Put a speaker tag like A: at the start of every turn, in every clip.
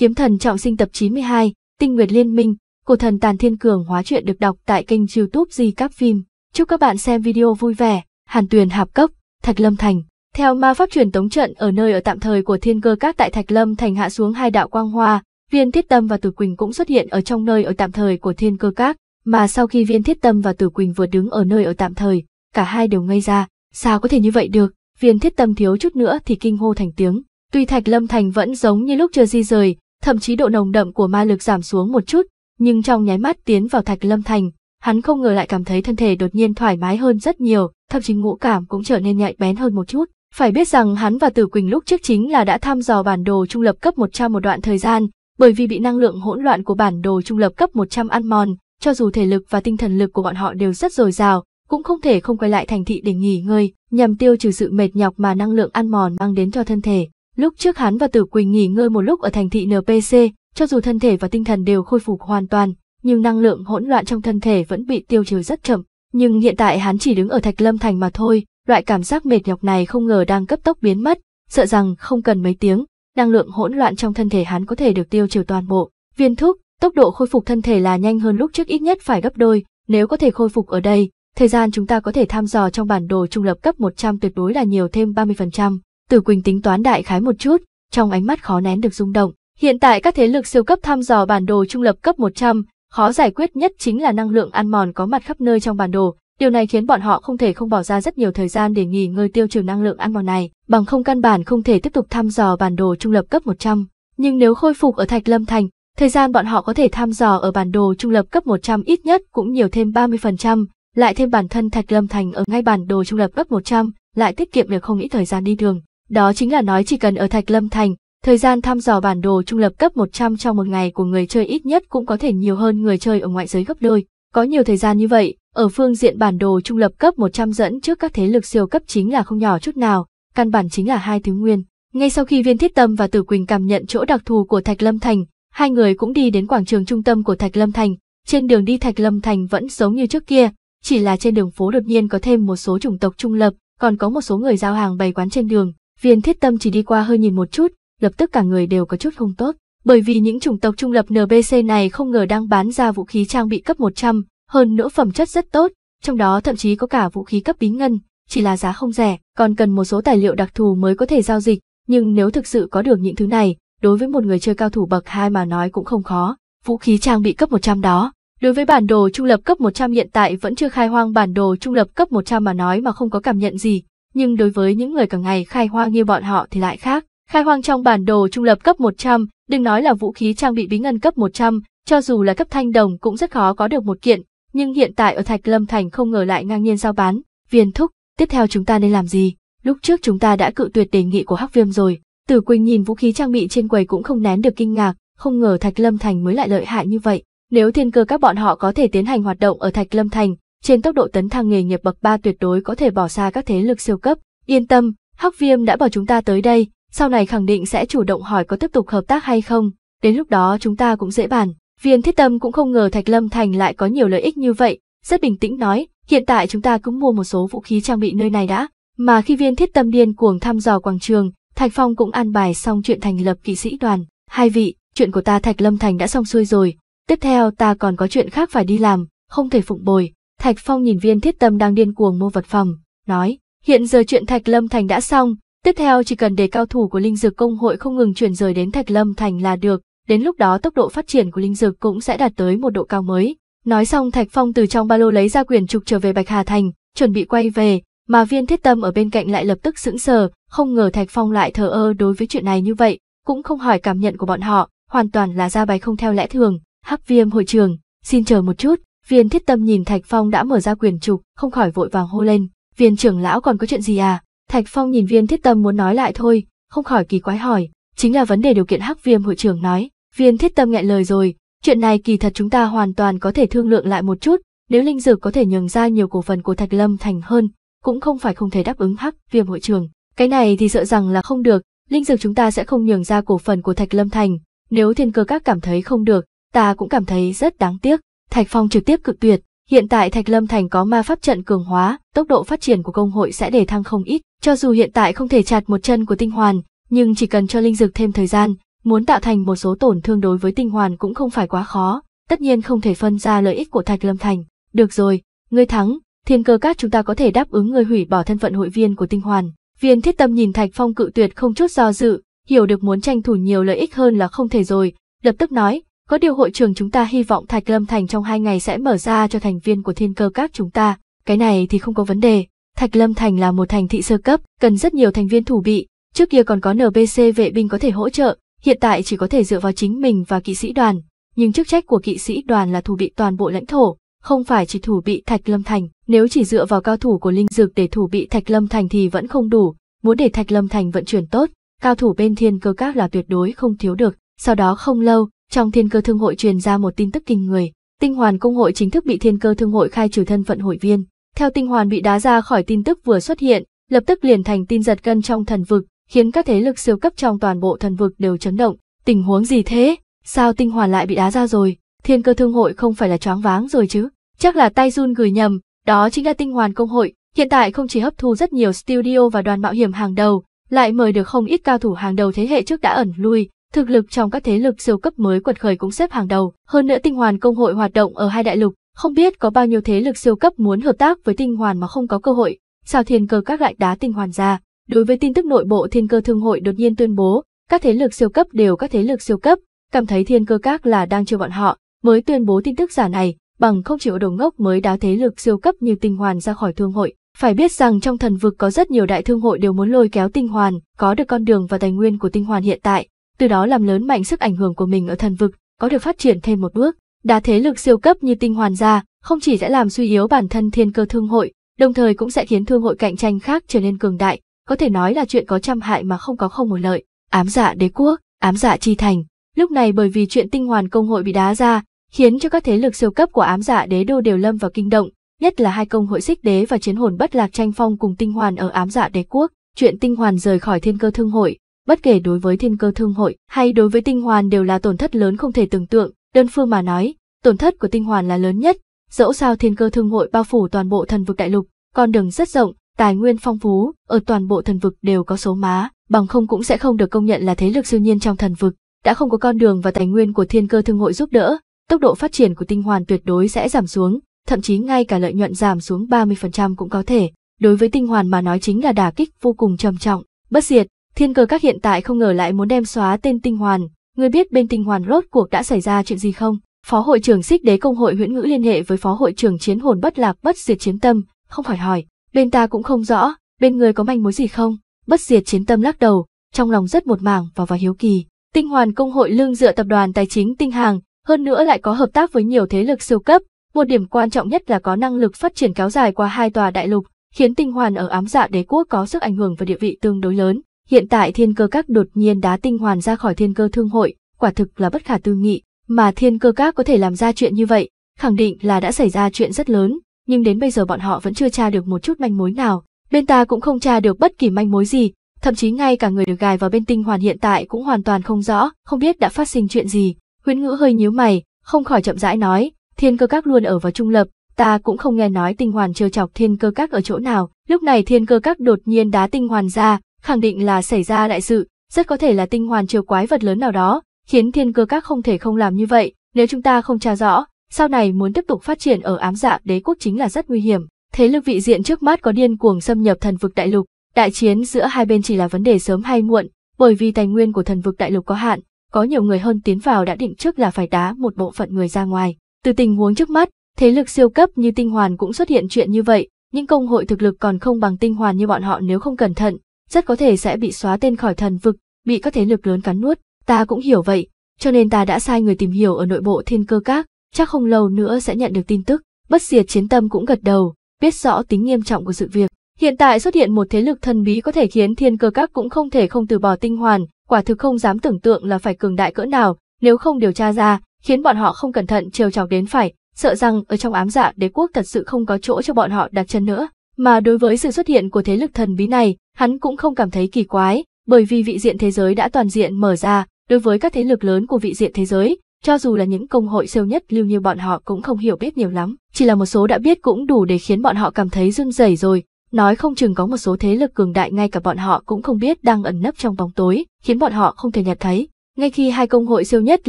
A: Kiếm thần trọng sinh tập 92, Tinh Nguyệt Liên Minh, Cổ thần Tàn Thiên Cường hóa truyện được đọc tại kênh youtube Di Cáp Phim. Chúc các bạn xem video vui vẻ, Hàn Tuyền Hạp Cốc, Thạch Lâm Thành. Theo ma pháp truyền tống trận ở nơi ở tạm thời của thiên cơ các tại Thạch Lâm Thành hạ xuống hai đạo quang hoa, viên thiết tâm và tử quỳnh cũng xuất hiện ở trong nơi ở tạm thời của thiên cơ các, mà sau khi viên thiết tâm và tử quỳnh vừa đứng ở nơi ở tạm thời, cả hai đều ngây ra, sao có thể như vậy được, viên thiết tâm thiếu chút nữa thì kinh hô thành tiếng. Tuy Thạch Lâm Thành vẫn giống như lúc chưa di rời, thậm chí độ nồng đậm của ma lực giảm xuống một chút, nhưng trong nháy mắt tiến vào Thạch Lâm Thành, hắn không ngờ lại cảm thấy thân thể đột nhiên thoải mái hơn rất nhiều, thậm chí ngũ cảm cũng trở nên nhạy bén hơn một chút. Phải biết rằng hắn và Tử Quỳnh lúc trước chính là đã thăm dò bản đồ trung lập cấp 100 một đoạn thời gian, bởi vì bị năng lượng hỗn loạn của bản đồ trung lập cấp 100 ăn mòn, cho dù thể lực và tinh thần lực của bọn họ đều rất dồi dào, cũng không thể không quay lại thành thị để nghỉ ngơi, nhằm tiêu trừ sự mệt nhọc mà năng lượng ăn mòn mang đến cho thân thể. Lúc trước hắn và Tử Quỳnh nghỉ ngơi một lúc ở thành thị NPC, cho dù thân thể và tinh thần đều khôi phục hoàn toàn, nhưng năng lượng hỗn loạn trong thân thể vẫn bị tiêu trừ rất chậm. Nhưng hiện tại hắn chỉ đứng ở Thạch Lâm Thành mà thôi, loại cảm giác mệt nhọc này không ngờ đang cấp tốc biến mất, sợ rằng không cần mấy tiếng, năng lượng hỗn loạn trong thân thể hắn có thể được tiêu trừ toàn bộ. Viên thuốc, tốc độ khôi phục thân thể là nhanh hơn lúc trước ít nhất phải gấp đôi, nếu có thể khôi phục ở đây, thời gian chúng ta có thể tham dò trong bản đồ trung lập cấp 100 tuyệt đối là nhiều thêm 30%. Tử Quỳnh tính toán đại khái một chút, trong ánh mắt khó nén được rung động. Hiện tại các thế lực siêu cấp thăm dò bản đồ trung lập cấp 100, khó giải quyết nhất chính là năng lượng ăn mòn có mặt khắp nơi trong bản đồ. Điều này khiến bọn họ không thể không bỏ ra rất nhiều thời gian để nghỉ ngơi tiêu trừ năng lượng ăn mòn này, bằng không căn bản không thể tiếp tục thăm dò bản đồ trung lập cấp 100. Nhưng nếu khôi phục ở Thạch Lâm Thành, thời gian bọn họ có thể thăm dò ở bản đồ trung lập cấp 100 ít nhất cũng nhiều thêm 30%, lại thêm bản thân Thạch Lâm Thành ở ngay bản đồ trung lập cấp 100, lại tiết kiệm được không ít thời gian đi đường. Đó chính là nói chỉ cần ở Thạch Lâm Thành, thời gian thăm dò bản đồ trung lập cấp 100 trong một ngày của người chơi ít nhất cũng có thể nhiều hơn người chơi ở ngoại giới gấp đôi. Có nhiều thời gian như vậy, ở phương diện bản đồ trung lập cấp 100 dẫn trước các thế lực siêu cấp chính là không nhỏ chút nào, căn bản chính là hai thứ nguyên. Ngay sau khi Viên Thiết Tâm và Tử Quỳnh cảm nhận chỗ đặc thù của Thạch Lâm Thành, hai người cũng đi đến quảng trường trung tâm của Thạch Lâm Thành. Trên đường đi Thạch Lâm Thành vẫn giống như trước kia, chỉ là trên đường phố đột nhiên có thêm một số chủng tộc trung lập, còn có một số người giao hàng bày quán trên đường, Viên thiết tâm chỉ đi qua hơi nhìn một chút, lập tức cả người đều có chút không tốt. Bởi vì những chủng tộc trung lập NBC này không ngờ đang bán ra vũ khí trang bị cấp 100, hơn nữa phẩm chất rất tốt, trong đó thậm chí có cả vũ khí cấp bí ngân, chỉ là giá không rẻ, còn cần một số tài liệu đặc thù mới có thể giao dịch, nhưng nếu thực sự có được những thứ này, đối với một người chơi cao thủ bậc 2 mà nói cũng không khó. Vũ khí trang bị cấp 100 đó, đối với bản đồ trung lập cấp 100 hiện tại vẫn chưa khai hoang bản đồ trung lập cấp 100 mà nói mà không có cảm nhận gì, nhưng đối với những người cả ngày khai hoang như bọn họ thì lại khác. Khai hoang trong bản đồ trung lập cấp 100, đừng nói là vũ khí trang bị bí ngân cấp 100, cho dù là cấp thanh đồng cũng rất khó có được một kiện, nhưng hiện tại ở Thạch Lâm Thành không ngờ lại ngang nhiên giao bán. Viên thúc, tiếp theo chúng ta nên làm gì? Lúc trước chúng ta đã cự tuyệt đề nghị của Hắc Viêm rồi. Tử Quỳnh nhìn vũ khí trang bị trên quầy cũng không nén được kinh ngạc, không ngờ Thạch Lâm Thành mới lại lợi hại như vậy. Nếu thiên cơ các bọn họ có thể tiến hành hoạt động ở Thạch Lâm Thành, trên tốc độ tấn thăng nghề nghiệp bậc 3 tuyệt đối có thể bỏ xa các thế lực siêu cấp. Yên tâm, Hắc Viêm đã bảo chúng ta tới đây, sau này khẳng định sẽ chủ động hỏi có tiếp tục hợp tác hay không, đến lúc đó chúng ta cũng dễ bàn. Viên Thiết Tâm cũng không ngờ Thạch Lâm Thành lại có nhiều lợi ích như vậy, rất bình tĩnh nói, hiện tại chúng ta cũng mua một số vũ khí trang bị nơi này đã. Mà khi Viên Thiết Tâm điên cuồng thăm dò quảng trường, Thạch Phong cũng an bài xong chuyện thành lập kỵ sĩ đoàn. Hai vị, chuyện của ta Thạch Lâm Thành đã xong xuôi rồi, tiếp theo ta còn có chuyện khác phải đi làm, không thể phụng bồi, Thạch Phong nhìn viên thiết tâm đang điên cuồng mua vật phẩm, nói, hiện giờ chuyện Thạch Lâm Thành đã xong, tiếp theo chỉ cần để cao thủ của linh dược công hội không ngừng chuyển rời đến Thạch Lâm Thành là được, đến lúc đó tốc độ phát triển của linh dược cũng sẽ đạt tới một độ cao mới. Nói xong Thạch Phong từ trong ba lô lấy ra quyển trục trở về Bạch Hà Thành, chuẩn bị quay về, mà viên thiết tâm ở bên cạnh lại lập tức sững sờ, không ngờ Thạch Phong lại thờ ơ đối với chuyện này như vậy, cũng không hỏi cảm nhận của bọn họ, hoàn toàn là ra bài không theo lẽ thường, hắc viêm hội trường, xin chờ một chút. Viên thiết tâm nhìn Thạch Phong đã mở ra quyền trục, không khỏi vội vàng hô lên, viên trưởng lão còn có chuyện gì à? Thạch Phong nhìn viên thiết tâm muốn nói lại thôi, không khỏi kỳ quái hỏi, chính là vấn đề điều kiện hắc viêm hội trưởng nói. Viên thiết tâm nghẹn lời rồi, chuyện này kỳ thật chúng ta hoàn toàn có thể thương lượng lại một chút, nếu linh dược có thể nhường ra nhiều cổ phần của Thạch Lâm thành hơn, cũng không phải không thể đáp ứng hắc viêm hội trưởng. Cái này thì sợ rằng là không được, linh dược chúng ta sẽ không nhường ra cổ phần của Thạch Lâm thành, nếu thiên cơ các cảm thấy không được, ta cũng cảm thấy rất đáng tiếc. Thạch Phong trực tiếp cực tuyệt, hiện tại Thạch Lâm Thành có ma pháp trận cường hóa, tốc độ phát triển của công hội sẽ để thăng không ít, cho dù hiện tại không thể chặt một chân của tinh hoàn, nhưng chỉ cần cho linh dược thêm thời gian, muốn tạo thành một số tổn thương đối với tinh hoàn cũng không phải quá khó, tất nhiên không thể phân ra lợi ích của Thạch Lâm Thành. Được rồi, ngươi thắng, thiên cơ các chúng ta có thể đáp ứng ngươi hủy bỏ thân phận hội viên của tinh hoàn. Viên thiết tâm nhìn Thạch Phong cự tuyệt không chút do dự, hiểu được muốn tranh thủ nhiều lợi ích hơn là không thể rồi, lập tức nói, có điều hội trường chúng ta hy vọng Thạch Lâm Thành trong hai ngày sẽ mở ra cho thành viên của thiên cơ các chúng ta, cái này thì không có vấn đề. Thạch Lâm Thành là một thành thị sơ cấp, cần rất nhiều thành viên thủ bị, trước kia còn có NBC vệ binh có thể hỗ trợ, hiện tại chỉ có thể dựa vào chính mình và kỵ sĩ đoàn, nhưng chức trách của kỵ sĩ đoàn là thủ bị toàn bộ lãnh thổ, không phải chỉ thủ bị Thạch Lâm Thành. Nếu chỉ dựa vào cao thủ của linh dược để thủ bị Thạch Lâm Thành thì vẫn không đủ, muốn để Thạch Lâm Thành vận chuyển tốt, cao thủ bên thiên cơ các là tuyệt đối không thiếu được. Sau đó không lâu, trong thiên cơ thương hội truyền ra một tin tức kinh người, tinh hoàn công hội chính thức bị thiên cơ thương hội khai trừ thân phận hội viên. Theo tinh hoàn bị đá ra khỏi tin tức vừa xuất hiện, lập tức liền thành tin giật gân trong thần vực, khiến các thế lực siêu cấp trong toàn bộ thần vực đều chấn động. Tình huống gì thế? Sao tinh hoàn lại bị đá ra rồi? Thiên cơ thương hội không phải là choáng váng rồi chứ? Chắc là tay run gửi nhầm, đó chính là tinh hoàn công hội. Hiện tại không chỉ hấp thu rất nhiều studio và đoàn mạo hiểm hàng đầu, lại mời được không ít cao thủ hàng đầu thế hệ trước đã ẩn lui, thực lực trong các thế lực siêu cấp mới quật khởi cũng xếp hàng đầu. Hơn nữa tinh hoàn công hội hoạt động ở hai đại lục, không biết có bao nhiêu thế lực siêu cấp muốn hợp tác với tinh hoàn mà không có cơ hội. Sao thiên cơ các lại đá tinh hoàn ra? Đối với tin tức nội bộ thiên cơ thương hội đột nhiên tuyên bố, các thế lực siêu cấp đều các thế lực siêu cấp, cảm thấy thiên cơ các là đang chơi bọn họ, mới tuyên bố tin tức giả này, bằng không chỉ ở đồ ngốc mới đá thế lực siêu cấp như tinh hoàn ra khỏi thương hội. Phải biết rằng trong thần vực có rất nhiều đại thương hội đều muốn lôi kéo tinh hoàn, có được con đường và tài nguyên của tinh hoàn hiện tại, từ đó làm lớn mạnh sức ảnh hưởng của mình ở thần vực, có được phát triển thêm một bước. Đá thế lực siêu cấp như tinh hoàn gia, không chỉ sẽ làm suy yếu bản thân thiên cơ thương hội, đồng thời cũng sẽ khiến thương hội cạnh tranh khác trở nên cường đại, có thể nói là chuyện có trăm hại mà không có không một lợi. Ám dạ đế quốc, ám dạ chi thành, lúc này bởi vì chuyện tinh hoàn công hội bị đá ra, khiến cho các thế lực siêu cấp của ám dạ đế đô đều lâm vào kinh động, nhất là hai công hội xích đế và chiến hồn bất lạc tranh phong cùng tinh hoàn ở ám dạ đế quốc chuyện tinh hoàn rời khỏi thiên cơ thương hội bất kể đối với thiên cơ thương hội hay đối với tinh hoàn đều là tổn thất lớn không thể tưởng tượng, đơn phương mà nói, tổn thất của tinh hoàn là lớn nhất, dẫu sao thiên cơ thương hội bao phủ toàn bộ thần vực đại lục, con đường rất rộng, tài nguyên phong phú, ở toàn bộ thần vực đều có số má, bằng không cũng sẽ không được công nhận là thế lực siêu nhiên trong thần vực, đã không có con đường và tài nguyên của thiên cơ thương hội giúp đỡ, tốc độ phát triển của tinh hoàn tuyệt đối sẽ giảm xuống, thậm chí ngay cả lợi nhuận giảm xuống 30% cũng có thể. Đối với tinh hoàn mà nói chính là đả kích vô cùng trầm trọng, bất diệt, Thiên cơ các hiện tại không ngờ lại muốn đem xóa tên tinh hoàn, người biết bên tinh hoàn rốt cuộc đã xảy ra chuyện gì không? Phó hội trưởng xích đế công hội huyễn ngữ liên hệ với phó hội trưởng chiến hồn bất lạc bất diệt chiến tâm, không phải hỏi, bên ta cũng không rõ, bên người có manh mối gì không? Bất diệt chiến tâm lắc đầu, trong lòng rất một mảng và vào hiếu kỳ. Tinh hoàn công hội lương dựa tập đoàn tài chính tinh hàng, hơn nữa lại có hợp tác với nhiều thế lực siêu cấp, một điểm quan trọng nhất là có năng lực phát triển kéo dài qua hai tòa đại lục, khiến tinh hoàn ở ám dạ đế quốc có sức ảnh hưởng và địa vị tương đối lớn. Hiện tại thiên cơ các đột nhiên đá tinh hoàn ra khỏi thiên cơ thương hội, quả thực là bất khả tư nghị, mà thiên cơ các có thể làm ra chuyện như vậy, khẳng định là đã xảy ra chuyện rất lớn, nhưng đến bây giờ bọn họ vẫn chưa tra được một chút manh mối nào, bên ta cũng không tra được bất kỳ manh mối gì, thậm chí ngay cả người được gài vào bên tinh hoàn hiện tại cũng hoàn toàn không rõ, không biết đã phát sinh chuyện gì. Huyễn Ngữ hơi nhíu mày, không khỏi chậm rãi nói, thiên cơ các luôn ở vào trung lập, ta cũng không nghe nói tinh hoàn trêu chọc thiên cơ các ở chỗ nào. Lúc này thiên cơ các đột nhiên đá tinh hoàn ra, khẳng định là xảy ra đại sự, rất có thể là tinh hoàn chiều quái vật lớn nào đó, khiến thiên cơ các không thể không làm như vậy, nếu chúng ta không tra rõ, sau này muốn tiếp tục phát triển ở ám dạ đế quốc chính là rất nguy hiểm. Thế lực vị diện trước mắt có điên cuồng xâm nhập thần vực đại lục, đại chiến giữa hai bên chỉ là vấn đề sớm hay muộn, bởi vì tài nguyên của thần vực đại lục có hạn, có nhiều người hơn tiến vào đã định trước là phải đá một bộ phận người ra ngoài. Từ tình huống trước mắt, thế lực siêu cấp như tinh hoàn cũng xuất hiện chuyện như vậy, nhưng công hội thực lực còn không bằng tinh hoàn như bọn họ nếu không cẩn thận, rất có thể sẽ bị xóa tên khỏi thần vực, bị các thế lực lớn cắn nuốt, ta cũng hiểu vậy, cho nên ta đã sai người tìm hiểu ở nội bộ thiên cơ các, chắc không lâu nữa sẽ nhận được tin tức. Bất diệt chiến tâm cũng gật đầu, biết rõ tính nghiêm trọng của sự việc. Hiện tại xuất hiện một thế lực thần bí có thể khiến thiên cơ các cũng không thể không từ bỏ tinh hoàn, quả thực không dám tưởng tượng là phải cường đại cỡ nào, nếu không điều tra ra, khiến bọn họ không cẩn thận trêu chọc đến phải, sợ rằng ở trong ám dạ đế quốc thật sự không có chỗ cho bọn họ đặt chân nữa. Mà đối với sự xuất hiện của thế lực thần bí này, Hắn cũng không cảm thấy kỳ quái, bởi vì vị diện thế giới đã toàn diện mở ra, đối với các thế lực lớn của vị diện thế giới, cho dù là những công hội siêu nhất lưu như bọn họ cũng không hiểu biết nhiều lắm, chỉ là một số đã biết cũng đủ để khiến bọn họ cảm thấy run rẩy rồi. Nói không chừng có một số thế lực cường đại ngay cả bọn họ cũng không biết đang ẩn nấp trong bóng tối, khiến bọn họ không thể nhận thấy. Ngay khi hai công hội siêu nhất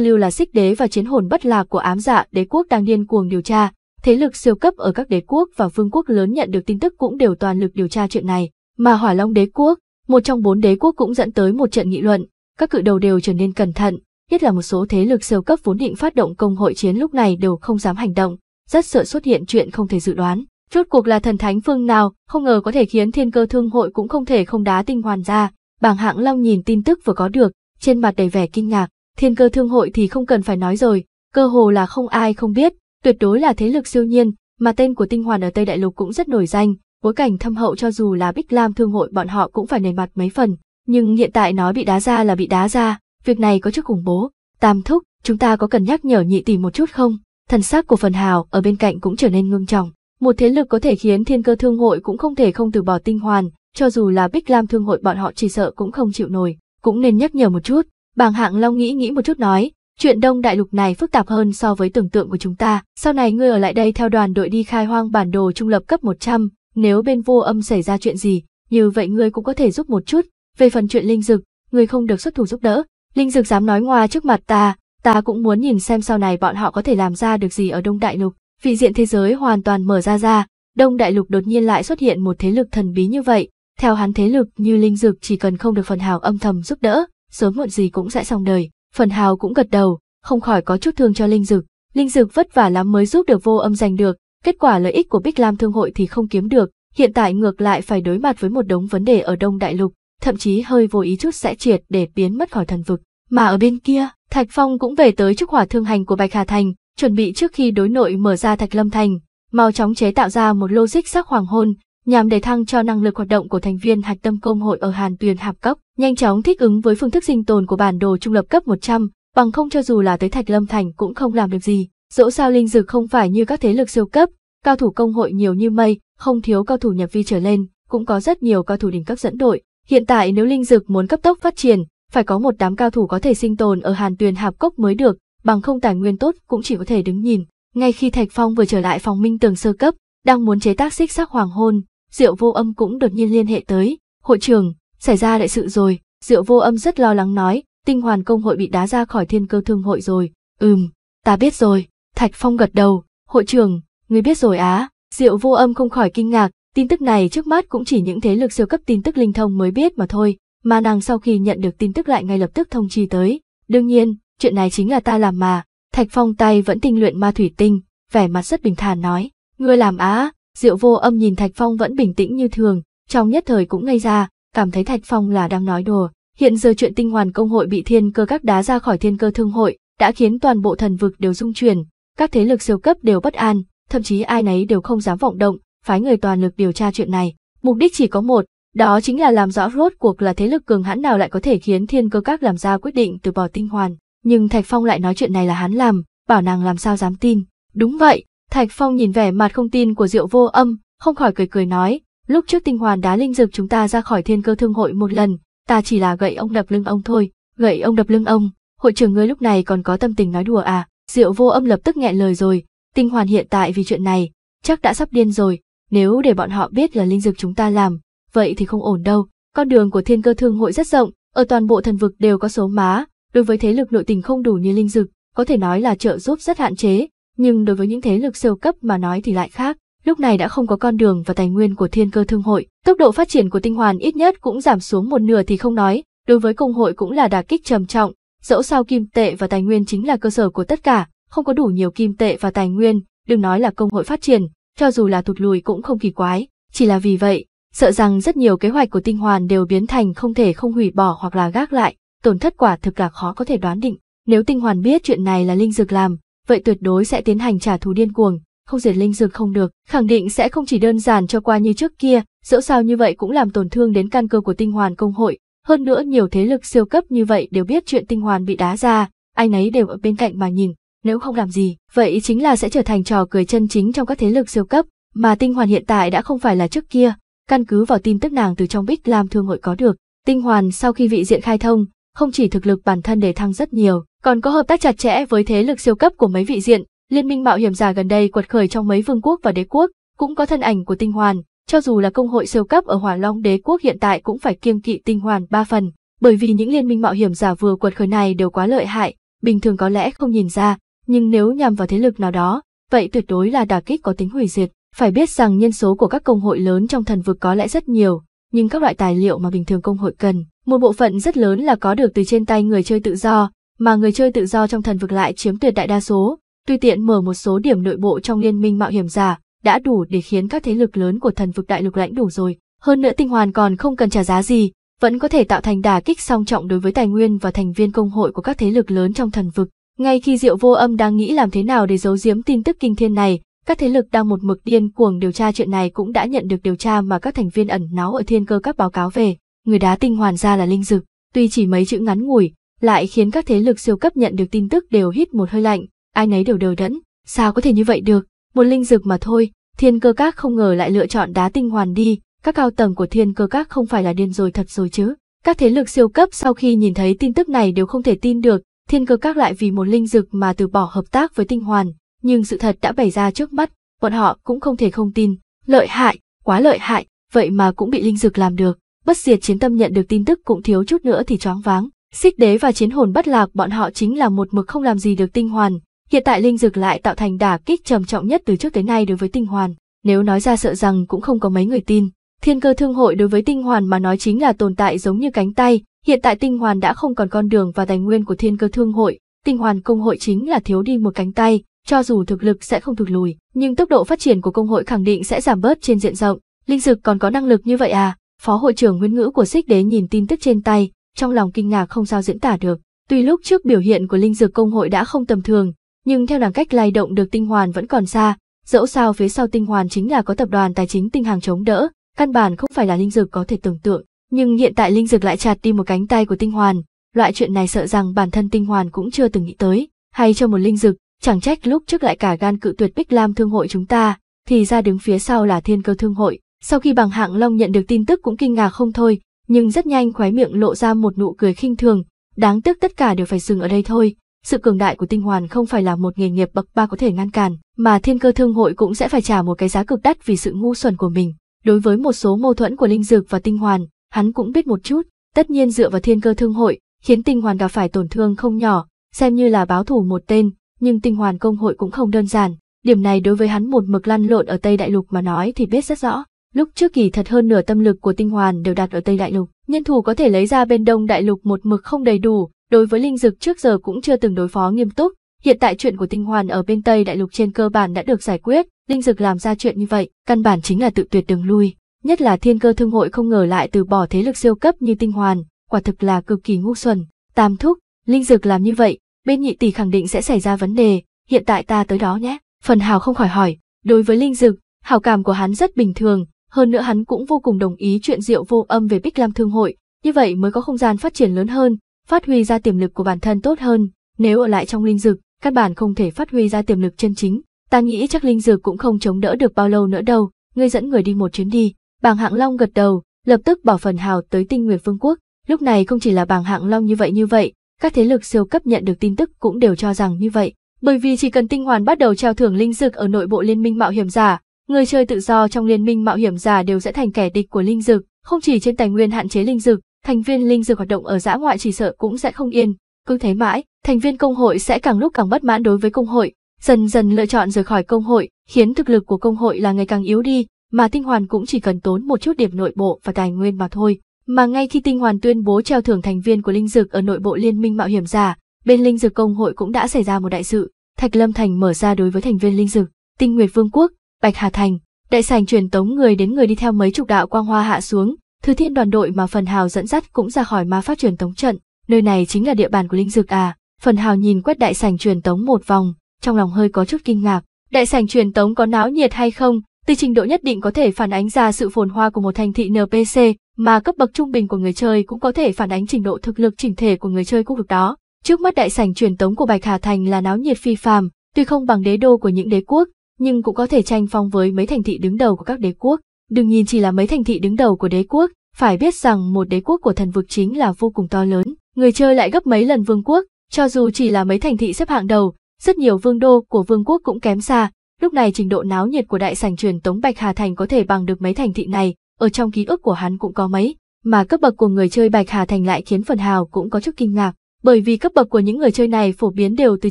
A: lưu là Xích Đế và Chiến Hồn Bất Lạc của Ám Dạ Đế quốc đang điên cuồng điều tra, thế lực siêu cấp ở các đế quốc và vương quốc lớn nhận được tin tức cũng đều toàn lực điều tra chuyện này, mà Hỏa Long đế quốc, một trong bốn đế quốc cũng dẫn tới một trận nghị luận, các cự đầu đều trở nên cẩn thận, nhất là một số thế lực siêu cấp vốn định phát động công hội chiến lúc này đều không dám hành động, rất sợ xuất hiện chuyện không thể dự đoán. Rốt cuộc là thần thánh phương nào, không ngờ có thể khiến thiên cơ thương hội cũng không thể không đá tinh hoàn ra. Bảng hạng long nhìn tin tức vừa có được, trên mặt đầy vẻ kinh ngạc, thiên cơ thương hội thì không cần phải nói rồi, cơ hồ là không ai không biết, tuyệt đối là thế lực siêu nhiên, mà tên của tinh hoàn ở Tây Đại Lục cũng rất nổi danh, bối cảnh thâm hậu cho dù là Bích Lam thương hội bọn họ cũng phải nề mặt mấy phần, nhưng hiện tại nói bị đá ra là bị đá ra, việc này có chút khủng bố. Tam thúc, chúng ta có cần nhắc nhở nhị tỷ một chút không? Thần sắc của phần hào ở bên cạnh cũng trở nên ngưng trọng. Một thế lực có thể khiến thiên cơ thương hội cũng không thể không từ bỏ tinh hoàn, cho dù là Bích Lam thương hội bọn họ chỉ sợ cũng không chịu nổi, cũng nên nhắc nhở một chút. Bàng hạng long nghĩ nghĩ một chút nói, chuyện đông đại lục này phức tạp hơn so với tưởng tượng của chúng ta. Sau này ngươi ở lại đây theo đoàn đội đi khai hoang bản đồ trung lập cấp 100, nếu bên vô âm xảy ra chuyện gì, như vậy ngươi cũng có thể giúp một chút, về phần chuyện linh dực ngươi không được xuất thủ giúp đỡ, linh dực dám nói ngoa trước mặt ta, ta cũng muốn nhìn xem sau này bọn họ có thể làm ra được gì ở Đông Đại Lục, vị diện thế giới hoàn toàn mở ra ra, Đông Đại Lục đột nhiên lại xuất hiện một thế lực thần bí như vậy, theo hắn thế lực như linh dực chỉ cần không được phần hào âm thầm giúp đỡ, sớm muộn gì cũng sẽ xong đời, phần hào cũng gật đầu, không khỏi có chút thương cho linh dực linh dực vất vả lắm mới giúp được vô âm giành được, Kết quả lợi ích của Bích Lam Thương hội thì không kiếm được, hiện tại ngược lại phải đối mặt với một đống vấn đề ở Đông Đại Lục, thậm chí hơi vô ý chút sẽ triệt để biến mất khỏi thần vực. Mà ở bên kia, Thạch Phong cũng về tới trước hỏa thương hành của Bạch Hà Thành, chuẩn bị trước khi đối nội mở ra Thạch Lâm Thành, mau chóng chế tạo ra một logic sắc hoàng hôn, nhằm để thăng cho năng lực hoạt động của thành viên hạch tâm công hội ở Hàn Tuyền Hạp Cốc, nhanh chóng thích ứng với phương thức sinh tồn của bản đồ trung lập cấp 100, bằng không cho dù là tới Thạch Lâm Thành cũng không làm được gì. Dẫu sao linh dực không phải như các thế lực siêu cấp, cao thủ công hội nhiều như mây, không thiếu cao thủ nhập vi trở lên, cũng có rất nhiều cao thủ đỉnh cấp dẫn đội. Hiện tại nếu linh dực muốn cấp tốc phát triển, phải có một đám cao thủ có thể sinh tồn ở Hàn Tuyền Hạp Cốc mới được, bằng không tài nguyên tốt cũng chỉ có thể đứng nhìn. Ngay khi Thạch Phong vừa trở lại phòng minh tường sơ cấp, đang muốn chế tác xích sắc hoàng hôn, Diệu Vô Âm cũng đột nhiên liên hệ tới, "Hội trưởng, xảy ra đại sự rồi." Diệu Vô Âm rất lo lắng nói, "Tinh Hoàn công hội bị đá ra khỏi Thiên Cơ Thương hội rồi." "Ừm, ta biết rồi." Thạch Phong gật đầu, hội trưởng, người biết rồi á, Diệu vô âm không khỏi kinh ngạc, tin tức này trước mắt cũng chỉ những thế lực siêu cấp tin tức linh thông mới biết mà thôi, mà nàng sau khi nhận được tin tức lại ngay lập tức thông chi tới. Đương nhiên, chuyện này chính là ta làm mà, Thạch Phong tay vẫn tinh luyện ma thủy tinh, vẻ mặt rất bình thản nói, người làm á, Diệu vô âm nhìn Thạch Phong vẫn bình tĩnh như thường, trong nhất thời cũng ngây ra, cảm thấy Thạch Phong là đang nói đùa. Hiện giờ chuyện tinh hoàn công hội bị thiên cơ các đá ra khỏi thiên cơ thương hội, đã khiến toàn bộ thần vực đều rung chuyển, các thế lực siêu cấp đều bất an, thậm chí ai nấy đều không dám vọng động, phái người toàn lực điều tra chuyện này. Mục đích chỉ có một, đó chính là làm rõ rốt cuộc là thế lực cường hãn nào lại có thể khiến thiên cơ các làm ra quyết định từ bỏ tinh hoàn. Nhưng Thạch Phong lại nói chuyện này là hắn làm, bảo nàng làm sao dám tin. Đúng vậy, Thạch Phong nhìn vẻ mặt không tin của Diệu Vô Âm, không khỏi cười cười nói, lúc trước tinh hoàn đá linh dực chúng ta ra khỏi thiên cơ thương hội một lần, ta chỉ là gậy ông đập lưng ông thôi, gậy ông đập lưng ông, hội trưởng ngươi lúc này còn có tâm tình nói đùa à, Diệu vô âm lập tức nghẹn lời rồi, tinh hoàn hiện tại vì chuyện này, chắc đã sắp điên rồi, nếu để bọn họ biết là linh dược chúng ta làm, vậy thì không ổn đâu. Con đường của thiên cơ thương hội rất rộng, ở toàn bộ thần vực đều có số má, đối với thế lực nội tình không đủ như linh dược, có thể nói là trợ giúp rất hạn chế, nhưng đối với những thế lực siêu cấp mà nói thì lại khác. Lúc này đã không có con đường và tài nguyên của thiên cơ thương hội, tốc độ phát triển của tinh hoàn ít nhất cũng giảm xuống một nửa thì không nói, đối với công hội cũng là đà kích trầm trọng, Dẫu sao kim tệ và tài nguyên chính là cơ sở của tất cả, không có đủ nhiều kim tệ và tài nguyên, đừng nói là công hội phát triển, cho dù là thụt lùi cũng không kỳ quái. Chỉ là vì vậy, sợ rằng rất nhiều kế hoạch của tinh hoàn đều biến thành không thể không hủy bỏ hoặc là gác lại, tổn thất quả thực là khó có thể đoán định. Nếu tinh hoàn biết chuyện này là linh dược làm, vậy tuyệt đối sẽ tiến hành trả thù điên cuồng, không diệt linh dược không được, khẳng định sẽ không chỉ đơn giản cho qua như trước kia, dẫu sao như vậy cũng làm tổn thương đến căn cơ của tinh hoàn công hội, hơn nữa nhiều thế lực siêu cấp như vậy đều biết chuyện tinh hoàn bị đá ra, ai nấy đều ở bên cạnh mà nhìn, nếu không làm gì, vậy chính là sẽ trở thành trò cười chân chính trong các thế lực siêu cấp, mà tinh hoàn hiện tại đã không phải là trước kia, căn cứ vào tin tức nàng từ trong bích lam thương hội có được. Tinh hoàn sau khi vị diện khai thông, không chỉ thực lực bản thân để thăng rất nhiều, còn có hợp tác chặt chẽ với thế lực siêu cấp của mấy vị diện, liên minh mạo hiểm giả gần đây quật khởi trong mấy vương quốc và đế quốc, cũng có thân ảnh của tinh hoàn, cho dù là công hội siêu cấp ở Hỏa Long Đế quốc hiện tại cũng phải kiêng kỵ tinh hoàn ba phần, bởi vì những liên minh mạo hiểm giả vừa quật khởi này đều quá lợi hại, bình thường có lẽ không nhìn ra, nhưng nếu nhằm vào thế lực nào đó, vậy tuyệt đối là đả kích có tính hủy diệt. Phải biết rằng nhân số của các công hội lớn trong thần vực có lẽ rất nhiều, nhưng các loại tài liệu mà bình thường công hội cần, một bộ phận rất lớn là có được từ trên tay người chơi tự do, mà người chơi tự do trong thần vực lại chiếm tuyệt đại đa số, tùy tiện mở một số điểm nội bộ trong liên minh mạo hiểm giả, đã đủ để khiến các thế lực lớn của thần vực đại lục lãnh đủ rồi. Hơn nữa tinh hoàn còn không cần trả giá gì, vẫn có thể tạo thành đà kích song trọng đối với tài nguyên và thành viên công hội của các thế lực lớn trong thần vực. Ngay khi Diệu Vô Âm đang nghĩ làm thế nào để giấu giếm tin tức kinh thiên này, các thế lực đang một mực điên cuồng điều tra chuyện này cũng đã nhận được điều tra mà các thành viên ẩn náu ở thiên cơ các báo cáo về. Người đá tinh hoàn ra là linh dực, tuy chỉ mấy chữ ngắn ngủi, lại khiến các thế lực siêu cấp nhận được tin tức đều hít một hơi lạnh, ai nấy đều đờ đẫn, sao có thể như vậy được, một linh dược mà thôi, thiên cơ các không ngờ lại lựa chọn đá tinh hoàn đi, các cao tầng của thiên cơ các không phải là điên rồi thật rồi chứ. Các thế lực siêu cấp sau khi nhìn thấy tin tức này đều không thể tin được, thiên cơ các lại vì một linh dược mà từ bỏ hợp tác với tinh hoàn, nhưng sự thật đã bày ra trước mắt, bọn họ cũng không thể không tin, lợi hại, quá lợi hại, vậy mà cũng bị linh dược làm được. Bất diệt chiến tâm nhận được tin tức cũng thiếu chút nữa thì choáng váng, xích đế và chiến hồn bất lạc bọn họ chính là một mực không làm gì được tinh hoàn, Hiện tại linh dược lại tạo thành đả kích trầm trọng nhất từ trước tới nay đối với tinh hoàn, nếu nói ra sợ rằng cũng không có mấy người tin. Thiên cơ thương hội đối với tinh hoàn mà nói chính là tồn tại giống như cánh tay, hiện tại tinh hoàn đã không còn con đường và tài nguyên của thiên cơ thương hội, tinh hoàn công hội chính là thiếu đi một cánh tay, cho dù thực lực sẽ không thụt lùi, nhưng tốc độ phát triển của công hội khẳng định sẽ giảm bớt trên diện rộng. Linh dược còn có năng lực như vậy à? Phó hội trưởng Nguyên Ngữ của Xích Đế nhìn tin tức trên tay, trong lòng kinh ngạc không sao diễn tả được. Tuy lúc trước biểu hiện của linh dược công hội đã không tầm thường, nhưng theo nàng cách lay động được tinh hoàn vẫn còn xa, dẫu sao phía sau tinh hoàn chính là có tập đoàn tài chính tinh hàng chống đỡ, căn bản không phải là linh dược có thể tưởng tượng, nhưng hiện tại linh dược lại chặt đi một cánh tay của tinh hoàn, loại chuyện này sợ rằng bản thân tinh hoàn cũng chưa từng nghĩ tới, hay cho một linh dược, chẳng trách lúc trước lại cả gan cự tuyệt Bích Lam thương hội chúng ta, thì ra đứng phía sau là Thiên Cơ thương hội. Sau khi Bằng Hạng Long nhận được tin tức cũng kinh ngạc không thôi, nhưng rất nhanh khoái miệng lộ ra một nụ cười khinh thường, đáng tiếc tất cả đều phải dừng ở đây thôi, sự cường đại của tinh hoàn không phải là một nghề nghiệp bậc ba có thể ngăn cản, mà thiên cơ thương hội cũng sẽ phải trả một cái giá cực đắt vì sự ngu xuẩn của mình. Đối với một số mâu thuẫn của linh dược và tinh hoàn, hắn cũng biết một chút, tất nhiên dựa vào thiên cơ thương hội, khiến tinh hoàn gặp phải tổn thương không nhỏ, xem như là báo thù một tên, nhưng tinh hoàn công hội cũng không đơn giản, điểm này đối với hắn một mực lăn lộn ở Tây Đại Lục mà nói thì biết rất rõ. Lúc trước kỳ thật hơn nửa tâm lực của tinh hoàn đều đặt ở Tây Đại Lục, nhân thủ có thể lấy ra bên Đông Đại Lục một mực không đầy đủ, đối với linh dực trước giờ cũng chưa từng đối phó nghiêm túc. Hiện tại chuyện của tinh hoàn ở bên Tây đại lục trên cơ bản đã được giải quyết, linh dực làm ra chuyện như vậy, căn bản chính là tự tuyệt đường lui. Nhất là thiên cơ thương hội không ngờ lại từ bỏ thế lực siêu cấp như tinh hoàn, quả thực là cực kỳ ngu xuẩn. Tam thúc, linh dực làm như vậy, bên nhị tỷ khẳng định sẽ xảy ra vấn đề, hiện tại ta tới đó nhé. Phần hào không khỏi hỏi, đối với linh dực, hào cảm của hắn rất bình thường, hơn nữa hắn cũng vô cùng đồng ý chuyện diệu vô âm về Bích Lam Thương Hội, như vậy mới có không gian phát triển lớn hơn, phát huy ra tiềm lực của bản thân tốt hơn, nếu ở lại trong linh dực các bản không thể phát huy ra tiềm lực chân chính. Ta nghĩ chắc linh dực cũng không chống đỡ được bao lâu nữa đâu, ngươi dẫn người đi một chuyến đi. Bàng Hạng Long gật đầu, lập tức bỏ phần hào tới Tinh Nguyệt Vương quốc. Lúc này không chỉ là Bàng Hạng Long như vậy như vậy, các thế lực siêu cấp nhận được tin tức cũng đều cho rằng như vậy, bởi vì chỉ cần Tinh Hoàn bắt đầu trao thưởng linh dực ở nội bộ liên minh mạo hiểm giả, người chơi tự do trong liên minh mạo hiểm giả đều sẽ thành kẻ địch của linh dực không chỉ trên tài nguyên hạn chế linh dực thành viên linh dược hoạt động ở dã ngoại chỉ sợ cũng sẽ không yên, cứ thế mãi, thành viên công hội sẽ càng lúc càng bất mãn đối với công hội, dần dần lựa chọn rời khỏi công hội, khiến thực lực của công hội là ngày càng yếu đi, mà tinh hoàn cũng chỉ cần tốn một chút điểm nội bộ và tài nguyên mà thôi. Mà ngay khi tinh hoàn tuyên bố treo thưởng thành viên của linh dược ở nội bộ liên minh mạo hiểm giả, bên linh dược công hội cũng đã xảy ra một đại sự, Thạch Lâm Thành mở ra đối với thành viên linh dược, Tinh Nguyệt Vương quốc, Bạch Hà Thành, đại sảnh truyền tống người đến người đi theo mấy chục đạo quang hoa hạ xuống, Thứ thiên đoàn đội mà Phần Hào dẫn dắt cũng ra khỏi ma pháp truyền tống trận, nơi này chính là địa bàn của linh dược à. Phần Hào nhìn quét đại sảnh truyền tống một vòng, trong lòng hơi có chút kinh ngạc. Đại sảnh truyền tống có náo nhiệt hay không, từ trình độ nhất định có thể phản ánh ra sự phồn hoa của một thành thị NPC, mà cấp bậc trung bình của người chơi cũng có thể phản ánh trình độ thực lực chỉnh thể của người chơi khu vực đó. Trước mắt đại sảnh truyền tống của Bạch Hà Thành là náo nhiệt phi phàm, tuy không bằng đế đô của những đế quốc, nhưng cũng có thể tranh phong với mấy thành thị đứng đầu của các đế quốc. Đừng nhìn chỉ là mấy thành thị đứng đầu của đế quốc, phải biết rằng một đế quốc của thần vực chính là vô cùng to lớn, người chơi lại gấp mấy lần vương quốc, cho dù chỉ là mấy thành thị xếp hạng đầu, rất nhiều vương đô của vương quốc cũng kém xa. Lúc này trình độ náo nhiệt của đại sảnh truyền tống Bạch Hà Thành có thể bằng được mấy thành thị này, ở trong ký ức của hắn cũng có mấy, mà cấp bậc của người chơi Bạch Hà Thành lại khiến Phần Hào cũng có chút kinh ngạc, bởi vì cấp bậc của những người chơi này phổ biến đều từ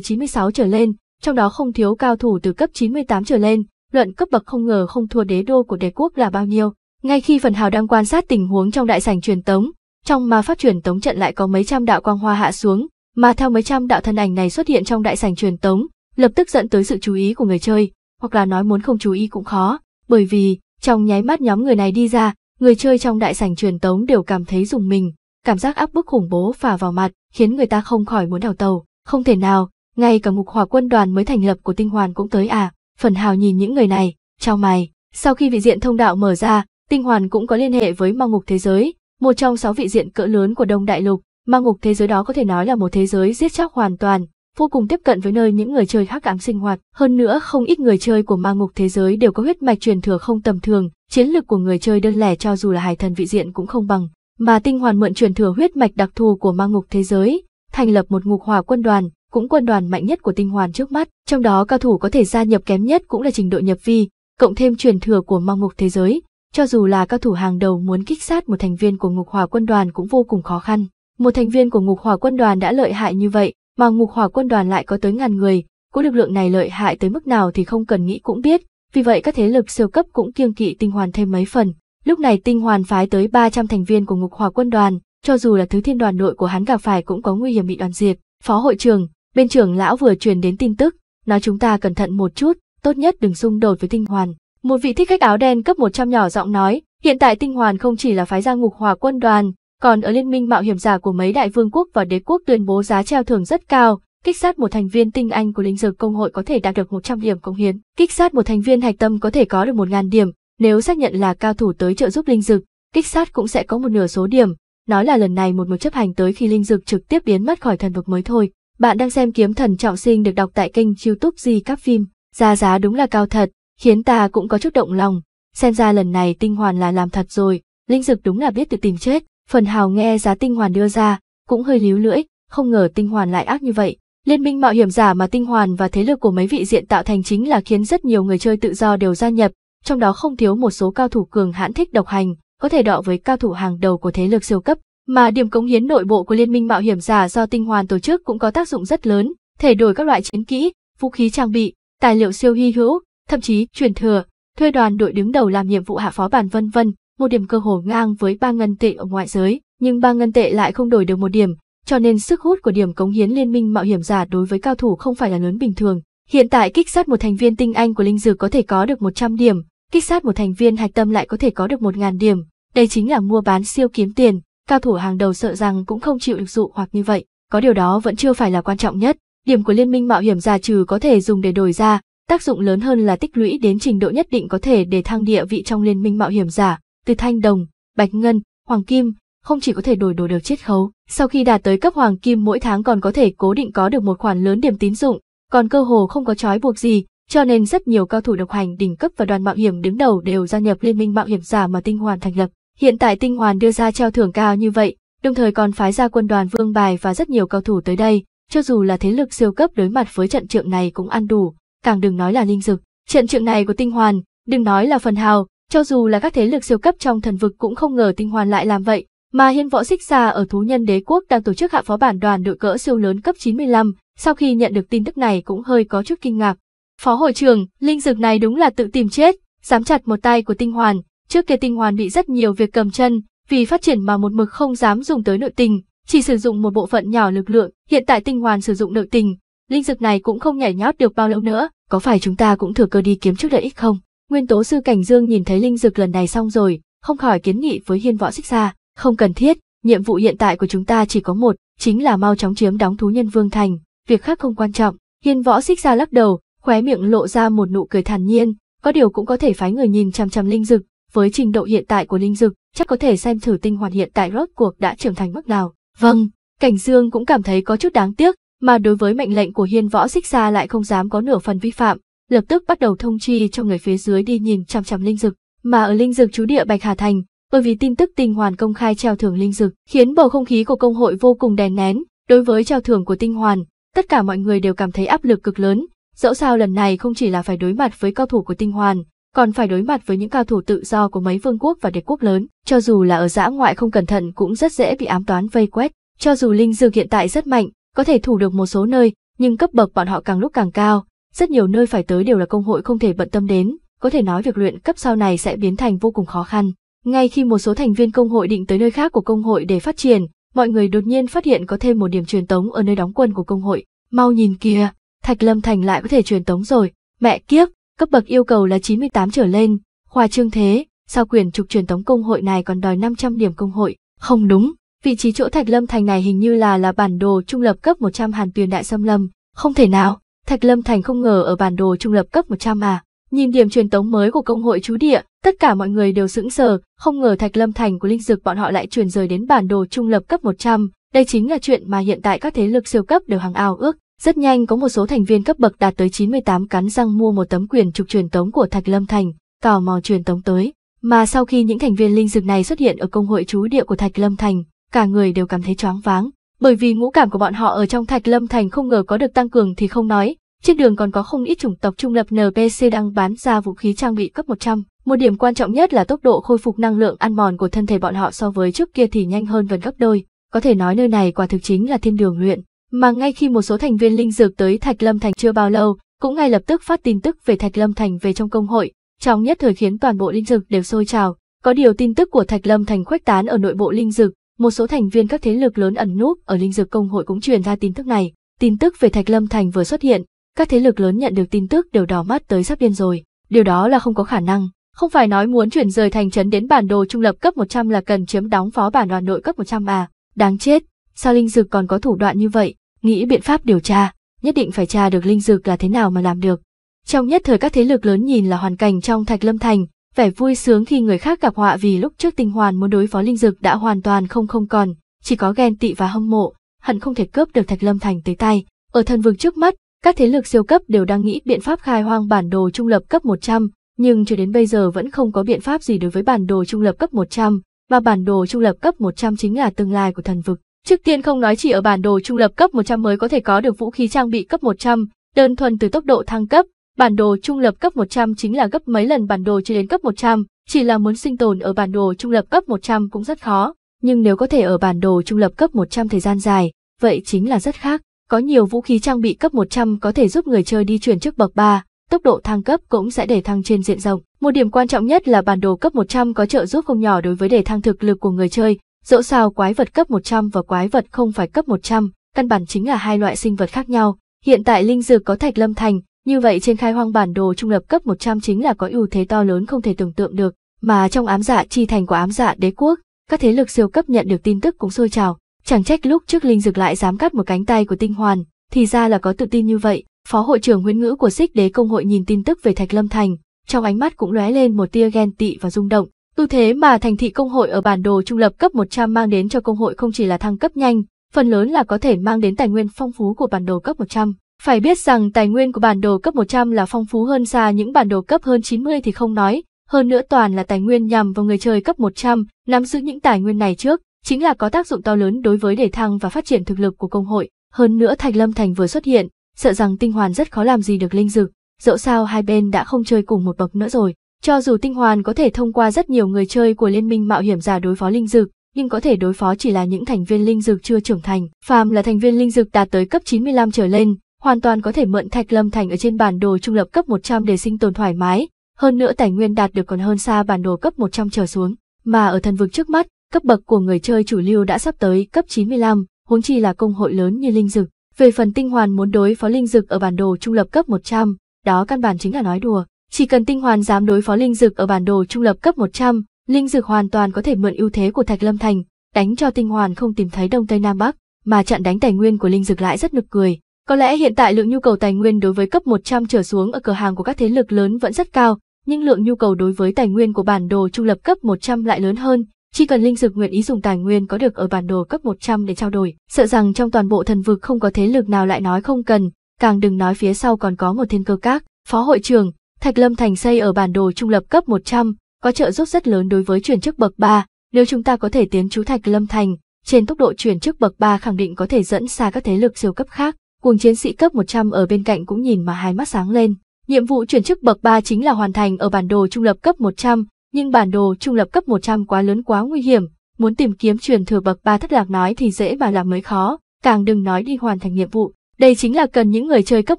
A: 96 trở lên, trong đó không thiếu cao thủ từ cấp 98 trở lên, luận cấp bậc không ngờ không thua đế đô của đế quốc là bao nhiêu. Ngay khi Phần Hào đang quan sát tình huống trong đại sảnh truyền tống, trong ma pháp truyền tống trận lại có mấy trăm đạo quang hoa hạ xuống, mà theo mấy trăm đạo thân ảnh này xuất hiện trong đại sảnh truyền tống, lập tức dẫn tới sự chú ý của người chơi, hoặc là nói muốn không chú ý cũng khó, bởi vì trong nháy mắt nhóm người này đi ra, người chơi trong đại sảnh truyền tống đều cảm thấy dùng mình, cảm giác áp bức khủng bố phả vào mặt, khiến người ta không khỏi muốn đào tàu, không thể nào, ngay cả mục hỏa quân đoàn mới thành lập của tinh hoàn cũng tới à. Phần hào nhìn những người này, trao mày, sau khi vị diện thông đạo mở ra, tinh hoàn cũng có liên hệ với ma ngục thế giới, một trong sáu vị diện cỡ lớn của Đông Đại Lục, ma ngục thế giới đó có thể nói là một thế giới giết chóc hoàn toàn, vô cùng tiếp cận với nơi những người chơi hắc ám sinh hoạt. Hơn nữa, không ít người chơi của ma ngục thế giới đều có huyết mạch truyền thừa không tầm thường, chiến lực của người chơi đơn lẻ cho dù là hải thần vị diện cũng không bằng. Mà tinh hoàn mượn truyền thừa huyết mạch đặc thù của ma ngục thế giới, thành lập một ngục hỏa quân đoàn, cũng quân đoàn mạnh nhất của tinh hoàn trước mắt, trong đó cao thủ có thể gia nhập kém nhất cũng là trình độ nhập vi, cộng thêm truyền thừa của mong ngục thế giới, cho dù là cao thủ hàng đầu muốn kích sát một thành viên của ngục hỏa quân đoàn cũng vô cùng khó khăn. Một thành viên của ngục hỏa quân đoàn đã lợi hại như vậy, mà ngục hỏa quân đoàn lại có tới ngàn người, cỗ lực lượng này lợi hại tới mức nào thì không cần nghĩ cũng biết, vì vậy các thế lực siêu cấp cũng kiêng kỵ tinh hoàn thêm mấy phần. Lúc này tinh hoàn phái tới 300 thành viên của ngục hỏa quân đoàn, cho dù là thứ thiên đoàn đội của hắn gặp phải cũng có nguy hiểm bị đoàn diệt. Phó hội trưởng, Bên trưởng lão vừa truyền đến tin tức, nói chúng ta cẩn thận một chút, tốt nhất đừng xung đột với tinh hoàn. Một vị thích khách áo đen cấp 100 nhỏ giọng nói, hiện tại tinh hoàn không chỉ là phái gia ngục hòa quân đoàn, còn ở liên minh mạo hiểm giả của mấy đại vương quốc và đế quốc tuyên bố giá treo thưởng rất cao, kích sát một thành viên tinh anh của lĩnh dược công hội có thể đạt được 100 điểm công hiến, kích sát một thành viên hạch tâm có thể có được 1000 điểm, nếu xác nhận là cao thủ tới trợ giúp linh dược, kích sát cũng sẽ có một nửa số điểm, nói là lần này một mực chấp hành tới khi linh dược trực tiếp biến mất khỏi thần vực mới thôi. Bạn đang xem Kiếm Thần Trọng Sinh được đọc tại kênh youtube Di Các Phim. Giá giá đúng là cao thật, khiến ta cũng có chút động lòng. Xem ra lần này tinh hoàn là làm thật rồi, linh dực đúng là biết tự tìm chết. Phần hào nghe giá tinh hoàn đưa ra, cũng hơi líu lưỡi, không ngờ tinh hoàn lại ác như vậy. Liên minh mạo hiểm giả mà tinh hoàn và thế lực của mấy vị diện tạo thành chính là khiến rất nhiều người chơi tự do đều gia nhập, trong đó không thiếu một số cao thủ cường hãn thích độc hành, có thể đọ với cao thủ hàng đầu của thế lực siêu cấp. Mà điểm cống hiến nội bộ của Liên minh Mạo hiểm giả do Tinh Hoàn tổ chức cũng có tác dụng rất lớn, thể đổi các loại chiến kỹ, vũ khí trang bị, tài liệu siêu hy hữu, thậm chí truyền thừa, thuê đoàn đội đứng đầu làm nhiệm vụ hạ phó bản vân vân, một điểm cơ hồ ngang với ba ngân tệ ở ngoại giới, nhưng ba ngân tệ lại không đổi được một điểm, cho nên sức hút của điểm cống hiến liên minh mạo hiểm giả đối với cao thủ không phải là lớn bình thường. Hiện tại kích sát một thành viên tinh anh của linh dược có thể có được 100 điểm, kích sát một thành viên hạch tâm lại có thể có được 1000 điểm, đây chính là mua bán siêu kiếm tiền cao thủ hàng đầu sợ rằng cũng không chịu được dụ hoặc như vậy. Có điều đó vẫn chưa phải là quan trọng nhất, điểm của liên minh mạo hiểm gia trừ có thể dùng để đổi ra, tác dụng lớn hơn là tích lũy đến trình độ nhất định có thể để thăng địa vị trong liên minh mạo hiểm giả, từ thanh đồng, bạch ngân, hoàng kim, không chỉ có thể đổi đồ được chiết khấu, sau khi đạt tới cấp hoàng kim mỗi tháng còn có thể cố định có được một khoản lớn điểm tín dụng, còn cơ hồ không có trói buộc gì, cho nên rất nhiều cao thủ độc hành đỉnh cấp và đoàn mạo hiểm đứng đầu đều gia nhập liên minh mạo hiểm giả mà Tinh Hoàn thành lập. Hiện tại Tinh Hoàn đưa ra treo thưởng cao như vậy, đồng thời còn phái ra quân đoàn vương bài và rất nhiều cao thủ tới đây, cho dù là thế lực siêu cấp đối mặt với trận trượng này cũng ăn đủ, càng đừng nói là linh dực. Trận trượng này của Tinh Hoàn, đừng nói là phần hào, cho dù là các thế lực siêu cấp trong thần vực cũng không ngờ Tinh Hoàn lại làm vậy, mà hiên võ xích xa ở thú nhân đế quốc đang tổ chức hạ phó bản đoàn đội cỡ siêu lớn cấp 95, sau khi nhận được tin tức này cũng hơi có chút kinh ngạc. Phó hội trưởng, linh dực này đúng là tự tìm chết, dám chặt một tay của tinh hoàn, Trước kia Tinh Hoàn bị rất nhiều việc cầm chân, vì phát triển mà một mực không dám dùng tới nội tình, chỉ sử dụng một bộ phận nhỏ lực lượng, hiện tại Tinh Hoàn sử dụng nội tình, linh dược này cũng không nhảy nhót được bao lâu nữa, có phải chúng ta cũng thừa cơ đi kiếm chút lợi ích không? Nguyên tố sư Cảnh Dương nhìn thấy linh dược lần này xong rồi, không khỏi kiến nghị với Hiên Võ Xích xa không cần thiết, nhiệm vụ hiện tại của chúng ta chỉ có một, chính là mau chóng chiếm đóng thú nhân vương thành, việc khác không quan trọng. Hiên Võ Xích xa lắc đầu, khóe miệng lộ ra một nụ cười thản nhiên, có điều cũng có thể phái người nhìn chăm chăm linh dược, với trình độ hiện tại của linh dực, chắc có thể xem thử tinh hoàn hiện tại rốt cuộc đã trưởng thành mức nào. Vâng, Cảnh Dương cũng cảm thấy có chút đáng tiếc, mà đối với mệnh lệnh của hiên võ xích xa lại không dám có nửa phần vi phạm, lập tức bắt đầu thông chi cho người phía dưới đi nhìn chằm chằm linh dực. Mà ở linh dực chú địa Bạch Hà Thành, bởi vì tin tức tinh hoàn công khai treo thưởng linh dực, khiến bầu không khí của công hội vô cùng đèn nén, đối với treo thưởng của tinh hoàn, tất cả mọi người đều cảm thấy áp lực cực lớn, dẫu sao lần này không chỉ là phải đối mặt với cao thủ của tinh hoàn, còn phải đối mặt với những cao thủ tự do của mấy vương quốc và đế quốc lớn, cho dù là ở dã ngoại không cẩn thận cũng rất dễ bị ám toán vây quét, cho dù linh dược hiện tại rất mạnh, có thể thủ được một số nơi, nhưng cấp bậc bọn họ càng lúc càng cao, rất nhiều nơi phải tới đều là công hội không thể bận tâm đến, có thể nói việc luyện cấp sau này sẽ biến thành vô cùng khó khăn. Ngay khi một số thành viên công hội định tới nơi khác của công hội để phát triển, mọi người đột nhiên phát hiện có thêm một điểm truyền tống ở nơi đóng quân của công hội. Mau nhìn kìa, Thạch Lâm Thành lại có thể truyền tống rồi, mẹ kiếp, cấp bậc yêu cầu là 98 trở lên, khoa trương thế, sao quyền trục truyền tống công hội này còn đòi 500 điểm công hội, không đúng, vị trí chỗ Thạch Lâm Thành này hình như là là bản đồ trung lập cấp 100 Hàn Tuyền Đại Xâm Lâm, không thể nào, Thạch Lâm Thành không ngờ ở bản đồ trung lập cấp 100 à, nhìn điểm truyền tống mới của công hội chú địa, tất cả mọi người đều sững sờ, không ngờ Thạch Lâm Thành của linh dược bọn họ lại chuyển rời đến bản đồ trung lập cấp 100, đây chính là chuyện mà hiện tại các thế lực siêu cấp đều hàng ao ước, rất nhanh có một số thành viên cấp bậc đạt tới 98 cắn răng mua một tấm quyền trục truyền tống của Thạch Lâm Thành, tò mò truyền tống tới. Mà sau khi những thành viên linh dược này xuất hiện ở công hội chú địa của Thạch Lâm Thành, cả người đều cảm thấy choáng váng, bởi vì ngũ cảm của bọn họ ở trong Thạch Lâm Thành không ngờ có được tăng cường thì không nói, trên đường còn có không ít chủng tộc trung lập NPC đang bán ra vũ khí trang bị cấp 100. Một điểm quan trọng nhất là tốc độ khôi phục năng lượng ăn mòn của thân thể bọn họ so với trước kia thì nhanh hơn gần gấp đôi. Có thể nói nơi này quả thực chính là thiên đường luyện mà ngay khi một số thành viên linh dược tới Thạch Lâm Thành chưa bao lâu, cũng ngay lập tức phát tin tức về Thạch Lâm Thành về trong công hội, trong nhất thời khiến toàn bộ linh dược đều sôi trào. Có điều tin tức của Thạch Lâm Thành khuếch tán ở nội bộ linh dược, một số thành viên các thế lực lớn ẩn núp ở linh dược công hội cũng truyền ra tin tức này. Tin tức về Thạch Lâm Thành vừa xuất hiện, các thế lực lớn nhận được tin tức đều đỏ mắt tới sắp điên rồi. Điều đó là không có khả năng. Không phải nói muốn chuyển rời thành trấn đến bản đồ trung lập cấp 100 là cần chiếm đóng phó bản đoàn nội cấp 100 à. Đáng chết, sao linh dực còn có thủ đoạn như vậy, nghĩ biện pháp điều tra, nhất định phải tra được linh dực là thế nào mà làm được. Trong nhất thời các thế lực lớn nhìn là hoàn cảnh trong Thạch Lâm Thành, vẻ vui sướng khi người khác gặp họa vì lúc trước tinh hoàn muốn đối phó linh dực đã hoàn toàn không không còn, chỉ có ghen tị và hâm mộ, hận không thể cướp được Thạch Lâm Thành tới tay. Ở thần vực trước mắt, các thế lực siêu cấp đều đang nghĩ biện pháp khai hoang bản đồ trung lập cấp 100, nhưng cho đến bây giờ vẫn không có biện pháp gì đối với bản đồ trung lập cấp 100, mà bản đồ trung lập cấp 100 chính là tương lai của thần vực. Trước tiên không nói chỉ ở bản đồ trung lập cấp 100 mới có thể có được vũ khí trang bị cấp 100, đơn thuần từ tốc độ thăng cấp, bản đồ trung lập cấp 100 chính là gấp mấy lần bản đồ chưa đến cấp 100, chỉ là muốn sinh tồn ở bản đồ trung lập cấp 100 cũng rất khó, nhưng nếu có thể ở bản đồ trung lập cấp 100 thời gian dài, vậy chính là rất khác. Có nhiều vũ khí trang bị cấp 100 có thể giúp người chơi đi chuyển trước bậc 3, tốc độ thăng cấp cũng sẽ để thăng trên diện rộng. Một điểm quan trọng nhất là bản đồ cấp 100 có trợ giúp không nhỏ đối với để thăng thực lực của người chơi, Dẫu sao quái vật cấp 100 và quái vật không phải cấp 100, căn bản chính là hai loại sinh vật khác nhau. Hiện tại linh dược có thạch lâm thành, như vậy trên khai hoang bản đồ trung lập cấp 100 chính là có ưu thế to lớn không thể tưởng tượng được, mà trong ám dạ chi thành của ám dạ đế quốc, các thế lực siêu cấp nhận được tin tức cũng sôi trào, chẳng trách lúc trước linh dược lại dám cắt một cánh tay của tinh hoàn, thì ra là có tự tin như vậy. Phó hội trưởng Huyễn Ngữ của sích Đế công hội nhìn tin tức về Thạch Lâm Thành, trong ánh mắt cũng lóe lên một tia ghen tị và rung động, Ưu thế mà thành thị công hội ở bản đồ trung lập cấp 100 mang đến cho công hội không chỉ là thăng cấp nhanh, phần lớn là có thể mang đến tài nguyên phong phú của bản đồ cấp 100. Phải biết rằng tài nguyên của bản đồ cấp 100 là phong phú hơn xa những bản đồ cấp hơn 90 thì không nói, hơn nữa toàn là tài nguyên nhằm vào người chơi cấp 100, nắm giữ những tài nguyên này trước, chính là có tác dụng to lớn đối với để thăng và phát triển thực lực của công hội. Hơn nữa Thạch Lâm Thành vừa xuất hiện, sợ rằng tinh hoàn rất khó làm gì được linh dực, dẫu sao hai bên đã không chơi cùng một bậc nữa rồi. Cho dù tinh hoàn có thể thông qua rất nhiều người chơi của liên minh mạo hiểm giả đối phó linh dực, nhưng có thể đối phó chỉ là những thành viên linh dực chưa trưởng thành. Phàm là thành viên linh dực đạt tới cấp 95 trở lên, hoàn toàn có thể mượn Thạch Lâm Thành ở trên bản đồ trung lập cấp 100 để sinh tồn thoải mái, hơn nữa tài nguyên đạt được còn hơn xa bản đồ cấp 100 trở xuống. Mà ở thần vực trước mắt, cấp bậc của người chơi chủ lưu đã sắp tới cấp 95, huống chi là công hội lớn như linh dực. Về phần tinh hoàn muốn đối phó linh dực ở bản đồ trung lập cấp 100, đó căn bản chính là nói đùa. Chỉ cần tinh hoàn dám đối phó linh dực ở bản đồ trung lập cấp 100, linh dực hoàn toàn có thể mượn ưu thế của Thạch Lâm Thành, đánh cho tinh hoàn không tìm thấy đông tây nam bắc, mà chặn đánh tài nguyên của linh dực lại rất nực cười. Có lẽ hiện tại lượng nhu cầu tài nguyên đối với cấp 100 trở xuống ở cửa hàng của các thế lực lớn vẫn rất cao, nhưng lượng nhu cầu đối với tài nguyên của bản đồ trung lập cấp 100 lại lớn hơn, chỉ cần linh dực nguyện ý dùng tài nguyên có được ở bản đồ cấp 100 để trao đổi, sợ rằng trong toàn bộ thần vực không có thế lực nào lại nói không cần, càng đừng nói phía sau còn có một thiên cơ các, phó hội trưởng, Thạch Lâm Thành xây ở bản đồ trung lập cấp 100, có trợ giúp rất lớn đối với chuyển chức bậc 3, nếu chúng ta có thể tiến chú Thạch Lâm Thành, trên tốc độ chuyển chức bậc 3 khẳng định có thể dẫn xa các thế lực siêu cấp khác, cuồng chiến sĩ cấp 100 ở bên cạnh cũng nhìn mà hai mắt sáng lên. Nhiệm vụ chuyển chức bậc 3 chính là hoàn thành ở bản đồ trung lập cấp 100, nhưng bản đồ trung lập cấp 100 quá lớn quá nguy hiểm, muốn tìm kiếm truyền thừa bậc 3 thất lạc nói thì dễ mà làm mới khó, càng đừng nói đi hoàn thành nhiệm vụ. Đây chính là cần những người chơi cấp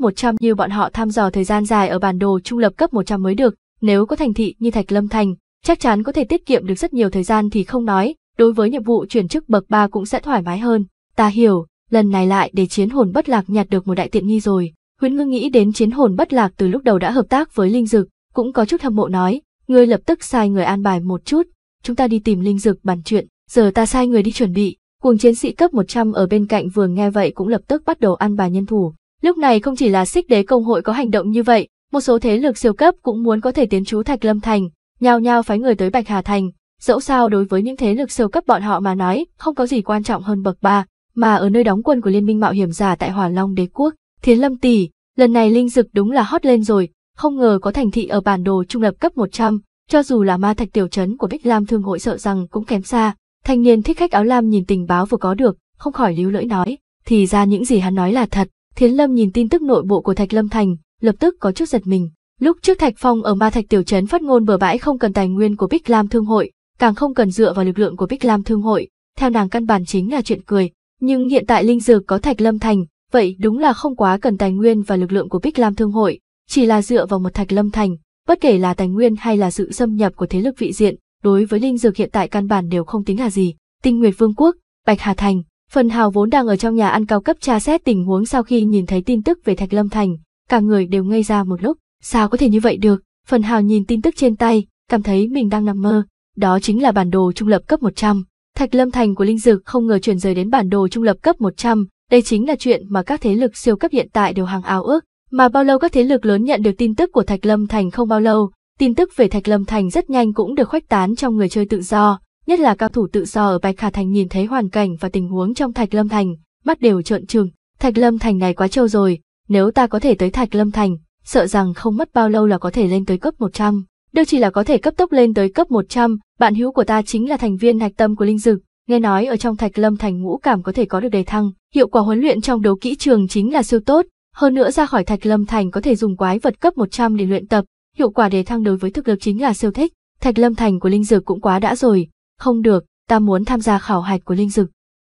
A: 100 như bọn họ tham dò thời gian dài ở bản đồ trung lập cấp 100 mới được, nếu có thành thị như Thạch Lâm Thành, chắc chắn có thể tiết kiệm được rất nhiều thời gian thì không nói, đối với nhiệm vụ chuyển chức bậc 3 cũng sẽ thoải mái hơn. Ta hiểu, lần này lại để chiến hồn bất lạc nhặt được một đại tiện nghi rồi. Huyễn Ngư nghĩ đến chiến hồn bất lạc từ lúc đầu đã hợp tác với Linh Dực, cũng có chút hâm mộ nói, ngươi lập tức sai người an bài một chút, chúng ta đi tìm Linh Dực bàn chuyện, giờ ta sai người đi chuẩn bị, Cuồng chiến sĩ cấp 100 ở bên cạnh vừa nghe vậy cũng lập tức bắt đầu ăn bà nhân thủ. Lúc này không chỉ là xích đế công hội có hành động như vậy, một số thế lực siêu cấp cũng muốn có thể tiến trú Thạch Lâm Thành, nhao nhao phái người tới Bạch Hà Thành. Dẫu sao đối với những thế lực siêu cấp bọn họ mà nói, không có gì quan trọng hơn bậc ba, mà ở nơi đóng quân của Liên minh Mạo hiểm giả tại Hỏa Long Đế quốc, Thiến Lâm tỷ, lần này linh dực đúng là hot lên rồi, không ngờ có thành thị ở bản đồ trung lập cấp 100, cho dù là ma thạch tiểu trấn của Bích Lam Thương hội sợ rằng cũng kém xa, Thanh niên thích khách áo lam nhìn tình báo vừa có được, không khỏi líu lưỡi nói, thì ra những gì hắn nói là thật. Thiến Lâm nhìn tin tức nội bộ của Thạch Lâm Thành, lập tức có chút giật mình. Lúc trước Thạch Phong ở Ma Thạch tiểu trấn phát ngôn bừa bãi không cần tài nguyên của Bích Lam Thương hội, càng không cần dựa vào lực lượng của Bích Lam Thương hội, theo nàng căn bản chính là chuyện cười. Nhưng hiện tại linh dược có Thạch Lâm Thành, vậy đúng là không quá cần tài nguyên và lực lượng của Bích Lam Thương hội, chỉ là dựa vào một Thạch Lâm Thành, bất kể là tài nguyên hay là sự xâm nhập của thế lực vị diện, đối với linh dược hiện tại căn bản đều không tính là gì. Tinh Nguyệt Vương quốc, Bạch Hà Thành, Phần Hào vốn đang ở trong nhà ăn cao cấp tra xét tình huống sau khi nhìn thấy tin tức về Thạch Lâm Thành, cả người đều ngây ra một lúc, sao có thể như vậy được? Phần Hào nhìn tin tức trên tay, cảm thấy mình đang nằm mơ, đó chính là bản đồ trung lập cấp 100. Thạch Lâm Thành của Linh Dược không ngờ chuyển rời đến bản đồ trung lập cấp 100, đây chính là chuyện mà các thế lực siêu cấp hiện tại đều hàng ao ước, mà bao lâu các thế lực lớn nhận được tin tức của Thạch Lâm Thành không bao lâu, Tin tức về Thạch Lâm Thành rất nhanh cũng được khuếch tán trong người chơi tự do, nhất là cao thủ tự do ở Bạch khả Thành nhìn thấy hoàn cảnh và tình huống trong Thạch Lâm Thành, mắt đều trợn trừng. Thạch Lâm Thành này quá trâu rồi, nếu ta có thể tới Thạch Lâm Thành, sợ rằng không mất bao lâu là có thể lên tới cấp 100. Đâu chỉ là có thể cấp tốc lên tới cấp 100, bạn hữu của ta chính là thành viên hạch tâm của Linh Dực, nghe nói ở trong Thạch Lâm Thành ngũ cảm có thể có được đề thăng, hiệu quả huấn luyện trong đấu kỹ trường chính là siêu tốt, hơn nữa ra khỏi Thạch Lâm Thành có thể dùng quái vật cấp 100 để luyện tập, Hiệu quả đề thăng đối với thực lực chính là siêu thích, thạch lâm thành của linh dược cũng quá đã rồi, không được, ta muốn tham gia khảo hạch của linh dược.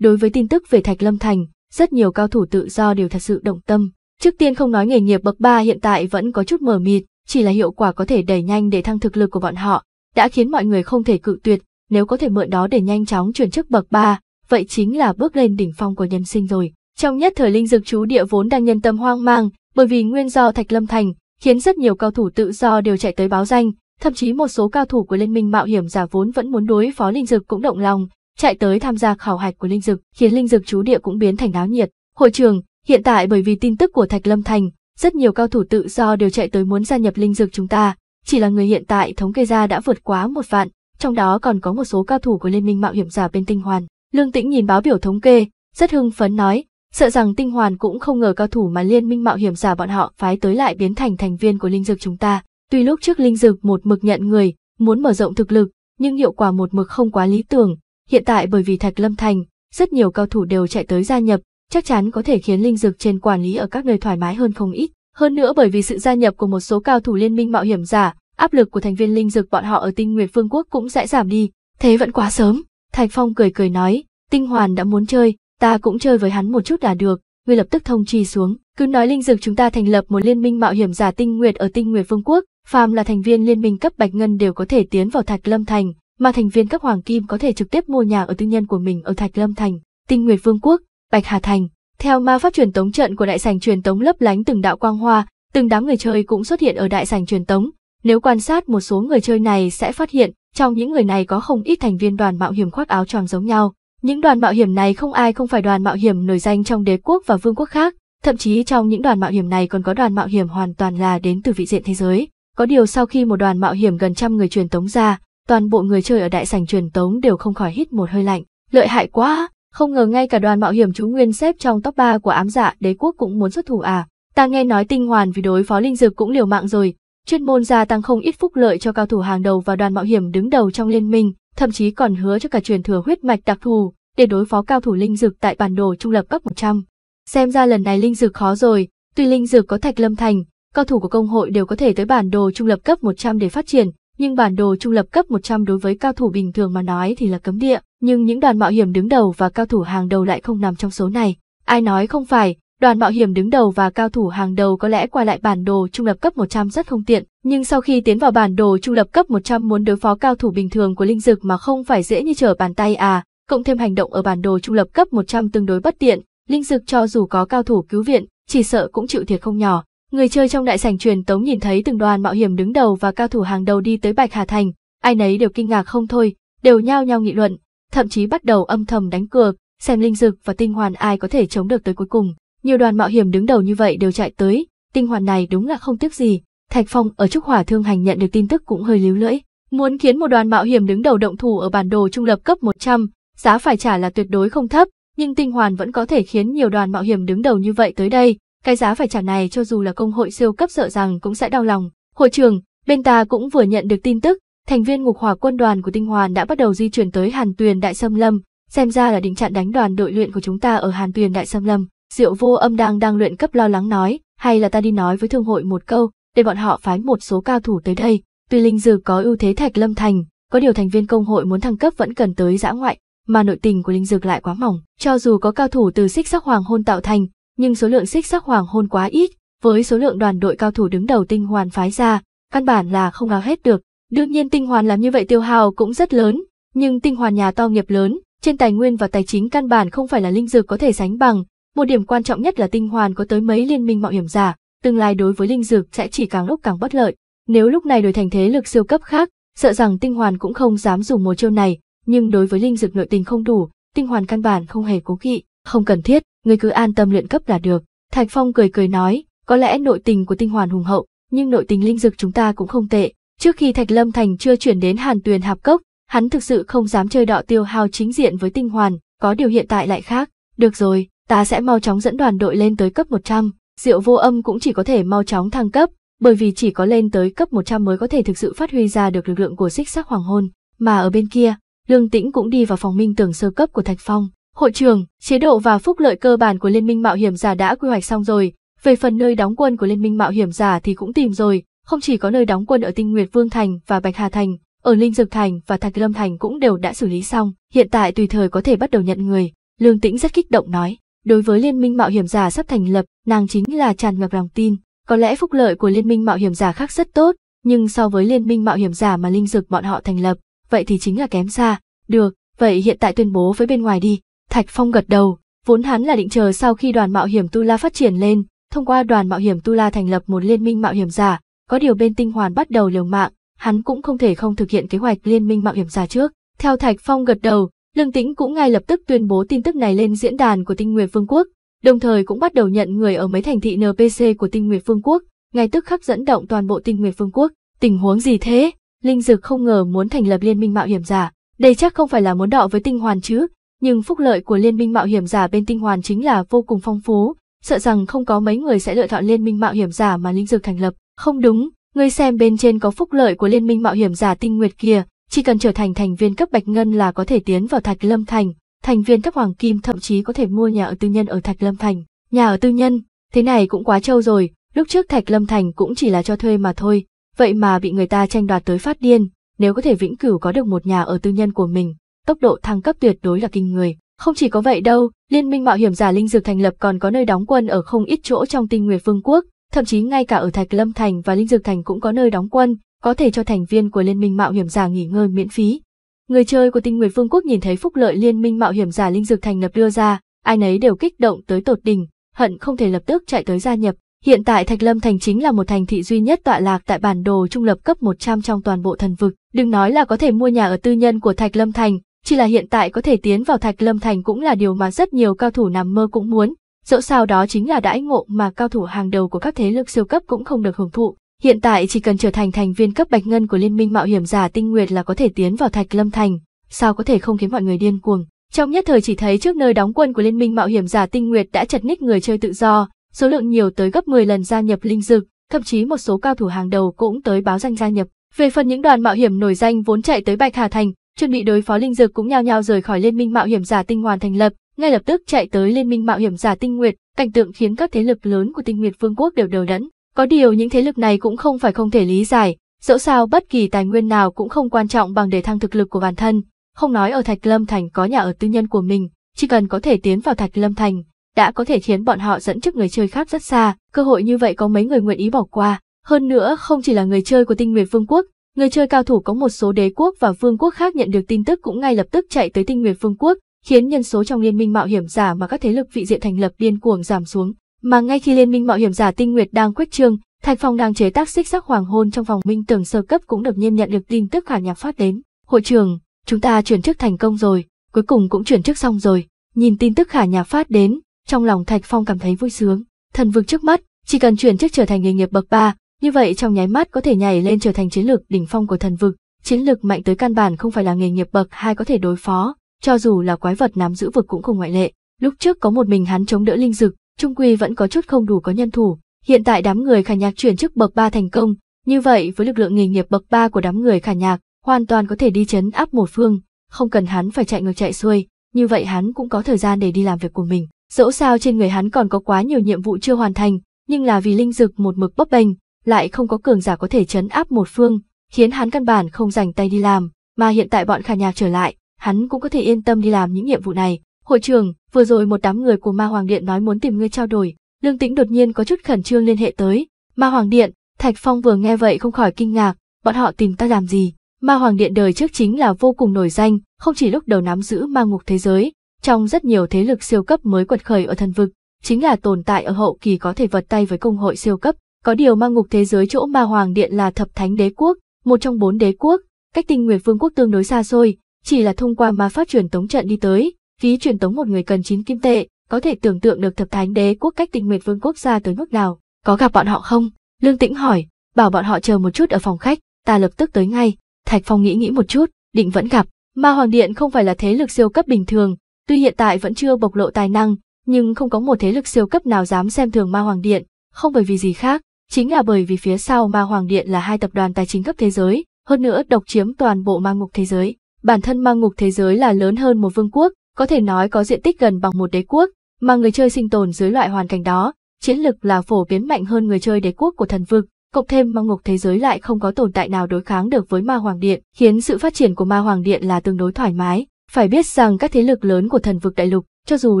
A: Đối với tin tức về thạch lâm thành, rất nhiều cao thủ tự do đều thật sự động tâm. Trước tiên không nói nghề nghiệp bậc ba hiện tại vẫn có chút mờ mịt, chỉ là hiệu quả có thể đẩy nhanh để thăng thực lực của bọn họ, đã khiến mọi người không thể cự tuyệt, nếu có thể mượn đó để nhanh chóng chuyển chức bậc ba vậy chính là bước lên đỉnh phong của nhân sinh rồi. Trong nhất thời linh dược chú địa vốn đang nhân tâm hoang mang, bởi vì nguyên do Thạch Lâm Thành, khiến rất nhiều cao thủ tự do đều chạy tới báo danh, thậm chí một số cao thủ của Liên minh mạo hiểm giả vốn vẫn muốn đối phó linh dực cũng động lòng, chạy tới tham gia khảo hạch của linh dực, khiến linh dực chú địa cũng biến thành náo nhiệt. Hội trường, hiện tại bởi vì tin tức của Thạch Lâm Thành, rất nhiều cao thủ tự do đều chạy tới muốn gia nhập linh dực chúng ta, chỉ là người hiện tại thống kê ra đã vượt quá một vạn, trong đó còn có một số cao thủ của Liên minh mạo hiểm giả bên Tinh Hoàn. Lương Tĩnh nhìn báo biểu thống kê, rất hưng phấn nói, sợ rằng tinh hoàn cũng không ngờ cao thủ mà liên minh mạo hiểm giả bọn họ phái tới lại biến thành thành viên của linh dực chúng ta. Tuy lúc trước linh dực một mực nhận người, muốn mở rộng thực lực, nhưng hiệu quả một mực không quá lý tưởng. Hiện tại bởi vì Thạch Lâm Thành, rất nhiều cao thủ đều chạy tới gia nhập, chắc chắn có thể khiến linh dực trên quản lý ở các nơi thoải mái hơn không ít. Hơn nữa bởi vì sự gia nhập của một số cao thủ liên minh mạo hiểm giả, áp lực của thành viên linh dực bọn họ ở Tinh Nguyệt phương quốc cũng sẽ giảm đi. Thế vẫn quá sớm, Thạch Phong cười cười nói, Tinh Hoàn đã muốn chơi, ta cũng chơi với hắn một chút là được, ngươi lập tức thông chi xuống. Cứ nói linh dược chúng ta thành lập một liên minh mạo hiểm giả tinh nguyệt ở tinh nguyệt vương quốc, phàm là thành viên liên minh cấp bạch ngân đều có thể tiến vào Thạch Lâm Thành, mà thành viên cấp hoàng kim có thể trực tiếp mua nhà ở tư nhân của mình ở Thạch Lâm Thành, tinh nguyệt vương quốc, Bạch Hà Thành. Theo ma pháp truyền tống trận của đại sảnh truyền tống lấp lánh từng đạo quang hoa, từng đám người chơi cũng xuất hiện ở đại sảnh truyền tống. Nếu quan sát một số người chơi này sẽ phát hiện, trong những người này có không ít thành viên đoàn mạo hiểm khoác áo choàng giống nhau, những đoàn mạo hiểm này không ai không phải đoàn mạo hiểm nổi danh trong đế quốc và vương quốc khác, thậm chí trong những đoàn mạo hiểm này còn có đoàn mạo hiểm hoàn toàn là đến từ vị diện thế giới. Có điều sau khi một đoàn mạo hiểm gần trăm người truyền tống ra, toàn bộ người chơi ở đại sảnh truyền tống đều không khỏi hít một hơi lạnh. Lợi hại quá, không ngờ ngay cả đoàn mạo hiểm chú Nguyên xếp trong top 3 của ám dạ đế quốc cũng muốn xuất thủ à. Ta nghe nói tinh hoàn vì đối phó linh dược cũng liều mạng rồi, chuyên môn gia tăng không ít phúc lợi cho cao thủ hàng đầu và đoàn mạo hiểm đứng đầu trong liên minh, thậm chí còn hứa cho cả truyền thừa huyết mạch đặc thù để đối phó cao thủ linh dược tại bản đồ trung lập cấp 100. Xem ra lần này linh dược khó rồi, tuy linh dược có Thạch Lâm Thành, cao thủ của công hội đều có thể tới bản đồ trung lập cấp 100 để phát triển, nhưng bản đồ trung lập cấp 100 đối với cao thủ bình thường mà nói thì là cấm địa, nhưng những đoàn mạo hiểm đứng đầu và cao thủ hàng đầu lại không nằm trong số này. Ai nói không phải, Đoàn mạo hiểm đứng đầu và cao thủ hàng đầu có lẽ qua lại bản đồ trung lập cấp 100 rất không tiện, nhưng sau khi tiến vào bản đồ trung lập cấp 100 muốn đối phó cao thủ bình thường của linh dực mà không phải dễ như trở bàn tay à, cộng thêm hành động ở bản đồ trung lập cấp 100 tương đối bất tiện, linh dực cho dù có cao thủ cứu viện, chỉ sợ cũng chịu thiệt không nhỏ. Người chơi trong đại sảnh truyền tống nhìn thấy từng đoàn mạo hiểm đứng đầu và cao thủ hàng đầu đi tới Bạch Hà Thành, ai nấy đều kinh ngạc không thôi, đều nhao nhao nghị luận, thậm chí bắt đầu âm thầm đánh cược, xem linh dực và tinh hoàn ai có thể chống được tới cuối cùng. Nhiều đoàn mạo hiểm đứng đầu như vậy đều chạy tới, tinh hoàn này đúng là không tiếc gì. Thạch Phong ở Trúc Hỏa Thương Hành nhận được tin tức cũng hơi líu lưỡi. Muốn khiến một đoàn mạo hiểm đứng đầu động thủ ở bản đồ trung lập cấp 100, giá phải trả là tuyệt đối không thấp, nhưng tinh hoàn vẫn có thể khiến nhiều đoàn mạo hiểm đứng đầu như vậy tới đây. Cái giá phải trả này cho dù là công hội siêu cấp sợ rằng cũng sẽ đau lòng. Hội trưởng, bên ta cũng vừa nhận được tin tức, thành viên ngục hỏa quân đoàn của tinh hoàn đã bắt đầu di chuyển tới Hàn Tuyền Đại Sâm Lâm, xem ra là định chặn đánh đoàn đội luyện của chúng ta ở Hàn Tuyền Đại Sâm Lâm. Diệu vô âm đang đang luyện cấp lo lắng nói, hay là ta đi nói với thương hội một câu, để bọn họ phái một số cao thủ tới đây. Tuy linh dược có ưu thế thạch lâm thành, có điều thành viên công hội muốn thăng cấp vẫn cần tới giã ngoại, mà nội tình của linh dược lại quá mỏng. Cho dù có cao thủ từ xích sắc hoàng hôn tạo thành, nhưng số lượng xích sắc hoàng hôn quá ít, với số lượng đoàn đội cao thủ đứng đầu tinh hoàn phái ra, căn bản là không gào hết được. Đương nhiên tinh hoàn làm như vậy tiêu hào cũng rất lớn, nhưng tinh hoàn nhà to nghiệp lớn, trên tài nguyên và tài chính căn bản không phải là linh dược có thể sánh bằng, một điểm quan trọng nhất là tinh hoàn có tới mấy liên minh mạo hiểm giả, tương lai đối với linh dược sẽ chỉ càng lúc càng bất lợi. Nếu lúc này đổi thành thế lực siêu cấp khác, sợ rằng tinh hoàn cũng không dám dùng một chiêu này, nhưng đối với linh dược nội tình không đủ, tinh hoàn căn bản không hề cố kỵ, không cần thiết, người cứ an tâm luyện cấp là được. Thạch Phong cười cười nói, có lẽ nội tình của tinh hoàn hùng hậu, nhưng nội tình linh dược chúng ta cũng không tệ. Trước khi Thạch Lâm Thành chưa chuyển đến Hàn Tuyền Hạp Cốc, hắn thực sự không dám chơi đọ tiêu hao chính diện với tinh hoàn, có điều hiện tại lại khác. Được rồi, ta sẽ mau chóng dẫn đoàn đội lên tới cấp 100, Diệu Vô Âm cũng chỉ có thể mau chóng thăng cấp, bởi vì chỉ có lên tới cấp 100 mới có thể thực sự phát huy ra được lực lượng của xích sắc hoàng hôn. Mà ở bên kia, Lương Tĩnh cũng đi vào phòng minh tưởng sơ cấp của Thạch Phong. Hội trường, chế độ và phúc lợi cơ bản của Liên minh Mạo hiểm giả đã quy hoạch xong rồi, về phần nơi đóng quân của Liên minh Mạo hiểm giả thì cũng tìm rồi, không chỉ có nơi đóng quân ở Tinh Nguyệt Vương Thành và Bạch Hà Thành, ở Linh dực Thành và Thạch Lâm Thành cũng đều đã xử lý xong, hiện tại tùy thời có thể bắt đầu nhận người. Lương Tĩnh rất kích động nói, Đối với Liên minh Mạo hiểm giả sắp thành lập, nàng chính là tràn ngập lòng tin. Có lẽ phúc lợi của Liên minh Mạo hiểm giả khác rất tốt, nhưng so với Liên minh Mạo hiểm giả mà linh dực bọn họ thành lập, vậy thì chính là kém xa. Được, vậy hiện tại tuyên bố với bên ngoài đi. Thạch Phong gật đầu, vốn hắn là định chờ sau khi đoàn mạo hiểm Tu La phát triển lên, thông qua đoàn mạo hiểm Tu La thành lập một liên minh mạo hiểm giả, có điều bên tinh hoàn bắt đầu liều mạng, hắn cũng không thể không thực hiện kế hoạch liên minh mạo hiểm giả trước. Theo Thạch Phong gật đầu, Lương Tĩnh cũng ngay lập tức tuyên bố tin tức này lên diễn đàn của Tinh Nguyệt Vương quốc, đồng thời cũng bắt đầu nhận người ở mấy thành thị NPC của Tinh Nguyệt Vương quốc, ngay tức khắc dẫn động toàn bộ Tinh Nguyệt Vương quốc. Tình huống gì thế? Linh Dực không ngờ muốn thành lập liên minh mạo hiểm giả, đây chắc không phải là muốn đọ với Tinh Hoàn chứ, nhưng phúc lợi của liên minh mạo hiểm giả bên Tinh Hoàn chính là vô cùng phong phú, sợ rằng không có mấy người sẽ lựa chọn liên minh mạo hiểm giả mà Linh Dực thành lập. Không đúng, ngươi xem bên trên có phúc lợi của liên minh mạo hiểm giả Tinh Nguyệt kia, chỉ cần trở thành thành viên cấp Bạch Ngân là có thể tiến vào Thạch Lâm Thành, thành viên cấp Hoàng Kim thậm chí có thể mua nhà ở tư nhân ở Thạch Lâm Thành. Nhà ở tư nhân, thế này cũng quá trâu rồi, lúc trước Thạch Lâm Thành cũng chỉ là cho thuê mà thôi, vậy mà bị người ta tranh đoạt tới phát điên, nếu có thể vĩnh cửu có được một nhà ở tư nhân của mình, tốc độ thăng cấp tuyệt đối là kinh người. Không chỉ có vậy đâu, Liên minh mạo hiểm giả linh dược thành lập còn có nơi đóng quân ở không ít chỗ trong Tinh Nguyệt Vương quốc, thậm chí ngay cả ở Thạch Lâm thành và Linh dược thành cũng có nơi đóng quân, có thể cho thành viên của Liên minh Mạo hiểm giả nghỉ ngơi miễn phí. Người chơi của Tinh Nguyệt Vương quốc nhìn thấy phúc lợi Liên minh Mạo hiểm giả linh dược thành lập đưa ra, ai nấy đều kích động tới tột đỉnh, hận không thể lập tức chạy tới gia nhập. Hiện tại Thạch Lâm Thành chính là một thành thị duy nhất tọa lạc tại bản đồ trung lập cấp 100 trong toàn bộ thần vực. Đừng nói là có thể mua nhà ở tư nhân của Thạch Lâm Thành, chỉ là hiện tại có thể tiến vào Thạch Lâm Thành cũng là điều mà rất nhiều cao thủ nằm mơ cũng muốn. Dẫu sao đó chính là đãi ngộ mà cao thủ hàng đầu của các thế lực siêu cấp cũng không được hưởng thụ. Hiện tại chỉ cần trở thành thành viên cấp bạch ngân của Liên minh Mạo hiểm giả Tinh Nguyệt là có thể tiến vào Thạch Lâm Thành, sao có thể không khiến mọi người điên cuồng. Trong nhất thời chỉ thấy trước nơi đóng quân của Liên minh Mạo hiểm giả Tinh Nguyệt đã chật ních người chơi tự do, số lượng nhiều tới gấp 10 lần gia nhập linh dực, thậm chí một số cao thủ hàng đầu cũng tới báo danh gia nhập. Về phần những đoàn mạo hiểm nổi danh vốn chạy tới Bạch Hà Thành, chuẩn bị đối phó linh dược cũng nhao nhao rời khỏi liên minh mạo hiểm giả tinh hoàn thành lập, ngay lập tức chạy tới liên minh mạo hiểm giả tinh nguyệt, cảnh tượng khiến các thế lực lớn của tinh nguyệt vương quốc đều đờ đẫn. Có điều những thế lực này cũng không phải không thể lý giải, dẫu sao bất kỳ tài nguyên nào cũng không quan trọng bằng để thăng thực lực của bản thân, không nói ở Thạch Lâm Thành có nhà ở tư nhân của mình, chỉ cần có thể tiến vào Thạch Lâm Thành, đã có thể khiến bọn họ dẫn trước người chơi khác rất xa, cơ hội như vậy có mấy người nguyện ý bỏ qua. Hơn nữa, không chỉ là người chơi của Tinh Nguyệt Vương quốc, người chơi cao thủ có một số đế quốc và vương quốc khác nhận được tin tức cũng ngay lập tức chạy tới Tinh Nguyệt Vương quốc, khiến nhân số trong liên minh mạo hiểm giả mà các thế lực vị diện thành lập điên cuồng giảm xuống. Mà ngay khi liên minh mạo hiểm giả tinh nguyệt đang khuếch trương, Thạch Phong đang chế tác xích sắc hoàng hôn trong vòng minh tưởng sơ cấp cũng đột nhiên nhận được tin tức khả nhạc phát đến. Hội trường, chúng ta chuyển chức thành công rồi, cuối cùng cũng chuyển chức xong rồi. Nhìn tin tức khả nhạc phát đến, trong lòng Thạch Phong cảm thấy vui sướng. Thần vực trước mắt, chỉ cần chuyển chức trở thành nghề nghiệp bậc ba, như vậy trong nháy mắt có thể nhảy lên trở thành chiến lược đỉnh phong của thần vực. Chiến lược mạnh tới căn bản không phải là nghề nghiệp bậc hai có thể đối phó, cho dù là quái vật nắm giữ vực cũng không ngoại lệ. Lúc trước có một mình hắn chống đỡ linh dực, trung quy vẫn có chút không đủ có nhân thủ. Hiện tại đám người khả nhạc chuyển chức bậc 3 thành công, như vậy với lực lượng nghề nghiệp bậc 3 của đám người khả nhạc, hoàn toàn có thể đi chấn áp một phương, không cần hắn phải chạy ngược chạy xuôi, như vậy hắn cũng có thời gian để đi làm việc của mình. Dẫu sao trên người hắn còn có quá nhiều nhiệm vụ chưa hoàn thành, nhưng là vì linh dực một mực bấp bênh, lại không có cường giả có thể chấn áp một phương, khiến hắn căn bản không dành tay đi làm, mà hiện tại bọn khả nhạc trở lại, hắn cũng có thể yên tâm đi làm những nhiệm vụ này. Hội trường, vừa rồi một đám người của Ma Hoàng Điện nói muốn tìm ngươi trao đổi, Lương Tĩnh đột nhiên có chút khẩn trương liên hệ tới. Ma Hoàng Điện, Thạch Phong vừa nghe vậy không khỏi kinh ngạc, bọn họ tìm ta làm gì? Ma Hoàng Điện đời trước chính là vô cùng nổi danh, không chỉ lúc đầu nắm giữ ma ngục thế giới, trong rất nhiều thế lực siêu cấp mới quật khởi ở thần vực, chính là tồn tại ở hậu kỳ có thể vật tay với công hội siêu cấp. Có điều ma ngục thế giới chỗ Ma Hoàng Điện là thập thánh đế quốc, một trong bốn đế quốc, cách tinh nguyệt vương quốc tương đối xa xôi, chỉ là thông qua ma pháp truyền tống trận đi tới, phí truyền tống một người cần 9 kim tệ, có thể tưởng tượng được thập thánh đế quốc cách tình nguyệt vương quốc gia tới mức nào. Có gặp bọn họ không? Lương Tĩnh hỏi, bảo bọn họ chờ một chút ở phòng khách, ta lập tức tới ngay. Thạch Phong nghĩ nghĩ một chút, định vẫn gặp. Ma Hoàng Điện không phải là thế lực siêu cấp bình thường, tuy hiện tại vẫn chưa bộc lộ tài năng, nhưng không có một thế lực siêu cấp nào dám xem thường Ma Hoàng Điện, không bởi vì gì khác, chính là bởi vì phía sau Ma Hoàng Điện là hai tập đoàn tài chính cấp thế giới, hơn nữa độc chiếm toàn bộ ma ngục thế giới. Bản thân ma ngục thế giới là lớn hơn một vương quốc, có thể nói có diện tích gần bằng một đế quốc, mà người chơi sinh tồn dưới loại hoàn cảnh đó, chiến lực là phổ biến mạnh hơn người chơi đế quốc của thần vực, cộng thêm ma ngục thế giới lại không có tồn tại nào đối kháng được với ma hoàng điện, khiến sự phát triển của ma hoàng điện là tương đối thoải mái. Phải biết rằng các thế lực lớn của thần vực đại lục, cho dù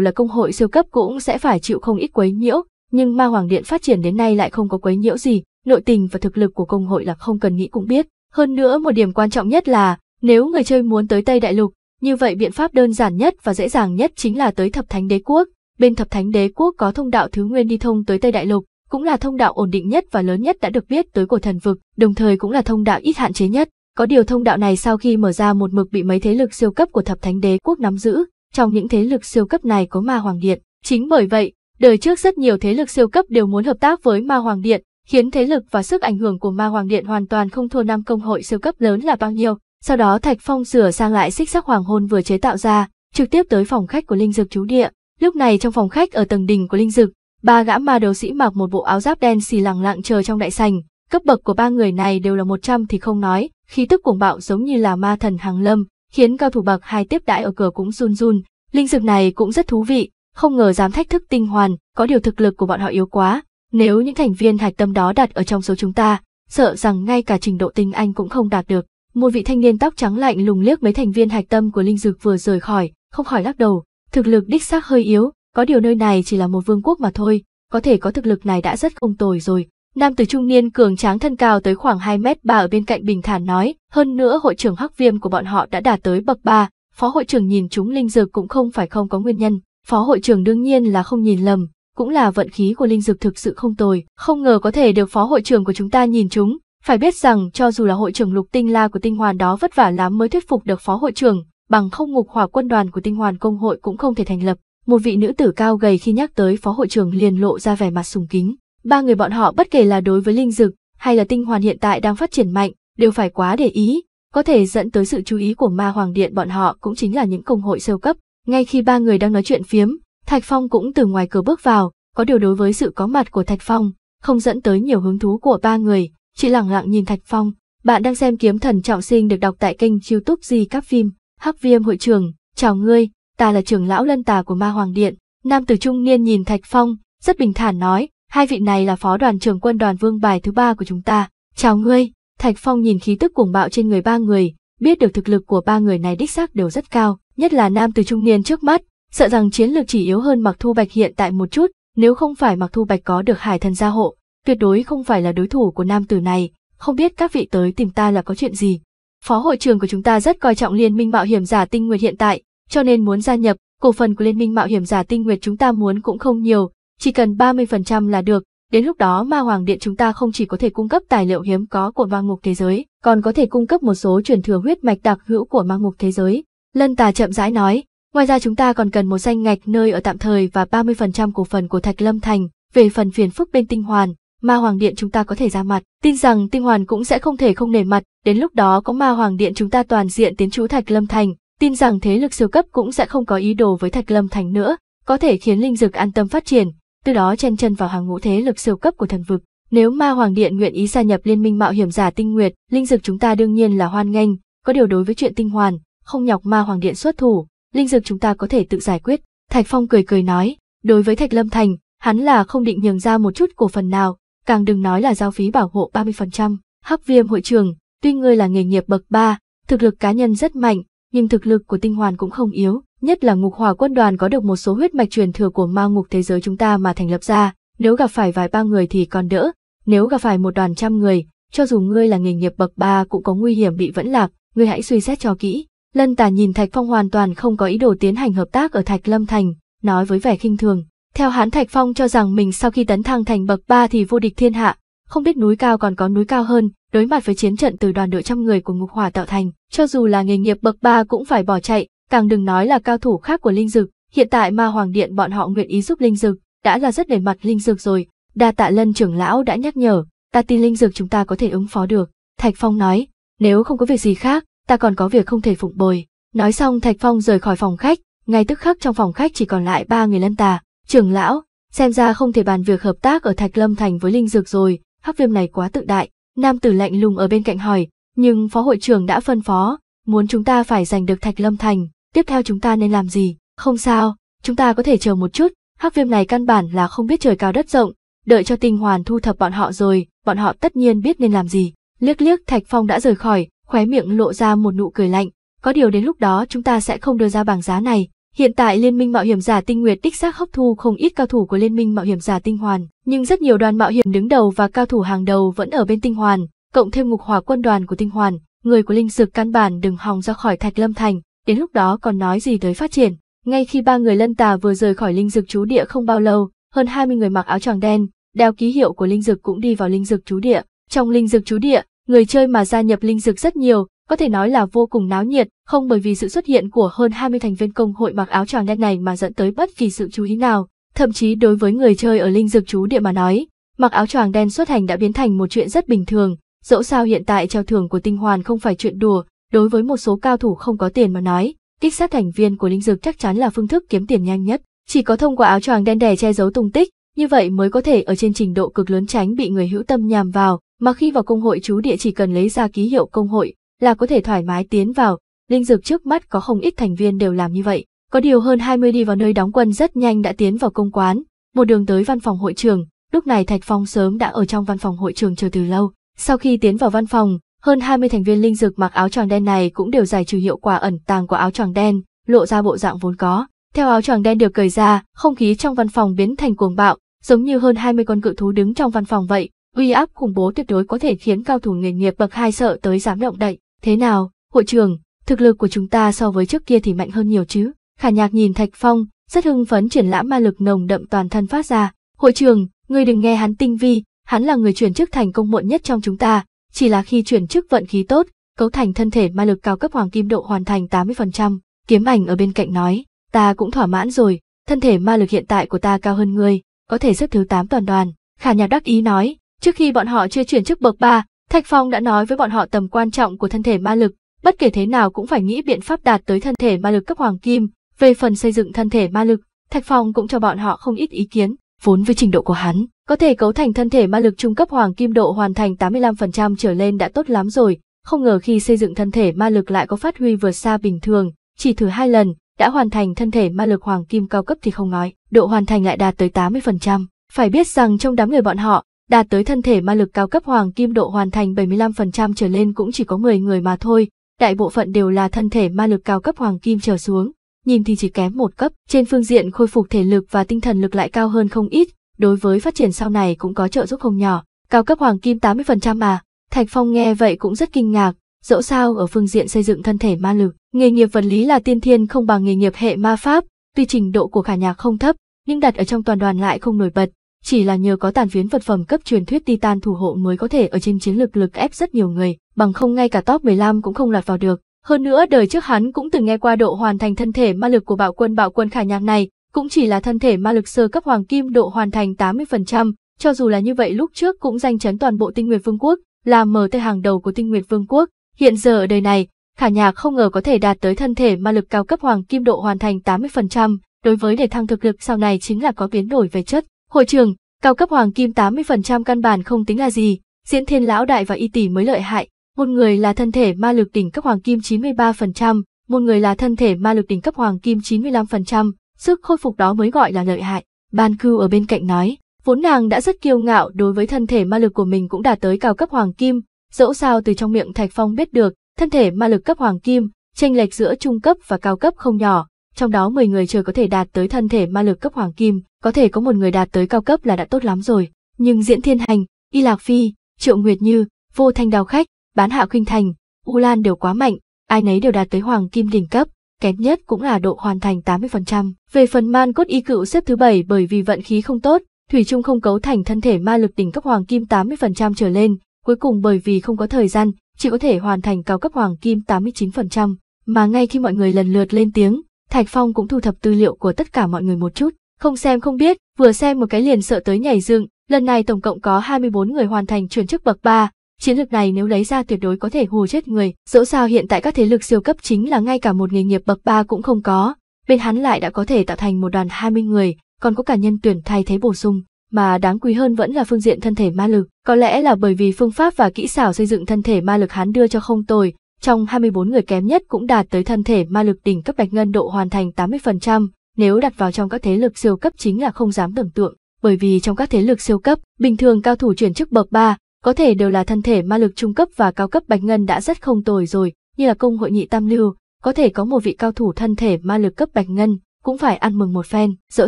A: là công hội siêu cấp cũng sẽ phải chịu không ít quấy nhiễu, nhưng ma hoàng điện phát triển đến nay lại không có quấy nhiễu gì, nội tình và thực lực của công hội là không cần nghĩ cũng biết. Hơn nữa một điểm quan trọng nhất là, nếu người chơi muốn tới Tây Đại Lục, như vậy biện pháp đơn giản nhất và dễ dàng nhất chính là tới thập thánh đế quốc. Bên thập thánh đế quốc có thông đạo thứ nguyên đi thông tới Tây Đại Lục, cũng là thông đạo ổn định nhất và lớn nhất đã được biết tới của thần vực, đồng thời cũng là thông đạo ít hạn chế nhất. Có điều thông đạo này sau khi mở ra một mực bị mấy thế lực siêu cấp của thập thánh đế quốc nắm giữ, trong những thế lực siêu cấp này có Ma Hoàng Điện. Chính bởi vậy, đời trước rất nhiều thế lực siêu cấp đều muốn hợp tác với Ma Hoàng Điện, khiến thế lực và sức ảnh hưởng của Ma Hoàng Điện hoàn toàn không thua năm công hội siêu cấp lớn là bao nhiêu. Sau đó Thạch Phong sửa sang lại xích sắc hoàng hôn vừa chế tạo ra, trực tiếp tới phòng khách của linh dược chú địa. Lúc này trong phòng khách ở tầng đỉnh của linh dược, ba gã ma đầu sĩ mặc một bộ áo giáp đen xì lẳng lặng chờ trong đại sành. Cấp bậc của ba người này đều là một trăm thì không nói, khí tức cuồng bạo giống như là ma thần hàng lâm, khiến cao thủ bậc hai tiếp đãi ở cửa cũng run run. Linh dược này cũng rất thú vị, không ngờ dám thách thức tinh hoàn, có điều thực lực của bọn họ yếu quá. Nếu những thành viên hạch tâm đó đặt ở trong số chúng ta, sợ rằng ngay cả trình độ tinh anh cũng không đạt được. Một vị thanh niên tóc trắng lạnh lùng liếc mấy thành viên hạch tâm của linh dược vừa rời khỏi, không khỏi lắc đầu, thực lực đích xác hơi yếu, có điều nơi này chỉ là một vương quốc mà thôi, có thể có thực lực này đã rất không tồi rồi. Nam tử trung niên cường tráng thân cao tới khoảng 2 mét ba ở bên cạnh bình thản nói, hơn nữa hội trưởng Hắc Viêm của bọn họ đã đạt tới bậc ba, phó hội trưởng nhìn chúng linh dược cũng không phải không có nguyên nhân, phó hội trưởng đương nhiên là không nhìn lầm, cũng là vận khí của linh dược thực sự không tồi, không ngờ có thể được phó hội trưởng của chúng ta nhìn chúng, phải biết rằng cho dù là hội trưởng lục tinh la của tinh hoàn đó vất vả lắm mới thuyết phục được phó hội trưởng, bằng không ngục hỏa quân đoàn của tinh hoàn công hội cũng không thể thành lập. Một vị nữ tử cao gầy khi nhắc tới phó hội trưởng liền lộ ra vẻ mặt sùng kính. Ba người bọn họ bất kể là đối với linh dực hay là tinh hoàn hiện tại đang phát triển mạnh, đều phải quá để ý, có thể dẫn tới sự chú ý của ma hoàng điện bọn họ cũng chính là những công hội siêu cấp. Ngay khi ba người đang nói chuyện phiếm, Thạch Phong cũng từ ngoài cửa bước vào, có điều đối với sự có mặt của Thạch Phong, không dẫn tới nhiều hứng thú của ba người, Chị lẳng lặng nhìn Thạch Phong, bạn đang xem kiếm thần trọng sinh được đọc tại kênh youtube Di Các Phim, Hắc Viêm Hội trưởng, chào ngươi, ta là trưởng lão lân tà của Ma Hoàng Điện. Nam tử trung niên nhìn Thạch Phong, rất bình thản nói, hai vị này là phó đoàn trưởng quân đoàn vương bài thứ ba của chúng ta, chào ngươi. Thạch Phong nhìn khí tức cuồng bạo trên người ba người, biết được thực lực của ba người này đích xác đều rất cao, nhất là nam tử trung niên trước mắt, sợ rằng chiến lược chỉ yếu hơn Mặc Thu Bạch hiện tại một chút, nếu không phải Mặc Thu Bạch có được Hải Thần gia hộ, tuyệt đối không phải là đối thủ của nam tử này, không biết các vị tới tìm ta là có chuyện gì. Phó hội trưởng của chúng ta rất coi trọng liên minh mạo hiểm giả tinh nguyệt hiện tại, cho nên muốn gia nhập, cổ phần của liên minh mạo hiểm giả tinh nguyệt chúng ta muốn cũng không nhiều, chỉ cần 30% là được, đến lúc đó ma hoàng điện chúng ta không chỉ có thể cung cấp tài liệu hiếm có của ma ngục thế giới, còn có thể cung cấp một số truyền thừa huyết mạch đặc hữu của ma ngục thế giới. Lân Tà chậm rãi nói, ngoài ra chúng ta còn cần một danh ngạch nơi ở tạm thời và 30% cổ phần của Thạch Lâm Thành, về phần phiền phức bên tinh hoàn, ma hoàng điện chúng ta có thể ra mặt, tin rằng tinh hoàn cũng sẽ không thể không nể mặt, đến lúc đó có ma hoàng điện chúng ta toàn diện tiến trú Thạch Lâm Thành, tin rằng thế lực siêu cấp cũng sẽ không có ý đồ với Thạch Lâm Thành nữa, có thể khiến linh dực an tâm phát triển, từ đó chen chân vào hàng ngũ thế lực siêu cấp của thần vực. Nếu ma hoàng điện nguyện ý gia nhập liên minh mạo hiểm giả tinh nguyệt, linh dực chúng ta đương nhiên là hoan nghênh, có điều đối với chuyện tinh hoàn, không nhọc ma hoàng điện xuất thủ, linh dực chúng ta có thể tự giải quyết. Thạch Phong cười cười nói, đối với Thạch Lâm Thành, hắn là không định nhường ra một chút cổ phần nào, càng đừng nói là giao phí bảo hộ 30%. Hắc viêm hội trường. tuy ngươi là nghề nghiệp bậc 3, thực lực cá nhân rất mạnh, nhưng thực lực của tinh hoàn cũng không yếu, nhất là ngục hỏa quân đoàn có được một số huyết mạch truyền thừa của ma ngục thế giới chúng ta mà thành lập ra, nếu gặp phải vài ba người thì còn đỡ, nếu gặp phải một đoàn trăm người, cho dù ngươi là nghề nghiệp bậc 3 cũng có nguy hiểm bị vẫn lạc, ngươi hãy suy xét cho kỹ. Lân Tà nhìn Thạch Phong hoàn toàn không có ý đồ tiến hành hợp tác ở Thạch Lâm Thành, nói với vẻ khinh thường, theo Hán Thạch Phong cho rằng mình sau khi tấn thăng thành bậc 3 thì vô địch thiên hạ, không biết núi cao còn có núi cao hơn, đối mặt với chiến trận từ đoàn đội trăm người của ngục hỏa tạo thành, cho dù là nghề nghiệp bậc 3 cũng phải bỏ chạy, càng đừng nói là cao thủ khác của linh dực, hiện tại ma hoàng điện bọn họ nguyện ý giúp linh dực, đã là rất để mặt linh dực rồi, đa tạ lân trưởng lão đã nhắc nhở, ta tin linh dược chúng ta có thể ứng phó được. Thạch Phong nói, nếu không có việc gì khác, ta còn có việc không thể phụng bồi. Nói xong Thạch Phong rời khỏi phòng khách, ngay tức khắc trong phòng khách chỉ còn lại ba người lân tà, Trưởng lão, xem ra không thể bàn việc hợp tác ở Thạch Lâm Thành với linh dược rồi, hắc viêm này quá tự đại. Nam tử lạnh lùng ở bên cạnh hỏi, nhưng phó hội trưởng đã phân phó, muốn chúng ta phải giành được Thạch Lâm Thành, tiếp theo chúng ta nên làm gì? Không sao, chúng ta có thể chờ một chút, hắc viêm này căn bản là không biết trời cao đất rộng, đợi cho tinh hoàn thu thập bọn họ rồi, bọn họ tất nhiên biết nên làm gì. Liếc liếc Thạch Phong đã rời khỏi, khóe miệng lộ ra một nụ cười lạnh, có điều đến lúc đó chúng ta sẽ không đưa ra bảng giá này, Hiện tại Liên minh Mạo hiểm giả Tinh Nguyệt đích xác hấp thu không ít cao thủ của Liên minh Mạo hiểm giả Tinh Hoàn, nhưng rất nhiều đoàn mạo hiểm đứng đầu và cao thủ hàng đầu vẫn ở bên Tinh Hoàn, cộng thêm ngục hòa quân đoàn của Tinh Hoàn, người của linh dược căn bản đừng hòng ra khỏi Thạch Lâm Thành, đến lúc đó còn nói gì tới phát triển. Ngay khi ba người Lân Tà vừa rời khỏi linh dược chú địa không bao lâu, hơn 20 người mặc áo choàng đen, đeo ký hiệu của linh dược cũng đi vào linh dược chú địa. Trong linh dược chú địa, người chơi mà gia nhập linh dược rất nhiều, có thể nói là vô cùng náo nhiệt, không bởi vì sự xuất hiện của hơn 20 thành viên công hội mặc áo tròn đen này mà dẫn tới bất kỳ sự chú ý nào, thậm chí đối với người chơi ở linh dược chú địa mà nói, mặc áo choàng đen xuất hành đã biến thành một chuyện rất bình thường, dẫu sao hiện tại treo thưởng của tinh hoàn không phải chuyện đùa, đối với một số cao thủ không có tiền mà nói, kích sát thành viên của linh dược chắc chắn là phương thức kiếm tiền nhanh nhất, chỉ có thông qua áo choàng đen đè che giấu tung tích, như vậy mới có thể ở trên trình độ cực lớn tránh bị người hữu tâm nhằm vào, mà khi vào công hội chú địa chỉ cần lấy ra ký hiệu công hội, là có thể thoải mái tiến vào, linh dược trước mắt có không ít thành viên đều làm như vậy. Có điều hơn 20 đi vào nơi đóng quân rất nhanh đã tiến vào công quán, một đường tới văn phòng hội trường, lúc này Thạch Phong sớm đã ở trong văn phòng hội trường chờ từ lâu. Sau khi tiến vào văn phòng, hơn 20 thành viên linh dược mặc áo tròn đen này cũng đều giải trừ hiệu quả ẩn tàng của áo tròn đen, lộ ra bộ dạng vốn có. Theo áo tròn đen được cởi ra, không khí trong văn phòng biến thành cuồng bạo, giống như hơn 20 con cự thú đứng trong văn phòng vậy, uy áp khủng bố tuyệt đối có thể khiến cao thủ nghề nghiệp bậc hai sợ tới dám động đậy. Thế nào, hội trưởng, thực lực của chúng ta so với trước kia thì mạnh hơn nhiều chứ? Khả nhạc nhìn Thạch Phong, rất hưng phấn triển lãm ma lực nồng đậm toàn thân phát ra. Hội trưởng, người đừng nghe hắn tinh vi, hắn là người chuyển chức thành công muộn nhất trong chúng ta, chỉ là khi chuyển chức vận khí tốt, cấu thành thân thể ma lực cao cấp hoàng kim độ hoàn thành 80%. Kiếm ảnh ở bên cạnh nói, ta cũng thỏa mãn rồi, thân thể ma lực hiện tại của ta cao hơn ngươi, có thể xếp thứ 8 toàn đoàn. Khả nhạc đắc ý nói, trước khi bọn họ chưa chuyển chức bậc 3, Thạch Phong đã nói với bọn họ tầm quan trọng của thân thể ma lực, bất kể thế nào cũng phải nghĩ biện pháp đạt tới thân thể ma lực cấp hoàng kim, về phần xây dựng thân thể ma lực, Thạch Phong cũng cho bọn họ không ít ý kiến, vốn với trình độ của hắn, có thể cấu thành thân thể ma lực trung cấp hoàng kim độ hoàn thành 85% trở lên đã tốt lắm rồi, không ngờ khi xây dựng thân thể ma lực lại có phát huy vượt xa bình thường, chỉ thử hai lần, đã hoàn thành thân thể ma lực hoàng kim cao cấp thì không nói, độ hoàn thành lại đạt tới 80%. Phải biết rằng trong đám người bọn họ, đạt tới thân thể ma lực cao cấp hoàng kim độ hoàn thành 75% trở lên cũng chỉ có 10 người mà thôi, đại bộ phận đều là thân thể ma lực cao cấp hoàng kim trở xuống, nhìn thì chỉ kém một cấp, trên phương diện khôi phục thể lực và tinh thần lực lại cao hơn không ít, đối với phát triển sau này cũng có trợ giúp không nhỏ, cao cấp hoàng kim 80% mà, Thạch Phong nghe vậy cũng rất kinh ngạc, dẫu sao ở phương diện xây dựng thân thể ma lực, nghề nghiệp vật lý là tiên thiên không bằng nghề nghiệp hệ ma pháp, tuy trình độ của khả nhạc không thấp, nhưng đặt ở trong toàn đoàn lại không nổi bật, chỉ là nhờ có tàn phiến vật phẩm cấp truyền thuyết Titan thủ hộ mới có thể ở trên chiến lược lực ép rất nhiều người, bằng không ngay cả top 15 cũng không lọt vào được. Hơn nữa đời trước hắn cũng từng nghe qua độ hoàn thành thân thể ma lực của bạo quân bạo quân khả nhạc này, cũng chỉ là thân thể ma lực sơ cấp hoàng kim độ hoàn thành 80%, cho dù là như vậy lúc trước cũng danh chấn toàn bộ tinh nguyệt vương quốc, là mở tay hàng đầu của tinh nguyệt vương quốc. Hiện giờ ở đời này, khả nhạc không ngờ có thể đạt tới thân thể ma lực cao cấp hoàng kim độ hoàn thành 80%, đối với đề thăng thực lực sau này chính là có biến đổi về chất. Hội trưởng, cao cấp hoàng kim 80% căn bản không tính là gì, diễn thiên lão đại và y tỷ mới lợi hại, một người là thân thể ma lực đỉnh cấp hoàng kim 93%, một người là thân thể ma lực đỉnh cấp hoàng kim 95%, sức khôi phục đó mới gọi là lợi hại. Ban Cưu ở bên cạnh nói, vốn nàng đã rất kiêu ngạo đối với thân thể ma lực của mình cũng đạt tới cao cấp hoàng kim, dẫu sao từ trong miệng Thạch Phong biết được, thân thể ma lực cấp hoàng kim, chênh lệch giữa trung cấp và cao cấp không nhỏ, trong đó 10 người trời có thể đạt tới thân thể ma lực cấp hoàng kim, có thể có một người đạt tới cao cấp là đã tốt lắm rồi. Nhưng Diễn Thiên Hành, Y Lạc Phi, Triệu Nguyệt Như, Vô Thanh Đào Khách, Bán Hạ Khuynh Thành, U Lan đều quá mạnh, ai nấy đều đạt tới hoàng kim đỉnh cấp, kém nhất cũng là độ hoàn thành 80%. Về phần man cốt y cựu xếp thứ bảy bởi vì vận khí không tốt, Thủy Trung không cấu thành thân thể ma lực đỉnh cấp hoàng kim 80% trở lên, cuối cùng bởi vì không có thời gian, chỉ có thể hoàn thành cao cấp hoàng kim 89%. Mà ngay khi mọi người lần lượt lên tiếng, Thạch Phong cũng thu thập tư liệu của tất cả mọi người một chút, không xem không biết, vừa xem một cái liền sợ tới nhảy dựng, lần này tổng cộng có 24 người hoàn thành chuyển chức bậc 3, chiến lược này nếu lấy ra tuyệt đối có thể hù chết người, dẫu sao hiện tại các thế lực siêu cấp chính là ngay cả một nghề nghiệp bậc 3 cũng không có, bên hắn lại đã có thể tạo thành một đoàn 20 người, còn có cả nhân tuyển thay thế bổ sung, mà đáng quý hơn vẫn là phương diện thân thể ma lực, có lẽ là bởi vì phương pháp và kỹ xảo xây dựng thân thể ma lực hắn đưa cho không tồi, trong 24 người kém nhất cũng đạt tới thân thể ma lực đỉnh cấp bạch ngân độ hoàn thành 80%, nếu đặt vào trong các thế lực siêu cấp chính là không dám tưởng tượng, bởi vì trong các thế lực siêu cấp, bình thường cao thủ chuyển chức bậc 3, có thể đều là thân thể ma lực trung cấp và cao cấp bạch ngân đã rất không tồi rồi, như là công hội nhị tam lưu, có thể có một vị cao thủ thân thể ma lực cấp bạch ngân, cũng phải ăn mừng một phen, dẫu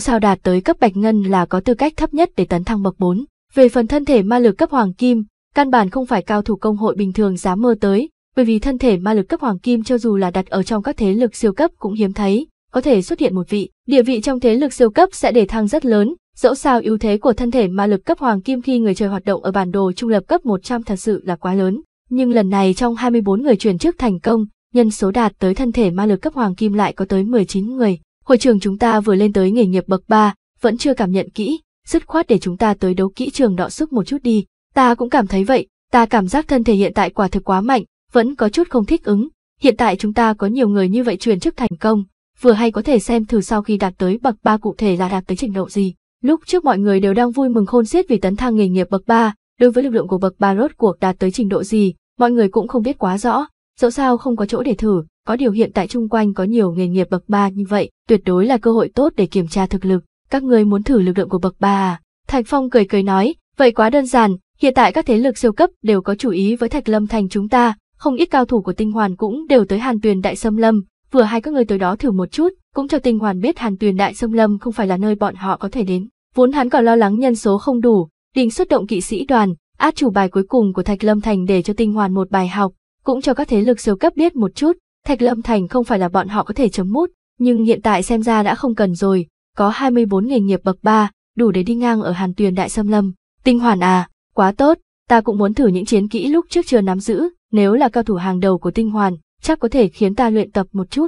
A: sao đạt tới cấp bạch ngân là có tư cách thấp nhất để tấn thăng bậc 4. Về phần thân thể ma lực cấp hoàng kim, căn bản không phải cao thủ công hội bình thường dám mơ tới, bởi vì thân thể ma lực cấp hoàng kim cho dù là đặt ở trong các thế lực siêu cấp cũng hiếm thấy, có thể xuất hiện một vị, địa vị trong thế lực siêu cấp sẽ để thăng rất lớn, dẫu sao ưu thế của thân thể ma lực cấp hoàng kim khi người chơi hoạt động ở bản đồ trung lập cấp 100 thật sự là quá lớn, nhưng lần này trong 24 người chuyển chức thành công, nhân số đạt tới thân thể ma lực cấp hoàng kim lại có tới 19 người. Hội trường chúng ta vừa lên tới nghề nghiệp bậc 3, vẫn chưa cảm nhận kỹ, dứt khoát để chúng ta tới đấu kỹ trường đọ sức một chút đi. Ta cũng cảm thấy vậy, ta cảm giác thân thể hiện tại quả thực quá mạnh, vẫn có chút không thích ứng. Hiện tại chúng ta có nhiều người như vậy chuyển chức thành công, vừa hay có thể xem thử sau khi đạt tới bậc 3 cụ thể là đạt tới trình độ gì. Lúc trước mọi người đều đang vui mừng khôn xiết vì tấn thang nghề nghiệp bậc 3, đối với lực lượng của bậc 3 rốt cuộc đạt tới trình độ gì, mọi người cũng không biết quá rõ, dẫu sao không có chỗ để thử, có điều hiện tại chung quanh có nhiều nghề nghiệp bậc 3 như vậy, tuyệt đối là cơ hội tốt để kiểm tra thực lực. Các ngươi muốn thử lực lượng của bậc 3 à? Thạch Phong cười cười nói, vậy quá đơn giản, hiện tại các thế lực siêu cấp đều có chủ ý với Thạch Lâm Thành chúng ta, không ít cao thủ của tinh hoàn cũng đều tới hàn tuyền đại Sâm lâm, vừa hai các người tới đó thử một chút, cũng cho tinh hoàn biết hàn tuyền đại Sâm lâm không phải là nơi bọn họ có thể đến. Vốn hắn còn lo lắng nhân số không đủ, đình xuất động kỵ sĩ đoàn, át chủ bài cuối cùng của Thạch Lâm Thành để cho tinh hoàn một bài học, cũng cho các thế lực siêu cấp biết một chút, Thạch Lâm Thành không phải là bọn họ có thể chấm mút, nhưng hiện tại xem ra đã không cần rồi, có 24 nghề nghiệp bậc 3, đủ để đi ngang ở Hàn Tuyền Đại Sâm Lâm. Tinh hoàn à, quá tốt, ta cũng muốn thử những chiến kỹ lúc trước chưa nắm giữ, nếu là cao thủ hàng đầu của tinh hoàn, chắc có thể khiến ta luyện tập một chút.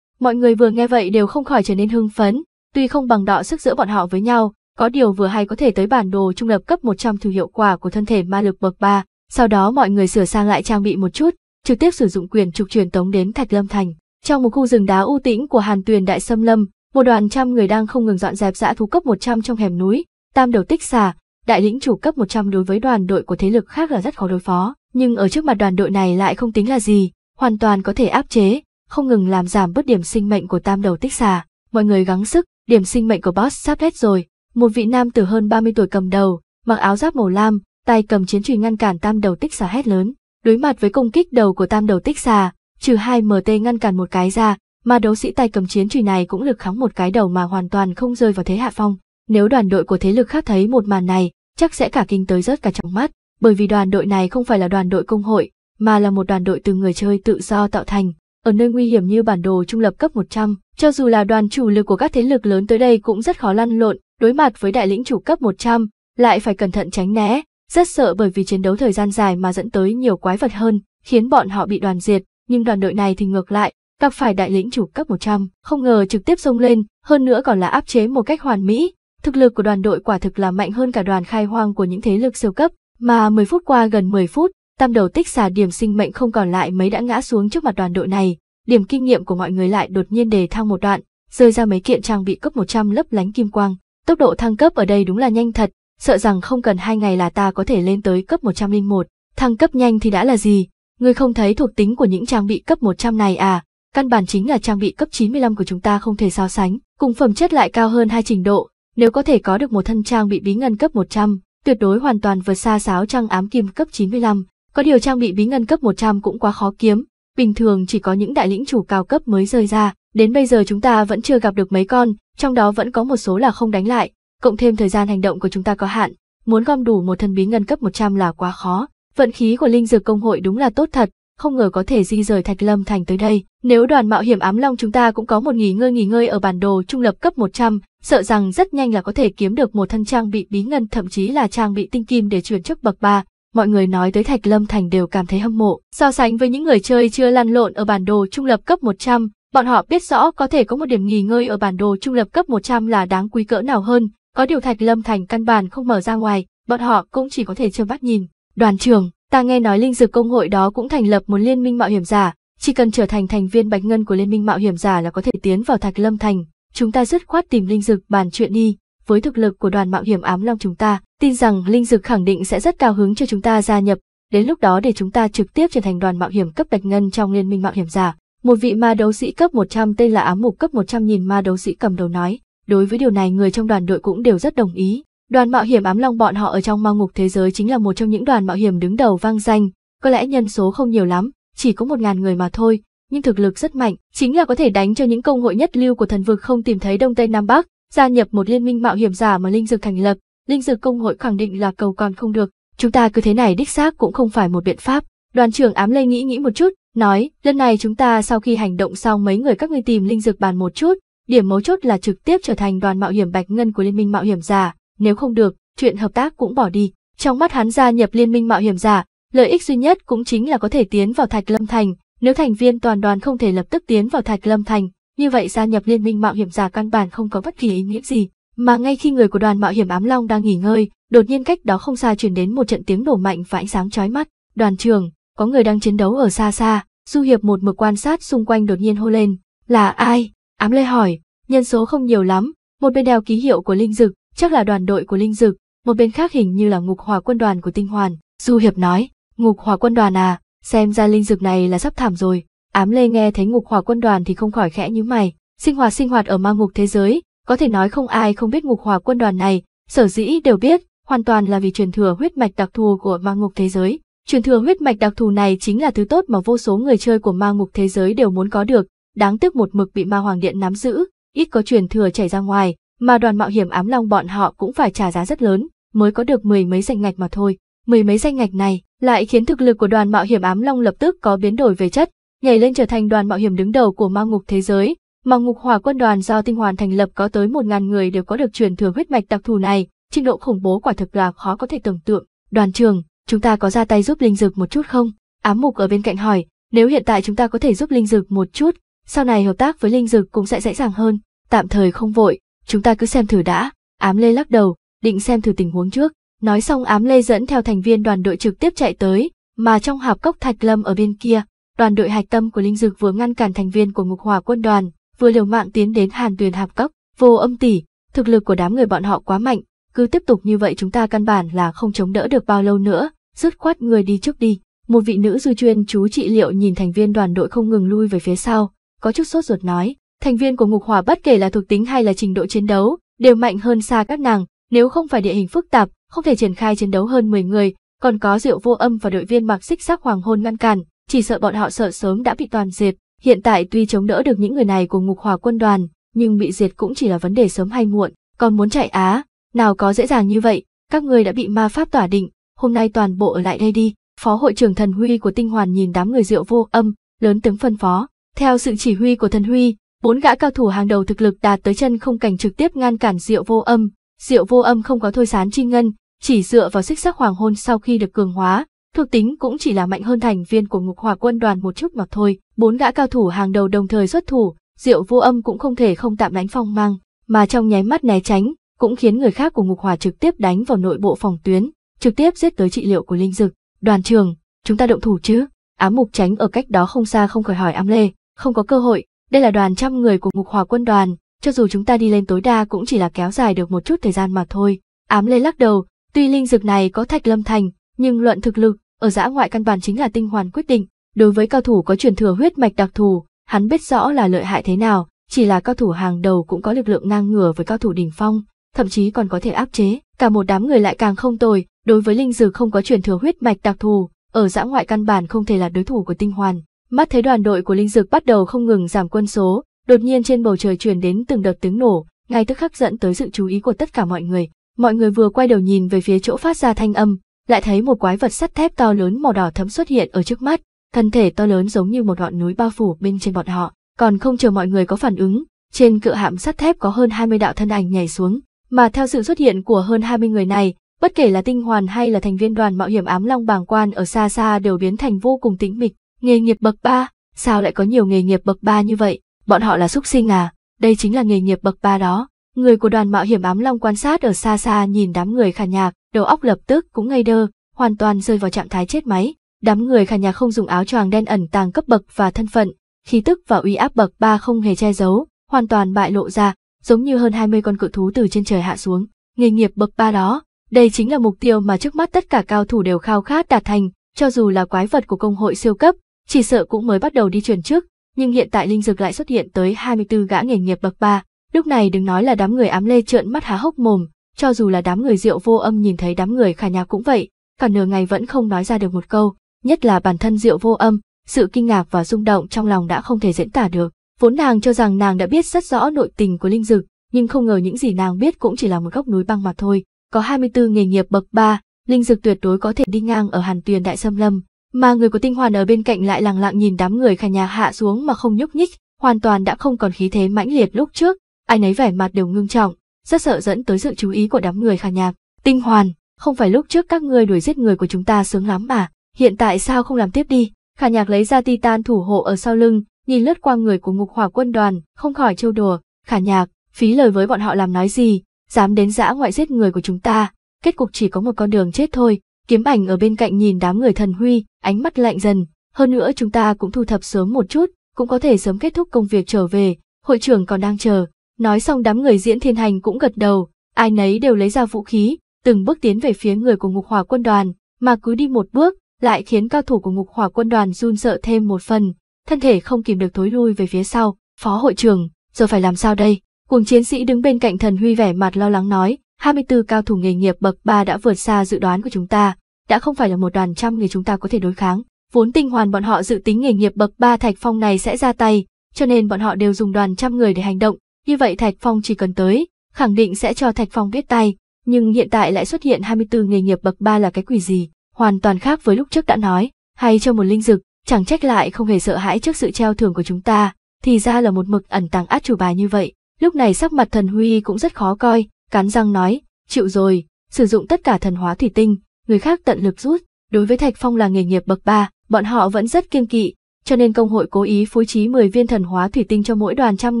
A: Mọi người vừa nghe vậy đều không khỏi trở nên hưng phấn, tuy không bằng đọ sức giữa bọn họ với nhau, có điều vừa hay có thể tới bản đồ trung lập cấp 100 thử hiệu quả của thân thể ma lực bậc 3, sau đó mọi người sửa sang lại trang bị một chút, trực tiếp sử dụng quyền trục truyền tống đến Thạch Lâm Thành. Trong một khu rừng đá u tĩnh của Hàn Tuyền Đại Sâm Lâm, một đoàn trăm người đang không ngừng dọn dẹp dã thú cấp 100 trong hẻm núi, tam đầu tích xà, đại lĩnh chủ cấp 100 đối với đoàn đội của thế lực khác là rất khó đối phó nhưng ở trước mặt đoàn đội này lại không tính là gì, hoàn toàn có thể áp chế, không ngừng làm giảm bớt điểm sinh mệnh của tam đầu tích xà. Mọi người gắng sức, điểm sinh mệnh của boss sắp hết rồi. Một vị nam tử hơn 30 tuổi cầm đầu, mặc áo giáp màu lam, tay cầm chiến chùy ngăn cản tam đầu tích xà hét lớn. Đối mặt với công kích đầu của tam đầu tích xà, trừ hai MT ngăn cản một cái ra, mà đấu sĩ tay cầm chiến chùy này cũng lực kháng một cái đầu mà hoàn toàn không rơi vào thế hạ phong. Nếu đoàn đội của thế lực khác thấy một màn này, chắc sẽ cả kinh tới rớt cả trong mắt bởi vì đoàn đội này không phải là đoàn đội công hội, mà là một đoàn đội từ người chơi tự do tạo thành. Ở nơi nguy hiểm như bản đồ trung lập cấp 100, cho dù là đoàn chủ lực của các thế lực lớn tới đây cũng rất khó lăn lộn, đối mặt với đại lĩnh chủ cấp 100, lại phải cẩn thận tránh né, rất sợ bởi vì chiến đấu thời gian dài mà dẫn tới nhiều quái vật hơn, khiến bọn họ bị đoàn diệt, nhưng đoàn đội này thì ngược lại, gặp phải đại lĩnh chủ cấp 100, không ngờ trực tiếp xông lên, hơn nữa còn là áp chế một cách hoàn mỹ. Thực lực của đoàn đội quả thực là mạnh hơn cả đoàn khai hoang của những thế lực siêu cấp, mà 10 phút qua gần 10 phút, tam đầu tích xà điểm sinh mệnh không còn lại mấy đã ngã xuống trước mặt đoàn đội này, điểm kinh nghiệm của mọi người lại đột nhiên đề thăng một đoạn, rơi ra mấy kiện trang bị cấp 100 lấp lánh kim quang. Tốc độ thăng cấp ở đây đúng là nhanh thật, sợ rằng không cần hai ngày là ta có thể lên tới cấp 101. Thăng cấp nhanh thì đã là gì? Ngươi không thấy thuộc tính của những trang bị cấp 100 này à? Căn bản chính là trang bị cấp 95 của chúng ta không thể so sánh, cùng phẩm chất lại cao hơn hai trình độ, nếu có thể có được một thân trang bị bí ngân cấp 100, tuyệt đối hoàn toàn vượt xa sáo trang ám kim cấp 95, có điều trang bị bí ngân cấp 100 cũng quá khó kiếm, bình thường chỉ có những đại lĩnh chủ cao cấp mới rơi ra, đến bây giờ chúng ta vẫn chưa gặp được mấy con, trong đó vẫn có một số là không đánh lại, cộng thêm thời gian hành động của chúng ta có hạn, muốn gom đủ một thân bí ngân cấp 100 là quá khó, vận khí của linh dược công hội đúng là tốt thật, không ngờ có thể di rời Thạch Lâm Thành tới đây, nếu đoàn mạo hiểm ám long chúng ta cũng có một nghỉ ngơi nghỉ ngơi ở bản đồ trung lập cấp 100, sợ rằng rất nhanh là có thể kiếm được một thân trang bị bí ngân thậm chí là trang bị tinh kim để chuyển chức bậc 3. Mọi người nói tới Thạch Lâm Thành đều cảm thấy hâm mộ. So sánh với những người chơi chưa lăn lộn ở bản đồ trung lập cấp 100, bọn họ biết rõ có thể có một điểm nghỉ ngơi ở bản đồ trung lập cấp 100 là đáng quý cỡ nào hơn. Có điều Thạch Lâm Thành căn bản không mở ra ngoài, bọn họ cũng chỉ có thể trơ mắt nhìn. Đoàn trưởng, ta nghe nói linh dược công hội đó cũng thành lập một liên minh mạo hiểm giả, chỉ cần trở thành thành viên Bạch Ngân của Liên minh Mạo hiểm giả là có thể tiến vào Thạch Lâm Thành, chúng ta dứt khoát tìm linh dực bàn chuyện đi, với thực lực của đoàn mạo hiểm ám long chúng ta, tin rằng linh dực khẳng định sẽ rất cao hứng cho chúng ta gia nhập, đến lúc đó để chúng ta trực tiếp trở thành đoàn mạo hiểm cấp Bạch Ngân trong Liên minh Mạo hiểm giả. Một vị ma đấu sĩ cấp 100 tên là ám mục cấp 100 nhìn ma đấu sĩ cầm đầu nói, đối với điều này người trong đoàn đội cũng đều rất đồng ý. Đoàn mạo hiểm ám long bọn họ ở trong ma ngục thế giới chính là một trong những đoàn mạo hiểm đứng đầu vang danh, có lẽ nhân số không nhiều lắm, chỉ có một ngàn người mà thôi, nhưng thực lực rất mạnh, chính là có thể đánh cho những công hội nhất lưu của thần vực không tìm thấy Đông Tây Nam Bắc, gia nhập một liên minh mạo hiểm giả mà Linh Dược thành lập, Linh Dược công hội khẳng định là cầu còn không được, chúng ta cứ thế này đích xác cũng không phải một biện pháp. Đoàn trưởng ám lê nghĩ nghĩ một chút, nói, lần này chúng ta sau khi hành động xong mấy người các ngươi tìm Linh Dược bàn một chút, điểm mấu chốt là trực tiếp trở thành đoàn mạo hiểm bạch ngân của liên minh mạo hiểm giả, nếu không được, chuyện hợp tác cũng bỏ đi. Trong mắt hắn gia nhập liên minh mạo hiểm giả, Lợi ích duy nhất cũng chính là có thể tiến vào Thạch Lâm Thành, nếu thành viên toàn đoàn không thể lập tức tiến vào Thạch Lâm Thành, như vậy gia nhập liên minh mạo hiểm giả căn bản không có bất kỳ ý nghĩa gì. Mà ngay khi người của đoàn mạo hiểm ám long đang nghỉ ngơi, đột nhiên cách đó không xa truyền đến một trận tiếng nổ mạnh và ánh sáng chói mắt. Đoàn trưởng có người đang chiến đấu ở xa xa, Du Hiệp một mực quan sát xung quanh đột nhiên hô lên, là ai? Ám Lê hỏi, nhân số không nhiều lắm, một bên đeo ký hiệu của Linh Dực, chắc là đoàn đội của Linh Dực, một bên khác hình như là ngục hòa quân đoàn của Tinh Hoàn. Du Hiệp nói, Ngục hỏa quân đoàn à, xem ra linh dược này là sắp thảm rồi. Ám Lê nghe thấy ngục hỏa quân đoàn thì không khỏi khẽ như mày. Sinh hoạt sinh hoạt ở ma ngục thế giới, có thể nói không ai không biết ngục hỏa quân đoàn này, sở dĩ đều biết, hoàn toàn là vì truyền thừa huyết mạch đặc thù của ma ngục thế giới. Truyền thừa huyết mạch đặc thù này chính là thứ tốt mà vô số người chơi của ma ngục thế giới đều muốn có được, đáng tiếc một mực bị ma hoàng điện nắm giữ, ít có truyền thừa chảy ra ngoài, mà đoàn mạo hiểm ám long bọn họ cũng phải trả giá rất lớn, mới có được mười mấy danh ngạch mà thôi. Mười mấy danh ngạch này, lại khiến thực lực của đoàn mạo hiểm ám long lập tức có biến đổi về chất, nhảy lên trở thành đoàn mạo hiểm đứng đầu của ma ngục thế giới. Ma ngục hỏa quân đoàn do tinh hoàn thành lập có tới một ngàn người đều có được truyền thừa huyết mạch đặc thù này, trình độ khủng bố quả thực là khó có thể tưởng tượng. Đoàn trường, chúng ta có ra tay giúp linh dực một chút không? Ám mục ở bên cạnh hỏi, nếu hiện tại chúng ta có thể giúp linh dực một chút, sau này hợp tác với linh dực cũng sẽ dễ dàng hơn, tạm thời không vội, chúng ta cứ xem thử đã. Ám lê lắc đầu, định xem thử tình huống trước. Nói xong ám lê dẫn theo thành viên đoàn đội trực tiếp chạy tới, mà trong hạp cốc thạch lâm ở bên kia, đoàn đội hạch tâm của linh dược vừa ngăn cản thành viên của ngục hỏa quân đoàn, vừa liều mạng tiến đến hàn tuyền hạp cốc, vô âm tỷ, thực lực của đám người bọn họ quá mạnh, cứ tiếp tục như vậy chúng ta căn bản là không chống đỡ được bao lâu nữa, dứt khoát người đi trước đi. Một vị nữ dư chuyên chú trị liệu nhìn thành viên đoàn đội không ngừng lui về phía sau, có chút sốt ruột nói, thành viên của ngục hỏa bất kể là thuộc tính hay là trình độ chiến đấu, đều mạnh hơn xa các nàng, nếu không phải địa hình phức tạp, không thể triển khai chiến đấu hơn 10 người, còn có Diệu Vô Âm và đội viên mặc xích sắc hoàng hôn ngăn cản, chỉ sợ bọn họ sợ sớm đã bị toàn diệt. Hiện tại tuy chống đỡ được những người này của ngục hỏa quân đoàn, nhưng bị diệt cũng chỉ là vấn đề sớm hay muộn, còn muốn chạy Á, nào có dễ dàng như vậy, các ngươi đã bị ma pháp tỏa định, hôm nay toàn bộ ở lại đây đi. Phó hội trưởng Thần Huy của Tinh Hoàn nhìn đám người Diệu Vô Âm, lớn tiếng phân phó. Theo sự chỉ huy của Thần Huy, bốn gã cao thủ hàng đầu thực lực đạt tới chân không cảnh trực tiếp ngăn cản Diệu Vô Âm. Diệu Vô Âm không có thôi sán chi ngân, chỉ dựa vào xích sắc hoàng hôn sau khi được cường hóa, thuộc tính cũng chỉ là mạnh hơn thành viên của ngục hỏa quân đoàn một chút mà thôi. Bốn gã cao thủ hàng đầu đồng thời xuất thủ, Diệu Vô Âm cũng không thể không tạm đánh phong mang, mà trong nháy mắt né tránh, cũng khiến người khác của ngục hỏa trực tiếp đánh vào nội bộ phòng tuyến, trực tiếp giết tới trị liệu của linh dực. Đoàn trường, chúng ta động thủ chứ? Ám mục tránh ở cách đó không xa không khỏi hỏi ám lê, không có cơ hội, đây là đoàn trăm người của ngục hỏa quân đoàn, cho dù chúng ta đi lên tối đa cũng chỉ là kéo dài được một chút thời gian mà thôi. Ám lê lắc đầu, Tuy linh dược này có thạch lâm thành, nhưng luận thực lực, ở giã ngoại căn bản chính là tinh hoàn quyết định. Đối với cao thủ có truyền thừa huyết mạch đặc thù, hắn biết rõ là lợi hại thế nào, chỉ là cao thủ hàng đầu cũng có lực lượng ngang ngửa với cao thủ đỉnh phong, thậm chí còn có thể áp chế. Cả một đám người lại càng không tồi, đối với linh dược không có truyền thừa huyết mạch đặc thù, ở giã ngoại căn bản không thể là đối thủ của tinh hoàn. Mắt thấy đoàn đội của linh dược bắt đầu không ngừng giảm quân số, đột nhiên trên bầu trời truyền đến từng đợt tiếng nổ, ngay tức khắc dẫn tới sự chú ý của tất cả mọi người. Mọi người vừa quay đầu nhìn về phía chỗ phát ra thanh âm, lại thấy một quái vật sắt thép to lớn màu đỏ thẫm xuất hiện ở trước mắt, thân thể to lớn giống như một ngọn núi bao phủ bên trên bọn họ, còn không chờ mọi người có phản ứng, trên cự hạm sắt thép có hơn 20 đạo thân ảnh nhảy xuống, mà theo sự xuất hiện của hơn 20 người này, bất kể là tinh hoàn hay là thành viên đoàn mạo hiểm ám long bàng quan ở xa xa đều biến thành vô cùng tĩnh mịch, nghề nghiệp bậc ba. sao lại có nhiều nghề nghiệp bậc ba như vậy, bọn họ là xúc sinh à, đây chính là nghề nghiệp bậc ba đó. Người của đoàn mạo hiểm ám long quan sát ở xa xa nhìn đám người khả nhạc, đầu óc lập tức cũng ngây đơ, hoàn toàn rơi vào trạng thái chết máy. Đám người khả nhạc không dùng áo choàng đen ẩn tàng cấp bậc và thân phận, khí tức và uy áp bậc ba không hề che giấu, hoàn toàn bại lộ ra, giống như hơn 20 con cự thú từ trên trời hạ xuống. Nghề nghiệp bậc ba đó, đây chính là mục tiêu mà trước mắt tất cả cao thủ đều khao khát đạt thành, cho dù là quái vật của công hội siêu cấp, chỉ sợ cũng mới bắt đầu đi chuyển trước, nhưng hiện tại linh dược lại xuất hiện tới 24 gã nghề nghiệp bậc 3, Lúc này đừng nói là đám người ám lê trợn mắt há hốc mồm, cho dù là đám người rượu vô âm nhìn thấy đám người khả nhà cũng vậy, cả nửa ngày vẫn không nói ra được một câu, nhất là bản thân rượu vô âm, sự kinh ngạc và rung động trong lòng đã không thể diễn tả được. Vốn nàng cho rằng nàng đã biết rất rõ nội tình của linh dực, nhưng không ngờ những gì nàng biết cũng chỉ là một góc núi băng mà thôi. Có 24 nghề nghiệp bậc 3, linh dực tuyệt đối có thể đi ngang ở hàn tuyền đại sâm lâm, mà người của tinh hoàn ở bên cạnh lại lặng lặng nhìn đám người khả nhà hạ xuống mà không nhúc nhích, hoàn toàn đã không còn khí thế mãnh liệt lúc trước, ai nấy vẻ mặt đều ngưng trọng, rất sợ dẫn tới sự chú ý của đám người khả nhạc. Tinh hoàn, không phải lúc trước các ngươi đuổi giết người của chúng ta sướng lắm mà, hiện tại sao không làm tiếp đi? Khả nhạc lấy ra titan thủ hộ ở sau lưng, nhìn lướt qua người của ngục hỏa quân đoàn, không khỏi trêu đùa. Khả nhạc, phí lời với bọn họ làm nói gì, dám đến dã ngoại giết người của chúng ta, kết cục chỉ có một con đường chết thôi. Kiếm ảnh ở bên cạnh nhìn đám người thần huy, ánh mắt lạnh dần, hơn nữa chúng ta cũng thu thập sớm một chút, cũng có thể sớm kết thúc công việc trở về, hội trưởng còn đang chờ, Nói xong đám người diễn thiên hành cũng gật đầu, ai nấy đều lấy ra vũ khí, từng bước tiến về phía người của ngục hỏa quân đoàn, mà cứ đi một bước, lại khiến cao thủ của ngục hỏa quân đoàn run sợ thêm một phần, thân thể không kìm được thối lui về phía sau, phó hội trưởng, giờ phải làm sao đây? Cùng chiến sĩ đứng bên cạnh thần huy vẻ mặt lo lắng nói, 24 cao thủ nghề nghiệp bậc 3 đã vượt xa dự đoán của chúng ta, đã không phải là một đoàn trăm người chúng ta có thể đối kháng. Vốn tinh hoàn bọn họ dự tính nghề nghiệp bậc 3 thạch phong này sẽ ra tay, cho nên bọn họ đều dùng đoàn trăm người để hành động, như vậy Thạch Phong chỉ cần tới, khẳng định sẽ cho Thạch Phong biết tay, nhưng hiện tại lại xuất hiện 24 nghề nghiệp bậc 3 là cái quỷ gì, hoàn toàn khác với lúc trước đã nói, hay cho một linh dực, chẳng trách lại không hề sợ hãi trước sự treo thưởng của chúng ta, thì ra là một mực ẩn tàng át chủ bài như vậy. Lúc này sắc mặt thần Huy cũng rất khó coi, cắn răng nói, chịu rồi, sử dụng tất cả thần hóa thủy tinh, người khác tận lực rút, đối với Thạch Phong là nghề nghiệp bậc 3, bọn họ vẫn rất kiên kỵ, cho nên công hội cố ý phối trí 10 viên thần hóa thủy tinh cho mỗi đoàn trăm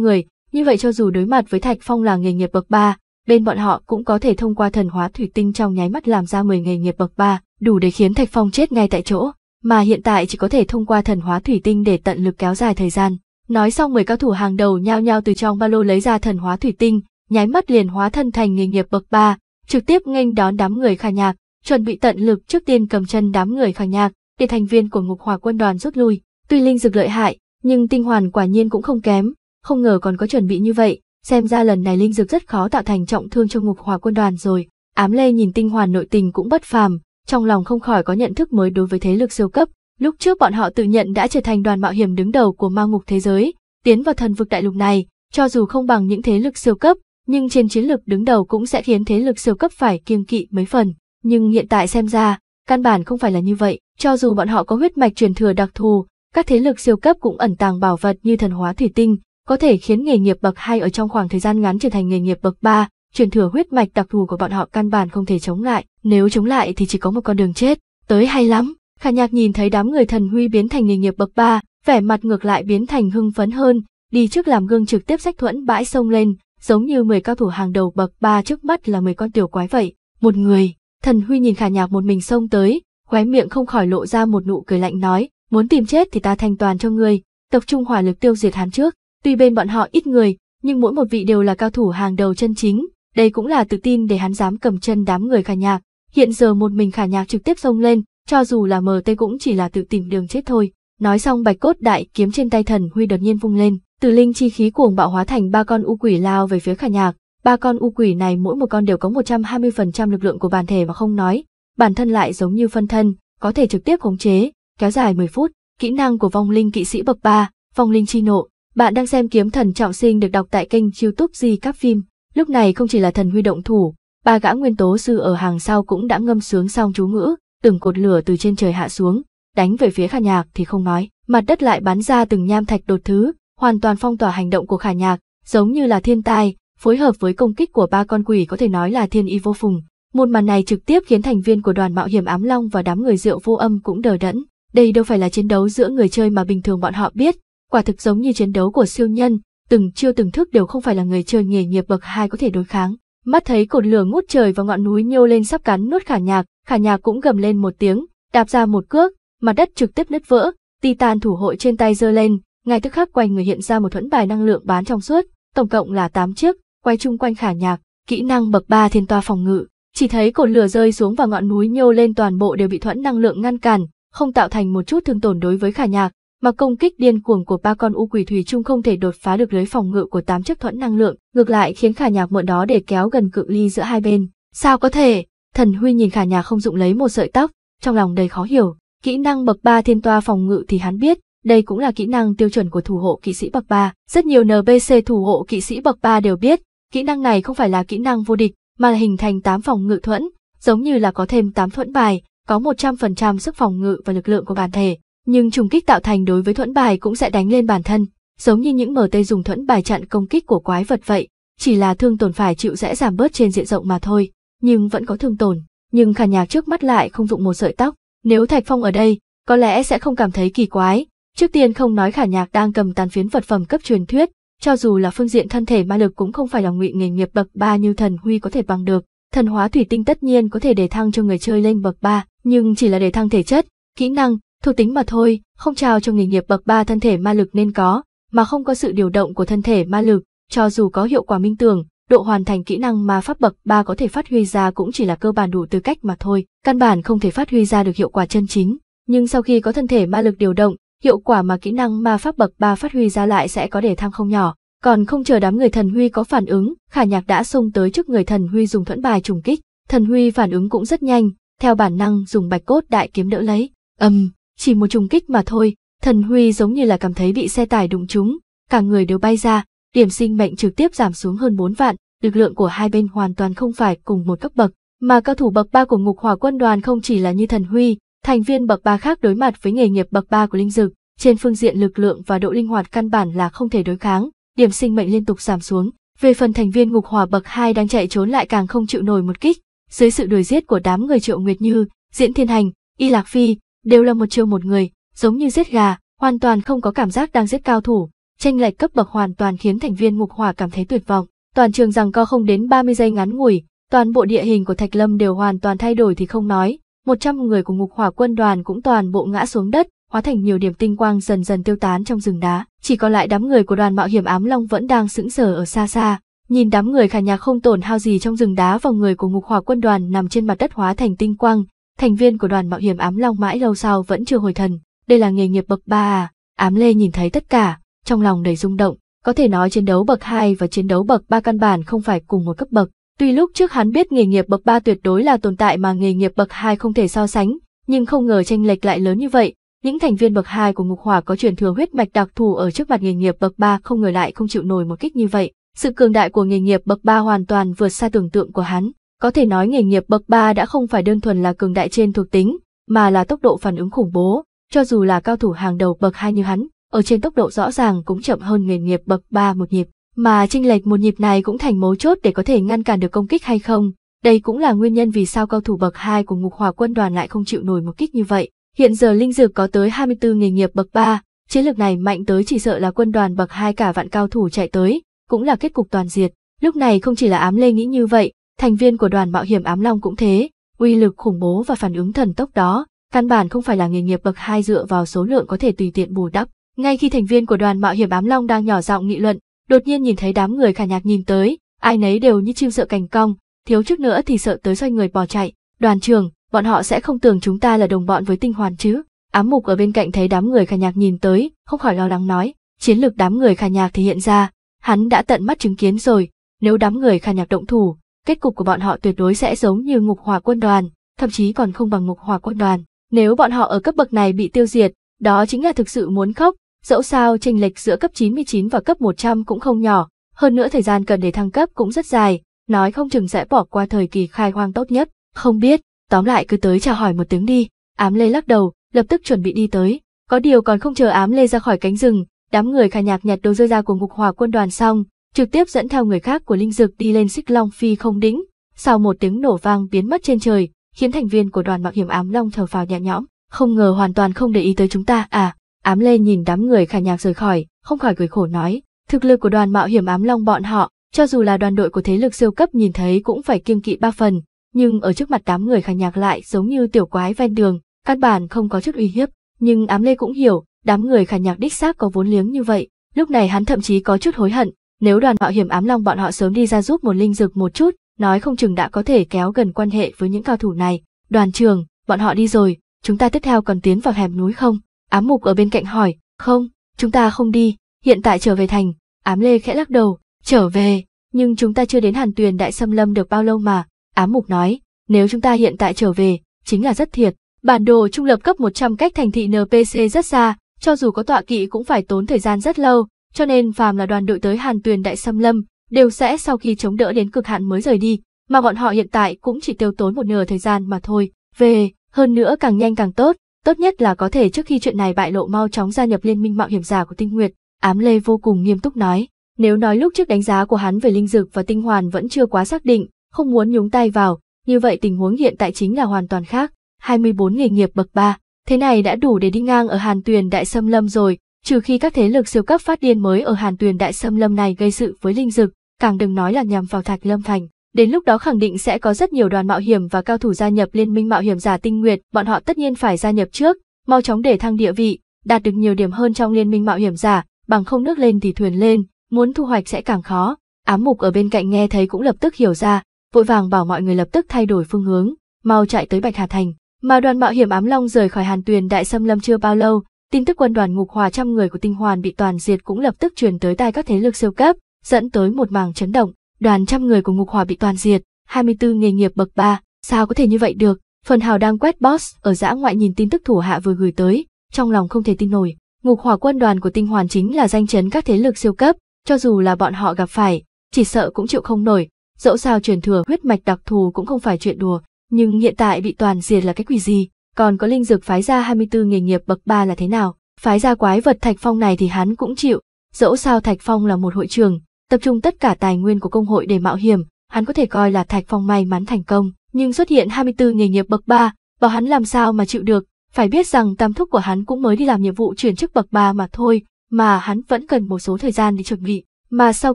A: người, như vậy cho dù đối mặt với Thạch Phong là nghề nghiệp bậc 3, bên bọn họ cũng có thể thông qua thần hóa thủy tinh trong nháy mắt làm ra 10 nghề nghiệp bậc 3, đủ để khiến Thạch Phong chết ngay tại chỗ, mà hiện tại chỉ có thể thông qua thần hóa thủy tinh để tận lực kéo dài thời gian. Nói xong 10 cao thủ hàng đầu nhao nhao từ trong ba lô lấy ra thần hóa thủy tinh, nháy mắt liền hóa thân thành nghề nghiệp bậc 3, trực tiếp nghênh đón đám người khả Nhạc, chuẩn bị tận lực trước tiên cầm chân đám người khả Nhạc, để thành viên của Ngục Hỏa quân đoàn rút lui. Tuy linh dược lợi hại, nhưng tinh hoàn quả nhiên cũng không kém, không ngờ còn có chuẩn bị như vậy, xem ra lần này linh dược rất khó tạo thành trọng thương cho ngục hòa quân đoàn rồi. Ám Lê nhìn tinh hoàn nội tình cũng bất phàm, trong lòng không khỏi có nhận thức mới đối với thế lực siêu cấp. Lúc trước bọn họ tự nhận đã trở thành đoàn mạo hiểm đứng đầu của ma ngục thế giới, tiến vào thần vực đại lục này, cho dù không bằng những thế lực siêu cấp, nhưng trên chiến lược đứng đầu cũng sẽ khiến thế lực siêu cấp phải kiêng kỵ mấy phần. Nhưng hiện tại xem ra, căn bản không phải là như vậy, cho dù bọn họ có huyết mạch truyền thừa đặc thù, các thế lực siêu cấp cũng ẩn tàng bảo vật như thần hóa thủy tinh, có thể khiến nghề nghiệp bậc 2 ở trong khoảng thời gian ngắn trở thành nghề nghiệp bậc 3, truyền thừa huyết mạch đặc thù của bọn họ căn bản không thể chống lại, nếu chống lại thì chỉ có một con đường chết, tới hay lắm. Khả Nhạc nhìn thấy đám người thần huy biến thành nghề nghiệp bậc 3, vẻ mặt ngược lại biến thành hưng phấn hơn, đi trước làm gương trực tiếp sách thuẫn bãi sông lên, giống như 10 cao thủ hàng đầu bậc 3 trước mắt là 10 con tiểu quái vậy. Một người, thần huy nhìn Khả Nhạc một mình sông tới, khóe miệng không khỏi lộ ra một nụ cười lạnh nói, muốn tìm chết thì ta thanh toàn cho ngươi, tập trung hỏa lực tiêu diệt hắn trước Tuy bên bọn họ ít người, nhưng mỗi một vị đều là cao thủ hàng đầu chân chính, đây cũng là tự tin để hắn dám cầm chân đám người khả nhạc. Hiện giờ một mình khả nhạc trực tiếp xông lên, cho dù là mờ MT cũng chỉ là tự tìm đường chết thôi. Nói xong bạch cốt đại kiếm trên tay thần huy đột nhiên vung lên, từ linh chi khí cuồng bạo hóa thành ba con u quỷ lao về phía khả nhạc. Ba con u quỷ này mỗi một con đều có 120% lực lượng của bản thể mà không nói, bản thân lại giống như phân thân, có thể trực tiếp khống chế, kéo dài 10 phút. Kỹ năng của vong linh kỵ sĩ bậc 3, vong linh chi nộ, bạn đang xem Kiếm Thần Trọng Sinh được đọc tại kênh youtube Di Cáp Phim. Lúc này không chỉ là thần huy động thủ, ba gã nguyên tố sư ở hàng sau cũng đã ngâm sướng xong chú ngữ, từng cột lửa từ trên trời hạ xuống, đánh về phía khả nhạc thì không nói. Mặt đất lại bắn ra từng nham thạch đột thứ, hoàn toàn phong tỏa hành động của khả nhạc, giống như là thiên tai, phối hợp với công kích của ba con quỷ có thể nói là thiên y vô phùng. Một màn này trực tiếp khiến thành viên của đoàn mạo hiểm ám long và đám người rượu vô âm cũng đờ đẫn. Đây đâu phải là chiến đấu giữa người chơi mà bình thường bọn họ biết, quả thực giống như chiến đấu của siêu nhân, từng chiêu từng thức đều không phải là người chơi nghề nghiệp bậc hai có thể đối kháng. Mắt thấy cột lửa ngút trời và ngọn núi nhô lên sắp cắn nuốt khả nhạc, khả nhạc cũng gầm lên một tiếng, đạp ra một cước, mặt đất trực tiếp nứt vỡ, titan thủ hộ trên tay giơ lên, ngay tức khắc quanh người hiện ra một thuẫn bài năng lượng bán trong suốt, tổng cộng là 8 chiếc, quay chung quanh khả nhạc, kỹ năng bậc 3 thiên toa phòng ngự, chỉ thấy cột lửa rơi xuống và ngọn núi nhô lên toàn bộ đều bị thuẫn năng lượng ngăn cản, không tạo thành một chút thương tổn đối với khả nhạc, mà công kích điên cuồng của ba con u quỷ thủy chung không thể đột phá được lưới phòng ngự của tám chiếc thuẫn năng lượng, ngược lại khiến Khả Nhạc mượn đó để kéo gần cự ly giữa hai bên. Sao có thể? Thần Huy nhìn Khả Nhạc không dụng lấy một sợi tóc, trong lòng đầy khó hiểu. Kỹ năng bậc ba thiên toa phòng ngự thì hắn biết, đây cũng là kỹ năng tiêu chuẩn của thủ hộ kỵ sĩ bậc ba. Rất nhiều NPC thủ hộ kỵ sĩ bậc ba đều biết, kỹ năng này không phải là kỹ năng vô địch, mà là hình thành tám phòng ngự thuẫn, giống như là có thêm tám thuẫn bài, có một trăm phần trăm sức phòng ngự và lực lượng của bản thể nhưng trùng kích tạo thành đối với thuẫn bài cũng sẽ đánh lên bản thân, giống như những MT dùng thuẫn bài chặn công kích của quái vật vậy, chỉ là thương tổn phải chịu rẽ giảm bớt trên diện rộng mà thôi, nhưng vẫn có thương tổn, nhưng khả nhạc trước mắt lại không dụng một sợi tóc, nếu Thạch Phong ở đây, có lẽ sẽ không cảm thấy kỳ quái. Trước tiên không nói khả nhạc đang cầm tàn phiến vật phẩm cấp truyền thuyết, cho dù là phương diện thân thể ma lực cũng không phải là ngụy nghề nghiệp bậc ba như thần huy có thể bằng được, thần hóa thủy tinh tất nhiên có thể để thăng cho người chơi lên bậc ba, nhưng chỉ là để thăng thể chất, kỹ năng, thuộc tính mà thôi, không trao cho nghề nghiệp bậc ba thân thể ma lực nên có, mà không có sự điều động của thân thể ma lực, cho dù có hiệu quả minh tưởng, độ hoàn thành kỹ năng ma pháp bậc 3 có thể phát huy ra cũng chỉ là cơ bản đủ tư cách mà thôi, căn bản không thể phát huy ra được hiệu quả chân chính. Nhưng sau khi có thân thể ma lực điều động, hiệu quả mà kỹ năng ma pháp bậc 3 phát huy ra lại sẽ có để thăng không nhỏ. Còn không chờ đám người thần huy có phản ứng, khả nhạc đã xông tới trước người thần huy dùng thuẫn bài trùng kích. Thần huy phản ứng cũng rất nhanh, theo bản năng dùng bạch cốt đại kiếm đỡ lấy. ầm. um, chỉ một trùng kích mà thôi, thần Huy giống như là cảm thấy bị xe tải đụng trúng, cả người đều bay ra, điểm sinh mệnh trực tiếp giảm xuống hơn 4 vạn, lực lượng của hai bên hoàn toàn không phải cùng một cấp bậc, mà cao thủ bậc ba của ngục hỏa quân đoàn không chỉ là như thần Huy, thành viên bậc ba khác đối mặt với nghề nghiệp bậc ba của linh dực, trên phương diện lực lượng và độ linh hoạt căn bản là không thể đối kháng, điểm sinh mệnh liên tục giảm xuống. Về phần thành viên ngục hỏa bậc 2 đang chạy trốn lại càng không chịu nổi một kích, dưới sự đuổi giết của đám người Triệu Nguyệt Như, Diễn Thiên Hành, Y Lạc Phi, đều là một chiêu một người, giống như giết gà, hoàn toàn không có cảm giác đang giết cao thủ, tranh lệch cấp bậc hoàn toàn khiến thành viên ngục hỏa cảm thấy tuyệt vọng. Toàn trường rằng co không đến 30 giây ngắn ngủi, toàn bộ địa hình của Thạch Lâm đều hoàn toàn thay đổi thì không nói, 100 người của ngục hỏa quân đoàn cũng toàn bộ ngã xuống đất, hóa thành nhiều điểm tinh quang dần dần tiêu tán trong rừng đá, chỉ còn lại đám người của đoàn mạo hiểm ám long vẫn đang sững sờ ở xa xa. Nhìn đám người khả nhà không tổn hao gì trong rừng đá và người của ngục hỏa quân đoàn nằm trên mặt đất hóa thành tinh quang, thành viên của đoàn mạo hiểm ám long mãi lâu sau vẫn chưa hồi thần, đây là nghề nghiệp bậc ba à, ám lê nhìn thấy tất cả, trong lòng đầy rung động, có thể nói chiến đấu bậc hai và chiến đấu bậc ba căn bản không phải cùng một cấp bậc. Tuy lúc trước hắn biết nghề nghiệp bậc ba tuyệt đối là tồn tại mà nghề nghiệp bậc hai không thể so sánh, nhưng không ngờ tranh lệch lại lớn như vậy. Những thành viên bậc hai của ngục hỏa có truyền thừa huyết mạch đặc thù ở trước mặt nghề nghiệp bậc ba không ngờ lại không chịu nổi một kích như vậy. Sự cường đại của nghề nghiệp bậc ba hoàn toàn vượt xa tưởng tượng của hắn. Có thể nói nghề nghiệp bậc 3 đã không phải đơn thuần là cường đại trên thuộc tính, mà là tốc độ phản ứng khủng bố, cho dù là cao thủ hàng đầu bậc 2 như hắn, ở trên tốc độ rõ ràng cũng chậm hơn nghề nghiệp bậc 3 một nhịp, mà chênh lệch một nhịp này cũng thành mấu chốt để có thể ngăn cản được công kích hay không. Đây cũng là nguyên nhân vì sao cao thủ bậc 2 của Ngục Hỏa Quân đoàn lại không chịu nổi một kích như vậy. Hiện giờ linh dược có tới 24 nghề nghiệp bậc 3, chiến lược này mạnh tới chỉ sợ là quân đoàn bậc 2 cả vạn cao thủ chạy tới, cũng là kết cục toàn diệt. Lúc này không chỉ là ám lê nghĩ như vậy, Thành viên của đoàn mạo hiểm ám long cũng thế, uy lực khủng bố và phản ứng thần tốc đó, căn bản không phải là nghề nghiệp bậc hai dựa vào số lượng có thể tùy tiện bù đắp. Ngay khi thành viên của đoàn mạo hiểm ám long đang nhỏ giọng nghị luận, đột nhiên nhìn thấy đám người khả nhạc nhìn tới, ai nấy đều như chim sợ cành cong, thiếu chút nữa thì sợ tới xoay người bỏ chạy. Đoàn trường, bọn họ sẽ không tưởng chúng ta là đồng bọn với tinh hoàn chứ. Ám mục ở bên cạnh thấy đám người khả nhạc nhìn tới, không khỏi lo lắng nói, chiến lược đám người khả nhạc thì hiện ra, hắn đã tận mắt chứng kiến rồi, nếu đám người khả nhạc động thủ, kết cục của bọn họ tuyệt đối sẽ giống như ngục hỏa quân đoàn, thậm chí còn không bằng ngục hỏa quân đoàn. Nếu bọn họ ở cấp bậc này bị tiêu diệt, đó chính là thực sự muốn khóc, dẫu sao chênh lệch giữa cấp 99 và cấp 100 cũng không nhỏ, hơn nữa thời gian cần để thăng cấp cũng rất dài, nói không chừng sẽ bỏ qua thời kỳ khai hoang tốt nhất, không biết, tóm lại cứ tới chào hỏi một tiếng đi, ám lê lắc đầu, lập tức chuẩn bị đi tới, có điều còn không chờ ám lê ra khỏi cánh rừng, đám người khả nhạc nhặt đồ rơi ra của ngục hòa quân đoàn xong, trực tiếp dẫn theo người khác của linh dực đi lên xích long phi không đĩnh, sau một tiếng nổ vang biến mất trên trời, khiến thành viên của đoàn mạo hiểm ám long thở phào nhẹ nhõm, không ngờ hoàn toàn không để ý tới chúng ta à. Ám lên nhìn đám người khả nhạc rời khỏi, không khỏi cười khổ nói, thực lực của đoàn mạo hiểm ám long bọn họ, cho dù là đoàn đội của thế lực siêu cấp nhìn thấy cũng phải kiêng kỵ ba phần, nhưng ở trước mặt đám người khả nhạc lại giống như tiểu quái ven đường, căn bản không có chút uy hiếp, nhưng ám lê cũng hiểu, đám người khả nhạc đích xác có vốn liếng như vậy, lúc này hắn thậm chí có chút hối hận, nếu đoàn mạo hiểm ám long bọn họ sớm đi ra giúp một linh dực một chút, nói không chừng đã có thể kéo gần quan hệ với những cao thủ này. Đoàn trường, bọn họ đi rồi, chúng ta tiếp theo còn tiến vào hẻm núi không? Ám mục ở bên cạnh hỏi, không, chúng ta không đi, hiện tại trở về thành. Ám lê khẽ lắc đầu, trở về, nhưng chúng ta chưa đến hàn tuyền đại xâm lâm được bao lâu mà. Ám mục nói, nếu chúng ta hiện tại trở về, chính là rất thiệt. Bản đồ trung lập cấp 100 cách thành thị NPC rất xa, cho dù có tọa kỵ cũng phải tốn thời gian rất lâu, cho nên phàm là đoàn đội tới Hàn Tuyền Đại Xâm Lâm, đều sẽ sau khi chống đỡ đến cực hạn mới rời đi, mà bọn họ hiện tại cũng chỉ tiêu tốn một nửa thời gian mà thôi. Về, hơn nữa càng nhanh càng tốt, tốt nhất là có thể trước khi chuyện này bại lộ mau chóng gia nhập liên minh mạo hiểm giả của Tinh Nguyệt. Ám Lê vô cùng nghiêm túc nói, nếu nói lúc trước đánh giá của hắn về linh dực và tinh hoàn vẫn chưa quá xác định, không muốn nhúng tay vào, như vậy tình huống hiện tại chính là hoàn toàn khác. 24 nghề nghiệp bậc 3, thế này đã đủ để đi ngang ở Hàn Tuyền Đại Sâm Lâm rồi, Trừ khi các thế lực siêu cấp phát điên mới ở Hàn Tuyền Đại Sâm Lâm này gây sự với linh dực, càng đừng nói là nhằm vào Thạch Lâm Thành. Đến lúc đó khẳng định sẽ có rất nhiều đoàn mạo hiểm và cao thủ gia nhập liên minh mạo hiểm giả tinh nguyệt, bọn họ tất nhiên phải gia nhập trước, mau chóng để thăng địa vị, đạt được nhiều điểm hơn trong liên minh mạo hiểm giả, bằng không nước lên thì thuyền lên, muốn thu hoạch sẽ càng khó. Ám mục ở bên cạnh nghe thấy cũng lập tức hiểu ra, vội vàng bảo mọi người lập tức thay đổi phương hướng, mau chạy tới Bạch Hà Thành. Mà đoàn mạo hiểm ám long rời khỏi Hàn Tuyền Đại Sâm Lâm chưa bao lâu, Tin tức quân đoàn ngục hòa trăm người của tinh hoàn bị toàn diệt cũng lập tức truyền tới tai các thế lực siêu cấp, dẫn tới một mảng chấn động. Đoàn trăm người của ngục hòa bị toàn diệt, 24 nghề nghiệp bậc 3, sao có thể như vậy được? Phần Hào đang quét boss ở dã ngoại nhìn tin tức thủ hạ vừa gửi tới, trong lòng không thể tin nổi. Ngục hỏa quân đoàn của tinh hoàn chính là danh chấn các thế lực siêu cấp, cho dù là bọn họ gặp phải, chỉ sợ cũng chịu không nổi. Dẫu sao truyền thừa huyết mạch đặc thù cũng không phải chuyện đùa, nhưng hiện tại bị toàn diệt là cái quỷ gì? còn có linh dược phái ra 24 nghề nghiệp bậc 3 là thế nào, phái ra quái vật Thạch Phong này thì hắn cũng chịu, dẫu sao Thạch Phong là một hội trường, tập trung tất cả tài nguyên của công hội để mạo hiểm, hắn có thể coi là Thạch Phong may mắn thành công, nhưng xuất hiện 24 nghề nghiệp bậc 3, bảo hắn làm sao mà chịu được, phải biết rằng tam thúc của hắn cũng mới đi làm nhiệm vụ chuyển chức bậc 3 mà thôi, mà hắn vẫn cần một số thời gian để chuẩn bị, mà sau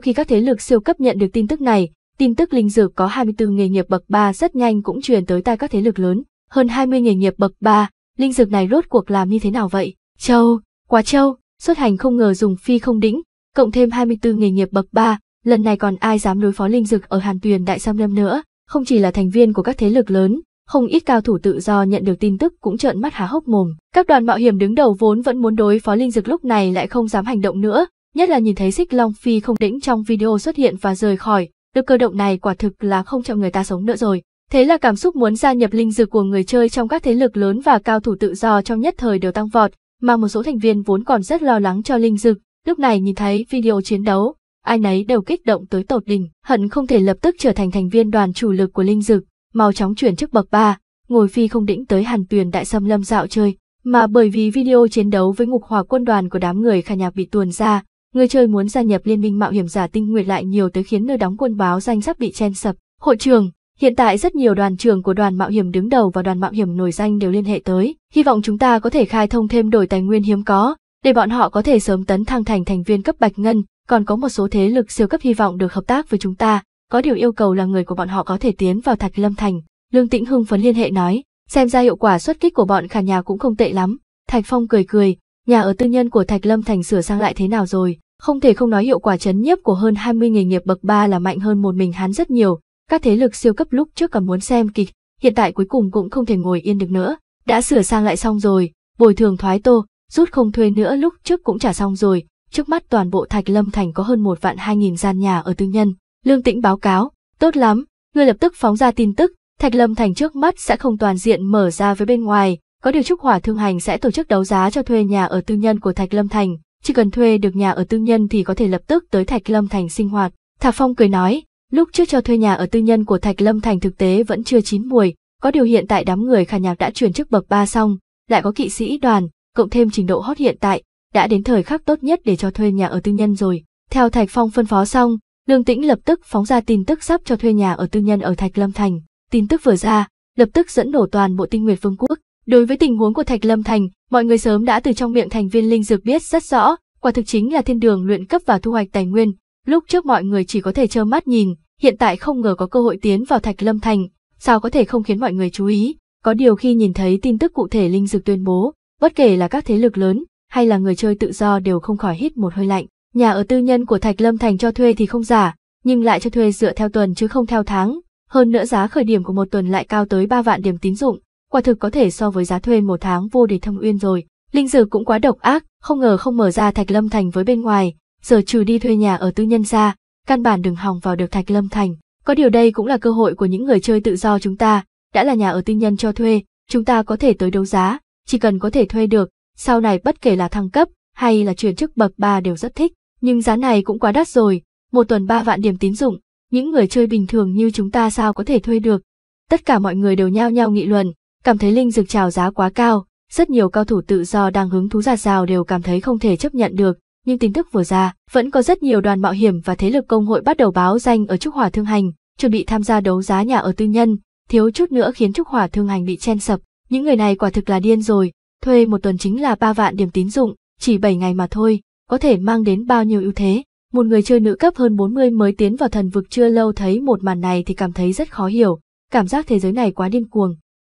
A: khi các thế lực siêu cấp nhận được tin tức này, tin tức linh dược có 24 nghề nghiệp bậc 3 rất nhanh cũng truyền tới tai các thế lực lớn, hơn 20 nghề nghiệp bậc 3, linh dược này rốt cuộc làm như thế nào vậy? Châu, quá châu, xuất hành không ngờ dùng phi không đĩnh, cộng thêm 24 nghề nghiệp bậc 3, lần này còn ai dám đối phó linh dược ở Hàn Tuyền Đại Sam Lâm nữa, không chỉ là thành viên của các thế lực lớn, không ít cao thủ tự do nhận được tin tức cũng trợn mắt há hốc mồm. Các đoàn mạo hiểm đứng đầu vốn vẫn muốn đối phó linh dược lúc này lại không dám hành động nữa, nhất là nhìn thấy xích long phi không đĩnh trong video xuất hiện và rời khỏi, được cơ động này quả thực là không cho người ta sống nữa rồi. Thế là cảm xúc muốn gia nhập linh dược của người chơi trong các thế lực lớn và cao thủ tự do trong nhất thời đều tăng vọt, mà một số thành viên vốn còn rất lo lắng cho linh dược, lúc này nhìn thấy video chiến đấu, ai nấy đều kích động tới tột đỉnh, hận không thể lập tức trở thành thành viên đoàn chủ lực của linh dược, mau chóng chuyển chức bậc 3, ngồi phi không đĩnh tới Hàn Tuyền đại xâm lâm dạo chơi, mà bởi vì video chiến đấu với ngục hòa quân đoàn của đám người khả nhạc bị tuồn ra, người chơi muốn gia nhập liên minh mạo hiểm giả tinh nguyệt lại nhiều tới khiến nơi đóng quân báo danh sắp bị chen sập. Hội trường, Hiện tại rất nhiều đoàn trưởng của đoàn mạo hiểm đứng đầu và đoàn mạo hiểm nổi danh đều liên hệ tới, hy vọng chúng ta có thể khai thông thêm đổi tài nguyên hiếm có, để bọn họ có thể sớm tấn thăng thành thành viên cấp Bạch Ngân, còn có một số thế lực siêu cấp hy vọng được hợp tác với chúng ta, có điều yêu cầu là người của bọn họ có thể tiến vào Thạch Lâm Thành. Lương Tĩnh Hưng phấn liên hệ nói, xem ra hiệu quả xuất kích của bọn khả nhà cũng không tệ lắm. Thạch Phong cười cười, nhà ở tư nhân của Thạch Lâm Thành sửa sang lại thế nào rồi, không thể không nói hiệu quả chấn nhiếp của hơn 20 nghề nghiệp bậc 3 là mạnh hơn một mình hắn rất nhiều, các thế lực siêu cấp lúc trước còn muốn xem kịch, hiện tại cuối cùng cũng không thể ngồi yên được nữa, đã sửa sang lại xong rồi, bồi thường thoái tô, rút không thuê nữa lúc trước cũng trả xong rồi, trước mắt toàn bộ Thạch Lâm Thành có hơn một vạn hai nghìn gian nhà ở tư nhân. Lương Tĩnh báo cáo, tốt lắm, ngươi lập tức phóng ra tin tức, Thạch Lâm Thành trước mắt sẽ không toàn diện mở ra với bên ngoài, có điều Trúc Hỏa Thương Hành sẽ tổ chức đấu giá cho thuê nhà ở tư nhân của Thạch Lâm Thành, chỉ cần thuê được nhà ở tư nhân thì có thể lập tức tới Thạch Lâm Thành sinh hoạt. Thạc Phong cười nói, Lúc trước cho thuê nhà ở tư nhân của Thạch Lâm Thành thực tế vẫn chưa chín mùi, có điều hiện tại đám người khả nhạc đã chuyển chức bậc ba xong, lại có kỵ sĩ đoàn, cộng thêm trình độ hot hiện tại, đã đến thời khắc tốt nhất để cho thuê nhà ở tư nhân rồi. Theo Thạch Phong phân phó xong, Lương Tĩnh lập tức phóng ra tin tức sắp cho thuê nhà ở tư nhân ở Thạch Lâm Thành. Tin tức vừa ra, lập tức dẫn nổ toàn bộ Tinh Nguyệt Vương quốc. Đối với tình huống của Thạch Lâm Thành, mọi người sớm đã từ trong miệng thành viên linh dược biết rất rõ, quả thực chính là thiên đường luyện cấp và thu hoạch tài nguyên, Lúc trước mọi người chỉ có thể trơ mắt nhìn, hiện tại không ngờ có cơ hội tiến vào Thạch Lâm Thành, sao có thể không khiến mọi người chú ý. Có điều khi nhìn thấy tin tức cụ thể Linh dực tuyên bố, bất kể là các thế lực lớn hay là người chơi tự do đều không khỏi hít một hơi lạnh. Nhà ở tư nhân của Thạch Lâm Thành cho thuê thì không giả, nhưng lại cho thuê dựa theo tuần chứ không theo tháng. Hơn nữa giá khởi điểm của một tuần lại cao tới 3 vạn điểm tín dụng, quả thực có thể so với giá thuê một tháng vô địch thâm uyên rồi. Linh dực cũng quá độc ác, không ngờ không mở ra Thạch Lâm Thành với bên ngoài, giờ trừ đi thuê nhà ở tư nhân ra, căn bản đừng hòng vào được Thạch Lâm Thành. Có điều đây cũng là cơ hội của những người chơi tự do chúng ta, đã là nhà ở tư nhân cho thuê, chúng ta có thể tới đấu giá, chỉ cần có thể thuê được, sau này bất kể là thăng cấp hay là chuyển chức bậc 3 đều rất thích, nhưng giá này cũng quá đắt rồi, một tuần 3 vạn điểm tín dụng, những người chơi bình thường như chúng ta sao có thể thuê được. Tất cả mọi người đều nhao nhao nghị luận, cảm thấy linh dược trào giá quá cao, rất nhiều cao thủ tự do đang hứng thú giạt rào đều cảm thấy không thể chấp nhận được, nhưng tin tức vừa ra, vẫn có rất nhiều đoàn mạo hiểm và thế lực công hội bắt đầu báo danh ở Trúc Hỏa Thương Hành, chuẩn bị tham gia đấu giá nhà ở tư nhân, thiếu chút nữa khiến Trúc Hỏa Thương Hành bị chen sập. Những người này quả thực là điên rồi, thuê một tuần chính là ba vạn điểm tín dụng, chỉ bảy ngày mà thôi, có thể mang đến bao nhiêu ưu thế. Một người chơi nữ cấp hơn 40 mới tiến vào thần vực chưa lâu thấy một màn này thì cảm thấy rất khó hiểu, cảm giác thế giới này quá điên cuồng.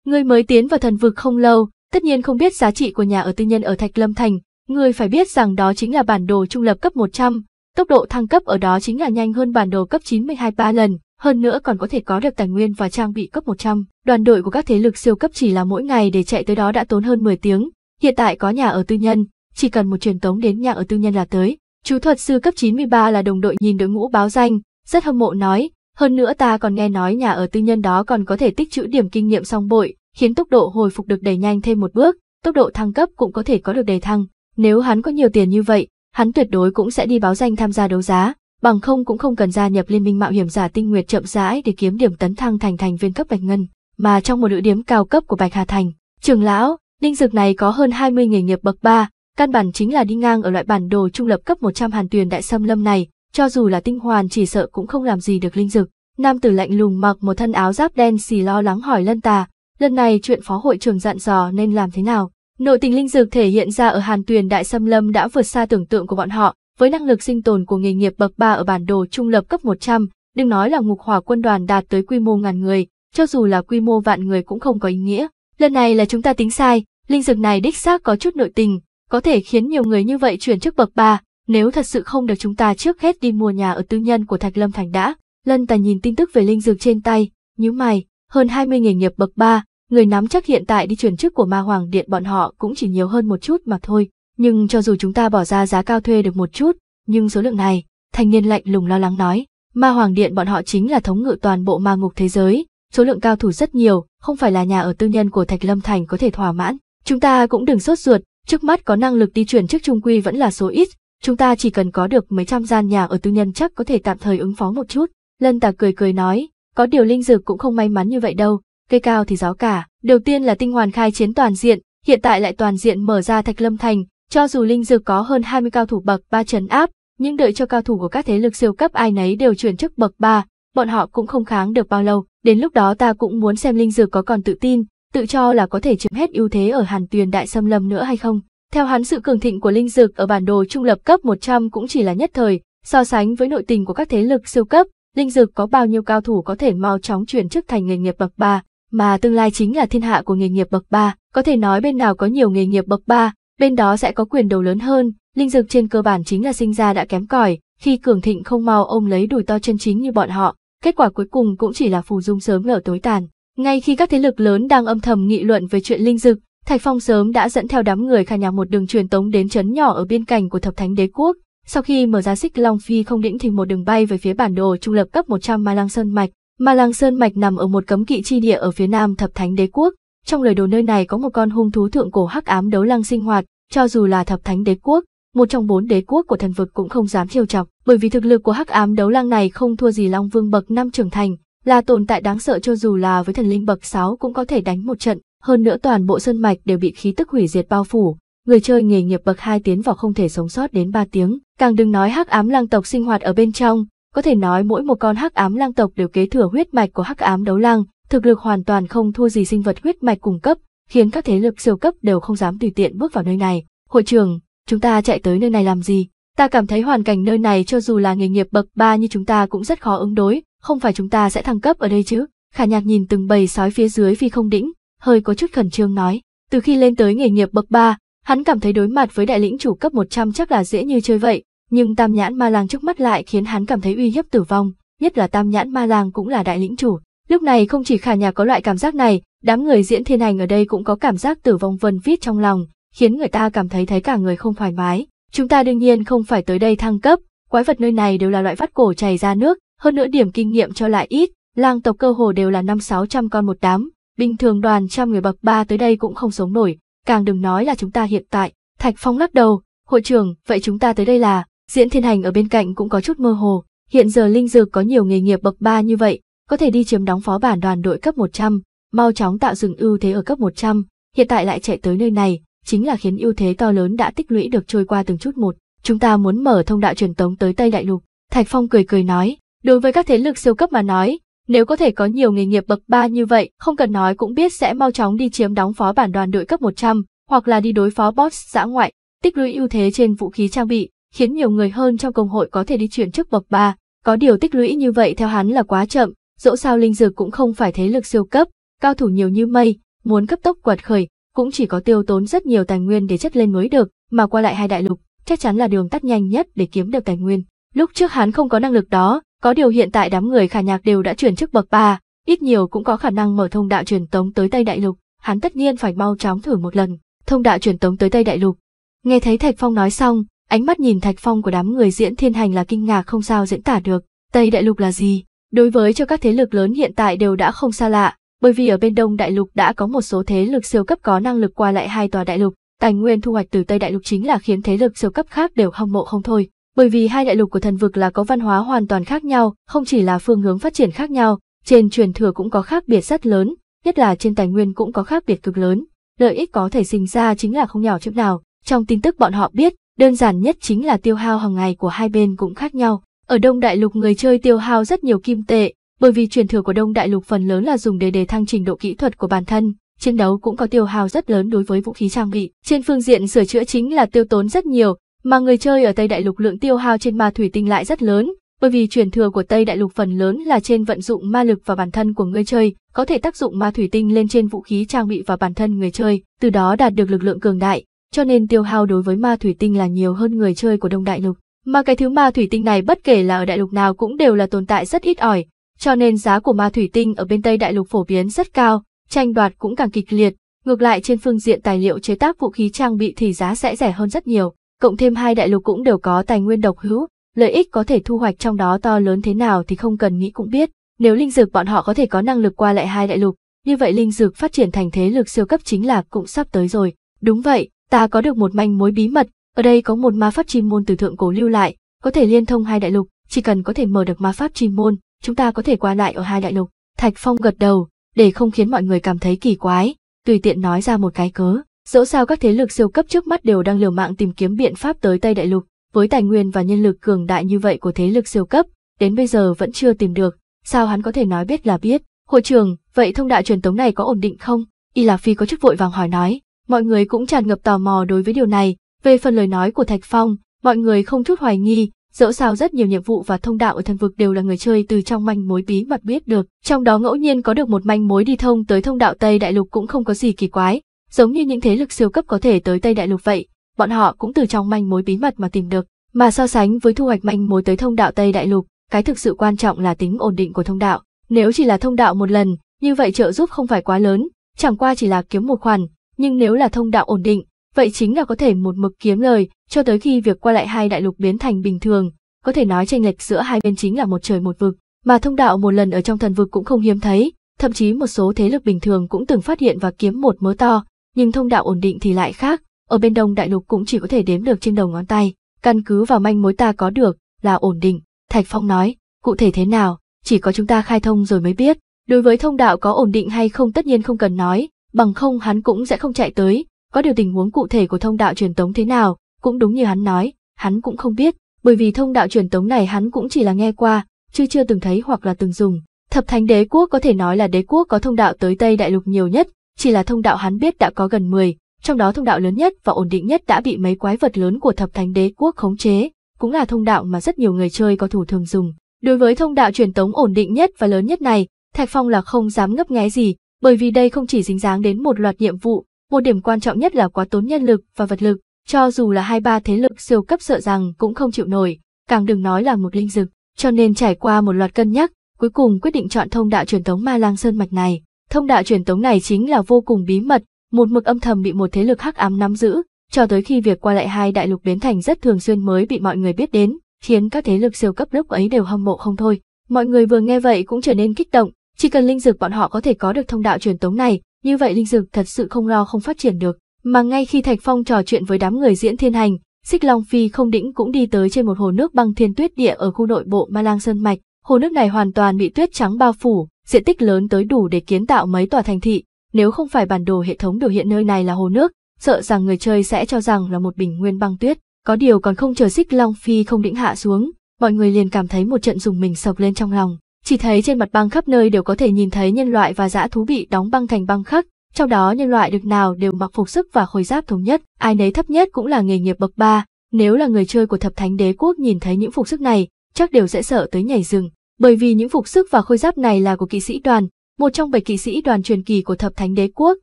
A: Người mới tiến vào thần vực không lâu, tất nhiên không biết giá trị của nhà ở tư nhân ở Thạch Lâm Thành, Người phải biết rằng đó chính là bản đồ trung lập cấp 100, tốc độ thăng cấp ở đó chính là nhanh hơn bản đồ cấp 92 ba lần, hơn nữa còn có thể có được tài nguyên và trang bị cấp 100. Đoàn đội của các thế lực siêu cấp chỉ là mỗi ngày để chạy tới đó đã tốn hơn 10 tiếng, hiện tại có nhà ở tư nhân, chỉ cần một truyền tống đến nhà ở tư nhân là tới. Chú thuật sư cấp 93 là đồng đội nhìn đội ngũ báo danh, rất hâm mộ nói, hơn nữa ta còn nghe nói nhà ở tư nhân đó còn có thể tích trữ điểm kinh nghiệm song bội, khiến tốc độ hồi phục được đẩy nhanh thêm một bước, tốc độ thăng cấp cũng có thể có được đề thăng. Nếu hắn có nhiều tiền như vậy, hắn tuyệt đối cũng sẽ đi báo danh tham gia đấu giá, bằng không cũng không cần gia nhập liên minh mạo hiểm giả tinh nguyệt chậm rãi để kiếm điểm tấn thăng thành thành viên cấp bạch ngân, mà trong một địa điểm cao cấp của Bạch Hà Thành, trường lão, linh dược này có hơn 20 nghề nghiệp bậc 3, căn bản chính là đi ngang ở loại bản đồ trung lập cấp 100 hàn tuyền đại xâm lâm này, cho dù là tinh hoàn chỉ sợ cũng không làm gì được linh dược. Nam tử lạnh lùng mặc một thân áo giáp đen xì lo lắng hỏi Lân Tà, lần này chuyện phó hội trưởng dặn dò nên làm thế nào? Nội tình linh dược thể hiện ra ở Hàn Tuyền Đại Xâm Lâm đã vượt xa tưởng tượng của bọn họ, với năng lực sinh tồn của nghề nghiệp bậc 3 ở bản đồ trung lập cấp 100, đừng nói là ngục hỏa quân đoàn đạt tới quy mô ngàn người, cho dù là quy mô vạn người cũng không có ý nghĩa. Lần này là chúng ta tính sai, linh dược này đích xác có chút nội tình, có thể khiến nhiều người như vậy chuyển chức bậc 3, nếu thật sự không được chúng ta trước hết đi mua nhà ở tư nhân của Thạch Lâm Thành đã. Lân Tài nhìn tin tức về linh dược trên tay, nhíu mày, hơn 20 nghề nghiệp bậc 3, người nắm chắc hiện tại đi chuyển chức của ma hoàng điện bọn họ cũng chỉ nhiều hơn một chút mà thôi. Nhưng cho dù chúng ta bỏ ra giá cao thuê được một chút, nhưng số lượng này, thanh niên lạnh lùng lo lắng nói, ma hoàng điện bọn họ chính là thống ngự toàn bộ ma ngục thế giới, số lượng cao thủ rất nhiều, không phải là nhà ở tư nhân của Thạch Lâm Thành có thể thỏa mãn. Chúng ta cũng đừng sốt ruột, trước mắt có năng lực đi chuyển chức trung quy vẫn là số ít, chúng ta chỉ cần có được mấy trăm gian nhà ở tư nhân chắc có thể tạm thời ứng phó một chút. Lân Tạc cười cười nói, có điều linh dược cũng không may mắn như vậy đâu, cây cao thì gió cả. Đầu tiên là tinh hoàn khai chiến toàn diện, hiện tại lại toàn diện mở ra Thạch Lâm Thành, cho dù linh dược có hơn 20 cao thủ bậc 3 trấn áp, nhưng đợi cho cao thủ của các thế lực siêu cấp ai nấy đều chuyển chức bậc 3, bọn họ cũng không kháng được bao lâu, đến lúc đó ta cũng muốn xem linh dược có còn tự tin, tự cho là có thể chiếm hết ưu thế ở Hàn Tuyền Đại Xâm Lâm nữa hay không. Theo hắn sự cường thịnh của linh dược ở bản đồ trung lập cấp 100 cũng chỉ là nhất thời, so sánh với nội tình của các thế lực siêu cấp, linh dược có bao nhiêu cao thủ có thể mau chóng chuyển chức thành nghề nghiệp bậc 3, mà tương lai chính là thiên hạ của nghề nghiệp bậc 3, có thể nói bên nào có nhiều nghề nghiệp bậc 3, bên đó sẽ có quyền đầu lớn hơn, linh dược trên cơ bản chính là sinh ra đã kém cỏi, khi cường thịnh không mau ôm lấy đùi to chân chính như bọn họ, kết quả cuối cùng cũng chỉ là phù dung sớm nở tối tàn. Ngay khi các thế lực lớn đang âm thầm nghị luận về chuyện linh dược, Thạch Phong sớm đã dẫn theo đám người Kha nhà một đường truyền tống đến trấn nhỏ ở biên cảnh của Thập Thánh Đế quốc. Sau khi mở ra xích Long Phi không đĩnh thì một đường bay về phía bản đồ trung lập cấp 100 Ma Lang Sơn mạch, mà làng Sơn Mạch nằm ở một cấm kỵ chi địa ở phía nam thập thánh đế quốc, trong lời đồ nơi này có một con hung thú thượng cổ hắc ám đấu lăng sinh hoạt, cho dù là thập thánh đế quốc, một trong bốn đế quốc của thần vực cũng không dám trêu chọc, bởi vì thực lực của hắc ám đấu lăng này không thua gì Long Vương bậc năm trưởng thành, là tồn tại đáng sợ cho dù là với thần linh bậc 6 cũng có thể đánh một trận, hơn nữa toàn bộ sơn mạch đều bị khí tức hủy diệt bao phủ, người chơi nghề nghiệp bậc 2 tiến vào không thể sống sót đến 3 tiếng, càng đừng nói hắc ám lang tộc sinh hoạt ở bên trong, có thể nói mỗi một con hắc ám lang tộc đều kế thừa huyết mạch của hắc ám đấu lang, thực lực hoàn toàn không thua gì sinh vật huyết mạch cung cấp, khiến các thế lực siêu cấp đều không dám tùy tiện bước vào nơi này. Hội trưởng, chúng ta chạy tới nơi này làm gì? Ta cảm thấy hoàn cảnh nơi này cho dù là nghề nghiệp bậc ba như chúng ta cũng rất khó ứng đối, không phải chúng ta sẽ thăng cấp ở đây chứ? Khả nhạc nhìn từng bầy sói phía dưới phi không đĩnh, hơi có chút khẩn trương nói. Từ khi lên tới nghề nghiệp bậc ba, hắn cảm thấy đối mặt với đại lĩnh chủ cấp 100 chắc là dễ như chơi vậy, nhưng tam nhãn ma lang trước mắt lại khiến hắn cảm thấy uy hiếp tử vong, nhất là tam nhãn ma lang cũng là đại lĩnh chủ. Lúc này không chỉ khả nhà có loại cảm giác này, đám người diễn thiên hành ở đây cũng có cảm giác tử vong vân viết trong lòng, khiến người ta cảm thấy thấy cả người không thoải mái. Chúng ta đương nhiên không phải tới đây thăng cấp, quái vật nơi này đều là loại vắt cổ chảy ra nước, hơn nữa điểm kinh nghiệm cho lại ít, lang tộc cơ hồ đều là năm sáu trăm con một đám, bình thường đoàn trăm người bậc ba tới đây cũng không sống nổi, càng đừng nói là chúng ta hiện tại. Thạch Phong lắc đầu, hội trưởng, vậy chúng ta tới đây là, Diễn Thiên Hành ở bên cạnh cũng có chút mơ hồ, hiện giờ linh dược có nhiều nghề nghiệp bậc 3 như vậy, có thể đi chiếm đóng phó bản đoàn đội cấp 100, mau chóng tạo dựng ưu thế ở cấp 100, hiện tại lại chạy tới nơi này, chính là khiến ưu thế to lớn đã tích lũy được trôi qua từng chút một. Chúng ta muốn mở thông đạo truyền tống tới Tây Đại Lục. Thạch Phong cười cười nói, đối với các thế lực siêu cấp mà nói, nếu có thể có nhiều nghề nghiệp bậc 3 như vậy, không cần nói cũng biết sẽ mau chóng đi chiếm đóng phó bản đoàn đội cấp 100, hoặc là đi đối phó boss dã ngoại, tích lũy ưu thế trên vũ khí trang bị, khiến nhiều người hơn trong công hội có thể đi chuyển chức bậc ba. Có điều tích lũy như vậy theo hắn là quá chậm, dẫu sao linh dược cũng không phải thế lực siêu cấp, cao thủ nhiều như mây, muốn cấp tốc quật khởi, cũng chỉ có tiêu tốn rất nhiều tài nguyên để chất lên mới được, mà qua lại hai đại lục, chắc chắn là đường tắt nhanh nhất để kiếm được tài nguyên. Lúc trước hắn không có năng lực đó, có điều hiện tại đám người khả nhạc đều đã chuyển chức bậc ba, ít nhiều cũng có khả năng mở thông đạo truyền tống tới Tây Đại Lục, hắn tất nhiên phải mau chóng thử một lần, thông đạo truyền tống tới Tây Đại Lục. Nghe thấy Thạch Phong nói xong, Ánh mắt nhìn Thạch Phong của đám người diễn thiên hành là kinh ngạc không sao diễn tả được. Tây đại lục là gì? Đối với cho các thế lực lớn hiện tại đều đã không xa lạ, bởi vì ở bên đông đại lục đã có một số thế lực siêu cấp có năng lực qua lại hai tòa đại lục, tài nguyên thu hoạch từ Tây đại lục chính là khiến thế lực siêu cấp khác đều hâm mộ không thôi. Bởi vì hai đại lục của thần vực là có văn hóa hoàn toàn khác nhau, không chỉ là phương hướng phát triển khác nhau, trên truyền thừa cũng có khác biệt rất lớn, nhất là trên tài nguyên cũng có khác biệt cực lớn. Lợi ích có thể sinh ra chính là không nhỏ chút nào. Trong tin tức bọn họ biết, Đơn giản nhất chính là tiêu hao hàng ngày của hai bên cũng khác nhau. Ở Đông Đại Lục người chơi tiêu hao rất nhiều kim tệ, bởi vì truyền thừa của Đông Đại Lục phần lớn là dùng để đề thăng trình độ kỹ thuật của bản thân. Chiến đấu cũng có tiêu hao rất lớn đối với vũ khí trang bị. Trên phương diện sửa chữa chính là tiêu tốn rất nhiều, mà người chơi ở Tây Đại Lục lượng tiêu hao trên ma thủy tinh lại rất lớn, bởi vì truyền thừa của Tây Đại Lục phần lớn là trên vận dụng ma lực và bản thân của người chơi, có thể tác dụng ma thủy tinh lên trên vũ khí trang bị và bản thân người chơi, từ đó đạt được lực lượng cường đại cho nên tiêu hao đối với ma thủy tinh là nhiều hơn người chơi của đông đại lục. Mà cái thứ ma thủy tinh này bất kể là ở đại lục nào cũng đều là tồn tại rất ít ỏi, cho nên giá của ma thủy tinh ở bên Tây đại lục phổ biến rất cao, tranh đoạt cũng càng kịch liệt. Ngược lại trên phương diện tài liệu chế tác vũ khí trang bị thì giá sẽ rẻ hơn rất nhiều, cộng thêm hai đại lục cũng đều có tài nguyên độc hữu, lợi ích có thể thu hoạch trong đó to lớn thế nào thì không cần nghĩ cũng biết. Nếu linh dược bọn họ có thể có năng lực qua lại hai đại lục, như vậy linh dược phát triển thành thế lực siêu cấp chính là cũng sắp tới rồi. Đúng vậy, ta có được một manh mối bí mật, ở đây có một ma pháp chi môn từ thượng cổ lưu lại, có thể liên thông hai đại lục, chỉ cần có thể mở được ma pháp chi môn, chúng ta có thể qua lại ở hai đại lục. Thạch Phong gật đầu, để không khiến mọi người cảm thấy kỳ quái, tùy tiện nói ra một cái cớ. Dẫu sao các thế lực siêu cấp trước mắt đều đang liều mạng tìm kiếm biện pháp tới Tây Đại Lục, với tài nguyên và nhân lực cường đại như vậy của thế lực siêu cấp, đến bây giờ vẫn chưa tìm được, sao hắn có thể nói biết là biết. Hội trưởng, vậy thông đạo truyền tống này có ổn định không? Y là Phi có chút vội vàng hỏi nói, mọi người cũng tràn ngập tò mò đối với điều này. Về phần lời nói của Thạch Phong, mọi người không chút hoài nghi, dẫu sao rất nhiều nhiệm vụ và thông đạo ở thần vực đều là người chơi từ trong manh mối bí mật biết được, trong đó ngẫu nhiên có được một manh mối đi thông tới thông đạo Tây Đại Lục cũng không có gì kỳ quái, giống như những thế lực siêu cấp có thể tới Tây Đại Lục vậy, bọn họ cũng từ trong manh mối bí mật mà tìm được, mà so sánh với thu hoạch manh mối tới thông đạo Tây Đại Lục, cái thực sự quan trọng là tính ổn định của thông đạo, nếu chỉ là thông đạo một lần, như vậy trợ giúp không phải quá lớn, chẳng qua chỉ là kiếm một khoản, nhưng nếu là thông đạo ổn định, vậy chính là có thể một mực kiếm lời, cho tới khi việc qua lại hai đại lục biến thành bình thường, có thể nói tranh lệch giữa hai bên chính là một trời một vực, mà thông đạo một lần ở trong thần vực cũng không hiếm thấy, thậm chí một số thế lực bình thường cũng từng phát hiện và kiếm một mớ to, nhưng thông đạo ổn định thì lại khác, ở bên đông đại lục cũng chỉ có thể đếm được trên đầu ngón tay, căn cứ vào manh mối ta có được là ổn định, Thạch Phong nói, cụ thể thế nào, chỉ có chúng ta khai thông rồi mới biết. Đối với thông đạo có ổn định hay không tất nhiên không cần nói, bằng không hắn cũng sẽ không chạy tới, có điều tình huống cụ thể của thông đạo truyền tống thế nào, cũng đúng như hắn nói, hắn cũng không biết, bởi vì thông đạo truyền tống này hắn cũng chỉ là nghe qua, chưa chưa từng thấy hoặc là từng dùng. Thập Thánh Đế quốc có thể nói là đế quốc có thông đạo tới Tây Đại lục nhiều nhất, chỉ là thông đạo hắn biết đã có gần 10, trong đó thông đạo lớn nhất và ổn định nhất đã bị mấy quái vật lớn của Thập Thánh Đế quốc khống chế, cũng là thông đạo mà rất nhiều người chơi có thủ thường dùng. Đối với thông đạo truyền tống ổn định nhất và lớn nhất này, Thạch Phong là không dám ngấp nghé gì, bởi vì đây không chỉ dính dáng đến một loạt nhiệm vụ, một điểm quan trọng nhất là quá tốn nhân lực và vật lực, cho dù là hai ba thế lực siêu cấp sợ rằng cũng không chịu nổi, càng đừng nói là một linh dực, cho nên trải qua một loạt cân nhắc, cuối cùng quyết định chọn thông đạo truyền tống Ma Lang Sơn mạch này. Thông đạo truyền tống này chính là vô cùng bí mật, một mực âm thầm bị một thế lực hắc ám nắm giữ, cho tới khi việc qua lại hai đại lục biến thành rất thường xuyên mới bị mọi người biết đến, khiến các thế lực siêu cấp lúc ấy đều hâm mộ không thôi. Mọi người vừa nghe vậy cũng trở nên kích động, chỉ cần linh dược bọn họ có thể có được thông đạo truyền tống này, như vậy linh dược thật sự không lo không phát triển được. Mà ngay khi Thạch Phong trò chuyện với đám người diễn thiên hành, Xích Long Phi không đĩnh cũng đi tới trên một hồ nước băng thiên tuyết địa ở khu nội bộ Ma Lang Sơn Mạch. Hồ nước này hoàn toàn bị tuyết trắng bao phủ, diện tích lớn tới đủ để kiến tạo mấy tòa thành thị. Nếu không phải bản đồ hệ thống biểu hiện nơi này là hồ nước, sợ rằng người chơi sẽ cho rằng là một bình nguyên băng tuyết. Có điều còn không chờ Xích Long Phi không đĩnh hạ xuống, mọi người liền cảm thấy một trận dùng mình sập lên trong lòng chỉ thấy trên mặt băng khắp nơi đều có thể nhìn thấy nhân loại và dã thú bị đóng băng thành băng khắc, trong đó nhân loại được nào đều mặc phục sức và khôi giáp thống nhất, ai nấy thấp nhất cũng là nghề nghiệp bậc ba, nếu là người chơi của thập thánh đế quốc nhìn thấy những phục sức này, chắc đều sẽ sợ tới nhảy rừng, bởi vì những phục sức và khôi giáp này là của kỵ sĩ đoàn, một trong bảy kỵ sĩ đoàn truyền kỳ của thập thánh đế quốc,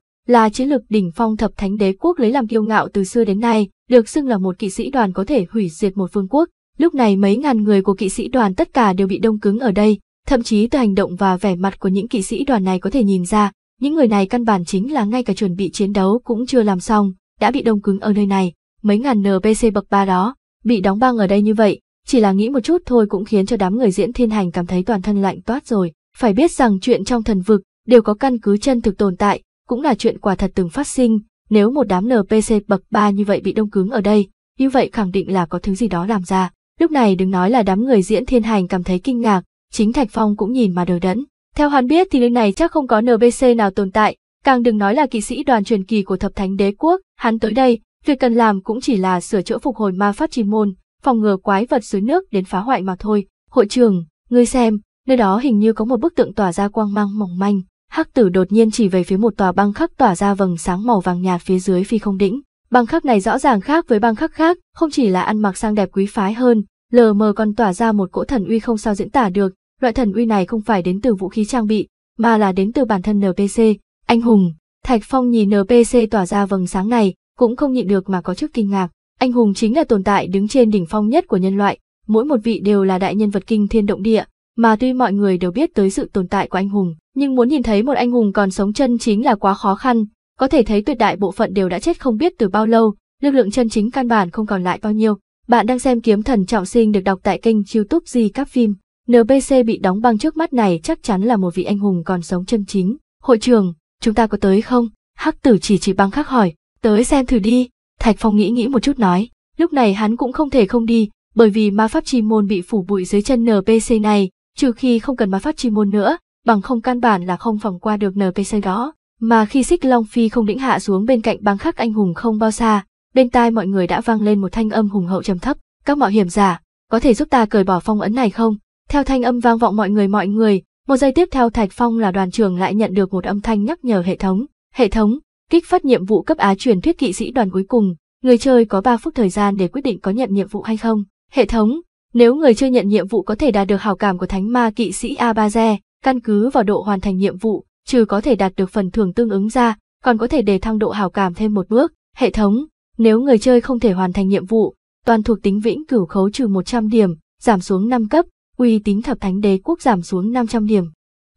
A: là chiến lược đỉnh phong thập thánh đế quốc lấy làm kiêu ngạo từ xưa đến nay, được xưng là một kỵ sĩ đoàn có thể hủy diệt một vương quốc. Lúc này mấy ngàn người của kỵ sĩ đoàn tất cả đều bị đông cứng ở đây, Thậm chí từ hành động và vẻ mặt của những kỵ sĩ đoàn này có thể nhìn ra, những người này căn bản chính là ngay cả chuẩn bị chiến đấu cũng chưa làm xong, đã bị đông cứng ở nơi này, mấy ngàn NPC bậc ba đó, bị đóng băng ở đây như vậy, chỉ là nghĩ một chút thôi cũng khiến cho đám người diễn thiên hành cảm thấy toàn thân lạnh toát rồi. Phải biết rằng chuyện trong thần vực đều có căn cứ chân thực tồn tại, cũng là chuyện quả thật từng phát sinh, nếu một đám NPC bậc ba như vậy bị đông cứng ở đây, như vậy khẳng định là có thứ gì đó làm ra. Lúc này đừng nói là đám người diễn thiên hành cảm thấy kinh ngạc, Chính Thạch Phong cũng nhìn mà đờ đẫn. Theo hắn biết thì nơi này chắc không có NBC nào tồn tại, càng đừng nói là kỵ sĩ đoàn truyền kỳ của thập thánh đế quốc, hắn tới đây, việc cần làm cũng chỉ là sửa chữa phục hồi ma pháp chi môn, phòng ngừa quái vật dưới nước đến phá hoại mà thôi. Hội trưởng, ngươi xem, nơi đó hình như có một bức tượng tỏa ra quang mang mỏng manh. Hắc tử đột nhiên chỉ về phía một tòa băng khắc tỏa ra vầng sáng màu vàng nhạt phía dưới phi không đỉnh. Băng khắc này rõ ràng khác với băng khắc khác, không chỉ là ăn mặc sang đẹp quý phái hơn, lờ mờ còn tỏa ra một cỗ thần uy không sao diễn tả được, loại thần uy này không phải đến từ vũ khí trang bị, mà là đến từ bản thân NPC, anh hùng. Thạch Phong nhìn NPC tỏa ra vầng sáng này, cũng không nhịn được mà có chút kinh ngạc. Anh hùng chính là tồn tại đứng trên đỉnh phong nhất của nhân loại, mỗi một vị đều là đại nhân vật kinh thiên động địa, mà tuy mọi người đều biết tới sự tồn tại của anh hùng, nhưng muốn nhìn thấy một anh hùng còn sống chân chính là quá khó khăn, có thể thấy tuyệt đại bộ phận đều đã chết không biết từ bao lâu, lực lượng chân chính căn bản không còn lại bao nhiêu. Bạn đang xem Kiếm Thần Trọng Sinh được đọc tại kênh youtube Di Các Phim. NBC bị đóng băng trước mắt này chắc chắn là một vị anh hùng còn sống chân chính. Hội trường, chúng ta có tới không? Hắc tử chỉ chỉ băng khắc hỏi, tới xem thử đi. Thạch Phong nghĩ nghĩ một chút nói, lúc này hắn cũng không thể không đi, bởi vì ma pháp chi môn bị phủ bụi dưới chân NPC này, trừ khi không cần ma pháp chi môn nữa, bằng không căn bản là không phòng qua được NPC đó. Mà khi xích long phi không lĩnh hạ xuống bên cạnh băng khắc anh hùng không bao xa, bên tai mọi người đã vang lên một thanh âm hùng hậu trầm thấp, "Các mạo hiểm giả, có thể giúp ta cởi bỏ phong ấn này không?" Theo thanh âm vang vọng mọi người mọi người, một giây tiếp theo Thạch Phong là đoàn trưởng lại nhận được một âm thanh nhắc nhở hệ thống, "Hệ thống, kích phát nhiệm vụ cấp á truyền thuyết kỵ sĩ đoàn cuối cùng, người chơi có 3 phút thời gian để quyết định có nhận nhiệm vụ hay không." Hệ thống, nếu người chơi nhận nhiệm vụ có thể đạt được hào cảm của thánh ma kỵ sĩ Abaze, căn cứ vào độ hoàn thành nhiệm vụ, trừ có thể đạt được phần thưởng tương ứng ra, còn có thể đề thăng độ hào cảm thêm một bước. Hệ thống, nếu người chơi không thể hoàn thành nhiệm vụ, toàn thuộc tính vĩnh cửu khấu trừ 100 điểm, giảm xuống 5 cấp, uy tín thập thánh đế quốc giảm xuống 500 điểm.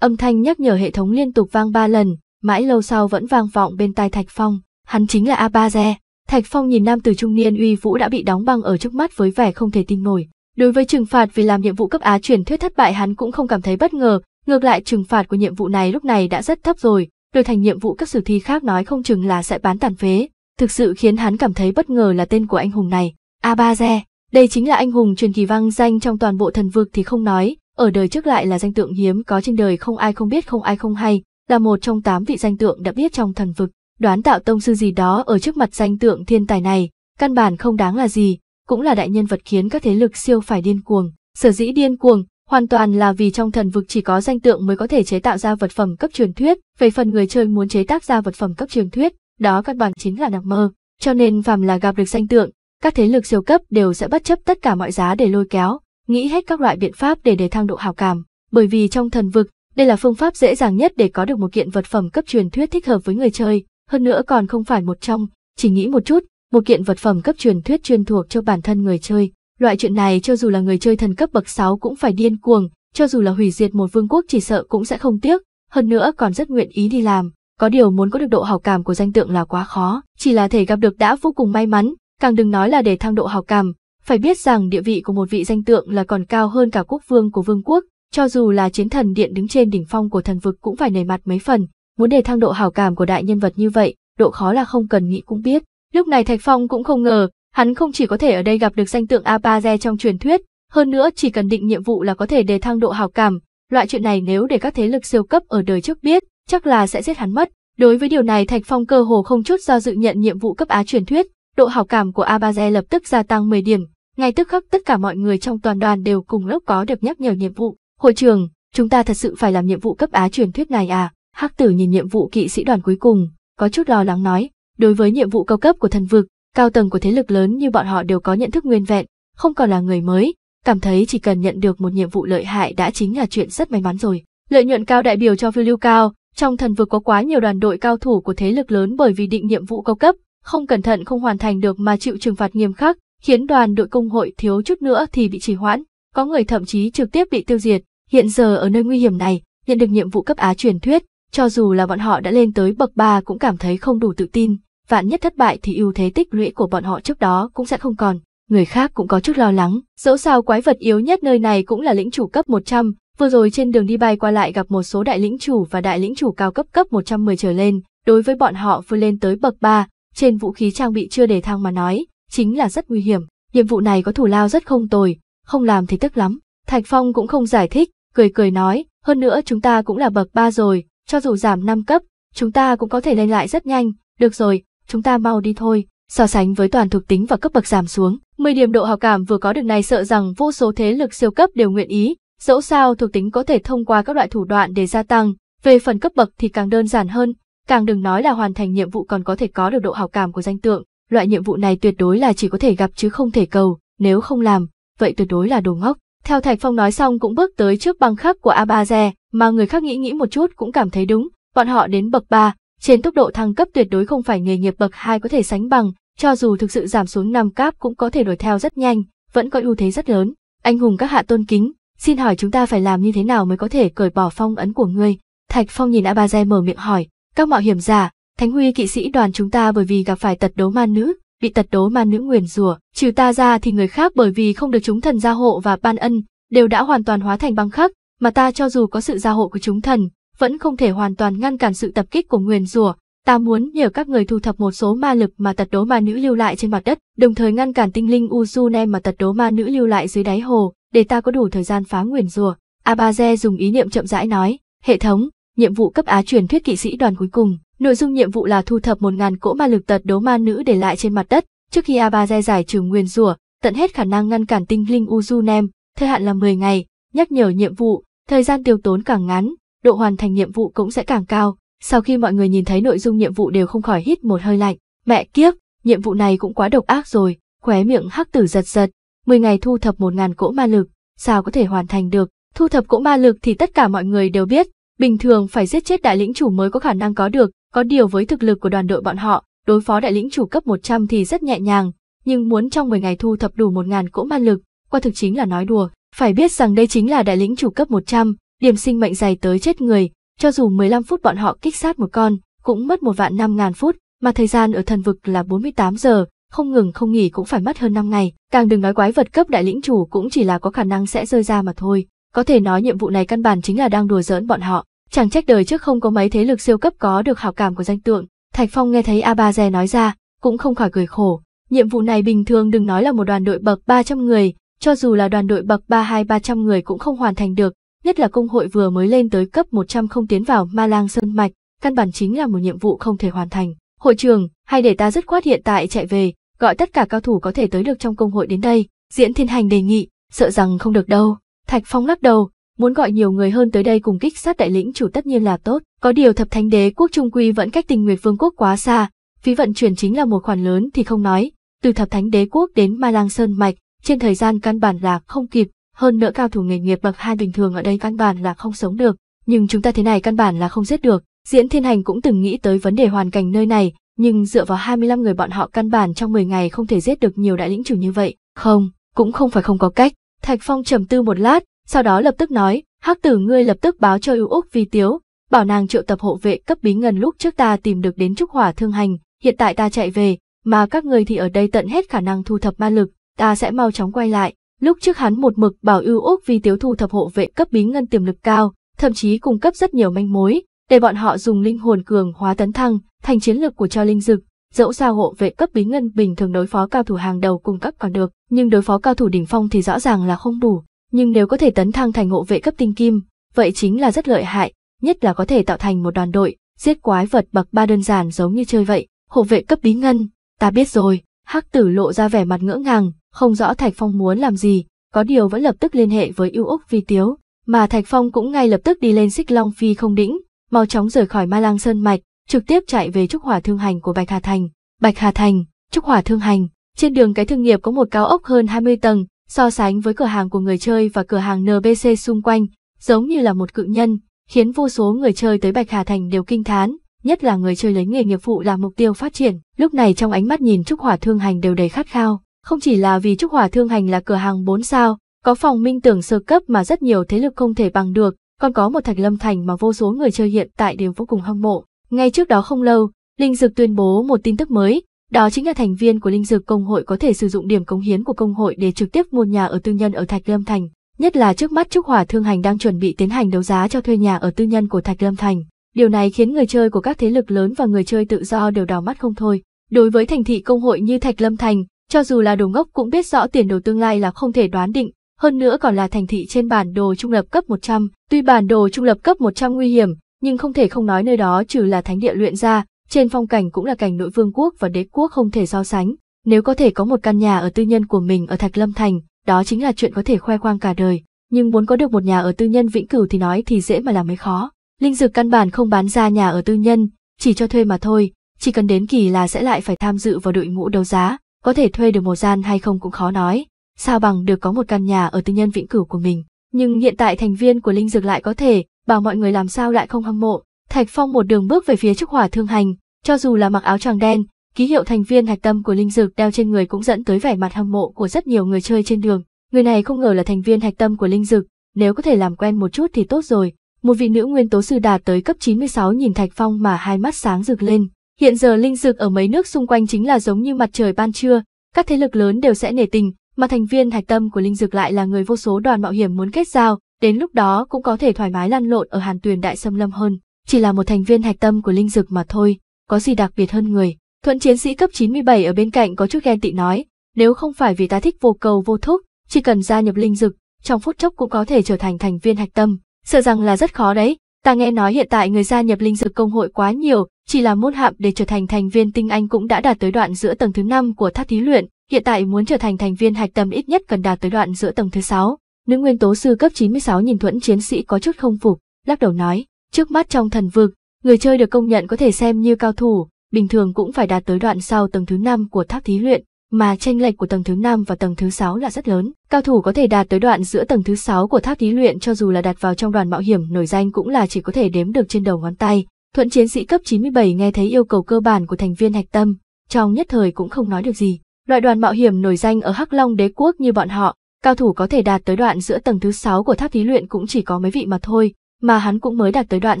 A: Âm thanh nhắc nhở hệ thống liên tục vang 3 lần, mãi lâu sau vẫn vang vọng bên tai Thạch Phong, hắn chính là Abaze. Thạch Phong nhìn nam tử trung niên uy vũ đã bị đóng băng ở trước mắt với vẻ không thể tin nổi. Đối với trừng phạt vì làm nhiệm vụ cấp Á chuyển thuyết thất bại hắn cũng không cảm thấy bất ngờ, ngược lại trừng phạt của nhiệm vụ này lúc này đã rất thấp rồi, đổi thành nhiệm vụ các sử thi khác nói không chừng là sẽ bán tàn phế, Thực sự khiến hắn cảm thấy bất ngờ là tên của anh hùng này, Abaze. Đây chính là anh hùng truyền kỳ vang danh trong toàn bộ thần vực thì không nói, ở đời trước lại là danh tượng hiếm có trên đời không ai không biết không ai không hay, là một trong tám vị danh tượng đã biết trong thần vực. Đoán tạo tông sư gì đó ở trước mặt danh tượng thiên tài này, căn bản không đáng là gì, cũng là đại nhân vật khiến các thế lực siêu phải điên cuồng. Sở dĩ điên cuồng, hoàn toàn là vì trong thần vực chỉ có danh tượng mới có thể chế tạo ra vật phẩm cấp truyền thuyết, về phần người chơi muốn chế tác ra vật phẩm cấp truyền thuyết, đó các bạn chính là nằm mơ. Cho nên phàm là gặp được danh tượng, các thế lực siêu cấp đều sẽ bất chấp tất cả mọi giá để lôi kéo, nghĩ hết các loại biện pháp để đề thăng độ hào cảm, bởi vì trong thần vực, đây là phương pháp dễ dàng nhất để có được một kiện vật phẩm cấp truyền thuyết thích hợp với người chơi, hơn nữa còn không phải một trong, chỉ nghĩ một chút, một kiện vật phẩm cấp truyền thuyết chuyên thuộc cho bản thân người chơi. Loại chuyện này cho dù là người chơi thần cấp bậc 6 cũng phải điên cuồng, cho dù là hủy diệt một vương quốc chỉ sợ cũng sẽ không tiếc, hơn nữa còn rất nguyện ý đi làm. Có điều muốn có được độ hào cảm của danh tượng là quá khó, chỉ là thể gặp được đã vô cùng may mắn, càng đừng nói là để thăng độ hào cảm. Phải biết rằng địa vị của một vị danh tượng là còn cao hơn cả quốc vương của vương quốc, cho dù là chiến thần điện đứng trên đỉnh phong của thần vực cũng phải nề mặt mấy phần. Muốn để thăng độ hào cảm của đại nhân vật như vậy, độ khó là không cần nghĩ cũng biết. Lúc này Thạch Phong cũng không ngờ, hắn không chỉ có thể ở đây gặp được danh tượng Apaze trong truyền thuyết, hơn nữa chỉ cần định nhiệm vụ là có thể đề thăng độ hào cảm. Loại chuyện này nếu để các thế lực siêu cấp ở đời trước biết, chắc là sẽ giết hắn mất. Đối với điều này Thạch Phong cơ hồ không chút do dự nhận nhiệm vụ cấp á truyền thuyết, độ hảo cảm của Abaze lập tức gia tăng 10 điểm. Ngay tức khắc tất cả mọi người trong toàn đoàn đều cùng lúc có được nhắc nhở nhiệm vụ. Hội trường, chúng ta thật sự phải làm nhiệm vụ cấp á truyền thuyết này à? Hắc tử nhìn nhiệm vụ kỵ sĩ đoàn cuối cùng, có chút lo lắng nói. Đối với nhiệm vụ cao cấp của thần vực, cao tầng của thế lực lớn như bọn họ đều có nhận thức nguyên vẹn, không còn là người mới, cảm thấy chỉ cần nhận được một nhiệm vụ lợi hại đã chính là chuyện rất may mắn rồi. Lợi nhuận cao đại biểu cho phiêu lưu cao, trong thần vực có quá nhiều đoàn đội cao thủ của thế lực lớn bởi vì định nhiệm vụ cao cấp, không cẩn thận không hoàn thành được mà chịu trừng phạt nghiêm khắc, khiến đoàn đội công hội thiếu chút nữa thì bị trì hoãn, có người thậm chí trực tiếp bị tiêu diệt. Hiện giờ ở nơi nguy hiểm này, nhận được nhiệm vụ cấp á truyền thuyết, cho dù là bọn họ đã lên tới bậc 3 cũng cảm thấy không đủ tự tin, vạn nhất thất bại thì ưu thế tích lũy của bọn họ trước đó cũng sẽ không còn. Người khác cũng có chút lo lắng, dẫu sao quái vật yếu nhất nơi này cũng là lĩnh chủ cấp 100, Vừa rồi trên đường đi bay qua lại gặp một số đại lĩnh chủ và đại lĩnh chủ cao cấp cấp 110 trở lên, đối với bọn họ vừa lên tới bậc 3, trên vũ khí trang bị chưa để thang mà nói, chính là rất nguy hiểm. Nhiệm vụ này có thủ lao rất không tồi, không làm thì tức lắm. Thạch Phong cũng không giải thích, cười cười nói, hơn nữa chúng ta cũng là bậc 3 rồi, cho dù giảm 5 cấp, chúng ta cũng có thể lên lại rất nhanh, được rồi, chúng ta mau đi thôi. So sánh với toàn thuộc tính và cấp bậc giảm xuống, 10 điểm độ hào cảm vừa có được này sợ rằng vô số thế lực siêu cấp đều nguyện ý, Dẫu sao thuộc tính có thể thông qua các loại thủ đoạn để gia tăng, về phần cấp bậc thì càng đơn giản hơn, càng đừng nói là hoàn thành nhiệm vụ còn có thể có được độ hào cảm của danh tượng, loại nhiệm vụ này tuyệt đối là chỉ có thể gặp chứ không thể cầu, nếu không làm, vậy tuyệt đối là đồ ngốc. Theo Thạch Phong nói xong cũng bước tới trước băng khắc của Abaze, mà người khác nghĩ nghĩ một chút cũng cảm thấy đúng, bọn họ đến bậc 3, trên tốc độ thăng cấp tuyệt đối không phải nghề nghiệp bậc 2 có thể sánh bằng, cho dù thực sự giảm xuống 5 cấp cũng có thể đuổi theo rất nhanh, vẫn có ưu thế rất lớn. Anh hùng các hạ tôn kính, xin hỏi chúng ta phải làm như thế nào mới có thể cởi bỏ phong ấn của ngươi? Thạch Phong nhìn Abaze mở miệng hỏi, các mạo hiểm giả, Thánh Huy kỵ sĩ đoàn chúng ta bởi vì gặp phải tật đấu ma nữ, bị tật đấu ma nữ nguyền rủa, trừ ta ra thì người khác bởi vì không được chúng thần gia hộ và ban ân, đều đã hoàn toàn hóa thành băng khắc, mà ta cho dù có sự gia hộ của chúng thần, vẫn không thể hoàn toàn ngăn cản sự tập kích của nguyền rủa. Ta muốn nhờ các người thu thập một số ma lực mà tật đố ma nữ lưu lại trên mặt đất, đồng thời ngăn cản tinh linh uzu Uzunem mà tật đố ma nữ lưu lại dưới đáy hồ, để ta có đủ thời gian phá nguyền rùa. Abaze dùng ý niệm chậm rãi nói, hệ thống, nhiệm vụ cấp á truyền thuyết kỵ sĩ đoàn cuối cùng. Nội dung nhiệm vụ là thu thập 1.000 cỗ ma lực tật đấu ma nữ để lại trên mặt đất, trước khi Abaze giải trừ nguyền rủa, tận hết khả năng ngăn cản tinh linh Uzunem, thời hạn là 10 ngày, nhắc nhở nhiệm vụ, thời gian tiêu tốn càng ngắn, độ hoàn thành nhiệm vụ cũng sẽ càng cao. Sau khi mọi người nhìn thấy nội dung nhiệm vụ đều không khỏi hít một hơi lạnh, mẹ kiếp, nhiệm vụ này cũng quá độc ác rồi, khóe miệng hắc tử giật giật, 10 ngày thu thập 1.000 cỗ ma lực, sao có thể hoàn thành được. Thu thập cỗ ma lực thì tất cả mọi người đều biết, bình thường phải giết chết đại lĩnh chủ mới có khả năng có được, có điều với thực lực của đoàn đội bọn họ, đối phó đại lĩnh chủ cấp 100 thì rất nhẹ nhàng, nhưng muốn trong 10 ngày thu thập đủ 1.000 cỗ ma lực, qua thực chính là nói đùa. Phải biết rằng đây chính là đại lĩnh chủ cấp 100, điểm sinh mệnh dày tới chết người, cho dù 15 phút bọn họ kích sát một con, cũng mất một vạn năm ngàn phút, mà thời gian ở thần vực là 48 giờ, không ngừng không nghỉ cũng phải mất hơn 5 ngày, càng đừng nói quái vật cấp đại lĩnh chủ cũng chỉ là có khả năng sẽ rơi ra mà thôi. Có thể nói nhiệm vụ này căn bản chính là đang đùa giỡn bọn họ, chẳng trách đời trước không có mấy thế lực siêu cấp có được hảo cảm của danh tượng. Thạch Phong nghe thấy Abaze nói ra, cũng không khỏi cười khổ. Nhiệm vụ này bình thường đừng nói là một đoàn đội bậc 300 người, cho dù là đoàn đội bậc 32-300 người cũng không hoàn thành được, nhất là công hội vừa mới lên tới cấp 100 không tiến vào Ma Lang Sơn Mạch, căn bản chính là một nhiệm vụ không thể hoàn thành. Hội trường, hay để ta dứt khoát hiện tại chạy về, gọi tất cả cao thủ có thể tới được trong công hội đến đây. Diễn Thiên Hành đề nghị, sợ rằng không được đâu. Thạch Phong lắc đầu, muốn gọi nhiều người hơn tới đây cùng kích sát đại lĩnh chủ tất nhiên là tốt. Có điều thập thánh đế quốc Trung Quy vẫn cách tình nguyệt vương quốc quá xa, phí vận chuyển chính là một khoản lớn thì không nói. Từ thập thánh đế quốc đến Ma Lang Sơn Mạch, trên thời gian căn bản là không kịp, hơn nữa cao thủ nghề nghiệp bậc hai bình thường ở đây căn bản là không sống được. Nhưng chúng ta thế này căn bản là không giết được. Diễn Thiên Hành cũng từng nghĩ tới vấn đề hoàn cảnh nơi này, nhưng dựa vào 25 người bọn họ căn bản trong 10 ngày không thể giết được nhiều đại lĩnh chủ như vậy. Không, cũng không phải không có cách. Thạch Phong trầm tư một lát, sau đó lập tức nói, hắc tử ngươi lập tức báo cho ưu úc vi tiếu, bảo nàng triệu tập hộ vệ cấp bí ngân lúc trước ta tìm được đến trúc hỏa thương hành, hiện tại ta chạy về, mà các người thì ở đây tận hết khả năng thu thập ma lực, ta sẽ mau chóng quay lại. Lúc trước hắn một mực bảo ưu úc vì tiếu thu thập hộ vệ cấp bí ngân tiềm lực cao, thậm chí cung cấp rất nhiều manh mối, để bọn họ dùng linh hồn cường hóa tấn thăng thành chiến lược của cho linh dực dẫu sao hộ vệ cấp bí ngân bình thường đối phó cao thủ hàng đầu cung cấp còn được nhưng đối phó cao thủ đỉnh phong thì rõ ràng là không đủ nhưng nếu có thể tấn thăng thành hộ vệ cấp tinh kim vậy chính là rất lợi hại nhất là có thể tạo thành một đoàn đội giết quái vật bậc ba đơn giản giống như chơi vậy hộ vệ cấp bí ngân ta biết rồi hắc tử lộ ra vẻ mặt ngỡ ngàng không rõ thạch phong muốn làm gì có điều vẫn lập tức liên hệ với ưu úc vi tiếu mà thạch phong cũng ngay lập tức đi lên xích long phi không đĩnh mau chóng rời khỏi Ma Lang Sơn Mạch, trực tiếp chạy về Trúc Hỏa Thương Hành của Bạch Hà Thành. Bạch Hà Thành, Trúc Hỏa Thương Hành, trên đường cái thương nghiệp có một cao ốc hơn 20 tầng, so sánh với cửa hàng của người chơi và cửa hàng NBC xung quanh, giống như là một cự nhân, khiến vô số người chơi tới Bạch Hà Thành đều kinh thán, nhất là người chơi lấy nghề nghiệp phụ làm mục tiêu phát triển. Lúc này trong ánh mắt nhìn Trúc Hỏa Thương Hành đều đầy khát khao, không chỉ là vì Trúc Hỏa Thương Hành là cửa hàng 4 sao, có phòng minh tưởng sơ cấp mà rất nhiều thế lực không thể bằng được, còn có một thạch lâm thành mà vô số người chơi hiện tại đều vô cùng hâm mộ. Ngay trước đó không lâu, Linh dực tuyên bố một tin tức mới, đó chính là thành viên của Linh dực Công hội có thể sử dụng điểm cống hiến của công hội để trực tiếp mua nhà ở tư nhân ở Thạch Lâm Thành, nhất là trước mắt Trúc Hỏa Thương Hành đang chuẩn bị tiến hành đấu giá cho thuê nhà ở tư nhân của Thạch Lâm Thành. Điều này khiến người chơi của các thế lực lớn và người chơi tự do đều đỏ mắt không thôi. Đối với thành thị công hội như Thạch Lâm Thành, cho dù là đồ ngốc cũng biết rõ tiền đồ tương lai là không thể đoán định, hơn nữa còn là thành thị trên bản đồ trung lập cấp 100. Tuy bản đồ trung lập cấp 100 nguy hiểm, nhưng không thể không nói nơi đó trừ là thánh địa luyện ra, trên phong cảnh cũng là cảnh nội vương quốc và đế quốc không thể so sánh. Nếu có thể có một căn nhà ở tư nhân của mình ở Thạch Lâm Thành, đó chính là chuyện có thể khoe khoang cả đời. Nhưng muốn có được một nhà ở tư nhân vĩnh cửu thì nói thì dễ mà làm mới khó. Linh dược căn bản không bán ra nhà ở tư nhân, chỉ cho thuê mà thôi, chỉ cần đến kỳ là sẽ lại phải tham dự vào đội ngũ đấu giá, có thể thuê được một gian hay không cũng khó nói sao bằng được có một căn nhà ở tư nhân vĩnh cửu của mình. Nhưng hiện tại thành viên của Linh Dược lại có thể, bảo mọi người làm sao lại không hâm mộ. Thạch Phong một đường bước về phía trúc hỏa thương hành, cho dù là mặc áo tràng đen, ký hiệu thành viên hạch tâm của Linh Dược đeo trên người cũng dẫn tới vẻ mặt hâm mộ của rất nhiều người chơi trên đường. Người này không ngờ là thành viên hạch tâm của Linh Dược, nếu có thể làm quen một chút thì tốt rồi. Một vị nữ nguyên tố sư đạt tới cấp 96 nhìn Thạch Phong mà hai mắt sáng rực lên. Hiện giờ linh dược ở mấy nước xung quanh chính là giống như mặt trời ban trưa, các thế lực lớn đều sẽ nể tình, mà thành viên hạch tâm của linh dược lại là người vô số đoàn mạo hiểm muốn kết giao, đến lúc đó cũng có thể thoải mái lăn lộn ở hàn tuyền đại xâm lâm hơn. Chỉ là một thành viên hạch tâm của linh dược mà thôi, có gì đặc biệt hơn người. Thuận chiến sĩ cấp 97 ở bên cạnh có chút ghen tị nói, nếu không phải vì ta thích vô cầu vô thúc, chỉ cần gia nhập linh dực, trong phút chốc cũng có thể trở thành thành viên hạch tâm. Sợ rằng là rất khó đấy, ta nghe nói hiện tại người gia nhập linh dực công hội quá nhiều, chỉ là môn hạm để trở thành thành viên tinh anh cũng đã đạt tới đoạn giữa tầng thứ năm của tháp thí luyện, Hiện tại muốn trở thành thành viên hạch tâm ít nhất cần đạt tới đoạn giữa tầng thứ 6. Nữ nguyên tố sư cấp 96 nhìn thuẫn chiến sĩ có chút không phục, lắc đầu nói, trước mắt trong thần vực, người chơi được công nhận có thể xem như cao thủ, bình thường cũng phải đạt tới đoạn sau tầng thứ 5 của tháp thí luyện, mà tranh lệch của tầng thứ 5 và tầng thứ 6 là rất lớn. Cao thủ có thể đạt tới đoạn giữa tầng thứ 6 của tháp thí luyện cho dù là đặt vào trong đoàn mạo hiểm nổi danh cũng là chỉ có thể đếm được trên đầu ngón tay. Thuận chiến sĩ cấp 97 nghe thấy yêu cầu cơ bản của thành viên hạch tâm, trong nhất thời cũng không nói được gì. Loại đoàn mạo hiểm nổi danh ở Hắc Long đế quốc như bọn họ, cao thủ có thể đạt tới đoạn giữa tầng thứ 6 của tháp thí luyện cũng chỉ có mấy vị mà thôi, mà hắn cũng mới đạt tới đoạn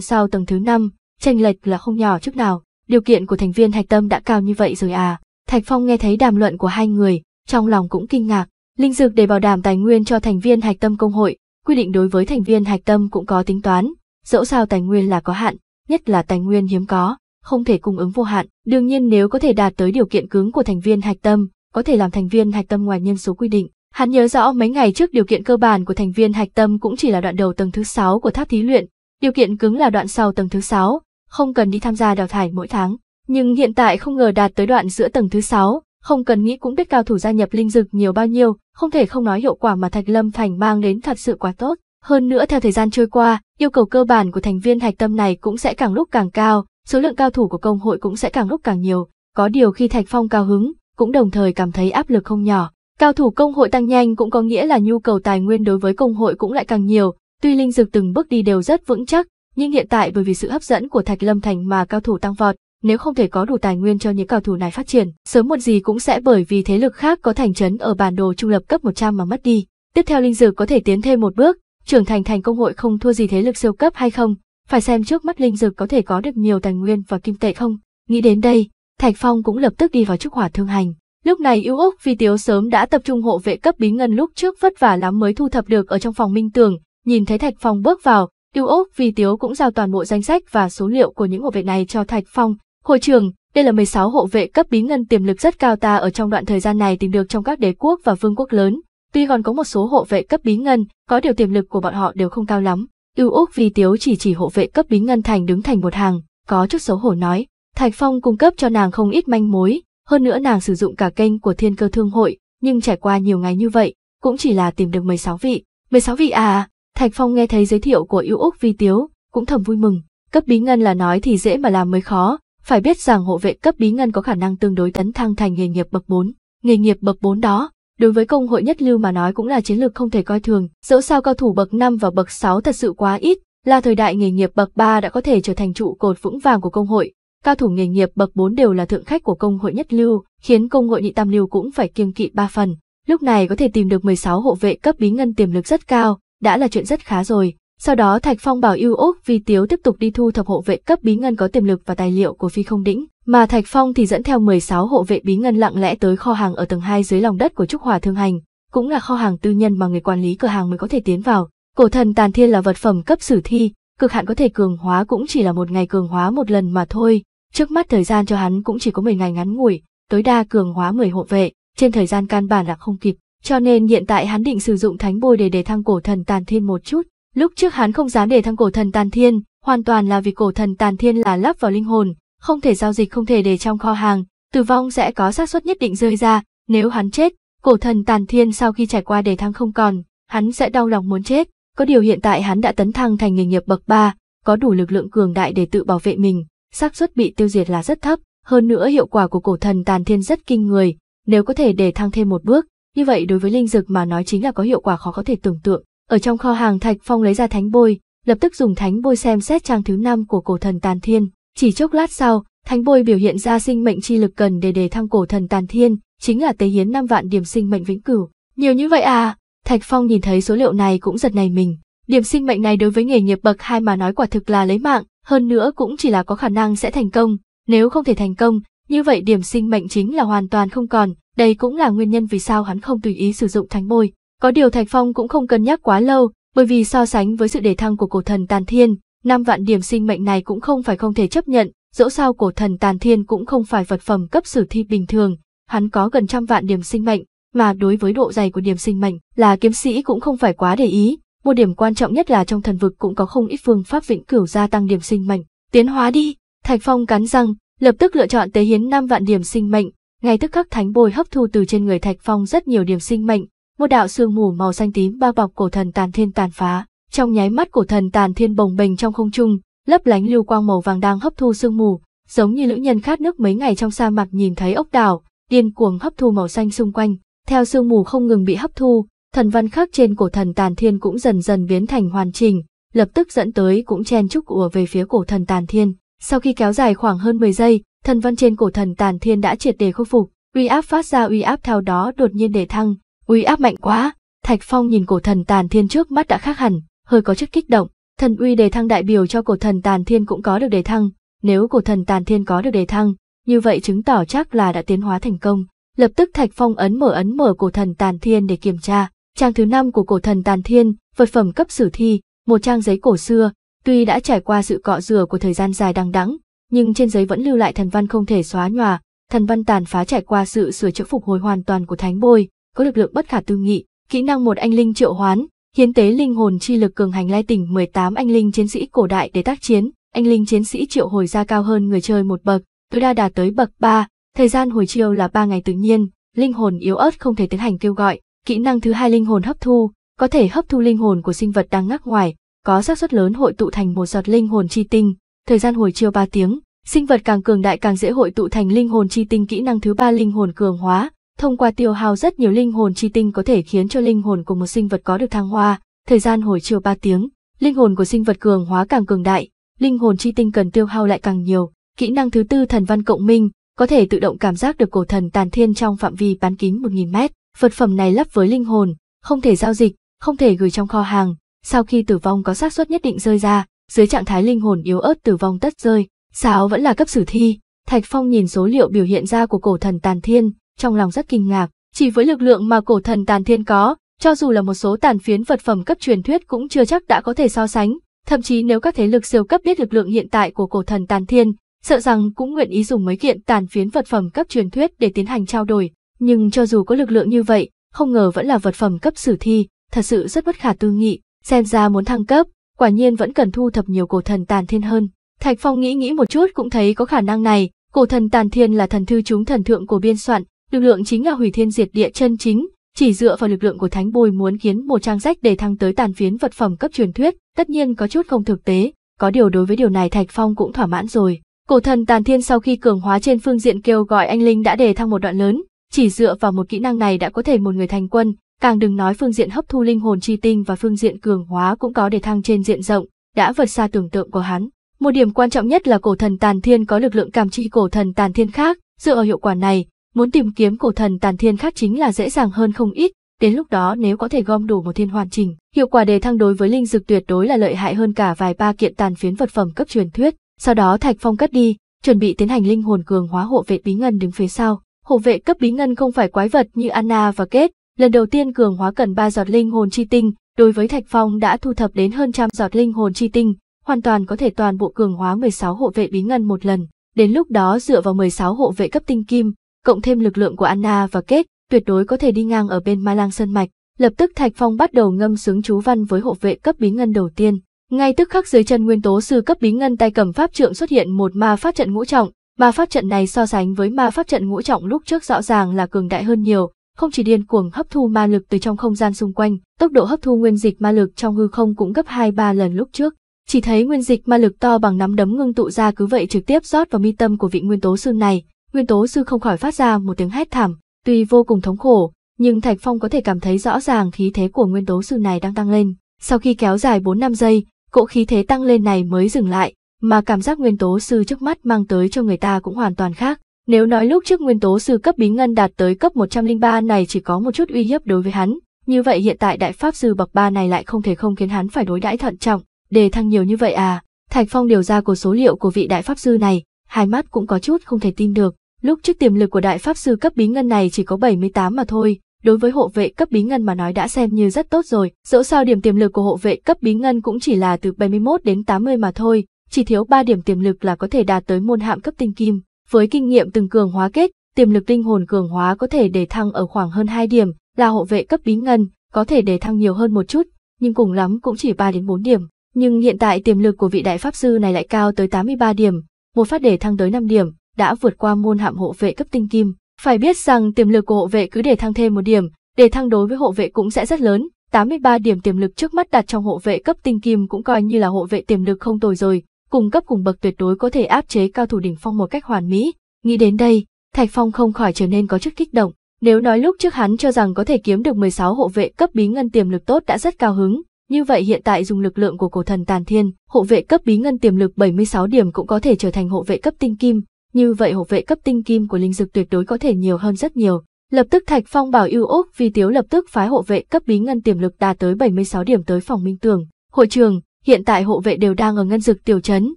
A: sau tầng thứ 5, chênh lệch là không nhỏ chút nào. Điều kiện của thành viên Hạch Tâm đã cao như vậy rồi à? Thạch Phong nghe thấy đàm luận của hai người, trong lòng cũng kinh ngạc. Linh dược để bảo đảm tài nguyên cho thành viên Hạch Tâm công hội, quy định đối với thành viên Hạch Tâm cũng có tính toán, dẫu sao tài nguyên là có hạn, nhất là tài nguyên hiếm có, không thể cung ứng vô hạn. Đương nhiên nếu có thể đạt tới điều kiện cứng của thành viên Hạch Tâm, có thể làm thành viên hạch tâm ngoài nhân số quy định. Hắn nhớ rõ mấy ngày trước điều kiện cơ bản của thành viên hạch tâm cũng chỉ là đoạn đầu tầng thứ 6 của tháp thí luyện, điều kiện cứng là đoạn sau tầng thứ 6, không cần đi tham gia đào thải mỗi tháng. Nhưng hiện tại không ngờ đạt tới đoạn giữa tầng thứ 6, không cần nghĩ cũng biết cao thủ gia nhập linh dực nhiều bao nhiêu, không thể không nói hiệu quả mà Thạch Lâm Thành mang đến thật sự quá tốt. Hơn nữa theo thời gian trôi qua, yêu cầu cơ bản của thành viên hạch tâm này cũng sẽ càng lúc càng cao, số lượng cao thủ của công hội cũng sẽ càng lúc càng nhiều. Có điều khi Thạch Phong cao hứng, cũng đồng thời cảm thấy áp lực không nhỏ. Cao thủ công hội tăng nhanh cũng có nghĩa là nhu cầu tài nguyên đối với công hội cũng lại càng nhiều, tuy linh dược từng bước đi đều rất vững chắc, nhưng hiện tại bởi vì sự hấp dẫn của Thạch Lâm Thành mà cao thủ tăng vọt, nếu không thể có đủ tài nguyên cho những cao thủ này phát triển, sớm muộn gì cũng sẽ bởi vì thế lực khác có thành trấn ở bản đồ trung lập cấp 100 mà mất đi. Tiếp theo linh dược có thể tiến thêm một bước, trưởng thành thành công hội không thua gì thế lực siêu cấp hay không, phải xem trước mắt linh dược có thể có được nhiều tài nguyên và kim tệ không. Nghĩ đến đây, Thạch Phong cũng lập tức đi vào trúc hỏa thương hành. Lúc này ưu úc vì tiếu sớm đã tập trung hộ vệ cấp bí ngân lúc trước vất vả lắm mới thu thập được ở trong phòng minh tường, nhìn thấy Thạch Phong bước vào, ưu úc vì tiếu cũng giao toàn bộ danh sách và số liệu của những hộ vệ này cho Thạch Phong. Hội trưởng, đây là 16 hộ vệ cấp bí ngân tiềm lực rất cao ta ở trong đoạn thời gian này tìm được trong các đế quốc và vương quốc lớn. Tuy còn có một số hộ vệ cấp bí ngân, có điều tiềm lực của bọn họ đều không cao lắm. Ưu Úc vì Tiếu chỉ chỉ hộ vệ cấp bí ngân thành đứng thành một hàng, có chút xấu hổ nói, Thạch Phong cung cấp cho nàng không ít manh mối, hơn nữa nàng sử dụng cả kênh của thiên cơ thương hội, nhưng trải qua nhiều ngày như vậy, cũng chỉ là tìm được 16 vị. 16 vị à, Thạch Phong nghe thấy giới thiệu của yêu Úc Vi Tiếu, cũng thầm vui mừng, cấp bí ngân là nói thì dễ mà làm mới khó, phải biết rằng hộ vệ cấp bí ngân có khả năng tương đối tấn thăng thành nghề nghiệp bậc 4. Nghề nghiệp bậc 4 đó, đối với công hội nhất lưu mà nói cũng là chiến lược không thể coi thường, dẫu sao cao thủ bậc 5 và bậc 6 thật sự quá ít, là thời đại nghề nghiệp bậc 3 đã có thể trở thành trụ cột vững vàng của công hội, Cao thủ nghề nghiệp bậc 4 đều là thượng khách của công hội nhất lưu, khiến công hội nhị tam lưu cũng phải kiêng kỵ ba phần. Lúc này có thể tìm được 16 hộ vệ cấp bí ngân tiềm lực rất cao, đã là chuyện rất khá rồi. Sau đó Thạch Phong bảo yêu ốc Vi Tiếu tiếp tục đi thu thập hộ vệ cấp bí ngân có tiềm lực và tài liệu của phi không đĩnh, mà Thạch Phong thì dẫn theo 16 hộ vệ bí ngân lặng lẽ tới kho hàng ở tầng 2 dưới lòng đất của Trúc Hòa Thương Hành, cũng là kho hàng tư nhân mà người quản lý cửa hàng mới có thể tiến vào. Cổ thần tàn thiên là vật phẩm cấp sử thi, cực hạn có thể cường hóa cũng chỉ là một ngày cường hóa một lần mà thôi, trước mắt thời gian cho hắn cũng chỉ có 10 ngày ngắn ngủi, tối đa cường hóa 10 hộ vệ, trên thời gian căn bản là không kịp, cho nên hiện tại hắn định sử dụng thánh bôi để đề thăng cổ thần tàn thiên một chút. Lúc trước hắn không dám đề thăng cổ thần tàn thiên, hoàn toàn là vì cổ thần tàn thiên là lắp vào linh hồn, không thể giao dịch không thể để trong kho hàng, tử vong sẽ có xác suất nhất định rơi ra, nếu hắn chết, cổ thần tàn thiên sau khi trải qua đề thăng không còn, hắn sẽ đau lòng muốn chết, có điều hiện tại hắn đã tấn thăng thành nghề nghiệp bậc 3, có đủ lực lượng cường đại để tự bảo vệ mình, xác suất bị tiêu diệt là rất thấp, hơn nữa hiệu quả của cổ thần tàn thiên rất kinh người, nếu có thể để thăng thêm một bước, như vậy đối với linh dực mà nói chính là có hiệu quả khó có thể tưởng tượng. Ở trong kho hàng Thạch Phong lấy ra thánh bôi, lập tức dùng thánh bôi xem xét trang thứ 5 của cổ thần tàn thiên, chỉ chốc lát sau, thánh bôi biểu hiện ra sinh mệnh chi lực cần để đề thăng cổ thần tàn thiên, chính là tế hiến 5 vạn điểm sinh mệnh vĩnh cửu. Nhiều như vậy à? Thạch Phong nhìn thấy số liệu này cũng giật nảy mình. Điểm sinh mệnh này đối với nghề nghiệp bậc hai mà nói quả thực là lấy mạng, hơn nữa cũng chỉ là có khả năng sẽ thành công. Nếu không thể thành công, như vậy điểm sinh mệnh chính là hoàn toàn không còn, đây cũng là nguyên nhân vì sao hắn không tùy ý sử dụng thánh bôi Có điều Thạch Phong cũng không cân nhắc quá lâu, bởi vì so sánh với sự đề thăng của cổ thần Tàn Thiên, năm vạn điểm sinh mệnh này cũng không phải không thể chấp nhận, dẫu sao cổ thần Tàn Thiên cũng không phải vật phẩm cấp sử thi bình thường, hắn có gần trăm vạn điểm sinh mệnh, mà đối với độ dày của điểm sinh mệnh là kiếm sĩ cũng không phải quá để ý. Một điểm quan trọng nhất là trong thần vực cũng có không ít phương pháp vĩnh cửu gia tăng điểm sinh mệnh Tiến hóa đi, Thạch Phong cắn răng, lập tức lựa chọn tế hiến 5 vạn điểm sinh mệnh, ngay tức khắc thánh bồi hấp thu từ trên người Thạch Phong rất nhiều điểm sinh mệnh, một đạo sương mù màu xanh tím bao bọc cổ thần Tàn Thiên tàn phá, trong nháy mắt cổ thần Tàn Thiên bồng bềnh trong không trung, lấp lánh lưu quang màu vàng đang hấp thu sương mù, giống như lữ nhân khát nước mấy ngày trong sa mạc nhìn thấy ốc đảo, điên cuồng hấp thu màu xanh xung quanh, theo sương mù không ngừng bị hấp thu, thần văn khắc trên cổ thần Tàn Thiên cũng dần dần biến thành hoàn chỉnh, lập tức dẫn tới cũng chen chúc ùa về phía cổ thần Tàn Thiên. Sau khi kéo dài khoảng hơn 10 giây, thần văn trên cổ thần Tàn Thiên đã triệt để khôi phục, uy áp phát ra uy áp theo đó đột nhiên đề thăng, uy áp mạnh quá. Thạch Phong nhìn cổ thần Tàn Thiên trước mắt đã khác hẳn, hơi có chút kích động. Thần uy đề thăng đại biểu cho cổ thần Tàn Thiên cũng có được đề thăng, nếu cổ thần Tàn Thiên có được đề thăng, như vậy chứng tỏ chắc là đã tiến hóa thành công lập tức thạch phong ấn mở ấn mở cổ thần tàn thiên để kiểm tra trang thứ năm của cổ thần tàn thiên vật phẩm cấp sử thi một trang giấy cổ xưa tuy đã trải qua sự cọ rửa của thời gian dài đằng đẵng nhưng trên giấy vẫn lưu lại thần văn không thể xóa nhòa thần văn tàn phá trải qua sự sửa chữa phục hồi hoàn toàn của thánh bôi có lực lượng bất khả tư nghị kỹ năng một anh linh triệu hoán hiến tế linh hồn chi lực cường hành lai tỉnh 18 anh linh chiến sĩ cổ đại để tác chiến anh linh chiến sĩ triệu hồi ra cao hơn người chơi một bậc tối đa đạt tới bậc ba Thời gian hồi chiều là 3 ngày tự nhiên, linh hồn yếu ớt không thể tiến hành kêu gọi, kỹ năng thứ hai linh hồn hấp thu, có thể hấp thu linh hồn của sinh vật đang ngắc ngoài, có xác suất lớn hội tụ thành một giọt linh hồn chi tinh, thời gian hồi chiều 3 tiếng, sinh vật càng cường đại càng dễ hội tụ thành linh hồn chi tinh kỹ năng thứ ba linh hồn cường hóa, thông qua tiêu hao rất nhiều linh hồn chi tinh có thể khiến cho linh hồn của một sinh vật có được thăng hoa, thời gian hồi chiều 3 tiếng, linh hồn của sinh vật cường hóa càng cường đại, linh hồn chi tinh cần tiêu hao lại càng nhiều, kỹ năng thứ tư thần văn cộng minh, có thể tự động cảm giác được cổ thần tàn thiên trong phạm vi bán kính 1.000 mét. Vật phẩm này lấp với linh hồn, không thể giao dịch, không thể gửi trong kho hàng, sau khi tử vong có xác suất nhất định rơi ra, dưới trạng thái linh hồn yếu ớt tử vong tất rơi, sáo vẫn là cấp sử thi. Thạch Phong nhìn số liệu biểu hiện ra của cổ thần tàn thiên, trong lòng rất kinh ngạc, chỉ với lực lượng mà cổ thần tàn thiên có, cho dù là một số tàn phiến vật phẩm cấp truyền thuyết cũng chưa chắc đã có thể so sánh, thậm chí nếu các thế lực siêu cấp biết lực lượng hiện tại của cổ thần tàn thiên, sợ rằng cũng nguyện ý dùng mấy kiện tàn phiến vật phẩm cấp truyền thuyết để tiến hành trao đổi, nhưng cho dù có lực lượng như vậy, không ngờ vẫn là vật phẩm cấp sử thi, thật sự rất bất khả tư nghị, xem ra muốn thăng cấp, quả nhiên vẫn cần thu thập nhiều cổ thần tàn thiên hơn. Thạch Phong nghĩ nghĩ một chút cũng thấy có khả năng này, cổ thần tàn thiên là thần thư chúng thần thượng của biên soạn, lực lượng chính là hủy thiên diệt địa chân chính, chỉ dựa vào lực lượng của thánh bồi muốn khiến một trang sách để thăng tới tàn phiến vật phẩm cấp truyền thuyết, tất nhiên có chút không thực tế, có điều đối với điều này Thạch Phong cũng thỏa mãn rồi. Cổ thần Tàn Thiên sau khi cường hóa trên phương diện kêu gọi anh Linh đã đề thăng một đoạn lớn, chỉ dựa vào một kỹ năng này đã có thể một người thành quân, càng đừng nói phương diện hấp thu linh hồn chi tinh và phương diện cường hóa cũng có đề thăng trên diện rộng, đã vượt xa tưởng tượng của hắn. Một điểm quan trọng nhất là cổ thần Tàn Thiên có lực lượng cảm chi cổ thần Tàn Thiên khác, dựa ở hiệu quả này, muốn tìm kiếm cổ thần Tàn Thiên khác chính là dễ dàng hơn không ít, đến lúc đó nếu có thể gom đủ một thiên hoàn chỉnh, hiệu quả đề thăng đối với linh dược tuyệt đối là lợi hại hơn cả vài ba kiện tàn phiến vật phẩm cấp truyền thuyết. Sau đó Thạch Phong cất đi, chuẩn bị tiến hành linh hồn cường hóa hộ vệ bí ngân đứng phía sau. Hộ vệ cấp bí ngân không phải quái vật như Anna và Kết, lần đầu tiên cường hóa cần ba giọt linh hồn chi tinh, đối với Thạch Phong đã thu thập đến hơn trăm giọt linh hồn chi tinh, hoàn toàn có thể toàn bộ cường hóa 16 hộ vệ bí ngân một lần. Đến lúc đó dựa vào 16 hộ vệ cấp tinh kim, cộng thêm lực lượng của Anna và Kết, tuyệt đối có thể đi ngang ở bên Ma Lang Sơn Mạch. Lập tức Thạch Phong bắt đầu ngâm sướng chú văn với hộ vệ cấp bí ngân đầu tiên. Ngay tức khắc dưới chân nguyên tố sư cấp bí ngân tay cầm pháp trượng xuất hiện một ma pháp trận ngũ trọng, ma pháp trận này so sánh với ma pháp trận ngũ trọng lúc trước rõ ràng là cường đại hơn nhiều, không chỉ điên cuồng hấp thu ma lực từ trong không gian xung quanh, tốc độ hấp thu nguyên dịch ma lực trong hư không cũng gấp hai ba lần lúc trước. Chỉ thấy nguyên dịch ma lực to bằng nắm đấm ngưng tụ ra cứ vậy trực tiếp rót vào mi tâm của vị nguyên tố sư này, nguyên tố sư không khỏi phát ra một tiếng hét thảm, tuy vô cùng thống khổ, nhưng Thạch Phong có thể cảm thấy rõ ràng khí thế của nguyên tố sư này đang tăng lên. Sau khi kéo dài bốn năm giây, cỗ khí thế tăng lên này mới dừng lại, mà cảm giác nguyên tố sư trước mắt mang tới cho người ta cũng hoàn toàn khác. Nếu nói lúc trước nguyên tố sư cấp bí ngân đạt tới cấp 103 này chỉ có một chút uy hiếp đối với hắn, như vậy hiện tại đại pháp sư bậc 3 này lại không thể không khiến hắn phải đối đãi thận trọng, đề thăng nhiều như vậy à. Thạch Phong điều ra của số liệu của vị đại pháp sư này, hai mắt cũng có chút không thể tin được, lúc trước tiềm lực của đại pháp sư cấp bí ngân này chỉ có 78 mà thôi, đối với hộ vệ cấp bí ngân mà nói đã xem như rất tốt rồi, dẫu sao điểm tiềm lực của hộ vệ cấp bí ngân cũng chỉ là từ 71 đến 80 mà thôi, chỉ thiếu 3 điểm tiềm lực là có thể đạt tới môn hạm cấp tinh kim. Với kinh nghiệm từng cường hóa kết, tiềm lực linh hồn cường hóa có thể để thăng ở khoảng hơn 2 điểm, là hộ vệ cấp bí ngân, có thể để thăng nhiều hơn một chút, nhưng cùng lắm cũng chỉ 3 đến 4 điểm. Nhưng hiện tại tiềm lực của vị đại pháp sư này lại cao tới 83 điểm, một phát để thăng tới 5 điểm, đã vượt qua môn hạm hộ vệ cấp tinh kim. Phải biết rằng tiềm lực của hộ vệ cứ để thăng thêm một điểm, để thăng đối với hộ vệ cũng sẽ rất lớn. 83 điểm tiềm lực trước mắt đặt trong hộ vệ cấp tinh kim cũng coi như là hộ vệ tiềm lực không tồi rồi, cùng cấp cùng bậc tuyệt đối có thể áp chế cao thủ đỉnh phong một cách hoàn mỹ. Nghĩ đến đây, Thạch Phong không khỏi trở nên có chút kích động. Nếu nói lúc trước hắn cho rằng có thể kiếm được 16 hộ vệ cấp bí ngân tiềm lực tốt đã rất cao hứng, như vậy hiện tại dùng lực lượng của cổ thần Tàn Thiên, hộ vệ cấp bí ngân tiềm lực 76 điểm cũng có thể trở thành hộ vệ cấp tinh kim, như vậy hộ vệ cấp tinh kim của linh dực tuyệt đối có thể nhiều hơn rất nhiều. Lập tức Thạch Phong bảo ưu úc vì Tiếu lập tức phái hộ vệ cấp bí ngân tiềm lực đạt tới 76 điểm tới phòng minh tường. Hội trường, hiện tại hộ vệ đều đang ở ngân dực tiểu trấn,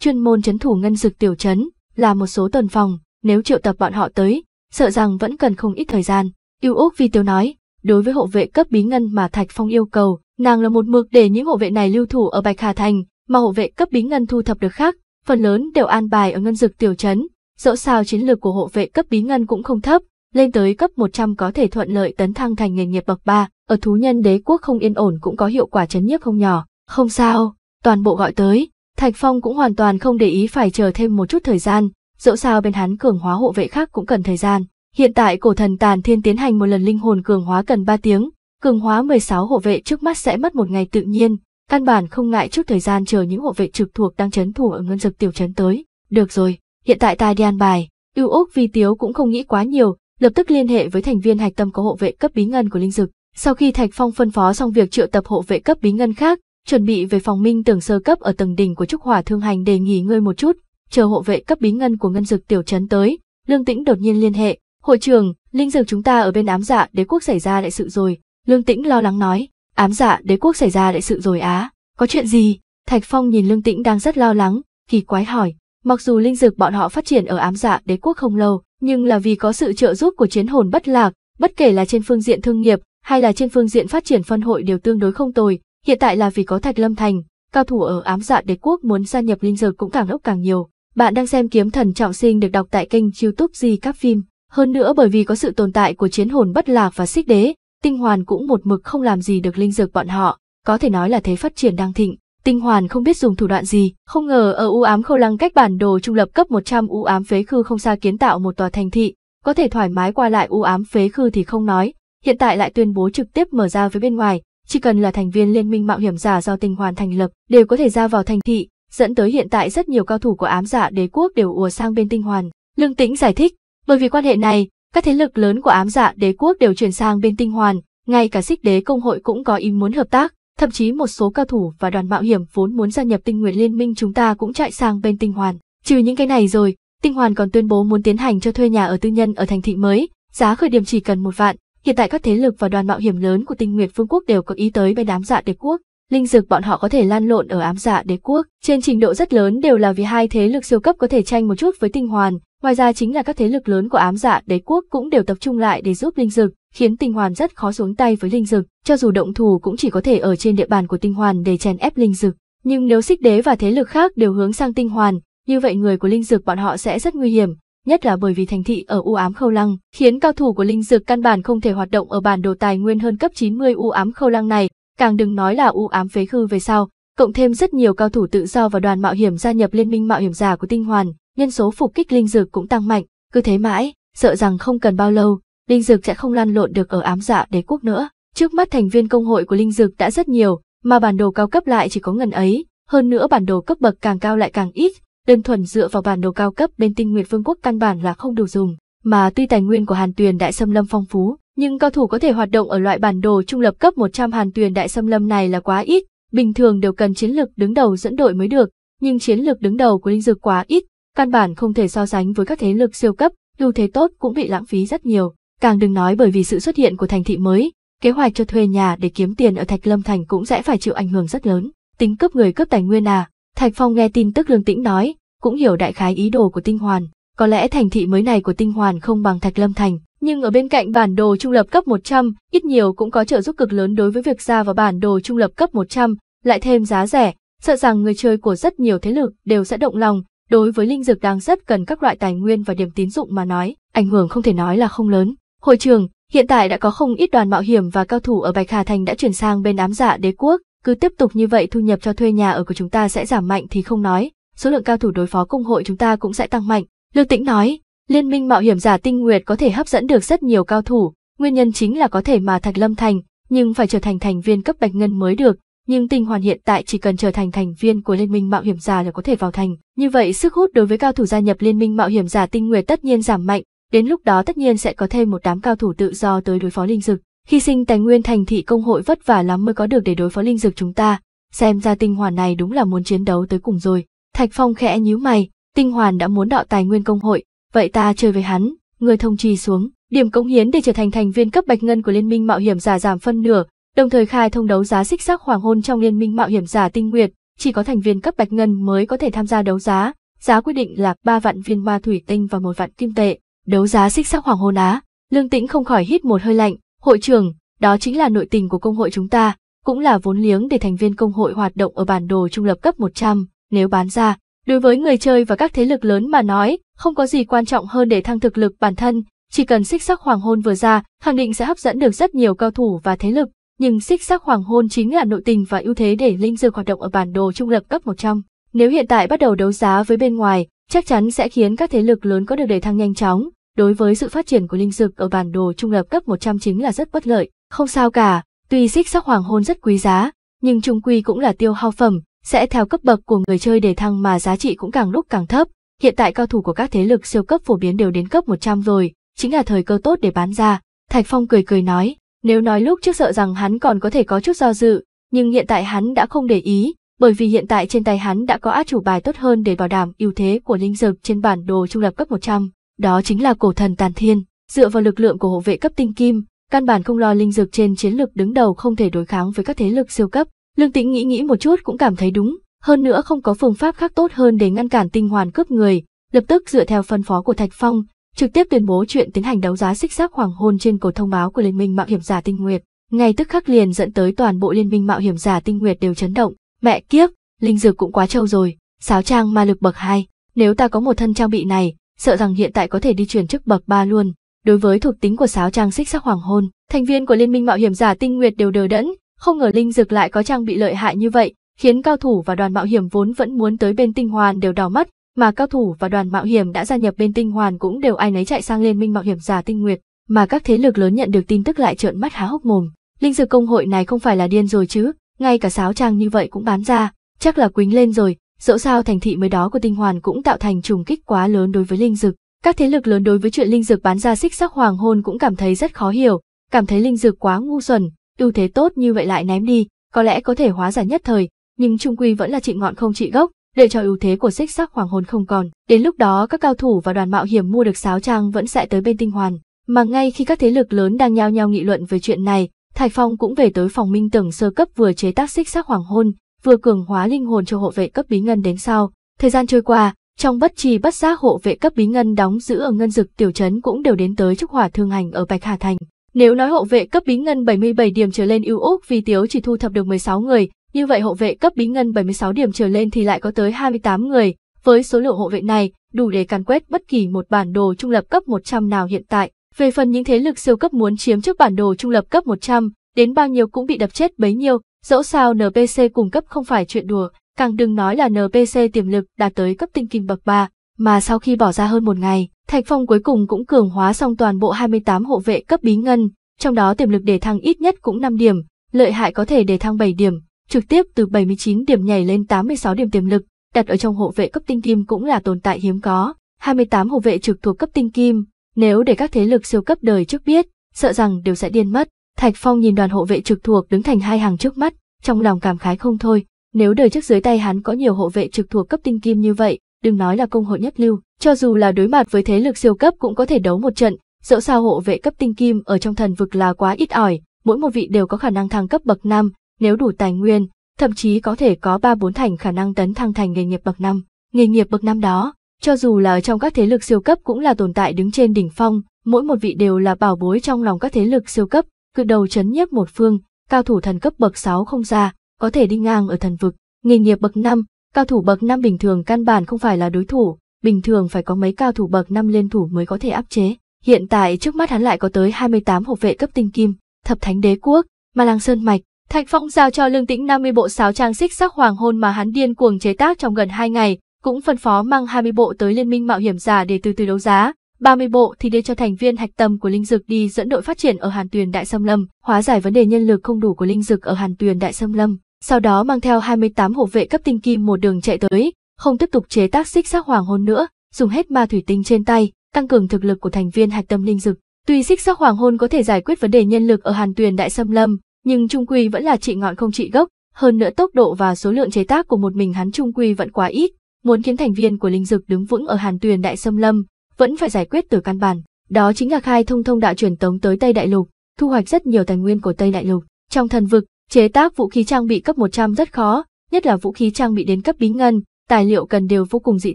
A: chuyên môn chấn thủ ngân dực tiểu trấn, là một số tuần phòng, nếu triệu tập bọn họ tới, sợ rằng vẫn cần không ít thời gian. Yêu úc vì Tiếu nói, đối với hộ vệ cấp bí ngân mà Thạch Phong yêu cầu, nàng là một mực để những hộ vệ này lưu thủ ở Bạch Hà Thành, mà hộ vệ cấp bí ngân thu thập được khác, phần lớn đều an bài ở ngân dực tiểu trấn, dẫu sao chiến lược của hộ vệ cấp bí ngân cũng không thấp, lên tới cấp 100 có thể thuận lợi tấn thăng thành nghề nghiệp bậc 3, ở thú nhân đế quốc không yên ổn cũng có hiệu quả chấn nhiếp không nhỏ. Không sao, toàn bộ gọi tới, Thạch Phong cũng hoàn toàn không để ý phải chờ thêm một chút thời gian, dẫu sao bên hắn cường hóa hộ vệ khác cũng cần thời gian. Hiện tại cổ thần Tàn Thiên tiến hành một lần linh hồn cường hóa cần 3 tiếng, cường hóa 16 hộ vệ trước mắt sẽ mất một ngày tự nhiên, căn bản không ngại chút thời gian chờ những hộ vệ trực thuộc đang chấn thủ ở ngân dực tiểu trấn tới. Được rồi, Hiện tại tài đi an bài, ưu ốc vi tiếu cũng không nghĩ quá nhiều, lập tức liên hệ với thành viên hạch tâm có hộ vệ cấp bí ngân của linh dực. Sau khi Thạch Phong phân phó xong việc triệu tập hộ vệ cấp bí ngân khác, chuẩn bị về phòng minh tưởng sơ cấp ở tầng đỉnh của Trúc Hỏa Thương Hành để nghỉ ngơi một chút, chờ hộ vệ cấp bí ngân của ngân dực tiểu trấn tới, Lương Tĩnh đột nhiên liên hệ, "Hội trưởng, linh dực chúng ta ở bên ám dạ đế quốc xảy ra đại sự rồi." Lương Tĩnh lo lắng nói, "Ám dạ đế quốc xảy ra đại sự rồi á? Có chuyện gì?" Thạch Phong nhìn Lương Tĩnh đang rất lo lắng, kỳ quái hỏi, Mặc dù linh dược bọn họ phát triển ở ám dạ đế quốc không lâu, nhưng là vì có sự trợ giúp của chiến hồn bất lạc, bất kể là trên phương diện thương nghiệp hay là trên phương diện phát triển phân hội đều tương đối không tồi, hiện tại là vì có Thạch Lâm Thành, cao thủ ở ám dạ đế quốc muốn gia nhập linh dược cũng càng lúc càng nhiều. Bạn đang xem Kiếm Thần Trọng Sinh được đọc tại kênh YouTube Di các phim. Hơn nữa bởi vì có sự tồn tại của chiến hồn bất lạc và xích đế, tinh hoàn cũng một mực không làm gì được linh dược bọn họ, có thể nói là thế phát triển đang thịnh. Tinh Hoàn không biết dùng thủ đoạn gì, không ngờ ở U ám khâu lăng cách bản đồ trung lập cấp 100 U ám phế khư không xa kiến tạo một tòa thành thị, có thể thoải mái qua lại U ám phế khư thì không nói, hiện tại lại tuyên bố trực tiếp mở ra với bên ngoài, chỉ cần là thành viên liên minh mạo hiểm giả do Tinh Hoàn thành lập, đều có thể ra vào thành thị, dẫn tới hiện tại rất nhiều cao thủ của ám giả đế quốc đều ùa sang bên Tinh Hoàn. Lương Tĩnh giải thích, bởi vì quan hệ này, các thế lực lớn của ám giả đế quốc đều chuyển sang bên Tinh Hoàn, ngay cả xích đế công hội cũng có ý muốn hợp tác, Thậm chí một số cao thủ và đoàn mạo hiểm vốn muốn gia nhập tinh nguyện liên minh chúng ta cũng chạy sang bên tinh hoàn. Trừ những cái này rồi, tinh hoàn còn tuyên bố muốn tiến hành cho thuê nhà ở tư nhân ở thành thị mới, giá khởi điểm chỉ cần một vạn. Hiện tại các thế lực và đoàn mạo hiểm lớn của tinh nguyệt vương quốc đều có ý tới bên đám dạ đế quốc. Linh dược bọn họ có thể lan lộn ở ám dạ đế quốc, trên trình độ rất lớn đều là vì hai thế lực siêu cấp có thể tranh một chút với tinh hoàn, ngoài ra chính là các thế lực lớn của ám dạ đế quốc cũng đều tập trung lại để giúp linh dược khiến Tinh Hoàn rất khó xuống tay với Linh Dực, cho dù động thủ cũng chỉ có thể ở trên địa bàn của Tinh Hoàn để chèn ép Linh Dực. Nhưng nếu xích đế và thế lực khác đều hướng sang Tinh Hoàn, như vậy người của Linh Dực bọn họ sẽ rất nguy hiểm, nhất là bởi vì thành thị ở u ám khâu lăng, khiến cao thủ của Linh Dực căn bản không thể hoạt động ở bản đồ tài nguyên hơn cấp 90 u ám khâu lăng này, càng đừng nói là u ám phế khư về sau, cộng thêm rất nhiều cao thủ tự do và đoàn mạo hiểm gia nhập liên minh mạo hiểm giả của Tinh Hoàn, nhân số phục kích Linh Dực cũng tăng mạnh, cứ thế mãi, sợ rằng không cần bao lâu, linh Dực sẽ không lan lộn được ở ám dạ đế quốc nữa. Trước mắt thành viên công hội của linh Dực đã rất nhiều, mà bản đồ cao cấp lại chỉ có ngần ấy, hơn nữa bản đồ cấp bậc càng cao lại càng ít, đơn thuần dựa vào bản đồ cao cấp bên tinh nguyệt vương quốc căn bản là không đủ dùng. Mà tuy tài nguyên của Hàn Tuyền Đại Sâm Lâm phong phú, nhưng cao thủ có thể hoạt động ở loại bản đồ trung lập cấp 100 Hàn Tuyền Đại Sâm Lâm này là quá ít, bình thường đều cần chiến lược đứng đầu dẫn đội mới được, nhưng chiến lược đứng đầu của linh Dực quá ít, căn bản không thể so sánh với các thế lực siêu cấp, ưu thế tốt cũng bị lãng phí rất nhiều. Càng đừng nói bởi vì sự xuất hiện của thành thị mới, kế hoạch cho thuê nhà để kiếm tiền ở Thạch Lâm Thành cũng sẽ phải chịu ảnh hưởng rất lớn. Tính cướp người cướp tài nguyên à, Thạch Phong nghe tin tức Lương Tĩnh nói, cũng hiểu đại khái ý đồ của Tinh Hoàn. Có lẽ thành thị mới này của Tinh Hoàn không bằng Thạch Lâm Thành, nhưng ở bên cạnh bản đồ trung lập cấp 100, ít nhiều cũng có trợ giúp cực lớn đối với việc ra vào bản đồ trung lập cấp 100, lại thêm giá rẻ, sợ rằng người chơi của rất nhiều thế lực đều sẽ động lòng, đối với linh dược đang rất cần các loại tài nguyên và điểm tín dụng mà nói, ảnh hưởng không thể nói là không lớn. Hội trưởng, hiện tại đã có không ít đoàn mạo hiểm và cao thủ ở Bạch Hà Thành đã chuyển sang bên ám dạ đế quốc, cứ tiếp tục như vậy thu nhập cho thuê nhà ở của chúng ta sẽ giảm mạnh thì không nói, số lượng cao thủ đối phó công hội chúng ta cũng sẽ tăng mạnh. Lưu Tĩnh nói, liên minh mạo hiểm giả tinh nguyệt có thể hấp dẫn được rất nhiều cao thủ, nguyên nhân chính là có thể mà Thạch Lâm thành, nhưng phải trở thành thành viên cấp Bạch Ngân mới được. Nhưng Tinh Hoàn hiện tại chỉ cần trở thành thành viên của Liên minh Mạo hiểm giả là có thể vào thành. Như vậy sức hút đối với cao thủ gia nhập Liên minh Mạo hiểm giả Tinh Nguyệt tất nhiên giảm mạnh, Đến lúc đó tất nhiên sẽ có thêm một đám cao thủ tự do tới đối phó linh dực. Hy sinh tài nguyên thành thị công hội vất vả lắm mới có được để đối phó linh dực chúng ta. Xem ra tinh hoàn này đúng là muốn chiến đấu tới cùng rồi. Thạch Phong khẽ nhíu mày, tinh hoàn đã muốn đạo tài nguyên công hội, vậy ta chơi với hắn, người thông trì xuống. Điểm cống hiến để trở thành thành viên cấp bạch ngân của Liên minh Mạo hiểm giả giảm phân nửa, đồng thời khai thông đấu giá xích sắc hoàng hôn trong Liên minh Mạo hiểm giả tinh nguyệt, chỉ có thành viên cấp bạch ngân mới có thể tham gia đấu giá, giá quyết định là ba vạn viên ma thủy tinh và một vạn kim tệ. Đấu giá xích sắc hoàng hôn Á, Lương Tĩnh không khỏi hít một hơi lạnh, hội trưởng, đó chính là nội tình của công hội chúng ta, cũng là vốn liếng để thành viên công hội hoạt động ở bản đồ trung lập cấp 100, nếu bán ra, đối với người chơi và các thế lực lớn mà nói, không có gì quan trọng hơn để thăng thực lực bản thân, chỉ cần xích sắc hoàng hôn vừa ra, khẳng định sẽ hấp dẫn được rất nhiều cao thủ và thế lực, nhưng xích sắc hoàng hôn chính là nội tình và ưu thế để linh dược hoạt động ở bản đồ trung lập cấp 100. Nếu hiện tại bắt đầu đấu giá với bên ngoài, chắc chắn sẽ khiến các thế lực lớn có được đề thăng nhanh chóng, đối với sự phát triển của linh dược ở bản đồ trung lập cấp 100 chính là rất bất lợi. Không sao cả, tuy xích sắc hoàng hôn rất quý giá, nhưng trung quy cũng là tiêu hao phẩm, sẽ theo cấp bậc của người chơi để thăng mà giá trị cũng càng lúc càng thấp. Hiện tại cao thủ của các thế lực siêu cấp phổ biến đều đến cấp 100 rồi, chính là thời cơ tốt để bán ra. Thạch Phong cười cười nói, nếu nói lúc trước sợ rằng hắn còn có thể có chút do dự, nhưng hiện tại hắn đã không để ý, bởi vì hiện tại trên tay hắn đã có át chủ bài tốt hơn để bảo đảm ưu thế của linh dược trên bản đồ trung lập cấp 100 đó chính là cổ thần tàn thiên, dựa vào lực lượng của hộ vệ cấp tinh kim, căn bản không lo linh dược trên chiến lược đứng đầu không thể đối kháng với các thế lực siêu cấp. Lương Tĩnh nghĩ nghĩ một chút cũng cảm thấy đúng, hơn nữa không có phương pháp khác tốt hơn để ngăn cản tinh hoàn cướp người, lập tức dựa theo phân phó của Thạch Phong, trực tiếp tuyên bố chuyện tiến hành đấu giá xích xác hoàng hôn trên cột thông báo của Liên minh Mạo hiểm giả Tinh Nguyệt. Ngay tức khắc liền dẫn tới toàn bộ Liên minh Mạo hiểm giả Tinh Nguyệt đều chấn động, mẹ kiếp, linh dược cũng quá trâu rồi, sáo trang ma lực bậc hai, nếu ta có một thân trang bị này, sợ rằng hiện tại có thể đi chuyển chức bậc ba luôn. Đối với thuộc tính của sáo trang xích sắc hoàng hôn, thành viên của Liên minh Mạo hiểm giả Tinh Nguyệt đều đờ đẫn, không ngờ linh dược lại có trang bị lợi hại như vậy, khiến cao thủ và đoàn mạo hiểm vốn vẫn muốn tới bên Tinh Hoàn đều đỏ mắt, mà cao thủ và đoàn mạo hiểm đã gia nhập bên Tinh Hoàn cũng đều ai nấy chạy sang Liên minh Mạo hiểm giả Tinh Nguyệt, mà các thế lực lớn nhận được tin tức lại trợn mắt há hốc mồm. Linh dược công hội này không phải là điên rồi chứ, ngay cả sáo trang như vậy cũng bán ra, chắc là quính lên rồi, Dẫu sao thành thị mới đó của tinh hoàn cũng tạo thành trùng kích quá lớn đối với linh dực. Các thế lực lớn đối với chuyện linh dực bán ra xích sắc hoàng hôn cũng cảm thấy rất khó hiểu, cảm thấy linh dực quá ngu xuẩn, ưu thế tốt như vậy lại ném đi, có lẽ có thể hóa giải nhất thời, nhưng trung quy vẫn là trị ngọn không trị gốc, để cho ưu thế của xích sắc hoàng hồn không còn. Đến lúc đó các cao thủ và đoàn mạo hiểm mua được sáo trang vẫn sẽ tới bên tinh hoàn. Mà ngay khi các thế lực lớn đang nhao nhao nghị luận về chuyện này, Thạch Phong cũng về tới phòng minh tưởng sơ cấp vừa chế tác xích sắc hoàng hôn, vừa cường hóa linh hồn cho hộ vệ cấp bí ngân đến sau. Thời gian trôi qua, trong bất trì bất giác hộ vệ cấp bí ngân đóng giữ ở ngân dực tiểu trấn cũng đều đến tới trúc hỏa thương hành ở Bạch Hà Thành. Nếu nói hộ vệ cấp bí ngân 77 điểm trở lên ưu úc vì Tiếu chỉ thu thập được 16 người, như vậy hộ vệ cấp bí ngân 76 điểm trở lên thì lại có tới 28 người. Với số lượng hộ vệ này, đủ để càn quét bất kỳ một bản đồ trung lập cấp 100 nào hiện tại. Về phần những thế lực siêu cấp muốn chiếm trước bản đồ trung lập cấp 100, đến bao nhiêu cũng bị đập chết bấy nhiêu, Dẫu sao NPC cung cấp không phải chuyện đùa, càng đừng nói là NPC tiềm lực đạt tới cấp tinh kim bậc 3, mà sau khi bỏ ra hơn một ngày, Thạch Phong cuối cùng cũng cường hóa xong toàn bộ 28 hộ vệ cấp bí ngân, trong đó tiềm lực đề thăng ít nhất cũng 5 điểm, lợi hại có thể đề thăng 7 điểm, trực tiếp từ 79 điểm nhảy lên 86 điểm tiềm lực, đặt ở trong hộ vệ cấp tinh kim cũng là tồn tại hiếm có, 28 hộ vệ trực thuộc cấp tinh kim, nếu để các thế lực siêu cấp đời trước biết, sợ rằng đều sẽ điên mất. Thạch Phong nhìn đoàn hộ vệ trực thuộc đứng thành hai hàng trước mắt, trong lòng cảm khái không thôi, nếu đời trước dưới tay hắn có nhiều hộ vệ trực thuộc cấp tinh kim như vậy, đừng nói là công hội nhất lưu, cho dù là đối mặt với thế lực siêu cấp cũng có thể đấu một trận, dẫu sao hộ vệ cấp tinh kim ở trong thần vực là quá ít ỏi, mỗi một vị đều có khả năng thăng cấp bậc năm, nếu đủ tài nguyên, thậm chí có thể có 3 4 thành khả năng tấn thăng thành nghề nghiệp bậc năm. Nghề nghiệp bậc năm đó, cho dù là ở trong các thế lực siêu cấp cũng là tồn tại đứng trên đỉnh phong, mỗi một vị đều là bảo bối trong lòng các thế lực siêu cấp, cự đầu chấn nhiếp một phương, cao thủ thần cấp bậc 6 không ra, có thể đi ngang ở thần vực, nghề nghiệp bậc 5, cao thủ bậc 5 bình thường căn bản không phải là đối thủ, bình thường phải có mấy cao thủ bậc 5 liên thủ mới có thể áp chế. Hiện tại trước mắt hắn lại có tới 28 hộ vệ cấp tinh kim, thập thánh đế quốc, Ma Lang Sơn mạch, Thạch Phong giao cho Lương Tĩnh 50 bộ sáo trang xích sắc hoàng hôn mà hắn điên cuồng chế tác trong gần 2 ngày, cũng phân phó mang 20 bộ tới Liên minh mạo hiểm giả để từ từ đấu giá, 30 bộ thì đưa cho thành viên hạch tâm của Linh dực đi dẫn đội phát triển ở Hàn Tuyền Đại Sâm Lâm, hóa giải vấn đề nhân lực không đủ của Linh dực ở Hàn Tuyền Đại Sâm Lâm. Sau đó mang theo 28 hộ vệ cấp tinh kim một đường chạy tới, không tiếp tục chế tác xích sắc hoàng hôn nữa, dùng hết ma thủy tinh trên tay, tăng cường thực lực của thành viên hạch tâm Linh dực Tuy xích sắc hoàng hôn có thể giải quyết vấn đề nhân lực ở Hàn Tuyền Đại Sâm Lâm, nhưng trung quy vẫn là trị ngọn không trị gốc, hơn nữa tốc độ và số lượng chế tác của một mình hắn trung quy vẫn quá ít, muốn khiến thành viên của Linh Dực đứng vững ở Hàn Tuyền Đại Sâm Lâm, vẫn phải giải quyết từ căn bản. Đó chính là khai thông thông đạo truyền tống tới Tây Đại Lục, thu hoạch rất nhiều tài nguyên của Tây Đại Lục. Trong thần vực, chế tác vũ khí trang bị cấp 100 rất khó, nhất là vũ khí trang bị đến cấp bí ngân, tài liệu cần đều vô cùng dị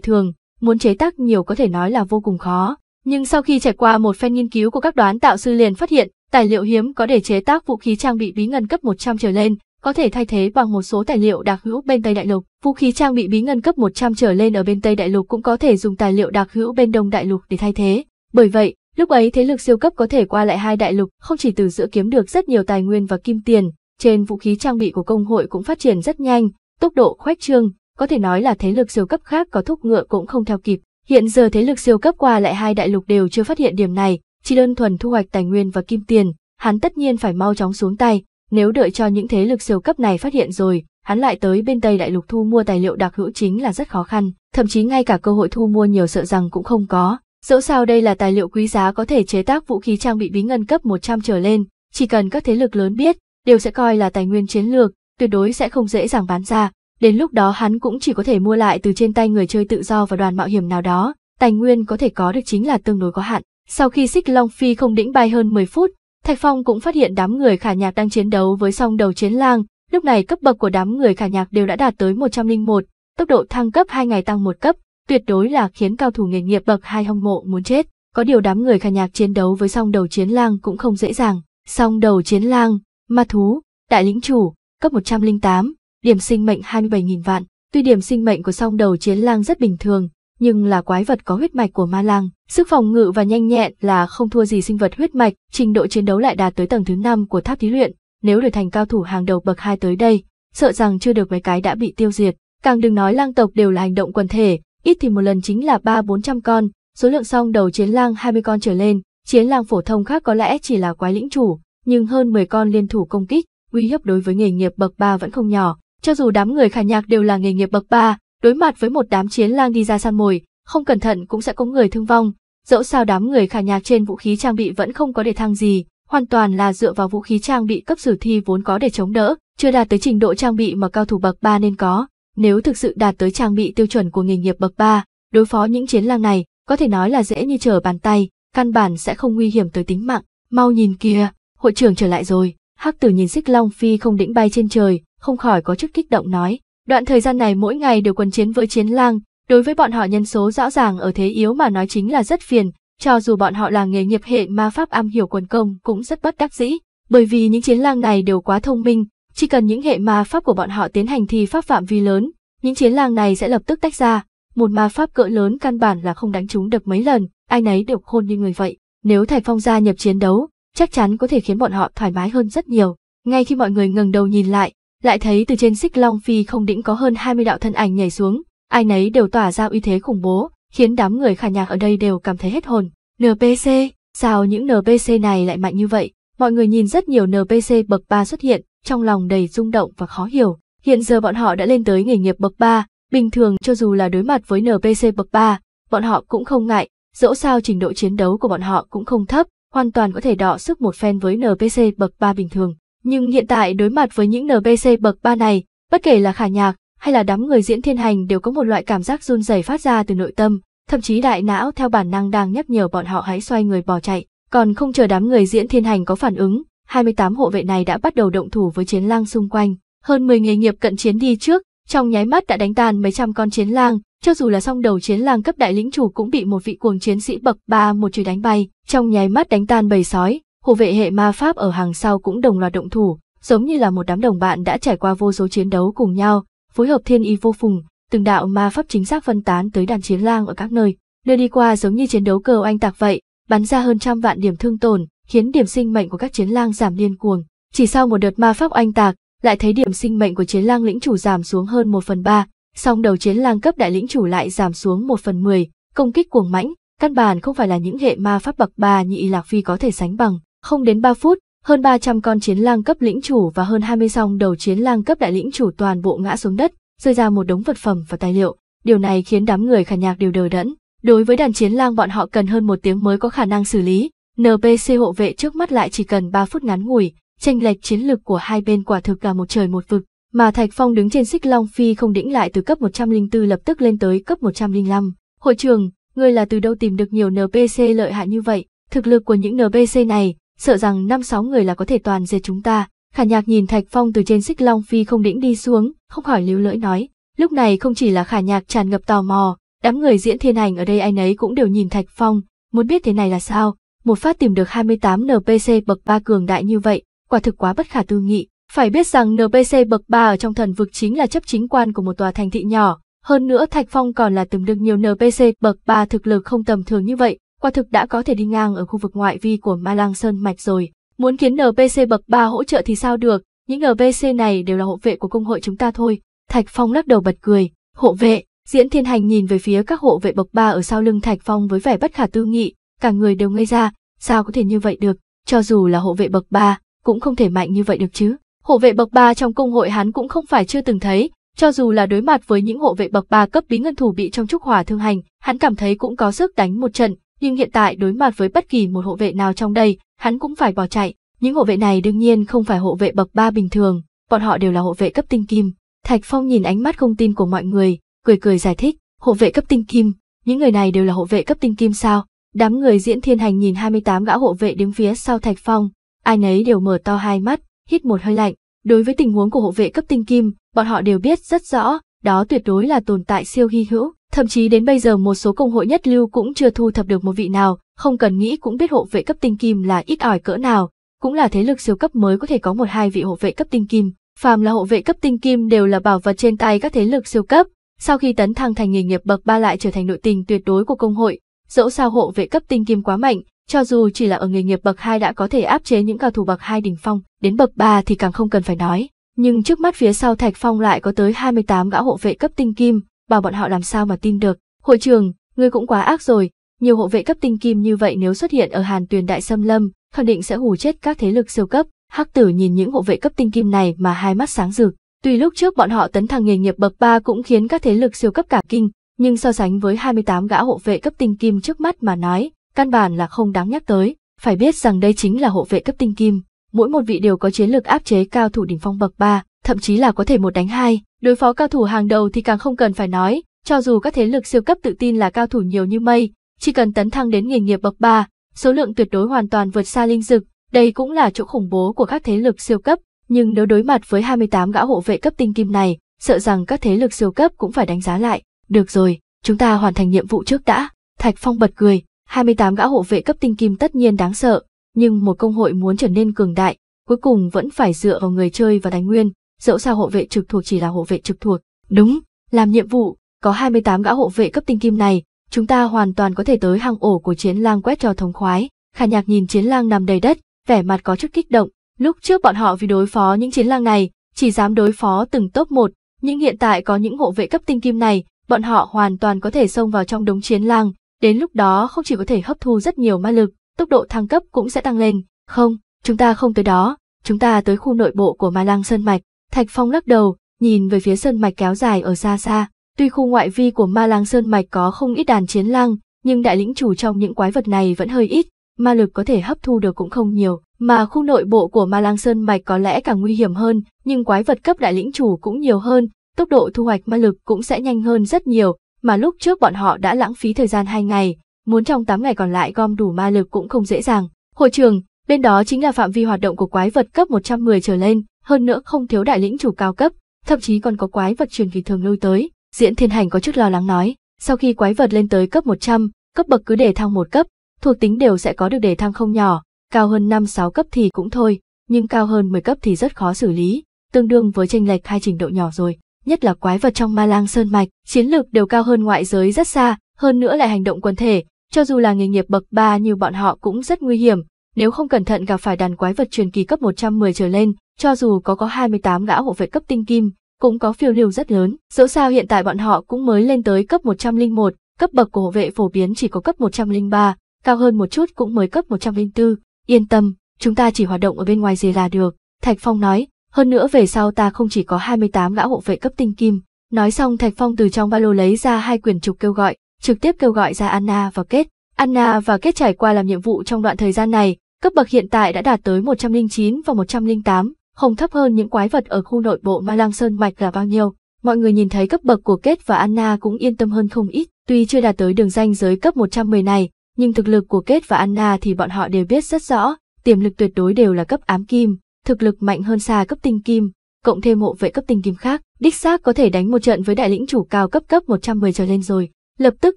A: thường, muốn chế tác nhiều có thể nói là vô cùng khó. Nhưng sau khi trải qua một phen nghiên cứu của các đoán tạo sư liền phát hiện, tài liệu hiếm có để chế tác vũ khí trang bị bí ngân cấp 100 trở lên, có thể thay thế bằng một số tài liệu đặc hữu bên Tây Đại Lục. Vũ khí trang bị bí ngân cấp 100 trở lên ở bên Tây Đại Lục cũng có thể dùng tài liệu đặc hữu bên Đông Đại Lục để thay thế. Bởi vậy, lúc ấy thế lực siêu cấp có thể qua lại hai đại lục, không chỉ từ giữa kiếm được rất nhiều tài nguyên và kim tiền, trên vũ khí trang bị của công hội cũng phát triển rất nhanh, tốc độ khoét trương, có thể nói là thế lực siêu cấp khác có thúc ngựa cũng không theo kịp. Hiện giờ thế lực siêu cấp qua lại hai đại lục đều chưa phát hiện điểm này, chỉ đơn thuần thu hoạch tài nguyên và kim tiền, hắn tất nhiên phải mau chóng xuống tay, nếu đợi cho những thế lực siêu cấp này phát hiện rồi, hắn lại tới bên Tây Đại Lục thu mua tài liệu đặc hữu chính là rất khó khăn, thậm chí ngay cả cơ hội thu mua nhiều sợ rằng cũng không có. Dẫu sao đây là tài liệu quý giá có thể chế tác vũ khí trang bị bí ngân cấp 100 trở lên, chỉ cần các thế lực lớn biết, đều sẽ coi là tài nguyên chiến lược, tuyệt đối sẽ không dễ dàng bán ra. Đến lúc đó hắn cũng chỉ có thể mua lại từ trên tay người chơi tự do và đoàn mạo hiểm nào đó, tài nguyên có thể có được chính là tương đối có hạn. Sau khi xích long phi không đĩnh bay hơn 10 phút, Thạch Phong cũng phát hiện đám người khả nhạc đang chiến đấu với song đầu chiến lang, lúc này cấp bậc của đám người khả nhạc đều đã đạt tới 101, tốc độ thăng cấp 2 ngày tăng một cấp, tuyệt đối là khiến cao thủ nghề nghiệp bậc hai hâm mộ muốn chết. Có điều đám người khả nhạc chiến đấu với song đầu chiến lang cũng không dễ dàng. Song đầu chiến lang, ma thú, đại lĩnh chủ, cấp 108, điểm sinh mệnh 27.000 vạn. Tuy điểm sinh mệnh của song đầu chiến lang rất bình thường, nhưng là quái vật có huyết mạch của ma lang, sức phòng ngự và nhanh nhẹn là không thua gì sinh vật huyết mạch, trình độ chiến đấu lại đạt tới tầng thứ năm của tháp thí luyện, nếu đổi thành cao thủ hàng đầu bậc hai tới đây, sợ rằng chưa được mấy cái đã bị tiêu diệt, càng đừng nói lang tộc đều là hành động quần thể, ít thì một lần chính là ba bốn trăm con, số lượng song đầu chiến lang hai mươi con trở lên, chiến lang phổ thông khác có lẽ chỉ là quái lĩnh chủ, nhưng hơn mười con liên thủ công kích, uy hiếp đối với nghề nghiệp bậc ba vẫn không nhỏ. Cho dù đám người khả nhạc đều là nghề nghiệp bậc ba. Đối mặt với một đám chiến lang đi ra săn mồi, không cẩn thận cũng sẽ có người thương vong, dẫu sao đám người khả nhạc trên vũ khí trang bị vẫn không có đề thăng gì, hoàn toàn là dựa vào vũ khí trang bị cấp sử thi vốn có để chống đỡ, chưa đạt tới trình độ trang bị mà cao thủ bậc 3 nên có. Nếu thực sự đạt tới trang bị tiêu chuẩn của nghề nghiệp bậc 3, đối phó những chiến lang này, có thể nói là dễ như trở bàn tay, căn bản sẽ không nguy hiểm tới tính mạng. Mau nhìn kìa, hội trưởng trở lại rồi. Hắc tử nhìn xích long phi không đĩnh bay trên trời, không khỏi có chút kích động nói, Đoạn thời gian này mỗi ngày đều quần chiến với chiến lang, đối với bọn họ nhân số rõ ràng ở thế yếu mà nói chính là rất phiền, cho dù bọn họ là nghề nghiệp hệ ma pháp am hiểu quần công cũng rất bất đắc dĩ, bởi vì những chiến lang này đều quá thông minh, chỉ cần những hệ ma pháp của bọn họ tiến hành thì pháp phạm vi lớn, những chiến lang này sẽ lập tức tách ra, một ma pháp cỡ lớn căn bản là không đánh chúng được mấy lần, ai nấy đều khôn như người vậy. Nếu Thạch Phong gia nhập chiến đấu, chắc chắn có thể khiến bọn họ thoải mái hơn rất nhiều. Ngay khi mọi người ngừng đầu nhìn lại, lại thấy từ trên xích long phi không đĩnh có hơn 20 đạo thân ảnh nhảy xuống, ai nấy đều tỏa ra uy thế khủng bố, khiến đám người khả nhạc ở đây đều cảm thấy hết hồn. NPC, sao những NPC này lại mạnh như vậy? Mọi người nhìn rất nhiều NPC bậc 3 xuất hiện, trong lòng đầy rung động và khó hiểu. Hiện giờ bọn họ đã lên tới nghề nghiệp bậc 3, bình thường cho dù là đối mặt với NPC bậc 3, bọn họ cũng không ngại, dẫu sao trình độ chiến đấu của bọn họ cũng không thấp, hoàn toàn có thể đọ sức một phen với NPC bậc 3 bình thường. Nhưng hiện tại đối mặt với những NPC bậc 3 này, bất kể là khả nhạc hay là đám người diễn thiên hành đều có một loại cảm giác run rẩy phát ra từ nội tâm, thậm chí đại não theo bản năng đang nhắc nhở bọn họ hãy xoay người bỏ chạy, còn không chờ đám người diễn thiên hành có phản ứng, 28 hộ vệ này đã bắt đầu động thủ với chiến lang xung quanh, hơn 10 nghề nghiệp cận chiến đi trước, trong nháy mắt đã đánh tan mấy trăm con chiến lang, cho dù là song đầu chiến lang cấp đại lĩnh chủ cũng bị một vị cuồng chiến sĩ bậc 3 một chửi đánh bay, trong nháy mắt đánh tan bầy sói, hộ vệ hệ ma pháp ở hàng sau cũng đồng loạt động thủ, giống như là một đám đồng bạn đã trải qua vô số chiến đấu cùng nhau, phối hợp thiên y vô phùng, từng đạo ma pháp chính xác phân tán tới đàn chiến lang ở các nơi, nơi đi qua giống như chiến đấu cờ anh tạc vậy, bắn ra hơn trăm vạn điểm thương tổn, khiến điểm sinh mệnh của các chiến lang giảm điên cuồng. Chỉ sau một đợt ma pháp anh tạc, lại thấy điểm sinh mệnh của chiến lang lĩnh chủ giảm xuống hơn 1 phần 3, song đầu chiến lang cấp đại lĩnh chủ lại giảm xuống 1 phần 10, công kích cuồng mãnh, căn bản không phải là những hệ ma pháp bậc ba như Y Lạc Phi có thể sánh bằng. Không đến 3 phút, hơn 300 con chiến lang cấp lĩnh chủ và hơn 20 song đầu chiến lang cấp đại lĩnh chủ toàn bộ ngã xuống đất, rơi ra một đống vật phẩm và tài liệu. Điều này khiến đám người khả nhạc đều đờ đẫn. Đối với đàn chiến lang bọn họ cần hơn một tiếng mới có khả năng xử lý, NPC hộ vệ trước mắt lại chỉ cần 3 phút ngắn ngủi, tranh lệch chiến lực của hai bên quả thực là một trời một vực. Mà Thạch Phong đứng trên xích long phi không đĩnh lại từ cấp 104 lập tức lên tới cấp 105. Hội trường, ngươi là từ đâu tìm được nhiều NPC lợi hại như vậy? Thực lực của những NPC này, sợ rằng năm sáu người là có thể toàn dệt chúng ta. Khả nhạc nhìn Thạch Phong từ trên xích long phi không đĩnh đi xuống, không khỏi lưu lưỡi nói. Lúc này không chỉ là khả nhạc tràn ngập tò mò, đám người diễn thiên hành ở đây ai nấy cũng đều nhìn Thạch Phong, muốn biết thế này là sao. Một phát tìm được 28 NPC bậc ba cường đại như vậy, quả thực quá bất khả tư nghị. Phải biết rằng NPC bậc ba ở trong thần vực chính là chấp chính quan của một tòa thành thị nhỏ, hơn nữa Thạch Phong còn là từng được nhiều NPC bậc ba thực lực không tầm thường như vậy, quả thực đã có thể đi ngang ở khu vực ngoại vi của Ma Lang Sơn Mạch rồi. Muốn khiến NPC bậc 3 hỗ trợ thì sao được, những NPC này đều là hộ vệ của công hội chúng ta thôi. Thạch Phong lắc đầu bật cười, hộ vệ, diễn thiên hành nhìn về phía các hộ vệ bậc 3 ở sau lưng Thạch Phong với vẻ bất khả tư nghị, cả người đều ngây ra, sao có thể như vậy được, cho dù là hộ vệ bậc 3, cũng không thể mạnh như vậy được chứ. Hộ vệ bậc 3 trong công hội hắn cũng không phải chưa từng thấy, cho dù là đối mặt với những hộ vệ bậc 3 cấp bí ngân thủ bị trong trúc hỏa thương hành, hắn cảm thấy cũng có sức đánh một trận, nhưng hiện tại đối mặt với bất kỳ một hộ vệ nào trong đây, hắn cũng phải bỏ chạy. Những hộ vệ này đương nhiên không phải hộ vệ bậc ba bình thường, bọn họ đều là hộ vệ cấp tinh kim. Thạch Phong nhìn ánh mắt không tin của mọi người, cười cười giải thích, hộ vệ cấp tinh kim, những người này đều là hộ vệ cấp tinh kim sao? Đám người diễn thiên hành nhìn 28 gã hộ vệ đứng phía sau Thạch Phong, ai nấy đều mở to hai mắt, hít một hơi lạnh. Đối với tình huống của hộ vệ cấp tinh kim, bọn họ đều biết rất rõ, đó tuyệt đối là tồn tại siêu hy hữu. Thậm chí đến bây giờ một số công hội nhất lưu cũng chưa thu thập được một vị nào, không cần nghĩ cũng biết hộ vệ cấp tinh kim là ít ỏi cỡ nào, cũng là thế lực siêu cấp mới có thể có một hai vị hộ vệ cấp tinh kim. Phàm là hộ vệ cấp tinh kim đều là bảo vật trên tay các thế lực siêu cấp, sau khi tấn thăng thành nghề nghiệp bậc ba lại trở thành nội tình tuyệt đối của công hội, dẫu sao hộ vệ cấp tinh kim quá mạnh, cho dù chỉ là ở nghề nghiệp bậc 2 đã có thể áp chế những cao thủ bậc 2 đỉnh phong, đến bậc 3 thì càng không cần phải nói. Nhưng trước mắt phía sau Thạch Phong lại có tới 28 gã hộ vệ cấp tinh kim, bảo bọn họ làm sao mà tin được. Hội trường, ngươi cũng quá ác rồi, nhiều hộ vệ cấp tinh kim như vậy nếu xuất hiện ở Hàn Tuyền Đại Xâm Lâm, khẳng định sẽ hù chết các thế lực siêu cấp. Hắc Tử nhìn những hộ vệ cấp tinh kim này mà hai mắt sáng rực. Tuy lúc trước bọn họ tấn thăng nghề nghiệp bậc ba cũng khiến các thế lực siêu cấp cả kinh, nhưng so sánh với 28 gã hộ vệ cấp tinh kim trước mắt mà nói, căn bản là không đáng nhắc tới. Phải biết rằng đây chính là hộ vệ cấp tinh kim, mỗi một vị đều có chiến lược áp chế cao thủ đỉnh phong bậc ba thậm chí là có thể một đánh hai. Đối phó cao thủ hàng đầu thì càng không cần phải nói, cho dù các thế lực siêu cấp tự tin là cao thủ nhiều như mây, chỉ cần tấn thăng đến nghề nghiệp bậc ba, số lượng tuyệt đối hoàn toàn vượt xa linh dực, đây cũng là chỗ khủng bố của các thế lực siêu cấp, nhưng nếu đối mặt với 28 gã hộ vệ cấp tinh kim này, sợ rằng các thế lực siêu cấp cũng phải đánh giá lại. Được rồi, chúng ta hoàn thành nhiệm vụ trước đã. Thạch Phong bật cười, 28 gã hộ vệ cấp tinh kim tất nhiên đáng sợ, nhưng một công hội muốn trở nên cường đại, cuối cùng vẫn phải dựa vào người chơi và tài nguyên, dẫu sao hộ vệ trực thuộc chỉ là hộ vệ trực thuộc. Đúng, làm nhiệm vụ, có 28 gã hộ vệ cấp tinh kim này, chúng ta hoàn toàn có thể tới hang ổ của chiến lang quét trò thống khoái. Khả nhạc nhìn chiến lang nằm đầy đất, vẻ mặt có chút kích động. Lúc trước bọn họ vì đối phó những chiến lang này, chỉ dám đối phó từng top một, nhưng hiện tại có những hộ vệ cấp tinh kim này, bọn họ hoàn toàn có thể xông vào trong đống chiến lang, đến lúc đó không chỉ có thể hấp thu rất nhiều ma lực, tốc độ thăng cấp cũng sẽ tăng lên. Không, chúng ta không tới đó, chúng ta tới khu nội bộ của ma lang sơn mạch. Thạch Phong lắc đầu, nhìn về phía sơn mạch kéo dài ở xa xa. Tuy khu ngoại vi của ma lang sơn mạch có không ít đàn chiến lang, nhưng đại lĩnh chủ trong những quái vật này vẫn hơi ít, ma lực có thể hấp thu được cũng không nhiều. Mà khu nội bộ của ma lang sơn mạch có lẽ càng nguy hiểm hơn, nhưng quái vật cấp đại lĩnh chủ cũng nhiều hơn, tốc độ thu hoạch ma lực cũng sẽ nhanh hơn rất nhiều, mà lúc trước bọn họ đã lãng phí thời gian 2 ngày, muốn trong 8 ngày còn lại gom đủ ma lực cũng không dễ dàng. Hội trường, bên đó chính là phạm vi hoạt động của quái vật cấp 110 trở lên, hơn nữa không thiếu đại lĩnh chủ cao cấp, thậm chí còn có quái vật truyền kỳ thường lui tới. Diễn Thiên Hành có chút lo lắng nói, sau khi quái vật lên tới cấp 100, cấp bậc cứ đề thăng một cấp, thuộc tính đều sẽ có được đề thăng không nhỏ, cao hơn 5-6 cấp thì cũng thôi, nhưng cao hơn 10 cấp thì rất khó xử lý, tương đương với tranh lệch hai trình độ nhỏ rồi, nhất là quái vật trong Ma Lang Sơn mạch, chiến lược đều cao hơn ngoại giới rất xa, hơn nữa lại hành động quần thể, cho dù là nghề nghiệp bậc 3 như bọn họ cũng rất nguy hiểm, nếu không cẩn thận gặp phải đàn quái vật truyền kỳ cấp 110 trở lên, cho dù có có 28 gã hộ vệ cấp tinh kim, cũng có phiêu lưu rất lớn. Dẫu sao hiện tại bọn họ cũng mới lên tới cấp 101, cấp bậc của hộ vệ phổ biến chỉ có cấp 103, cao hơn một chút cũng mới cấp 104. Yên tâm, chúng ta chỉ hoạt động ở bên ngoài rìa là được, Thạch Phong nói. Hơn nữa về sau ta không chỉ có 28 gã hộ vệ cấp tinh kim. Nói xong Thạch Phong từ trong ba lô lấy ra hai quyển trục kêu gọi, trực tiếp kêu gọi ra Anna và Kết. Anna và Kết trải qua làm nhiệm vụ trong đoạn thời gian này, Cấp bậc hiện tại đã đạt tới 109 và 108, không thấp hơn những quái vật ở khu nội bộ Ma Lang Sơn Mạch là bao nhiêu. Mọi người nhìn thấy cấp bậc của Kết và Anna cũng yên tâm hơn không ít, tuy chưa đạt tới đường danh giới cấp 110 này, nhưng thực lực của Kết và Anna thì bọn họ đều biết rất rõ, tiềm lực tuyệt đối đều là cấp ám kim, thực lực mạnh hơn xa cấp tinh kim, cộng thêm hộ vệ cấp tinh kim khác, đích xác có thể đánh một trận với đại lĩnh chủ cao cấp cấp 110 trở lên rồi. Lập tức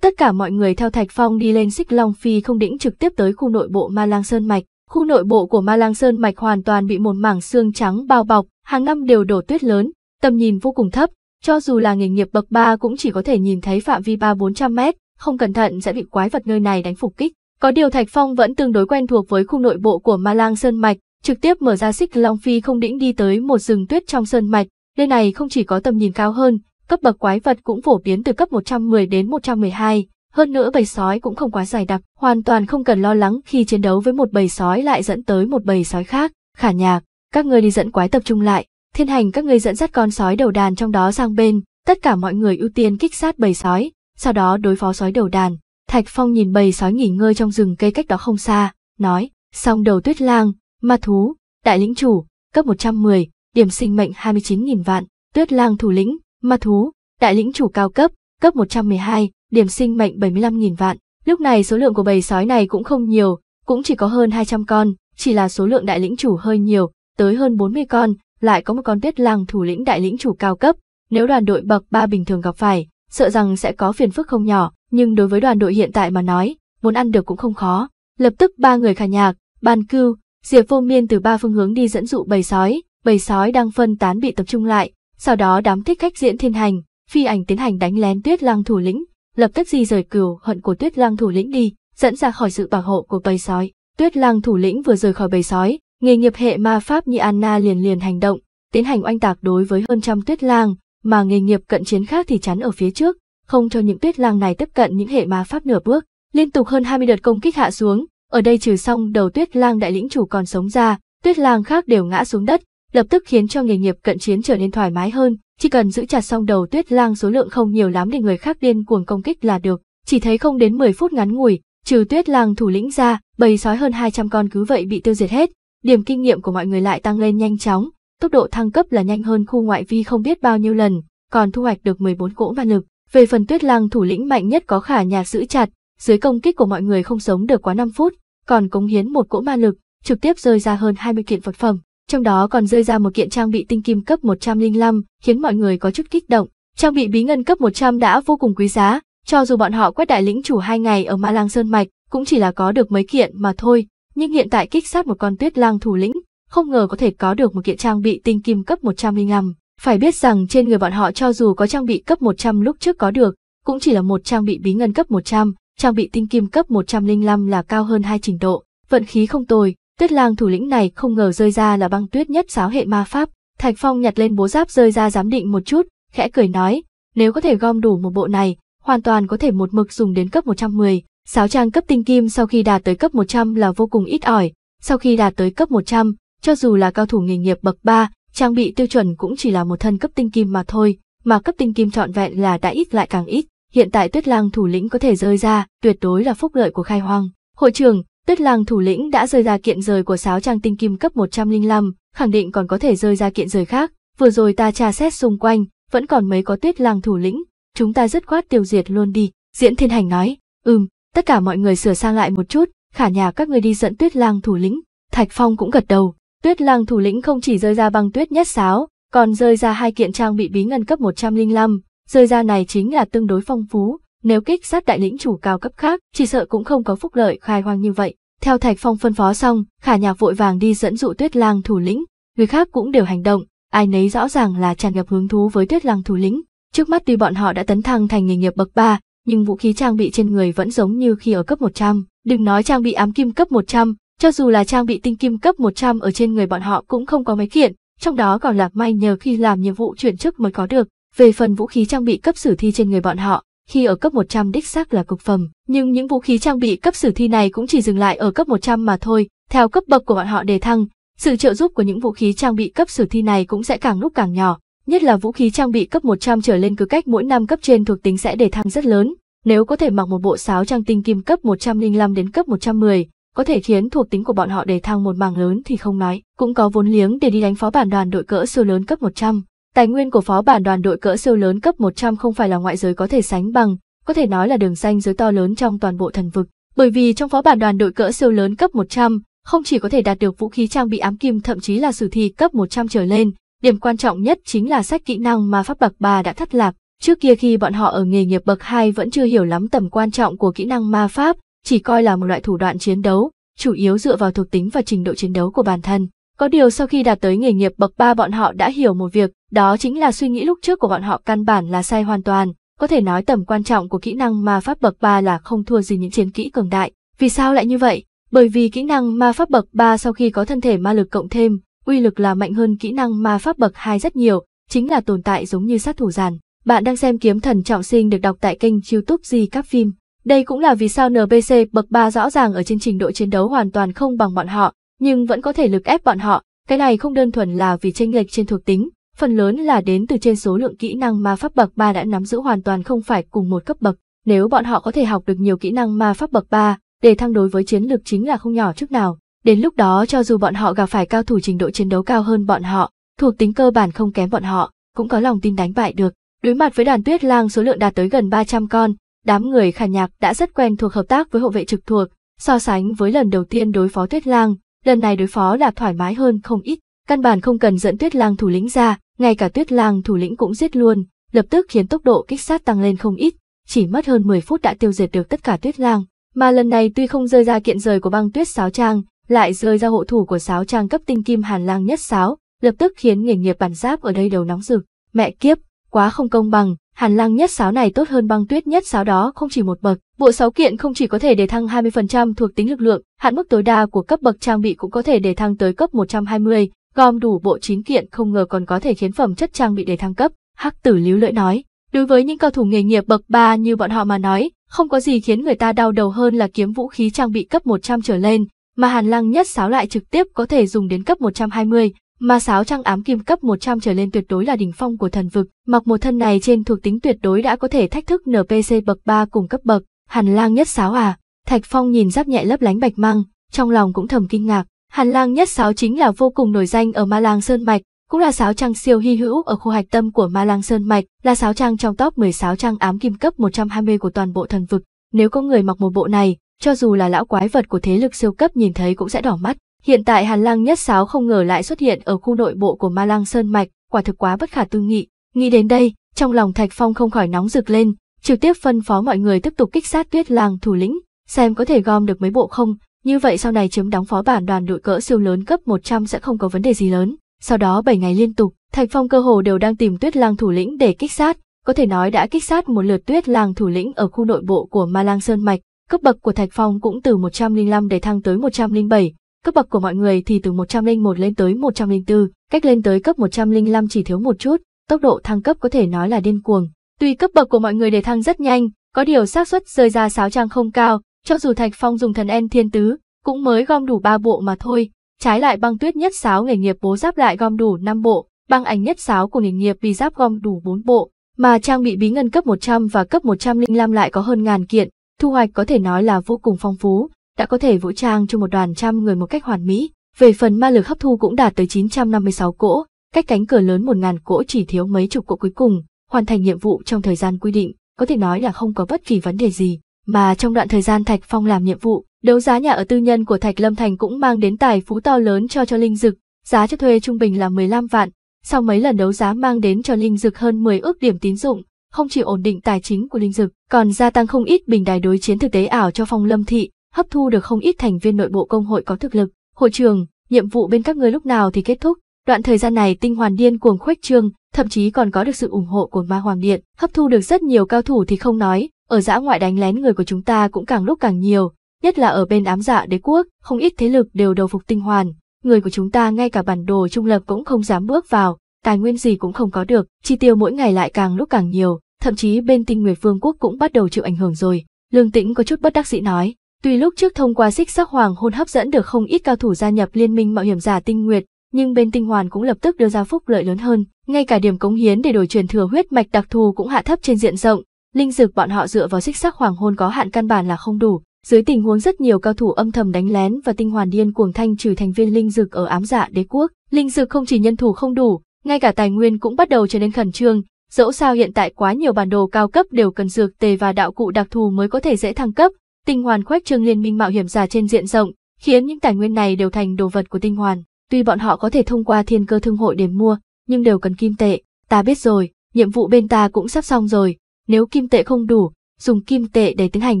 A: tất cả mọi người theo Thạch Phong đi lên xích Long Phi không đĩnh trực tiếp tới khu nội bộ Ma Lang Sơn Mạch, Khu nội bộ của Ma Lang Sơn Mạch hoàn toàn bị một mảng xương trắng bao bọc, hàng năm đều đổ tuyết lớn, tầm nhìn vô cùng thấp, cho dù là nghề nghiệp bậc ba cũng chỉ có thể nhìn thấy phạm vi ba bốn trăm mét, không cẩn thận sẽ bị quái vật nơi này đánh phục kích. Có điều Thạch Phong vẫn tương đối quen thuộc với khu nội bộ của Ma Lang Sơn Mạch, trực tiếp mở ra xích long phi không đĩnh đi tới một rừng tuyết trong sơn mạch, nơi này không chỉ có tầm nhìn cao hơn, cấp bậc quái vật cũng phổ biến từ cấp 110 đến 112, hơn nữa bầy sói cũng không quá dài đặc, hoàn toàn không cần lo lắng khi chiến đấu với một bầy sói lại dẫn tới một bầy sói khác. Khả nhạc, các người đi dẫn quái tập trung lại, thiên hành các người dẫn dắt con sói đầu đàn trong đó sang bên, tất cả mọi người ưu tiên kích sát bầy sói, sau đó đối phó sói đầu đàn. Thạch Phong nhìn bầy sói nghỉ ngơi trong rừng cây cách đó không xa, nói, song đầu tuyết lang, ma thú, đại lĩnh chủ, cấp 110, điểm sinh mệnh 29.000 vạn, tuyết lang thủ lĩnh, ma thú, đại lĩnh chủ cao cấp, cấp 112, điểm sinh mệnh 75.000 vạn. Lúc này số lượng của bầy sói này cũng không nhiều, cũng chỉ có hơn 200 con, chỉ là số lượng đại lĩnh chủ hơi nhiều, tới hơn 40 con, lại có một con tuyết lang thủ lĩnh đại lĩnh chủ cao cấp, nếu đoàn đội bậc 3 bình thường gặp phải, sợ rằng sẽ có phiền phức không nhỏ, nhưng đối với đoàn đội hiện tại mà nói, muốn ăn được cũng không khó. Lập tức ba người khả nhạc, ban cưu, Diệp Vô Miên từ ba phương hướng đi dẫn dụ bầy sói, bầy sói đang phân tán bị tập trung lại, sau đó đám thích khách diễn thiên hành, phi ảnh tiến hành đánh lén tuyết lang thủ lĩnh, lập tức di rời cừu hận của tuyết lang thủ lĩnh đi, dẫn ra khỏi sự bảo hộ của bầy sói. Tuyết lang thủ lĩnh vừa rời khỏi bầy sói, nghề nghiệp hệ ma pháp như Anna liền liền hành động, tiến hành oanh tạc đối với hơn trăm tuyết lang, mà nghề nghiệp cận chiến khác thì chắn ở phía trước, không cho những tuyết lang này tiếp cận những hệ ma pháp nửa bước. Liên tục hơn 20 đợt công kích hạ xuống, ở đây trừ xong đầu tuyết lang đại lĩnh chủ còn sống ra, tuyết lang khác đều ngã xuống đất, lập tức khiến cho nghề nghiệp cận chiến trở nên thoải mái hơn, chỉ cần giữ chặt xong đầu tuyết lang số lượng không nhiều lắm để người khác điên cuồng công kích là được, chỉ thấy không đến 10 phút ngắn ngủi, trừ tuyết lang thủ lĩnh ra, bầy sói hơn 200 con cứ vậy bị tiêu diệt hết, điểm kinh nghiệm của mọi người lại tăng lên nhanh chóng, tốc độ thăng cấp là nhanh hơn khu ngoại vi không biết bao nhiêu lần, còn thu hoạch được 14 cỗ ma lực. Về phần tuyết lang thủ lĩnh mạnh nhất có khả nhà giữ chặt, dưới công kích của mọi người không sống được quá 5 phút, còn cống hiến một cỗ ma lực, trực tiếp rơi ra hơn 20 kiện vật phẩm trong đó còn rơi ra một kiện trang bị tinh kim cấp 105, khiến mọi người có chút kích động. Trang bị bí ngân cấp 100 đã vô cùng quý giá, cho dù bọn họ quét đại lĩnh chủ hai ngày ở Ma Lang Sơn Mạch, cũng chỉ là có được mấy kiện mà thôi, nhưng hiện tại kích sát một con tuyết lang thủ lĩnh, không ngờ có thể có được một kiện trang bị tinh kim cấp 105. Phải biết rằng trên người bọn họ cho dù có trang bị cấp 100 lúc trước có được, cũng chỉ là một trang bị bí ngân cấp 100, trang bị tinh kim cấp 105 là cao hơn hai trình độ, vận khí không tồi, Tuyết lang thủ lĩnh này không ngờ rơi ra là băng tuyết nhất giáo hệ ma pháp, Thạch Phong nhặt lên bố giáp rơi ra giám định một chút, khẽ cười nói, nếu có thể gom đủ một bộ này, hoàn toàn có thể một mực dùng đến cấp 110. Sáo trang cấp tinh kim sau khi đạt tới cấp 100 là vô cùng ít ỏi, sau khi đạt tới cấp 100, cho dù là cao thủ nghề nghiệp bậc 3, trang bị tiêu chuẩn cũng chỉ là một thân cấp tinh kim mà thôi, mà cấp tinh kim trọn vẹn là đã ít lại càng ít, hiện tại tuyết lang thủ lĩnh có thể rơi ra, tuyệt đối là phúc lợi của khai hoang. Hội trưởng, Tuyết Lang thủ lĩnh đã rơi ra kiện rời của sáo trang tinh kim cấp 105, khẳng định còn có thể rơi ra kiện rời khác. Vừa rồi ta tra xét xung quanh, vẫn còn mấy có Tuyết Lang thủ lĩnh, chúng ta dứt khoát tiêu diệt luôn đi, Diễn Thiên Hành nói. Ừm, tất cả mọi người sửa sang lại một chút, khả nhà các ngươi đi dẫn Tuyết Lang thủ lĩnh. Thạch Phong cũng gật đầu. Tuyết Lang thủ lĩnh không chỉ rơi ra băng tuyết nhất sáo, còn rơi ra hai kiện trang bị bí ngân cấp 105, rơi ra này chính là tương đối phong phú, nếu kích sát đại lĩnh chủ cao cấp khác, chỉ sợ cũng không có phúc lợi khai hoang như vậy. Theo Thạch Phong phân phó xong, Khả Nhạc vội vàng đi dẫn dụ Tuyết Lang thủ lĩnh, người khác cũng đều hành động, ai nấy rõ ràng là tràn ngập hứng thú với Tuyết Lang thủ lĩnh. Trước mắt tuy bọn họ đã tấn thăng thành nghề nghiệp bậc 3, nhưng vũ khí trang bị trên người vẫn giống như khi ở cấp 100, đừng nói trang bị ám kim cấp 100, cho dù là trang bị tinh kim cấp 100 ở trên người bọn họ cũng không có mấy kiện, trong đó còn là may nhờ khi làm nhiệm vụ chuyển chức mới có được. Về phần vũ khí trang bị cấp sử thi trên người bọn họ, khi ở cấp 100 đích xác là cực phẩm, nhưng những vũ khí trang bị cấp sử thi này cũng chỉ dừng lại ở cấp 100 mà thôi, theo cấp bậc của bọn họ đề thăng, sự trợ giúp của những vũ khí trang bị cấp sử thi này cũng sẽ càng lúc càng nhỏ, nhất là vũ khí trang bị cấp 100 trở lên cứ cách mỗi năm cấp trên thuộc tính sẽ đề thăng rất lớn, nếu có thể mặc một bộ sáo trang tinh kim cấp 105 đến cấp 110, có thể khiến thuộc tính của bọn họ đề thăng một mảng lớn thì không nói, cũng có vốn liếng để đi đánh phó bản đoàn đội cỡ siêu lớn cấp 100. Tài nguyên của phó bản đoàn đội cỡ siêu lớn cấp 100 không phải là ngoại giới có thể sánh bằng, có thể nói là đường danh giới to lớn trong toàn bộ thần vực, bởi vì trong phó bản đoàn đội cỡ siêu lớn cấp 100, không chỉ có thể đạt được vũ khí trang bị ám kim thậm chí là sử thi cấp 100 trở lên, điểm quan trọng nhất chính là sách kỹ năng mà pháp bậc bà đã thất lạc. Trước kia khi bọn họ ở nghề nghiệp bậc 2 vẫn chưa hiểu lắm tầm quan trọng của kỹ năng ma pháp, chỉ coi là một loại thủ đoạn chiến đấu, chủ yếu dựa vào thuộc tính và trình độ chiến đấu của bản thân. Có điều sau khi đạt tới nghề nghiệp bậc ba bọn họ đã hiểu một việc, đó chính là suy nghĩ lúc trước của bọn họ căn bản là sai hoàn toàn, có thể nói tầm quan trọng của kỹ năng ma pháp bậc ba là không thua gì những chiến kỹ cường đại. Vì sao lại như vậy? Bởi vì kỹ năng ma pháp bậc ba sau khi có thân thể ma lực cộng thêm, uy lực là mạnh hơn kỹ năng ma pháp bậc hai rất nhiều, chính là tồn tại giống như sát thủ giàn. Bạn đang xem Kiếm Thần Trọng Sinh được đọc tại kênh youtube Di Các Phim. Đây cũng là vì sao NPC bậc 3 rõ ràng ở trên trình độ chiến đấu hoàn toàn không bằng bọn họ, nhưng vẫn có thể lực ép bọn họ. Cái này không đơn thuần là vì tranh lệch trên thuộc tính, phần lớn là đến từ trên số lượng kỹ năng ma pháp bậc 3 đã nắm giữ hoàn toàn không phải cùng một cấp bậc. Nếu bọn họ có thể học được nhiều kỹ năng ma pháp bậc 3, để thăng đối với chiến lược chính là không nhỏ trước nào. Đến lúc đó cho dù bọn họ gặp phải cao thủ trình độ chiến đấu cao hơn bọn họ, thuộc tính cơ bản không kém bọn họ, cũng có lòng tin đánh bại được. Đối mặt với đàn tuyết lang số lượng đạt tới gần 300 con, đám người khả nhạc đã rất quen thuộc hợp tác với hộ vệ trực thuộc, so sánh với lần đầu tiên đối phó tuyết lang, lần này đối phó là thoải mái hơn không ít, căn bản không cần dẫn tuyết lang thủ lĩnh ra, ngay cả tuyết lang thủ lĩnh cũng giết luôn, lập tức khiến tốc độ kích sát tăng lên không ít, chỉ mất hơn 10 phút đã tiêu diệt được tất cả tuyết lang. Mà lần này tuy không rơi ra kiện rời của băng tuyết sáo trang, lại rơi ra hộ thủ của sáo trang cấp tinh kim hàn lang nhất sáo, lập tức khiến nghề nghiệp bản giáp ở đây đầu nóng rực. Mẹ kiếp, quá không công bằng, hàn lang nhất sáo này tốt hơn băng tuyết nhất sáo đó không chỉ một bậc, Bộ 6 kiện không chỉ có thể đề thăng 20% thuộc tính lực lượng, hạn mức tối đa của cấp bậc trang bị cũng có thể đề thăng tới cấp 120, gom đủ bộ 9 kiện không ngờ còn có thể khiến phẩm chất trang bị đề thăng cấp, Hắc Tử Líu Lưỡi nói. Đối với những cao thủ nghề nghiệp bậc 3 như bọn họ mà nói, không có gì khiến người ta đau đầu hơn là kiếm vũ khí trang bị cấp 100 trở lên, mà Hàn Lăng nhất sáo lại trực tiếp có thể dùng đến cấp 120, mà sáo trang ám kim cấp 100 trở lên tuyệt đối là đỉnh phong của thần vực, mặc một thân này trên thuộc tính tuyệt đối đã có thể thách thức NPC bậc 3 cùng cấp bậc, Hàn lang nhất sáo à, Thạch Phong nhìn giáp nhẹ lấp lánh bạch măng, trong lòng cũng thầm kinh ngạc. Hàn lang nhất sáo chính là vô cùng nổi danh ở Ma Lang Sơn Mạch, cũng là sáo trang siêu hy hữu ở khu hạch tâm của Ma Lang Sơn Mạch, là sáo trang trong top 10 sáo trang ám kim cấp 120 của toàn bộ thần vực. Nếu có người mặc một bộ này, cho dù là lão quái vật của thế lực siêu cấp nhìn thấy cũng sẽ đỏ mắt. Hiện tại Hàn Lang nhất sáo không ngờ lại xuất hiện ở khu nội bộ của Ma Lang Sơn Mạch, quả thực quá bất khả tư nghị. Nghĩ đến đây, trong lòng Thạch Phong không khỏi nóng rực lên, trực tiếp phân phó mọi người tiếp tục kích sát tuyết lang thủ lĩnh, xem có thể gom được mấy bộ không, như vậy sau này chiếm đóng phó bản đoàn đội cỡ siêu lớn cấp 100 sẽ không có vấn đề gì lớn. Sau đó 7 ngày liên tục, Thạch Phong cơ hồ đều đang tìm tuyết lang thủ lĩnh để kích sát, có thể nói đã kích sát một lượt tuyết lang thủ lĩnh ở khu nội bộ của Ma Lang Sơn Mạch, cấp bậc của Thạch Phong cũng từ 105 để thăng tới 107, cấp bậc của mọi người thì từ 101 lên tới 104, cách lên tới cấp 105 chỉ thiếu một chút, tốc độ thăng cấp có thể nói là điên cuồng, Tuy cấp bậc của mọi người để thăng rất nhanh, có điều xác suất rơi ra sáo trang không cao, cho dù Thạch Phong dùng thần en thiên tứ, cũng mới gom đủ 3 bộ mà thôi. Trái lại băng tuyết nhất sáo nghề nghiệp bố giáp lại gom đủ 5 bộ, băng ảnh nhất sáo của nghề nghiệp vì giáp gom đủ 4 bộ, mà trang bị bí ngân cấp 100 và cấp 105 lại có hơn ngàn kiện, thu hoạch có thể nói là vô cùng phong phú, đã có thể vũ trang cho một đoàn trăm người một cách hoàn mỹ. Về phần ma lực hấp thu cũng đạt tới 956 cỗ, cách cánh cửa lớn 1000 cỗ chỉ thiếu mấy chục cỗ cuối cùng, hoàn thành nhiệm vụ trong thời gian quy định, có thể nói là không có bất kỳ vấn đề gì. Mà trong đoạn thời gian Thạch Phong làm nhiệm vụ, đấu giá nhà ở tư nhân của Thạch Lâm Thành cũng mang đến tài phú to lớn cho cho Linh Dực, giá cho thuê trung bình là 15 vạn, sau mấy lần đấu giá mang đến cho Linh Dực hơn 10 ước điểm tín dụng, không chỉ ổn định tài chính của Linh Dực, còn gia tăng không ít bình đài đối chiến thực tế ảo cho Phong Lâm thị, hấp thu được không ít thành viên nội bộ công hội có thực lực. Hội trường, nhiệm vụ bên các người lúc nào thì kết thúc? Đoạn thời gian này tinh hoàn điên cuồng khuếch trương, thậm chí còn có được sự ủng hộ của ma hoàng điện, hấp thu được rất nhiều cao thủ thì không nói, ở dã ngoại đánh lén người của chúng ta cũng càng lúc càng nhiều, nhất là ở bên ám dạ đế quốc, không ít thế lực đều đầu phục tinh hoàn, người của chúng ta ngay cả bản đồ trung lập cũng không dám bước vào, tài nguyên gì cũng không có được, chi tiêu mỗi ngày lại càng lúc càng nhiều, thậm chí bên tinh nguyệt vương quốc cũng bắt đầu chịu ảnh hưởng rồi. Lương Tĩnh có chút bất đắc dĩ nói, tuy lúc trước thông qua xích sắc hoàng hôn hấp dẫn được không ít cao thủ gia nhập liên minh mạo hiểm giả tinh nguyệt, nhưng bên tinh hoàn cũng lập tức đưa ra phúc lợi lớn hơn, ngay cả điểm cống hiến để đổi truyền thừa huyết mạch đặc thù cũng hạ thấp trên diện rộng, linh dực bọn họ dựa vào xích sắc hoàng hôn có hạn căn bản là không đủ. Dưới tình huống rất nhiều cao thủ âm thầm đánh lén và tinh hoàn điên cuồng thanh trừ thành viên linh dực ở ám dạ đế quốc, linh dực không chỉ nhân thủ không đủ, ngay cả tài nguyên cũng bắt đầu trở nên khẩn trương, dẫu sao hiện tại quá nhiều bản đồ cao cấp đều cần dược tề và đạo cụ đặc thù mới có thể dễ thăng cấp, tinh hoàn khoách trương liên minh mạo hiểm giả trên diện rộng, khiến những tài nguyên này đều thành đồ vật của tinh hoàn. Tuy bọn họ có thể thông qua thiên cơ thương hội để mua, nhưng đều cần kim tệ. Ta biết rồi, nhiệm vụ bên ta cũng sắp xong rồi. Nếu kim tệ không đủ, dùng kim tệ để tiến hành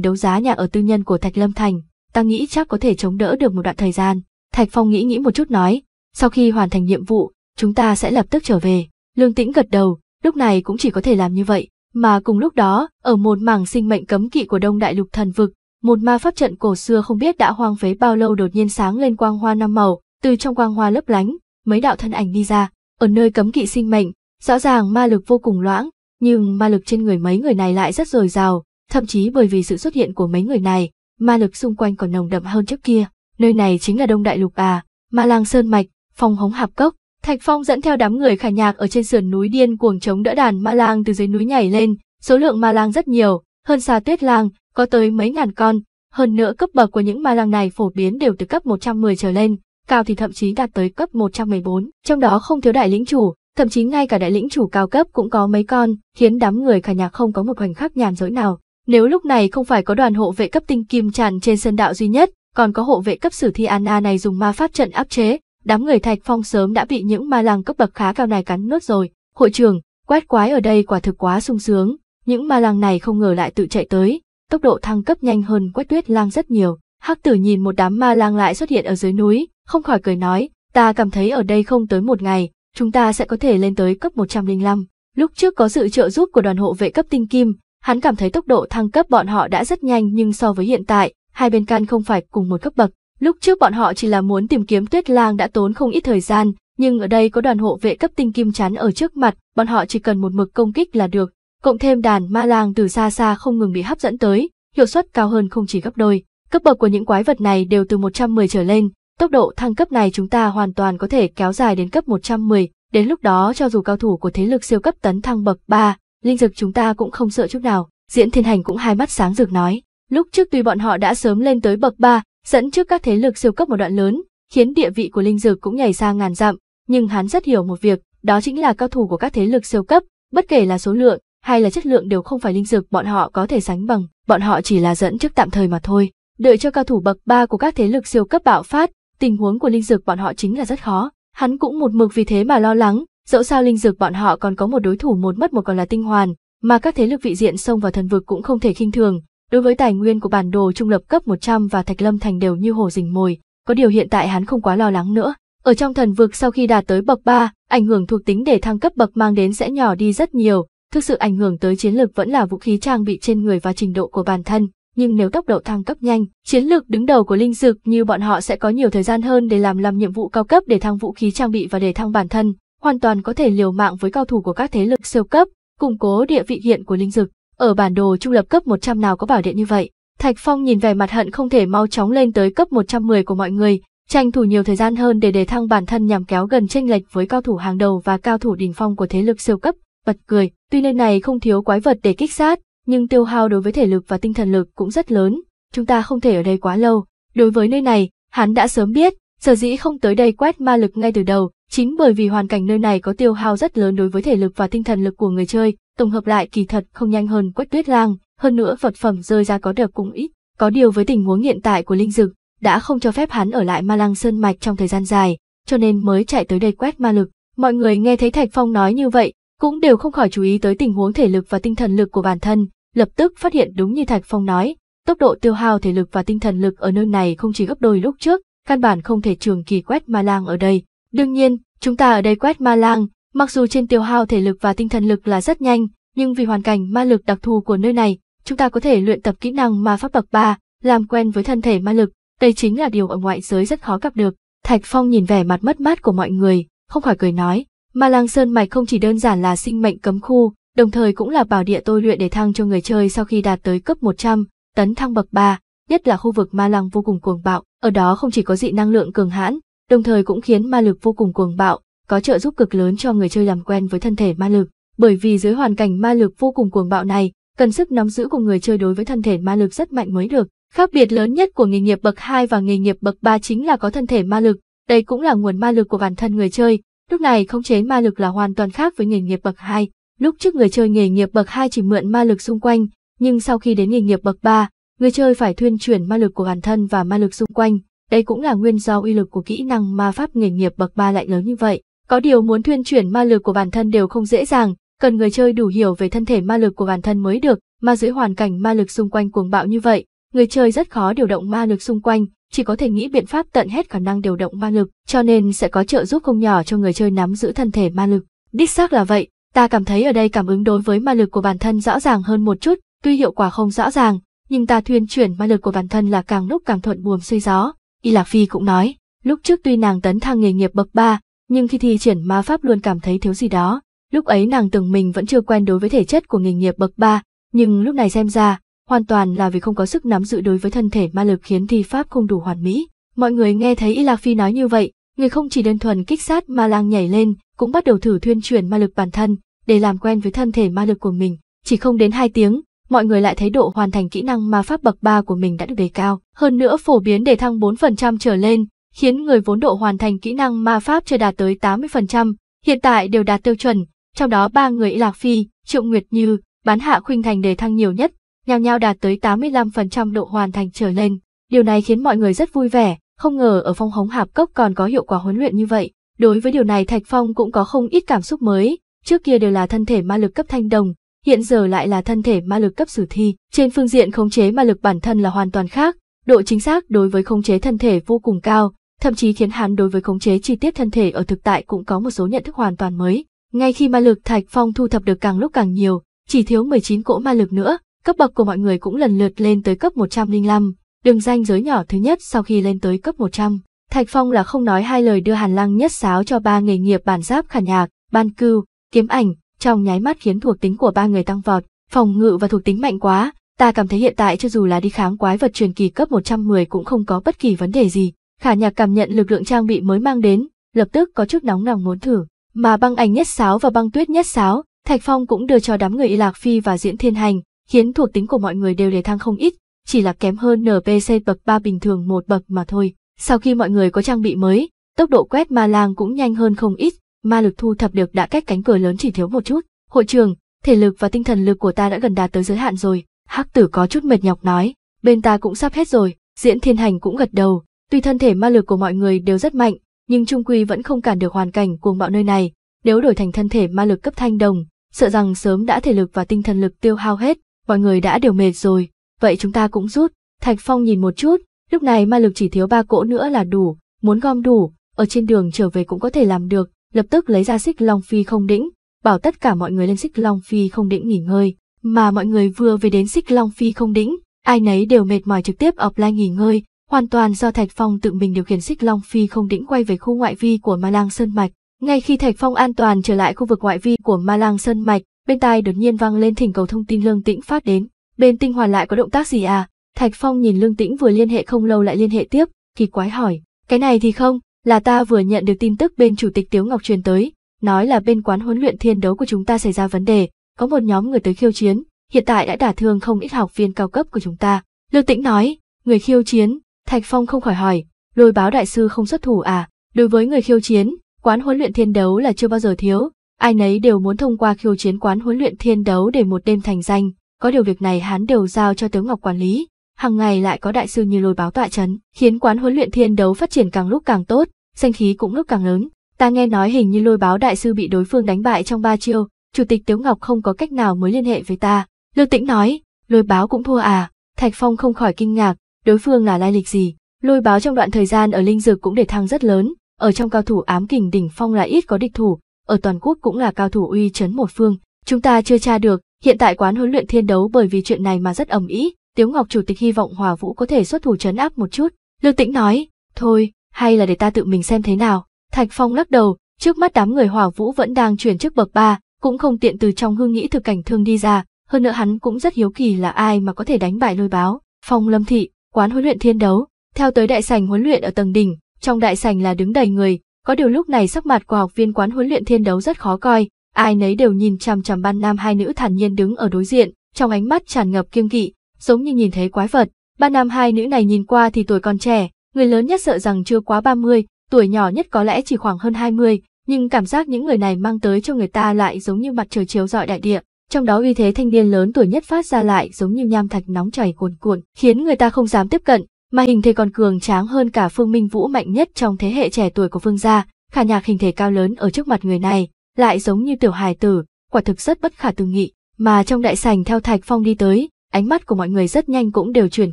A: đấu giá nhà ở tư nhân của Thạch Lâm Thành. Ta nghĩ chắc có thể chống đỡ được một đoạn thời gian. Thạch Phong nghĩ nghĩ một chút nói, sau khi hoàn thành nhiệm vụ, chúng ta sẽ lập tức trở về. Lương Tĩnh gật đầu, lúc này cũng chỉ có thể làm như vậy. Mà cùng lúc đó, ở một mảng sinh mệnh cấm kỵ của Đông Đại Lục Thần Vực, một ma pháp trận cổ xưa không biết đã hoang phế bao lâu đột nhiên sáng lên quang hoa năm màu, từ trong quang hoa lấp lánh, mấy đạo thân ảnh đi ra, ở nơi cấm kỵ sinh mệnh, rõ ràng ma lực vô cùng loãng, nhưng ma lực trên người mấy người này lại rất dồi dào, thậm chí bởi vì sự xuất hiện của mấy người này, ma lực xung quanh còn nồng đậm hơn trước kia, nơi này chính là Đông Đại Lục à, Mã Lang Sơn Mạch, phong hống hạp cốc, Thạch Phong dẫn theo đám người khả nhạc ở trên sườn núi điên cuồng chống đỡ đàn Mã Lang từ dưới núi nhảy lên, số lượng Ma Lang rất nhiều, hơn xa Tuyết Lang, có tới mấy ngàn con, hơn nữa cấp bậc của những Ma Lang này phổ biến đều từ cấp 110 trở lên, cao thì thậm chí đạt tới cấp 114, trong đó không thiếu đại lĩnh chủ, thậm chí ngay cả đại lĩnh chủ cao cấp cũng có mấy con, khiến đám người khả nhạc không có một khoảnh khắc nhàn rỗi nào. Nếu lúc này không phải có đoàn hộ vệ cấp tinh kim tràn trên sân đạo duy nhất, còn có hộ vệ cấp sử thi Anna này dùng ma pháp trận áp chế, đám người Thạch Phong sớm đã bị những ma lang cấp bậc khá cao này cắn nuốt rồi. Hội trưởng, quét quái ở đây quả thực quá sung sướng, những ma lang này không ngờ lại tự chạy tới, tốc độ thăng cấp nhanh hơn quét tuyết lang rất nhiều. Hắc tử nhìn một đám ma lang lại xuất hiện ở dưới núi, không khỏi cười nói, ta cảm thấy ở đây không tới một ngày, chúng ta sẽ có thể lên tới cấp 105. Lúc trước có sự trợ giúp của đoàn hộ vệ cấp tinh kim, hắn cảm thấy tốc độ thăng cấp bọn họ đã rất nhanh nhưng so với hiện tại, hai bên căn không phải cùng một cấp bậc. Lúc trước bọn họ chỉ là muốn tìm kiếm tuyết lang đã tốn không ít thời gian, nhưng ở đây có đoàn hộ vệ cấp tinh kim chắn ở trước mặt, bọn họ chỉ cần một mực công kích là được. Cộng thêm đàn ma lang từ xa xa không ngừng bị hấp dẫn tới, hiệu suất cao hơn không chỉ gấp đôi. Cấp bậc của những quái vật này đều từ 110 trở lên, Tốc độ thăng cấp này chúng ta hoàn toàn có thể kéo dài đến cấp 110, đến lúc đó cho dù cao thủ của thế lực siêu cấp tấn thăng bậc 3, linh dực chúng ta cũng không sợ chút nào. Diễn Thiên Hành cũng hai mắt sáng rực nói, lúc trước tuy bọn họ đã sớm lên tới bậc 3, dẫn trước các thế lực siêu cấp một đoạn lớn, khiến địa vị của linh dực cũng nhảy sang ngàn dặm, nhưng hắn rất hiểu một việc, đó chính là cao thủ của các thế lực siêu cấp, bất kể là số lượng hay là chất lượng đều không phải linh dực bọn họ có thể sánh bằng, bọn họ chỉ là dẫn trước tạm thời mà thôi. Đợi cho cao thủ bậc 3 của các thế lực siêu cấp bạo phát, tình huống của linh dược bọn họ chính là rất khó. Hắn cũng một mực vì thế mà lo lắng, dẫu sao linh dược bọn họ còn có một đối thủ một mất một còn là tinh hoàn, mà các thế lực vị diện xông vào thần vực cũng không thể khinh thường. Đối với tài nguyên của bản đồ trung lập cấp 100 và Thạch Lâm Thành đều như hồ rình mồi, có điều hiện tại hắn không quá lo lắng nữa. Ở trong thần vực sau khi đạt tới bậc 3, ảnh hưởng thuộc tính để thăng cấp bậc mang đến sẽ nhỏ đi rất nhiều, thực sự ảnh hưởng tới chiến lược vẫn là vũ khí trang bị trên người và trình độ của bản thân nhưng nếu tốc độ thăng cấp nhanh, chiến lược đứng đầu của linh dược như bọn họ sẽ có nhiều thời gian hơn để làm làm nhiệm vụ cao cấp để thăng vũ khí trang bị và để thăng bản thân, hoàn toàn có thể liều mạng với cao thủ của các thế lực siêu cấp, củng cố địa vị hiện của linh dược. Ở bản đồ trung lập cấp 100 nào có bảo điện như vậy, Thạch Phong nhìn vẻ mặt hận không thể mau chóng lên tới cấp 110 của mọi người, tranh thủ nhiều thời gian hơn để đề thăng bản thân nhằm kéo gần chênh lệch với cao thủ hàng đầu và cao thủ đỉnh phong của thế lực siêu cấp, bật cười, tuy nơi này không thiếu quái vật để kích sát, nhưng tiêu hao đối với thể lực và tinh thần lực cũng rất lớn, chúng ta không thể ở đây quá lâu. Đối với nơi này, hắn đã sớm biết, sở dĩ không tới đây quét ma lực ngay từ đầu, chính bởi vì hoàn cảnh nơi này có tiêu hao rất lớn đối với thể lực và tinh thần lực của người chơi, tổng hợp lại kỳ thật không nhanh hơn quét tuyết lang, hơn nữa vật phẩm rơi ra có được cũng ít. Có điều với tình huống hiện tại của linh dực, đã không cho phép hắn ở lại ma lăng sơn mạch trong thời gian dài, cho nên mới chạy tới đây quét ma lực. Mọi người nghe thấy Thạch Phong nói như vậy, cũng đều không khỏi chú ý tới tình huống thể lực và tinh thần lực của bản thân, lập tức phát hiện đúng như Thạch Phong nói, tốc độ tiêu hao thể lực và tinh thần lực ở nơi này không chỉ gấp đôi lúc trước, căn bản không thể trường kỳ quét ma lang ở đây. Đương nhiên, chúng ta ở đây quét ma lang, mặc dù trên tiêu hao thể lực và tinh thần lực là rất nhanh, nhưng vì hoàn cảnh ma lực đặc thù của nơi này, chúng ta có thể luyện tập kỹ năng ma pháp bậc 3, làm quen với thân thể ma lực, đây chính là điều ở ngoại giới rất khó gặp được. Thạch Phong nhìn vẻ mặt mất mát của mọi người, không khỏi cười nói, ma lang sơn mạch không chỉ đơn giản là sinh mệnh cấm khu, đồng thời cũng là bảo địa tôi luyện để thăng cho người chơi sau khi đạt tới cấp 100, tấn thăng bậc 3, nhất là khu vực ma lăng vô cùng cuồng bạo, ở đó không chỉ có dị năng lượng cường hãn, đồng thời cũng khiến ma lực vô cùng cuồng bạo, có trợ giúp cực lớn cho người chơi làm quen với thân thể ma lực, bởi vì dưới hoàn cảnh ma lực vô cùng cuồng bạo này, cần sức nắm giữ của người chơi đối với thân thể ma lực rất mạnh mới được. Khác biệt lớn nhất của nghề nghiệp bậc 2 và nghề nghiệp bậc 3 chính là có thân thể ma lực, đây cũng là nguồn ma lực của bản thân người chơi, lúc này không chế ma lực là hoàn toàn khác với nghề nghiệp bậc 2, Lúc trước người chơi nghề nghiệp bậc 2 chỉ mượn ma lực xung quanh, nhưng sau khi đến nghề nghiệp bậc 3, người chơi phải thuyên chuyển ma lực của bản thân và ma lực xung quanh. Đây cũng là nguyên do uy lực của kỹ năng ma pháp nghề nghiệp bậc 3 lại lớn như vậy. Có điều muốn thuyên chuyển ma lực của bản thân đều không dễ dàng, cần người chơi đủ hiểu về thân thể ma lực của bản thân mới được, mà dưới hoàn cảnh ma lực xung quanh cuồng bạo như vậy, người chơi rất khó điều động ma lực xung quanh, chỉ có thể nghĩ biện pháp tận hết khả năng điều động ma lực, cho nên sẽ có trợ giúp không nhỏ cho người chơi nắm giữ thân thể ma lực. Đích xác là vậy, Ta cảm thấy ở đây cảm ứng đối với ma lực của bản thân rõ ràng hơn một chút, tuy hiệu quả không rõ ràng, nhưng ta thuyên chuyển ma lực của bản thân là càng lúc càng thuận buồm xuôi gió. Y Lạc Phi cũng nói, lúc trước tuy nàng tấn thăng nghề nghiệp bậc ba, nhưng khi thi triển ma pháp luôn cảm thấy thiếu gì đó. Lúc ấy nàng từng mình vẫn chưa quen đối với thể chất của nghề nghiệp bậc ba, nhưng lúc này xem ra, hoàn toàn là vì không có sức nắm giữ đối với thân thể ma lực khiến thi pháp không đủ hoàn mỹ. Mọi người nghe thấy Y Lạc Phi nói như vậy, người không chỉ đơn thuần kích sát ma lang nhảy lên, cũng bắt đầu thử thuyên truyền ma lực bản thân, để làm quen với thân thể ma lực của mình. Chỉ không đến 2 tiếng, mọi người lại thấy độ hoàn thành kỹ năng ma pháp bậc 3 của mình đã được đề cao. Hơn nữa phổ biến để thăng 4% trở lên, khiến người vốn độ hoàn thành kỹ năng ma pháp chưa đạt tới 80%, hiện tại đều đạt tiêu chuẩn, trong đó ba người Y Lạc Phi, Triệu Nguyệt Như, Bán Hạ Khuynh Thành đề thăng nhiều nhất, nhao nhao đạt tới 85% độ hoàn thành trở lên. Điều này khiến mọi người rất vui vẻ, không ngờ ở phong hống hạp cốc còn có hiệu quả huấn luyện như vậy. Đối với điều này Thạch Phong cũng có không ít cảm xúc mới, trước kia đều là thân thể ma lực cấp thanh đồng, hiện giờ lại là thân thể ma lực cấp sử thi. Trên phương diện khống chế ma lực bản thân là hoàn toàn khác, độ chính xác đối với khống chế thân thể vô cùng cao, thậm chí khiến hắn đối với khống chế chi tiết thân thể ở thực tại cũng có một số nhận thức hoàn toàn mới. Ngay khi ma lực Thạch Phong thu thập được càng lúc càng nhiều, chỉ thiếu 19 cỗ ma lực nữa, cấp bậc của mọi người cũng lần lượt lên tới cấp 105, đường danh giới nhỏ thứ nhất sau khi lên tới cấp 100. Thạch Phong là không nói hai lời đưa Hàn Lăng nhất sáo cho ba nghề nghiệp bản giáp khả nhạc, ban cưu, kiếm ảnh, trong nháy mắt khiến thuộc tính của ba người tăng vọt, phòng ngự và thuộc tính mạnh quá, ta cảm thấy hiện tại cho dù là đi kháng quái vật truyền kỳ cấp 110 cũng không có bất kỳ vấn đề gì. Khả nhạc cảm nhận lực lượng trang bị mới mang đến, lập tức có chút nóng lòng muốn thử. Mà băng ảnh nhất sáo và băng tuyết nhất sáo, Thạch Phong cũng đưa cho đám người Y Lạc Phi và Diễn Thiên Hành, khiến thuộc tính của mọi người đều để thăng không ít, chỉ là kém hơn NPC bậc 3 bình thường một bậc mà thôi. Sau khi mọi người có trang bị mới, tốc độ quét ma lang cũng nhanh hơn không ít, ma lực thu thập được đã cách cánh cửa lớn chỉ thiếu một chút. Hội trường, thể lực và tinh thần lực của ta đã gần đạt tới giới hạn rồi, hắc tử có chút mệt nhọc nói, bên ta cũng sắp hết rồi, diễn thiên hành cũng gật đầu, tuy thân thể ma lực của mọi người đều rất mạnh, nhưng trung quy vẫn không cản được hoàn cảnh cuồng bạo nơi này, nếu đổi thành thân thể ma lực cấp thanh đồng, sợ rằng sớm đã thể lực và tinh thần lực tiêu hao hết, mọi người đã đều mệt rồi, vậy chúng ta cũng rút, Thạch Phong nhìn một chút, Lúc này ma lực chỉ thiếu ba cỗ nữa là đủ, muốn gom đủ, ở trên đường trở về cũng có thể làm được, lập tức lấy ra xích long phi không đĩnh, bảo tất cả mọi người lên xích long phi không đĩnh nghỉ ngơi. Mà mọi người vừa về đến xích long phi không đĩnh, ai nấy đều mệt mỏi trực tiếp offline nghỉ ngơi, hoàn toàn do Thạch Phong tự mình điều khiển xích long phi không đĩnh quay về khu ngoại vi của Ma Lang Sơn Mạch. Ngay khi Thạch Phong an toàn trở lại khu vực ngoại vi của Ma Lang Sơn Mạch, bên tai đột nhiên vang lên thỉnh cầu thông tin Lương Tĩnh phát đến. Bên Tinh Hoàn lại có động tác gì à? Thạch Phong nhìn Lương Tĩnh vừa liên hệ không lâu lại liên hệ tiếp, kỳ quái hỏi, cái này thì không, là ta vừa nhận được tin tức bên chủ tịch Tiếu Ngọc truyền tới, nói là bên quán huấn luyện thiên đấu của chúng ta xảy ra vấn đề, có một nhóm người tới khiêu chiến, hiện tại đã đả thương không ít học viên cao cấp của chúng ta. Lương Tĩnh nói, người khiêu chiến, Thạch Phong không khỏi hỏi, lôi báo đại sư không xuất thủ à, đối với người khiêu chiến, quán huấn luyện thiên đấu là chưa bao giờ thiếu, ai nấy đều muốn thông qua khiêu chiến quán huấn luyện thiên đấu để một đêm thành danh, có điều việc này hắn đều giao cho Tiếu Ngọc quản lý, hàng ngày lại có đại sư như lôi báo tọa chấn, khiến quán huấn luyện thiên đấu phát triển càng lúc càng tốt, danh khí cũng lúc càng lớn. Ta nghe nói hình như lôi báo đại sư bị đối phương đánh bại trong ba chiêu, chủ tịch Tiếu Ngọc không có cách nào mới liên hệ với ta. Lưu Tĩnh nói, lôi báo cũng thua à, Thạch Phong không khỏi kinh ngạc, đối phương là lai lịch gì. Lôi báo trong đoạn thời gian ở Linh Dược cũng để thăng rất lớn, ở trong cao thủ ám kình đỉnh phong là ít có địch thủ, ở toàn quốc cũng là cao thủ uy chấn một phương. Chúng ta chưa tra được, hiện tại quán huấn luyện thiên đấu bởi vì chuyện này mà rất ầm ĩ, Tiếu Ngọc chủ tịch hy vọng Hòa Vũ có thể xuất thủ chấn áp một chút. Lưu Tĩnh nói, thôi, hay là để ta tự mình xem thế nào. Thạch Phong lắc đầu, trước mắt đám người Hòa Vũ vẫn đang chuyển chức bậc ba, cũng không tiện từ trong hương nghĩ thực cảnh thương đi ra, hơn nữa hắn cũng rất hiếu kỳ là ai mà có thể đánh bại lôi báo. Phong Lâm Thị, quán huấn luyện thiên đấu, theo tới đại sảnh huấn luyện ở tầng đỉnh, trong đại sảnh là đứng đầy người, có điều lúc này sắc mặt của học viên quán huấn luyện thiên đấu rất khó coi, ai nấy đều nhìn chằm chằm ban nam hai nữ thản nhiên đứng ở đối diện, trong ánh mắt tràn ngập kiêng kỵ, giống như nhìn thấy quái vật. Ba nam hai nữ này nhìn qua thì tuổi còn trẻ, người lớn nhất sợ rằng chưa quá 30, tuổi nhỏ nhất có lẽ chỉ khoảng hơn 20, nhưng cảm giác những người này mang tới cho người ta lại giống như mặt trời chiếu rọi đại địa. Trong đó uy thế thanh niên lớn tuổi nhất phát ra lại giống như nham thạch nóng chảy cuồn cuộn, khiến người ta không dám tiếp cận, mà hình thể còn cường tráng hơn cả Phương Minh Vũ mạnh nhất trong thế hệ trẻ tuổi của Phương gia, khả nhạc hình thể cao lớn ở trước mặt người này, lại giống như tiểu hài tử, quả thực rất bất khả tư nghị, mà trong đại sảnh theo Thạch Phong đi tới, ánh mắt của mọi người rất nhanh cũng đều chuyển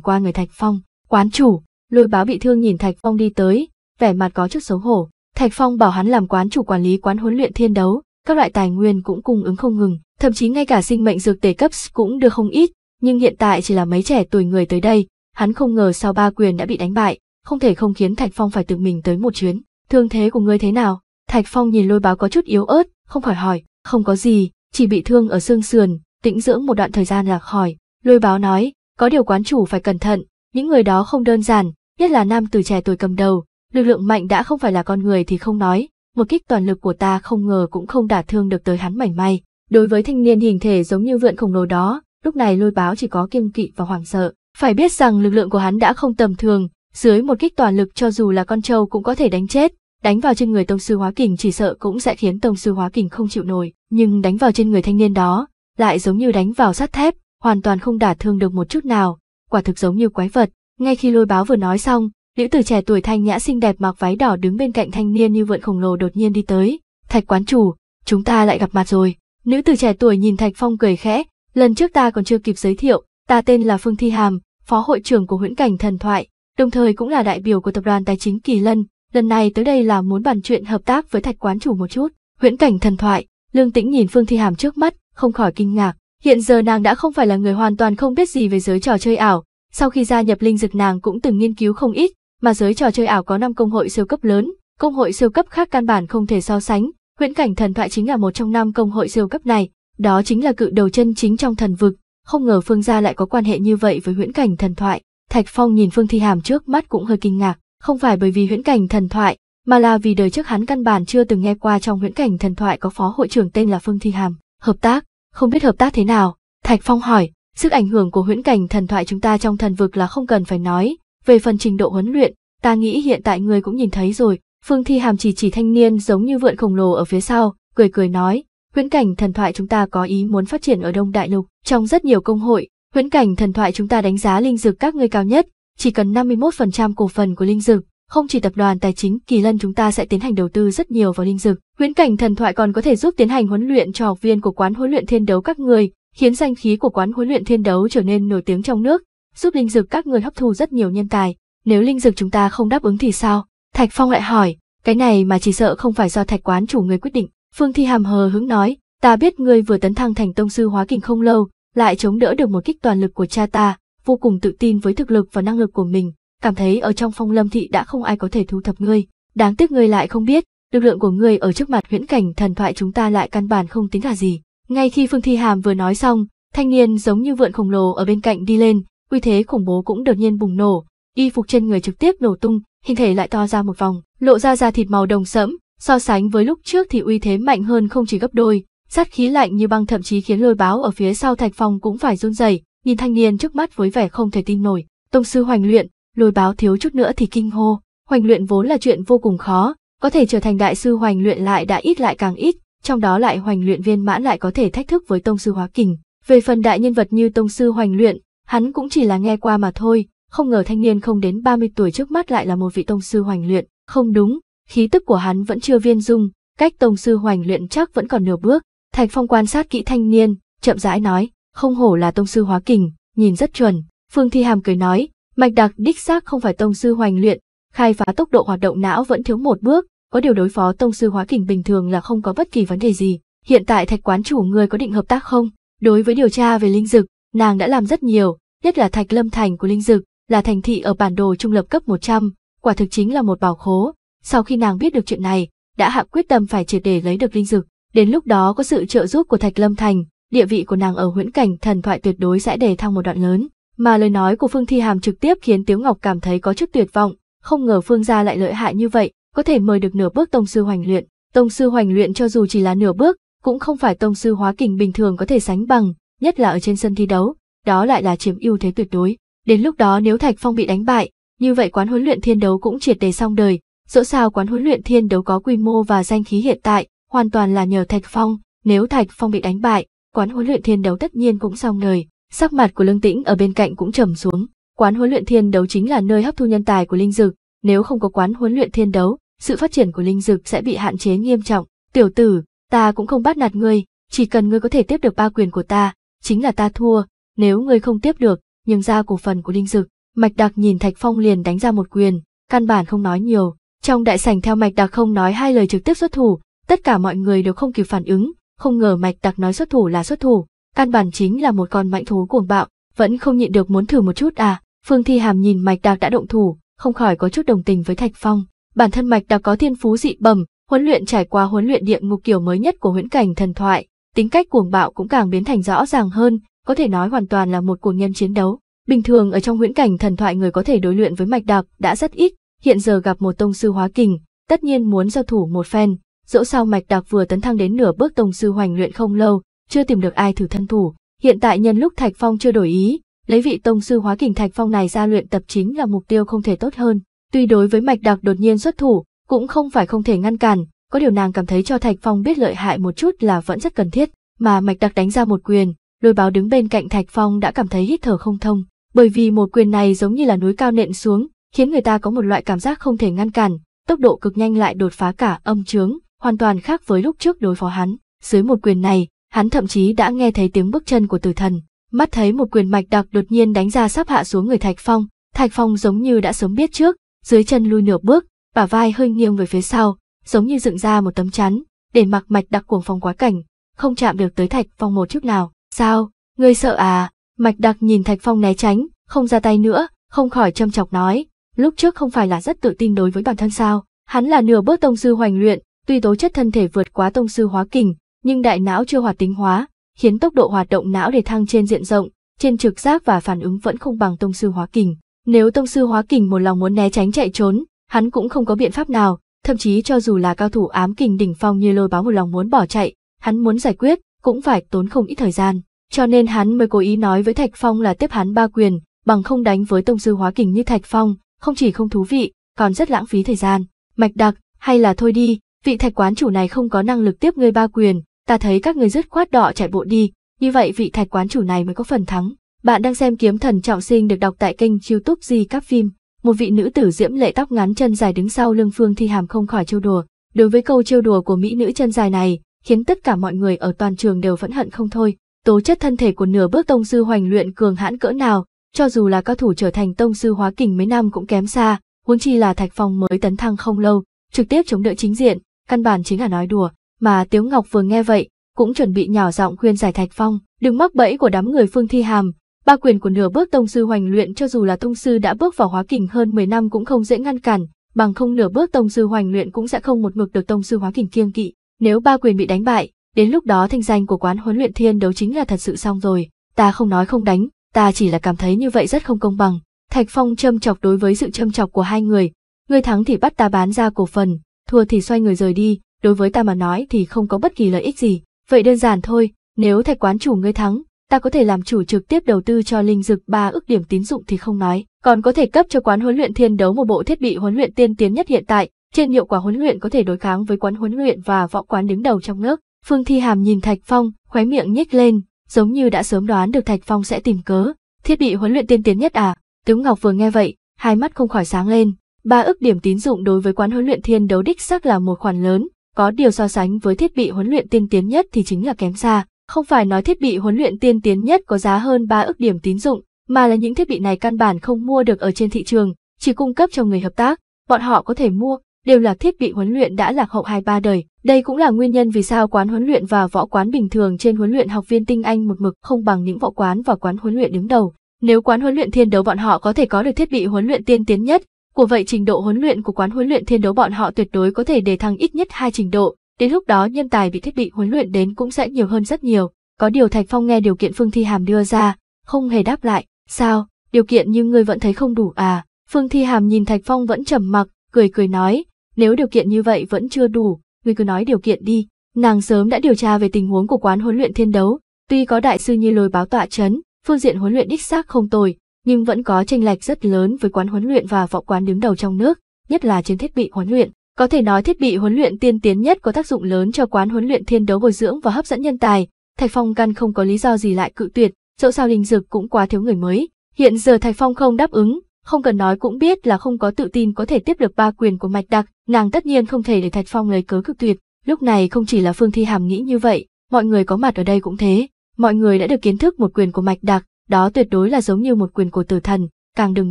A: qua người Thạch Phong. Quán chủ, lôi báo bị thương nhìn Thạch Phong đi tới, vẻ mặt có chút xấu hổ. Thạch Phong bảo hắn làm quán chủ quản lý quán huấn luyện thiên đấu, các loại tài nguyên cũng cung ứng không ngừng, thậm chí ngay cả sinh mệnh dược tề cấp cũng được không ít, nhưng hiện tại chỉ là mấy trẻ tuổi người tới đây, hắn không ngờ sau ba quyền đã bị đánh bại, không thể không khiến Thạch Phong phải tự mình tới một chuyến. Thương thế của ngươi thế nào? Thạch Phong nhìn lôi báo có chút yếu ớt, không khỏi hỏi, không có gì, chỉ bị thương ở xương sườn, tĩnh dưỡng một đoạn thời gian là khỏi, Lôi báo nói, có điều quán chủ phải cẩn thận, những người đó không đơn giản, nhất là nam từ trẻ tuổi cầm đầu, lực lượng mạnh đã không phải là con người thì không nói, một kích toàn lực của ta không ngờ cũng không đả thương được tới hắn mảnh may. Đối với thanh niên hình thể giống như vượn khổng lồ đó, lúc này lôi báo chỉ có kiêng kỵ và hoảng sợ. Phải biết rằng lực lượng của hắn đã không tầm thường, dưới một kích toàn lực cho dù là con trâu cũng có thể đánh chết, đánh vào trên người tông sư hóa kình chỉ sợ cũng sẽ khiến tông sư hóa kình không chịu nổi, nhưng đánh vào trên người thanh niên đó, lại giống như đánh vào sắt thép, hoàn toàn không đả thương được một chút nào, quả thực giống như quái vật. Ngay khi lôi báo vừa nói xong, nữ tử trẻ tuổi thanh nhã xinh đẹp mặc váy đỏ đứng bên cạnh thanh niên như vượn khổng lồ đột nhiên đi tới. Thạch quán chủ, chúng ta lại gặp mặt rồi. Nữ tử trẻ tuổi nhìn Thạch Phong cười khẽ, lần trước ta còn chưa kịp giới thiệu, ta tên là Phương Thi Hàm, phó hội trưởng của huyễn cảnh thần thoại, đồng thời cũng là đại biểu của tập đoàn tài chính Kỳ Lân, lần này tới đây là muốn bàn chuyện hợp tác với Thạch quán chủ một chút. Huyễn cảnh thần thoại, Lương Tĩnh nhìn Phương Thi Hàm trước mắt, không khỏi kinh ngạc, Hiện giờ nàng đã không phải là người hoàn toàn không biết gì về giới trò chơi ảo, sau khi gia nhập linh dực nàng cũng từng nghiên cứu không ít, mà giới trò chơi ảo có 5 công hội siêu cấp lớn, công hội siêu cấp khác căn bản không thể so sánh, huyễn cảnh thần thoại chính là một trong năm công hội siêu cấp này, đó chính là cự đầu chân chính trong thần vực, không ngờ Phương gia lại có quan hệ như vậy với huyễn cảnh thần thoại. Thạch Phong nhìn Phương Thi Hàm trước mắt cũng hơi kinh ngạc, không phải bởi vì huyễn cảnh thần thoại, mà là vì đời trước hắn căn bản chưa từng nghe qua trong huyễn cảnh thần thoại có phó hội trưởng tên là Phương Thi Hàm. Hợp tác, không biết hợp tác thế nào thạch phong hỏi sức ảnh hưởng của huyễn cảnh thần thoại chúng ta trong thần vực là không cần phải nói về phần trình độ huấn luyện ta nghĩ hiện tại người cũng nhìn thấy rồi phương thi hàm chỉ chỉ thanh niên giống như vượn khổng lồ ở phía sau cười cười nói huyễn cảnh thần thoại chúng ta có ý muốn phát triển ở đông đại lục trong rất nhiều công hội huyễn cảnh thần thoại chúng ta đánh giá linh dược các ngươi cao nhất chỉ cần 51% cổ phần của linh dược không chỉ tập đoàn tài chính Kỳ Lân chúng ta sẽ tiến hành đầu tư rất nhiều vào linh dực huyễn cảnh thần thoại còn có thể giúp tiến hành huấn luyện cho học viên của quán huấn luyện thiên đấu các người, khiến danh khí của quán huấn luyện thiên đấu trở nên nổi tiếng trong nước, giúp linh dực các người hấp thu rất nhiều nhân tài. Nếu linh dực chúng ta không đáp ứng thì sao? Thạch Phong lại hỏi, cái này mà chỉ sợ không phải do Thạch quán chủ người quyết định. Phương Thi hàm hờ hứng nói, ta biết ngươi vừa tấn thăng thành tông sư hóa kình không lâu, lại chống đỡ được một kích toàn lực của cha ta, vô cùng tự tin với thực lực và năng lực của mình, cảm thấy ở trong phong lâm thị đã không ai có thể thu thập ngươi. Đáng tiếc ngươi lại không biết, lực lượng của ngươi ở trước mặt huyễn cảnh thần thoại chúng ta lại căn bản không tính là gì. Ngay khi Phương Thi Hàm vừa nói xong, thanh niên giống như vượn khổng lồ ở bên cạnh đi lên, uy thế khủng bố cũng đột nhiên bùng nổ, y phục trên người trực tiếp nổ tung, hình thể lại to ra một vòng, lộ ra da thịt màu đồng sẫm, so sánh với lúc trước thì uy thế mạnh hơn không chỉ gấp đôi, sát khí lạnh như băng thậm chí khiến lôi báo ở phía sau Thạch Phong cũng phải run rẩy, nhìn thanh niên trước mắt với vẻ không thể tin nổi. Tông sư hoành luyện, lôi báo thiếu chút nữa thì kinh hô, hoành luyện vốn là chuyện vô cùng khó, có thể trở thành đại sư hoành luyện lại đã ít lại càng ít, trong đó lại hoành luyện viên mãn lại có thể thách thức với tông sư hóa kình. Về phần đại nhân vật như tông sư hoành luyện, hắn cũng chỉ là nghe qua mà thôi, không ngờ thanh niên không đến 30 tuổi trước mắt lại là một vị tông sư hoành luyện, không đúng, khí tức của hắn vẫn chưa viên dung, cách tông sư hoành luyện chắc vẫn còn nửa bước. Thạch Phong quan sát kỹ thanh niên, chậm rãi nói, không hổ là tông sư hóa kình, nhìn rất chuẩn. Phương Thi Hàm cười nói, Mạch đặc đích xác không phải tông sư hoành luyện, khai phá tốc độ hoạt động não vẫn thiếu một bước, có điều đối phó tông sư hóa kình bình thường là không có bất kỳ vấn đề gì. Hiện tại thạch quán chủ người có định hợp tác không? Đối với điều tra về linh dực, nàng đã làm rất nhiều, nhất là thạch lâm thành của linh dực, là thành thị ở bản đồ trung lập cấp 100, quả thực chính là một bảo khố. Sau khi nàng biết được chuyện này, đã hạ quyết tâm phải triệt để lấy được linh dực. Đến lúc đó có sự trợ giúp của thạch lâm thành, địa vị của nàng ở huyễn cảnh thần thoại tuyệt đối sẽ đề thăng một đoạn lớn. Mà lời nói của Phương Thi Hàm trực tiếp khiến Tiếu Ngọc cảm thấy có chút tuyệt vọng, không ngờ Phương gia lại lợi hại như vậy, có thể mời được nửa bước tông sư hoành luyện. Tông sư hoành luyện cho dù chỉ là nửa bước, cũng không phải tông sư hóa kình bình thường có thể sánh bằng, nhất là ở trên sân thi đấu, đó lại là chiếm ưu thế tuyệt đối. Đến lúc đó nếu Thạch Phong bị đánh bại, như vậy quán huấn luyện thiên đấu cũng triệt đề xong đời, dẫu sao quán huấn luyện thiên đấu có quy mô và danh khí hiện tại, hoàn toàn là nhờ Thạch Phong, nếu Thạch Phong bị đánh bại, quán huấn luyện thiên đấu tất nhiên cũng xong đời sắc mặt của Lương Tĩnh ở bên cạnh cũng trầm xuống. Quán huấn luyện thiên đấu chính là nơi hấp thu nhân tài của linh dực. nếu không có quán huấn luyện thiên đấu, sự phát triển của linh dực sẽ bị hạn chế nghiêm trọng. Tiểu tử, ta cũng không bắt nạt ngươi, chỉ cần ngươi có thể tiếp được ba quyền của ta, chính là ta thua, nếu ngươi không tiếp được, nhưng ra cổ phần của linh dực. Mạch Đặc nhìn Thạch Phong liền đánh ra một quyền, căn bản không nói nhiều. Trong đại sảnh theo Mạch Đặc không nói hai lời trực tiếp xuất thủ, tất cả mọi người đều không kịp phản ứng, không ngờ Mạch Đặc nói xuất thủ là xuất thủ, căn bản chính là một con mạnh thú cuồng bạo, vẫn không nhịn được muốn thử một chút à. Phương Thi Hàm nhìn Mạch Đạc đã động thủ, không khỏi có chút đồng tình với Thạch Phong. Bản thân Mạch Đạc có thiên phú dị bẩm, huấn luyện trải qua huấn luyện địa ngục kiểu mới nhất của huyễn cảnh thần thoại, tính cách cuồng bạo cũng càng biến thành rõ ràng hơn, có thể nói hoàn toàn là một cuồng nhân chiến đấu. Bình thường ở trong huyễn cảnh thần thoại người có thể đối luyện với Mạch Đạc đã rất ít, hiện giờ gặp một tông sư hóa kình, tất nhiên muốn giao thủ một phen. Dẫu sao Mạch Đạc vừa tấn thăng đến nửa bước tông sư hoành luyện không lâu, chưa tìm được ai thử thân thủ. Hiện tại nhân lúc Thạch Phong chưa đổi ý, lấy vị tông sư hóa kình Thạch Phong này ra luyện tập chính là mục tiêu không thể tốt hơn. Tuy đối với Mạch Đặc đột nhiên xuất thủ, cũng không phải không thể ngăn cản, có điều nàng cảm thấy cho Thạch Phong biết lợi hại một chút là vẫn rất cần thiết, mà Mạch Đặc đánh ra một quyền, lôi báo đứng bên cạnh Thạch Phong đã cảm thấy hít thở không thông, bởi vì một quyền này giống như là núi cao nện xuống, khiến người ta có một loại cảm giác không thể ngăn cản, tốc độ cực nhanh lại đột phá cả âm trướng, hoàn toàn khác với lúc trước đối phó hắn. Dưới một quyền này, hắn thậm chí đã nghe thấy tiếng bước chân của tử thần, mắt thấy một quyền mạch đặc đột nhiên đánh ra sắp hạ xuống người Thạch Phong, Thạch Phong giống như đã sớm biết trước, dưới chân lui nửa bước, bả vai hơi nghiêng về phía sau, giống như dựng ra một tấm chắn, để mặc mạch đặc cuồng phong quá cảnh, không chạm được tới Thạch Phong một chút nào. Sao, ngươi sợ à? Mạch đặc nhìn Thạch Phong né tránh, không ra tay nữa, không khỏi châm chọc nói, lúc trước không phải là rất tự tin đối với bản thân sao, hắn là nửa bước tông sư hoành luyện, tuy tố chất thân thể vượt quá tông sư hóa kình, nhưng đại não chưa hoạt tính hóa, khiến tốc độ hoạt động não để thăng trên diện rộng, trên trực giác và phản ứng vẫn không bằng tông sư hóa kình. Nếu tông sư hóa kình một lòng muốn né tránh chạy trốn, hắn cũng không có biện pháp nào, thậm chí cho dù là cao thủ ám kình đỉnh phong như lôi báo một lòng muốn bỏ chạy, hắn muốn giải quyết, cũng phải tốn không ít thời gian. Cho nên hắn mới cố ý nói với Thạch Phong là tiếp hắn ba quyền, bằng không đánh với tông sư hóa kình như Thạch Phong, không chỉ không thú vị, còn rất lãng phí thời gian. Mạch đặc, hay là thôi đi, vị thạch quán chủ này không có năng lực tiếp ngươi ba quyền, ta thấy các người dứt khoát đọ chạy bộ đi, như vậy vị thạch quán chủ này mới có phần thắng. Bạn đang xem Kiếm Thần Trọng Sinh được đọc tại kênh youtube Di Các Phim. Một vị nữ tử diễm lệ tóc ngắn chân dài đứng sau lưng Phương Thi Hàm không khỏi trêu đùa. Đối với câu trêu đùa của mỹ nữ chân dài này, khiến tất cả mọi người ở toàn trường đều vẫn hận không thôi. Tố chất thân thể của nửa bước tông sư hoành luyện cường hãn cỡ nào, cho dù là cao thủ trở thành tông sư hóa kình mấy năm cũng kém xa, huống chi là Thạch Phong mới tấn thăng không lâu, trực tiếp chống đỡ chính diện, căn bản chính là nói đùa mà Tiếu Ngọc vừa nghe vậy, cũng chuẩn bị nhỏ giọng khuyên giải Thạch Phong, đừng mắc bẫy của đám người Phương Thi Hàm, ba quyền của nửa bước tông sư hoành luyện cho dù là tông sư đã bước vào hóa kình hơn 10 năm cũng không dễ ngăn cản, bằng không nửa bước tông sư hoành luyện cũng sẽ không một mực được tông sư hóa kình kiêng kỵ, nếu ba quyền bị đánh bại, đến lúc đó thanh danh của quán huấn luyện thiên đấu chính là thật sự xong rồi, ta không nói không đánh, ta chỉ là cảm thấy như vậy rất không công bằng. Thạch Phong châm chọc đối với sự châm chọc của hai người, người thắng thì bắt ta bán ra cổ phần, thua thì xoay người rời đi, đối với ta mà nói thì không có bất kỳ lợi ích gì. Vậy đơn giản thôi, nếu thạch quán chủ ngươi thắng, ta có thể làm chủ trực tiếp đầu tư cho linh dực ba ước điểm tín dụng thì không nói, còn có thể cấp cho quán huấn luyện thiên đấu một bộ thiết bị huấn luyện tiên tiến nhất hiện tại, trên hiệu quả huấn luyện có thể đối kháng với quán huấn luyện và võ quán đứng đầu trong nước. Phương Thi Hàm nhìn Thạch Phong, khóe miệng nhếch lên, giống như đã sớm đoán được Thạch Phong sẽ tìm cớ. Thiết bị huấn luyện tiên tiến nhất à? Tứ Ngọc vừa nghe vậy, hai mắt không khỏi sáng lên. Ba ước điểm tín dụng đối với quán huấn luyện thiên đấu đích xác là một khoản lớn, có điều so sánh với thiết bị huấn luyện tiên tiến nhất thì chính là kém xa. Không phải nói thiết bị huấn luyện tiên tiến nhất có giá hơn 3 ức điểm tín dụng, mà là những thiết bị này căn bản không mua được ở trên thị trường, chỉ cung cấp cho người hợp tác. Bọn họ có thể mua, đều là thiết bị huấn luyện đã lạc hậu 2-3 đời. Đây cũng là nguyên nhân vì sao quán huấn luyện và võ quán bình thường trên huấn luyện học viên tinh anh một mực không bằng những võ quán và quán huấn luyện đứng đầu. Nếu quán huấn luyện thiên đấu bọn họ có thể có được thiết bị huấn luyện tiên tiến nhất, của vậy trình độ huấn luyện của quán huấn luyện thiên đấu bọn họ tuyệt đối có thể đề thăng ít nhất hai trình độ, đến lúc đó nhân tài bị thiết bị huấn luyện đến cũng sẽ nhiều hơn rất nhiều. Có điều Thạch Phong nghe điều kiện Phương Thi Hàm đưa ra, không hề đáp lại, sao, điều kiện như ngươi vẫn thấy không đủ à? Phương Thi Hàm nhìn Thạch Phong vẫn trầm mặc, cười cười nói, nếu điều kiện như vậy vẫn chưa đủ, ngươi cứ nói điều kiện đi. Nàng sớm đã điều tra về tình huống của quán huấn luyện thiên đấu, tuy có đại sư như lôi báo tọa chấn, phương diện huấn luyện đích xác không tồi, nhưng vẫn có tranh lệch rất lớn với quán huấn luyện và võ quán đứng đầu trong nước, nhất là trên thiết bị huấn luyện. Có thể nói thiết bị huấn luyện tiên tiến nhất có tác dụng lớn cho quán huấn luyện thiên đấu bồi dưỡng và hấp dẫn nhân tài. Thạch Phong căn không có lý do gì lại cự tuyệt, dẫu sao linh dực cũng quá thiếu người mới. Hiện giờ Thạch Phong không đáp ứng, không cần nói cũng biết là không có tự tin có thể tiếp được ba quyền của Mạch Đặc, nàng tất nhiên không thể để Thạch Phong lấy cớ cự tuyệt. Lúc này không chỉ là Phương Thi Hàm nghĩ như vậy, mọi người có mặt ở đây cũng thế, mọi người đã được kiến thức một quyền của Mạch Đặc, đó tuyệt đối là giống như một quyền của tử thần, càng đừng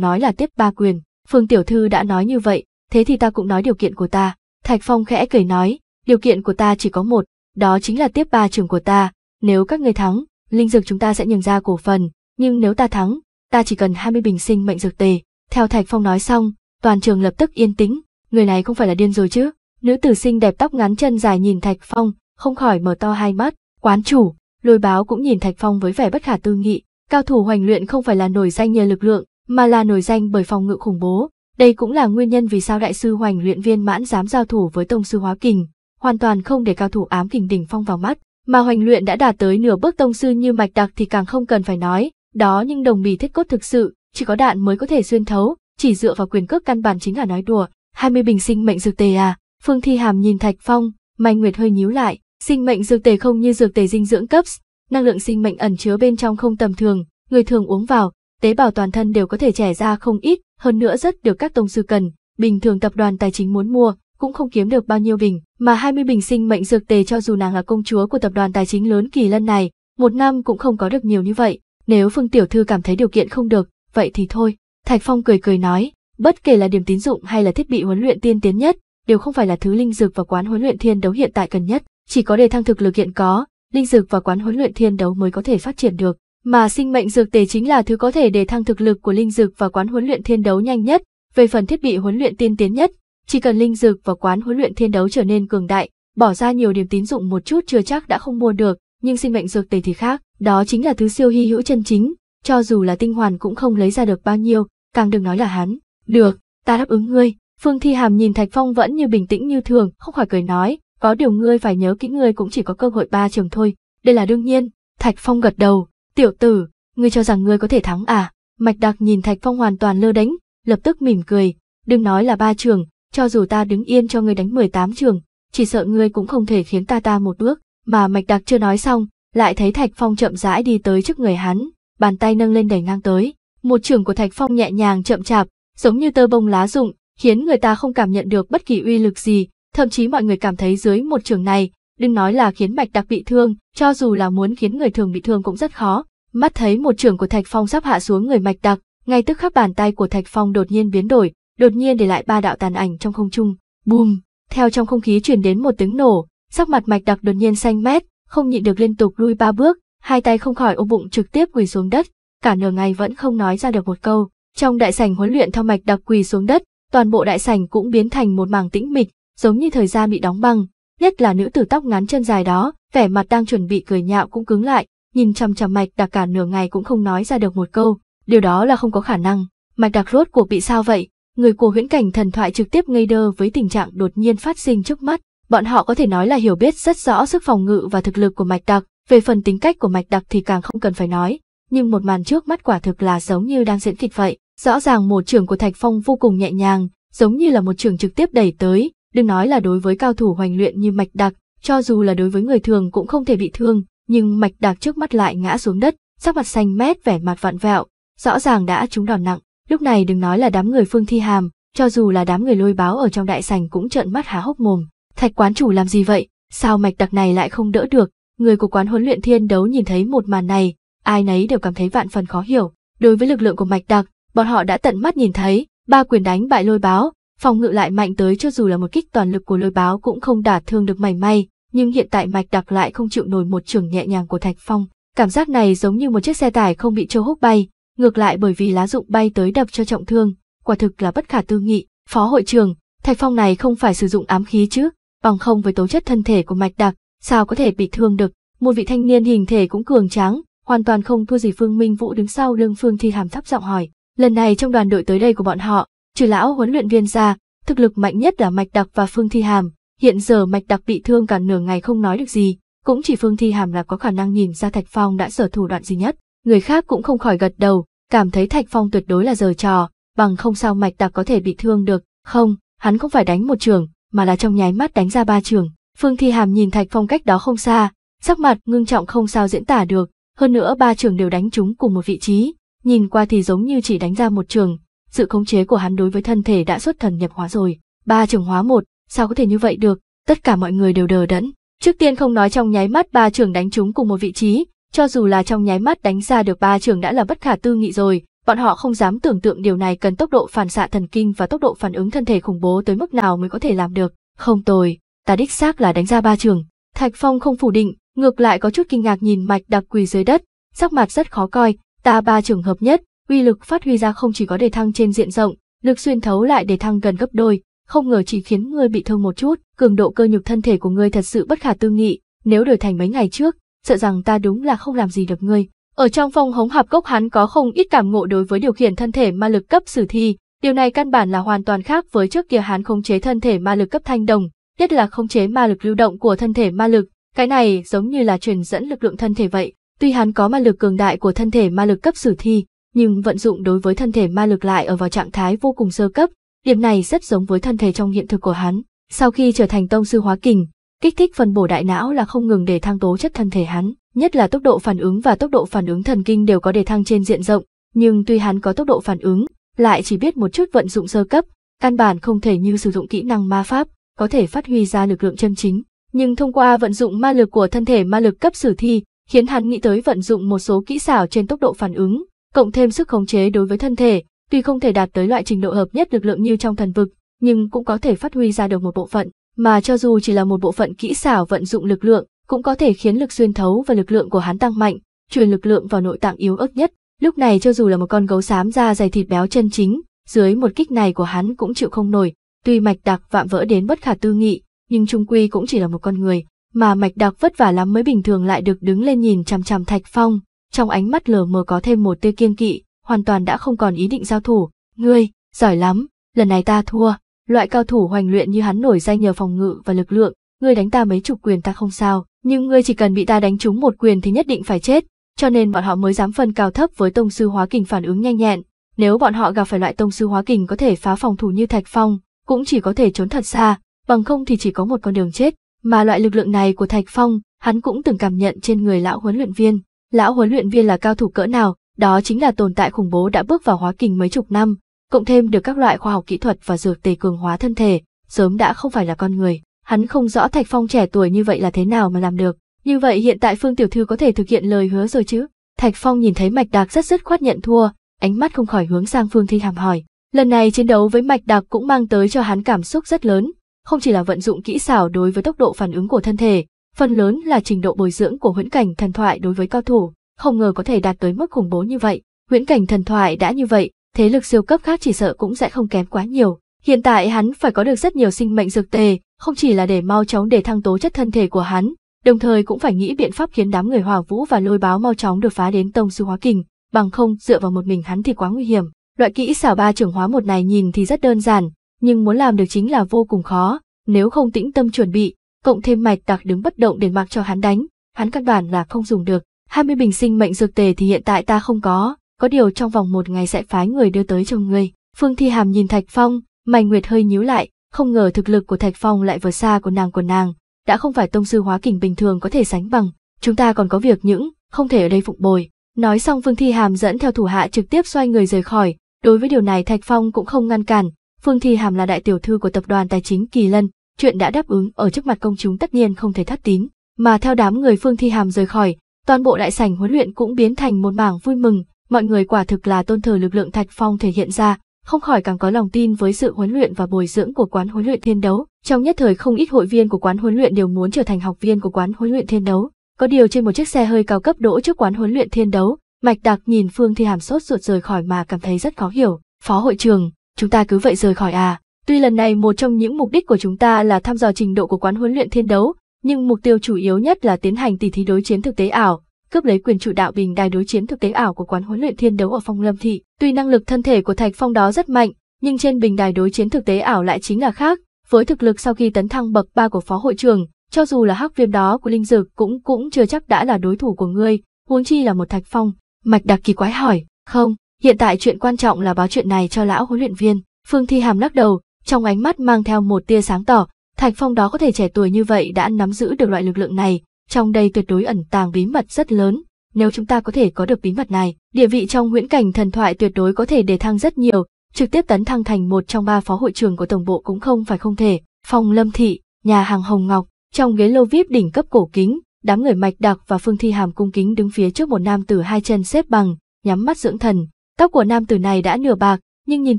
A: nói là tiếp ba quyền. Phương Tiểu Thư đã nói như vậy, thế thì ta cũng nói điều kiện của ta. Thạch Phong khẽ cười nói, điều kiện của ta chỉ có một, đó chính là tiếp ba trường của ta. Nếu các người thắng, linh dược chúng ta sẽ nhường ra cổ phần, nhưng nếu ta thắng, ta chỉ cần 20 bình sinh mệnh dược tề. Theo Thạch Phong nói xong, toàn trường lập tức yên tĩnh, người này không phải là điên rồi chứ. Nữ tử sinh đẹp tóc ngắn chân dài nhìn Thạch Phong, không khỏi mở to hai mắt, quán chủ, lôi báo cũng nhìn Thạch Phong với vẻ bất khả tư nghị, Cao thủ hoành luyện không phải là nổi danh nhờ lực lượng, mà là nổi danh bởi phòng ngự khủng bố. Đây cũng là nguyên nhân vì sao đại sư hoành luyện viên mãn dám giao thủ với tông sư hóa kình, hoàn toàn không để cao thủ ám kình đỉnh phong vào mắt, mà hoành luyện đã đạt tới nửa bước tông sư như mạch đặc thì càng không cần phải nói, đó nhưng đồng bì thiết cốt thực sự, chỉ có đạn mới có thể xuyên thấu, chỉ dựa vào quyền cước căn bản chính là nói đùa, Hai mươi bình sinh mệnh dược tề à, Phương Thi Hàm nhìn Thạch Phong, Mai Nguyệt hơi nhíu lại, sinh mệnh dược tề không như dược tề dinh dưỡng cấp, năng lượng sinh mệnh ẩn chứa bên trong không tầm thường, người thường uống vào, tế bào toàn thân đều có thể trẻ ra không ít, hơn nữa rất được các tông sư cần, bình thường tập đoàn tài chính muốn mua, cũng không kiếm được bao nhiêu bình, mà 20 bình sinh mệnh dược tề cho dù nàng là công chúa của tập đoàn tài chính lớn kỳ lân này, một năm cũng không có được nhiều như vậy, nếu Phương Tiểu Thư cảm thấy điều kiện không được, vậy thì thôi. Thạch Phong cười cười nói, bất kể là điểm tín dụng hay là thiết bị huấn luyện tiên tiến nhất, đều không phải là thứ linh dược và quán huấn luyện thiên đấu hiện tại cần nhất, chỉ có đề thăng thực lực hiện có, linh dược và quán huấn luyện thiên đấu mới có thể phát triển được. Mà sinh mệnh dược tề chính là thứ có thể để thăng thực lực của linh dược và quán huấn luyện thiên đấu nhanh nhất, về phần thiết bị huấn luyện tiên tiến nhất, chỉ cần linh dược và quán huấn luyện thiên đấu trở nên cường đại, bỏ ra nhiều điểm tín dụng một chút chưa chắc đã không mua được, nhưng sinh mệnh dược tề thì khác, đó chính là thứ siêu hy hữu chân chính, cho dù là tinh hoàn cũng không lấy ra được bao nhiêu, càng đừng nói là hắn. Được, ta đáp ứng ngươi. Phương Thi Hàm nhìn Thạch Phong vẫn như bình tĩnh như thường, không khỏi cười nói, có điều ngươi phải nhớ kỹ ngươi cũng chỉ có cơ hội ba trường thôi, đây là đương nhiên. Thạch Phong gật đầu, tiểu tử, ngươi cho rằng ngươi có thể thắng à? Mạch Đặc nhìn Thạch Phong hoàn toàn lơ đánh, lập tức mỉm cười, đừng nói là ba trường, cho dù ta đứng yên cho ngươi đánh 18 trường, chỉ sợ ngươi cũng không thể khiến ta ta một bước, mà Mạch Đặc chưa nói xong, lại thấy Thạch Phong chậm rãi đi tới trước người hắn, bàn tay nâng lên đẩy ngang tới, một trường của Thạch Phong nhẹ nhàng chậm chạp, giống như tơ bông lá rụng, khiến người ta không cảm nhận được bất kỳ uy lực gì, thậm chí mọi người cảm thấy dưới một trường này, đừng nói là khiến Bạch Đặc bị thương, cho dù là muốn khiến người thường bị thương cũng rất khó. Mắt thấy một trường của Thạch Phong sắp hạ xuống người Mạch Đặc, ngay tức khắc bàn tay của Thạch Phong đột nhiên biến đổi, đột nhiên để lại ba đạo tàn ảnh trong không trung. Bùm, theo trong không khí truyền đến một tiếng nổ, sắc mặt Mạch Đặc đột nhiên xanh mét, không nhịn được liên tục lui ba bước, hai tay không khỏi ôm bụng trực tiếp quỳ xuống đất, cả nửa ngày vẫn không nói ra được một câu. Trong đại sảnh huấn luyện theo Mạch Đặc quỳ xuống đất, toàn bộ đại sảnh cũng biến thành một mảng tĩnh mịch, giống như thời gian bị đóng băng, nhất là nữ tử tóc ngắn chân dài đó, vẻ mặt đang chuẩn bị cười nhạo cũng cứng lại, nhìn chằm chằm mạch đặc cả nửa ngày cũng không nói ra được một câu, điều đó là không có khả năng, mạch đặc rốt cuộc bị sao vậy, người của huyễn cảnh thần thoại trực tiếp ngây đơ với tình trạng đột nhiên phát sinh trước mắt, bọn họ có thể nói là hiểu biết rất rõ sức phòng ngự và thực lực của mạch đặc, về phần tính cách của mạch đặc thì càng không cần phải nói, nhưng một màn trước mắt quả thực là giống như đang diễn kịch vậy, rõ ràng một trường của Thạch Phong vô cùng nhẹ nhàng, giống như là một trường trực tiếp đẩy tới, đừng nói là đối với cao thủ hoành luyện như Mạch đặc, cho dù là đối với người thường cũng không thể bị thương, nhưng Mạch đặc trước mắt lại ngã xuống đất, sắc mặt xanh mét vẻ mặt vặn vẹo, rõ ràng đã trúng đòn nặng. Lúc này đừng nói là đám người Phương Thi Hàm, cho dù là đám người lôi báo ở trong đại sảnh cũng trợn mắt há hốc mồm. Thạch quán chủ làm gì vậy? Sao Mạch đặc này lại không đỡ được? Người của quán huấn luyện thiên đấu nhìn thấy một màn này, ai nấy đều cảm thấy vạn phần khó hiểu. Đối với lực lượng của Mạch đặc, bọn họ đã tận mắt nhìn thấy, ba quyền đánh bại lôi báo, phòng ngự lại mạnh tới cho dù là một kích toàn lực của lôi báo cũng không đả thương được mảy may, nhưng hiện tại mạch đặc lại không chịu nổi một trường nhẹ nhàng của Thạch Phong. Cảm giác này giống như một chiếc xe tải không bị châu húc bay, ngược lại bởi vì lá dụng bay tới đập cho trọng thương, quả thực là bất khả tư nghị. Phó hội trường Thạch Phong này không phải sử dụng ám khí chứ, bằng không với tố chất thân thể của mạch đặc, sao có thể bị thương được. Một vị thanh niên hình thể cũng cường tráng, hoàn toàn không thua gì Phương Minh Vũ đứng sau lưng Phương Thi Hàm thấp giọng hỏi. Lần này trong đoàn đội tới đây của bọn họ, trừ lão huấn luyện viên ra, thực lực mạnh nhất là Mạch Đặc và Phương Thi Hàm, hiện giờ Mạch Đặc bị thương cả nửa ngày không nói được gì, cũng chỉ Phương Thi Hàm là có khả năng nhìn ra Thạch Phong đã sở thủ đoạn gì nhất, người khác cũng không khỏi gật đầu, cảm thấy Thạch Phong tuyệt đối là giờ trò, bằng không sao Mạch Đặc có thể bị thương được, không, hắn không phải đánh một trường, mà là trong nháy mắt đánh ra ba trường. Phương Thi Hàm nhìn Thạch Phong cách đó không xa, sắc mặt ngưng trọng không sao diễn tả được, hơn nữa ba trường đều đánh chúng cùng một vị trí, nhìn qua thì giống như chỉ đánh ra một trường, sự khống chế của hắn đối với thân thể đã xuất thần nhập hóa rồi. Ba trưởng hóa một, sao có thể như vậy được? Tất cả mọi người đều đờ đẫn. Trước tiên không nói trong nháy mắt ba trưởng đánh chúng cùng một vị trí, cho dù là trong nháy mắt đánh ra được ba trưởng đã là bất khả tư nghị rồi, bọn họ không dám tưởng tượng điều này cần tốc độ phản xạ thần kinh và tốc độ phản ứng thân thể khủng bố tới mức nào mới có thể làm được. Không tồi, ta đích xác là đánh ra ba trường. Thạch Phong không phủ định, ngược lại có chút kinh ngạc nhìn mạch đặc quỳ dưới đất, sắc mặt rất khó coi, ta ba trường hợp nhất, uy lực phát huy ra không chỉ có đề thăng trên diện rộng, lực xuyên thấu lại đề thăng gần gấp đôi, không ngờ chỉ khiến ngươi bị thương một chút, cường độ cơ nhục thân thể của ngươi thật sự bất khả tư nghị, nếu đổi thành mấy ngày trước, sợ rằng ta đúng là không làm gì được ngươi. Ở trong phòng hống hạp cốc hắn có không ít cảm ngộ đối với điều khiển thân thể ma lực cấp sử thi, điều này căn bản là hoàn toàn khác với trước kia hắn khống chế thân thể ma lực cấp thanh đồng, nhất là khống chế ma lực lưu động của thân thể ma lực, cái này giống như là truyền dẫn lực lượng thân thể vậy. Tuy hắn có ma lực cường đại của thân thể ma lực cấp sử thi, nhưng vận dụng đối với thân thể ma lực lại ở vào trạng thái vô cùng sơ cấp, điểm này rất giống với thân thể trong hiện thực của hắn. Sau khi trở thành tông sư hóa kình, kích thích phần bổ đại não là không ngừng để thăng tố chất thân thể hắn, nhất là tốc độ phản ứng và tốc độ phản ứng thần kinh đều có đề thăng trên diện rộng, nhưng tuy hắn có tốc độ phản ứng, lại chỉ biết một chút vận dụng sơ cấp, căn bản không thể như sử dụng kỹ năng ma pháp, có thể phát huy ra lực lượng chân chính. Nhưng thông qua vận dụng ma lực của thân thể ma lực cấp sử thi, khiến hắn nghĩ tới vận dụng một số kỹ xảo trên tốc độ phản ứng, cộng thêm sức khống chế đối với thân thể, tuy không thể đạt tới loại trình độ hợp nhất lực lượng như trong thần vực, nhưng cũng có thể phát huy ra được một bộ phận, mà cho dù chỉ là một bộ phận kỹ xảo vận dụng lực lượng, cũng có thể khiến lực xuyên thấu và lực lượng của hắn tăng mạnh, truyền lực lượng vào nội tạng yếu ớt nhất. Lúc này cho dù là một con gấu xám da dày thịt béo chân chính, dưới một kích này của hắn cũng chịu không nổi, tuy mạch đạc vạm vỡ đến bất khả tư nghị, nhưng trung quy cũng chỉ là một con người, mà mạch đạc vất vả lắm mới bình thường lại được đứng lên nhìn chằm chằm Thạch Phong, trong ánh mắt lờ mờ có thêm một tia kiêng kỵ, hoàn toàn đã không còn ý định giao thủ. Ngươi, giỏi lắm, lần này ta thua, loại cao thủ hoành luyện như hắn nổi danh nhờ phòng ngự và lực lượng, ngươi đánh ta mấy chục quyền ta không sao, nhưng ngươi chỉ cần bị ta đánh trúng một quyền thì nhất định phải chết, cho nên bọn họ mới dám phân cao thấp với tông sư hóa kình phản ứng nhanh nhẹn. Nếu bọn họ gặp phải loại tông sư hóa kình có thể phá phòng thủ như Thạch Phong, cũng chỉ có thể trốn thật xa, bằng không thì chỉ có một con đường chết, mà loại lực lượng này của Thạch Phong, hắn cũng từng cảm nhận trên người lão huấn luyện viên lão huấn luyện viên là cao thủ cỡ nào, đó chính là tồn tại khủng bố đã bước vào hóa kinh mấy chục năm, cộng thêm được các loại khoa học kỹ thuật và dược tề cường hóa thân thể, sớm đã không phải là con người. Hắn không rõ Thạch Phong trẻ tuổi như vậy là thế nào mà làm được, như vậy hiện tại Phương Tiểu Thư có thể thực hiện lời hứa rồi chứ? Thạch Phong nhìn thấy Mạch Đạc rất dứt khoát nhận thua, ánh mắt không khỏi hướng sang Phương Thi Hàm hỏi. Lần này chiến đấu với Mạch Đạc cũng mang tới cho hắn cảm xúc rất lớn, không chỉ là vận dụng kỹ xảo đối với tốc độ phản ứng của thân thể, phần lớn là trình độ bồi dưỡng của huyễn cảnh thần thoại đối với cao thủ, không ngờ có thể đạt tới mức khủng bố như vậy. Huyễn cảnh thần thoại đã như vậy, thế lực siêu cấp khác chỉ sợ cũng sẽ không kém quá nhiều. Hiện tại hắn phải có được rất nhiều sinh mệnh dược tề, không chỉ là để mau chóng để thăng tố chất thân thể của hắn, đồng thời cũng phải nghĩ biện pháp khiến đám người hỏa vũ và lôi báo mau chóng được phá đến tông sư hóa kình, bằng không dựa vào một mình hắn thì quá nguy hiểm. Loại kỹ xảo ba trưởng hóa một này nhìn thì rất đơn giản, nhưng muốn làm được chính là vô cùng khó, nếu không tĩnh tâm chuẩn bị, cộng thêm mạch tạc đứng bất động để mặc cho hắn đánh, hắn căn bản là không dùng được. 20 bình sinh mệnh dược tề thì hiện tại ta không có, có điều trong vòng một ngày sẽ phái người đưa tới cho ngươi. Phương Thi Hàm nhìn Thạch Phong, mày nguyệt hơi nhíu lại, không ngờ thực lực của Thạch Phong lại vượt xa của nàng của nàng, đã không phải tông sư hóa kình bình thường có thể sánh bằng, chúng ta còn có việc những, không thể ở đây phục bồi. Nói xong Phương Thi Hàm dẫn theo thủ hạ trực tiếp xoay người rời khỏi, đối với điều này Thạch Phong cũng không ngăn cản, Phương Thi Hàm là đại tiểu thư của tập đoàn tài chính Kỳ Lân, chuyện đã đáp ứng ở trước mặt công chúng tất nhiên không thể thất tín, mà theo đám người Phương Thi Hàm rời khỏi, toàn bộ đại sảnh huấn luyện cũng biến thành một mảng vui mừng, mọi người quả thực là tôn thờ lực lượng Thạch Phong thể hiện ra, không khỏi càng có lòng tin với sự huấn luyện và bồi dưỡng của quán huấn luyện thiên đấu. Trong nhất thời không ít hội viên của quán huấn luyện đều muốn trở thành học viên của quán huấn luyện thiên đấu. Có điều trên một chiếc xe hơi cao cấp đỗ trước quán huấn luyện thiên đấu, Mạch Đạc nhìn Phương Thi Hàm sốt ruột rời khỏi mà cảm thấy rất khó hiểu. Phó hội trường, chúng ta cứ vậy rời khỏi à? Tuy lần này một trong những mục đích của chúng ta là thăm dò trình độ của quán huấn luyện thiên đấu, nhưng mục tiêu chủ yếu nhất là tiến hành tỷ thí đối chiến thực tế ảo, cướp lấy quyền chủ đạo bình đài đối chiến thực tế ảo của quán huấn luyện thiên đấu ở Phong Lâm thị. Tuy năng lực thân thể của Thạch Phong đó rất mạnh, nhưng trên bình đài đối chiến thực tế ảo lại chính là khác, với thực lực sau khi tấn thăng bậc 3 của phó hội trưởng, cho dù là hắc viêm đó của linh dược cũng cũng chưa chắc đã là đối thủ của ngươi, huống chi là một Thạch Phong. Mạch Đặc kỳ quái hỏi, "Không, hiện tại chuyện quan trọng là báo chuyện này cho lão huấn luyện viên." Phương Thi Hàm lắc đầu, trong ánh mắt mang theo một tia sáng tỏ, Thạch Phong đó có thể trẻ tuổi như vậy đã nắm giữ được loại lực lượng này, trong đây tuyệt đối ẩn tàng bí mật rất lớn, nếu chúng ta có thể có được bí mật này, địa vị trong huyễn cảnh thần thoại tuyệt đối có thể đề thăng rất nhiều, trực tiếp tấn thăng thành một trong ba phó hội trưởng của tổng bộ cũng không phải không thể. Phòng Lâm thị, nhà hàng Hồng Ngọc, trong ghế lô VIP đỉnh cấp cổ kính, đám người Mạch Đặc và Phương Thi Hàm cung kính đứng phía trước một nam tử hai chân xếp bằng, nhắm mắt dưỡng thần. Tóc của nam tử này đã nửa bạc, nhưng nhìn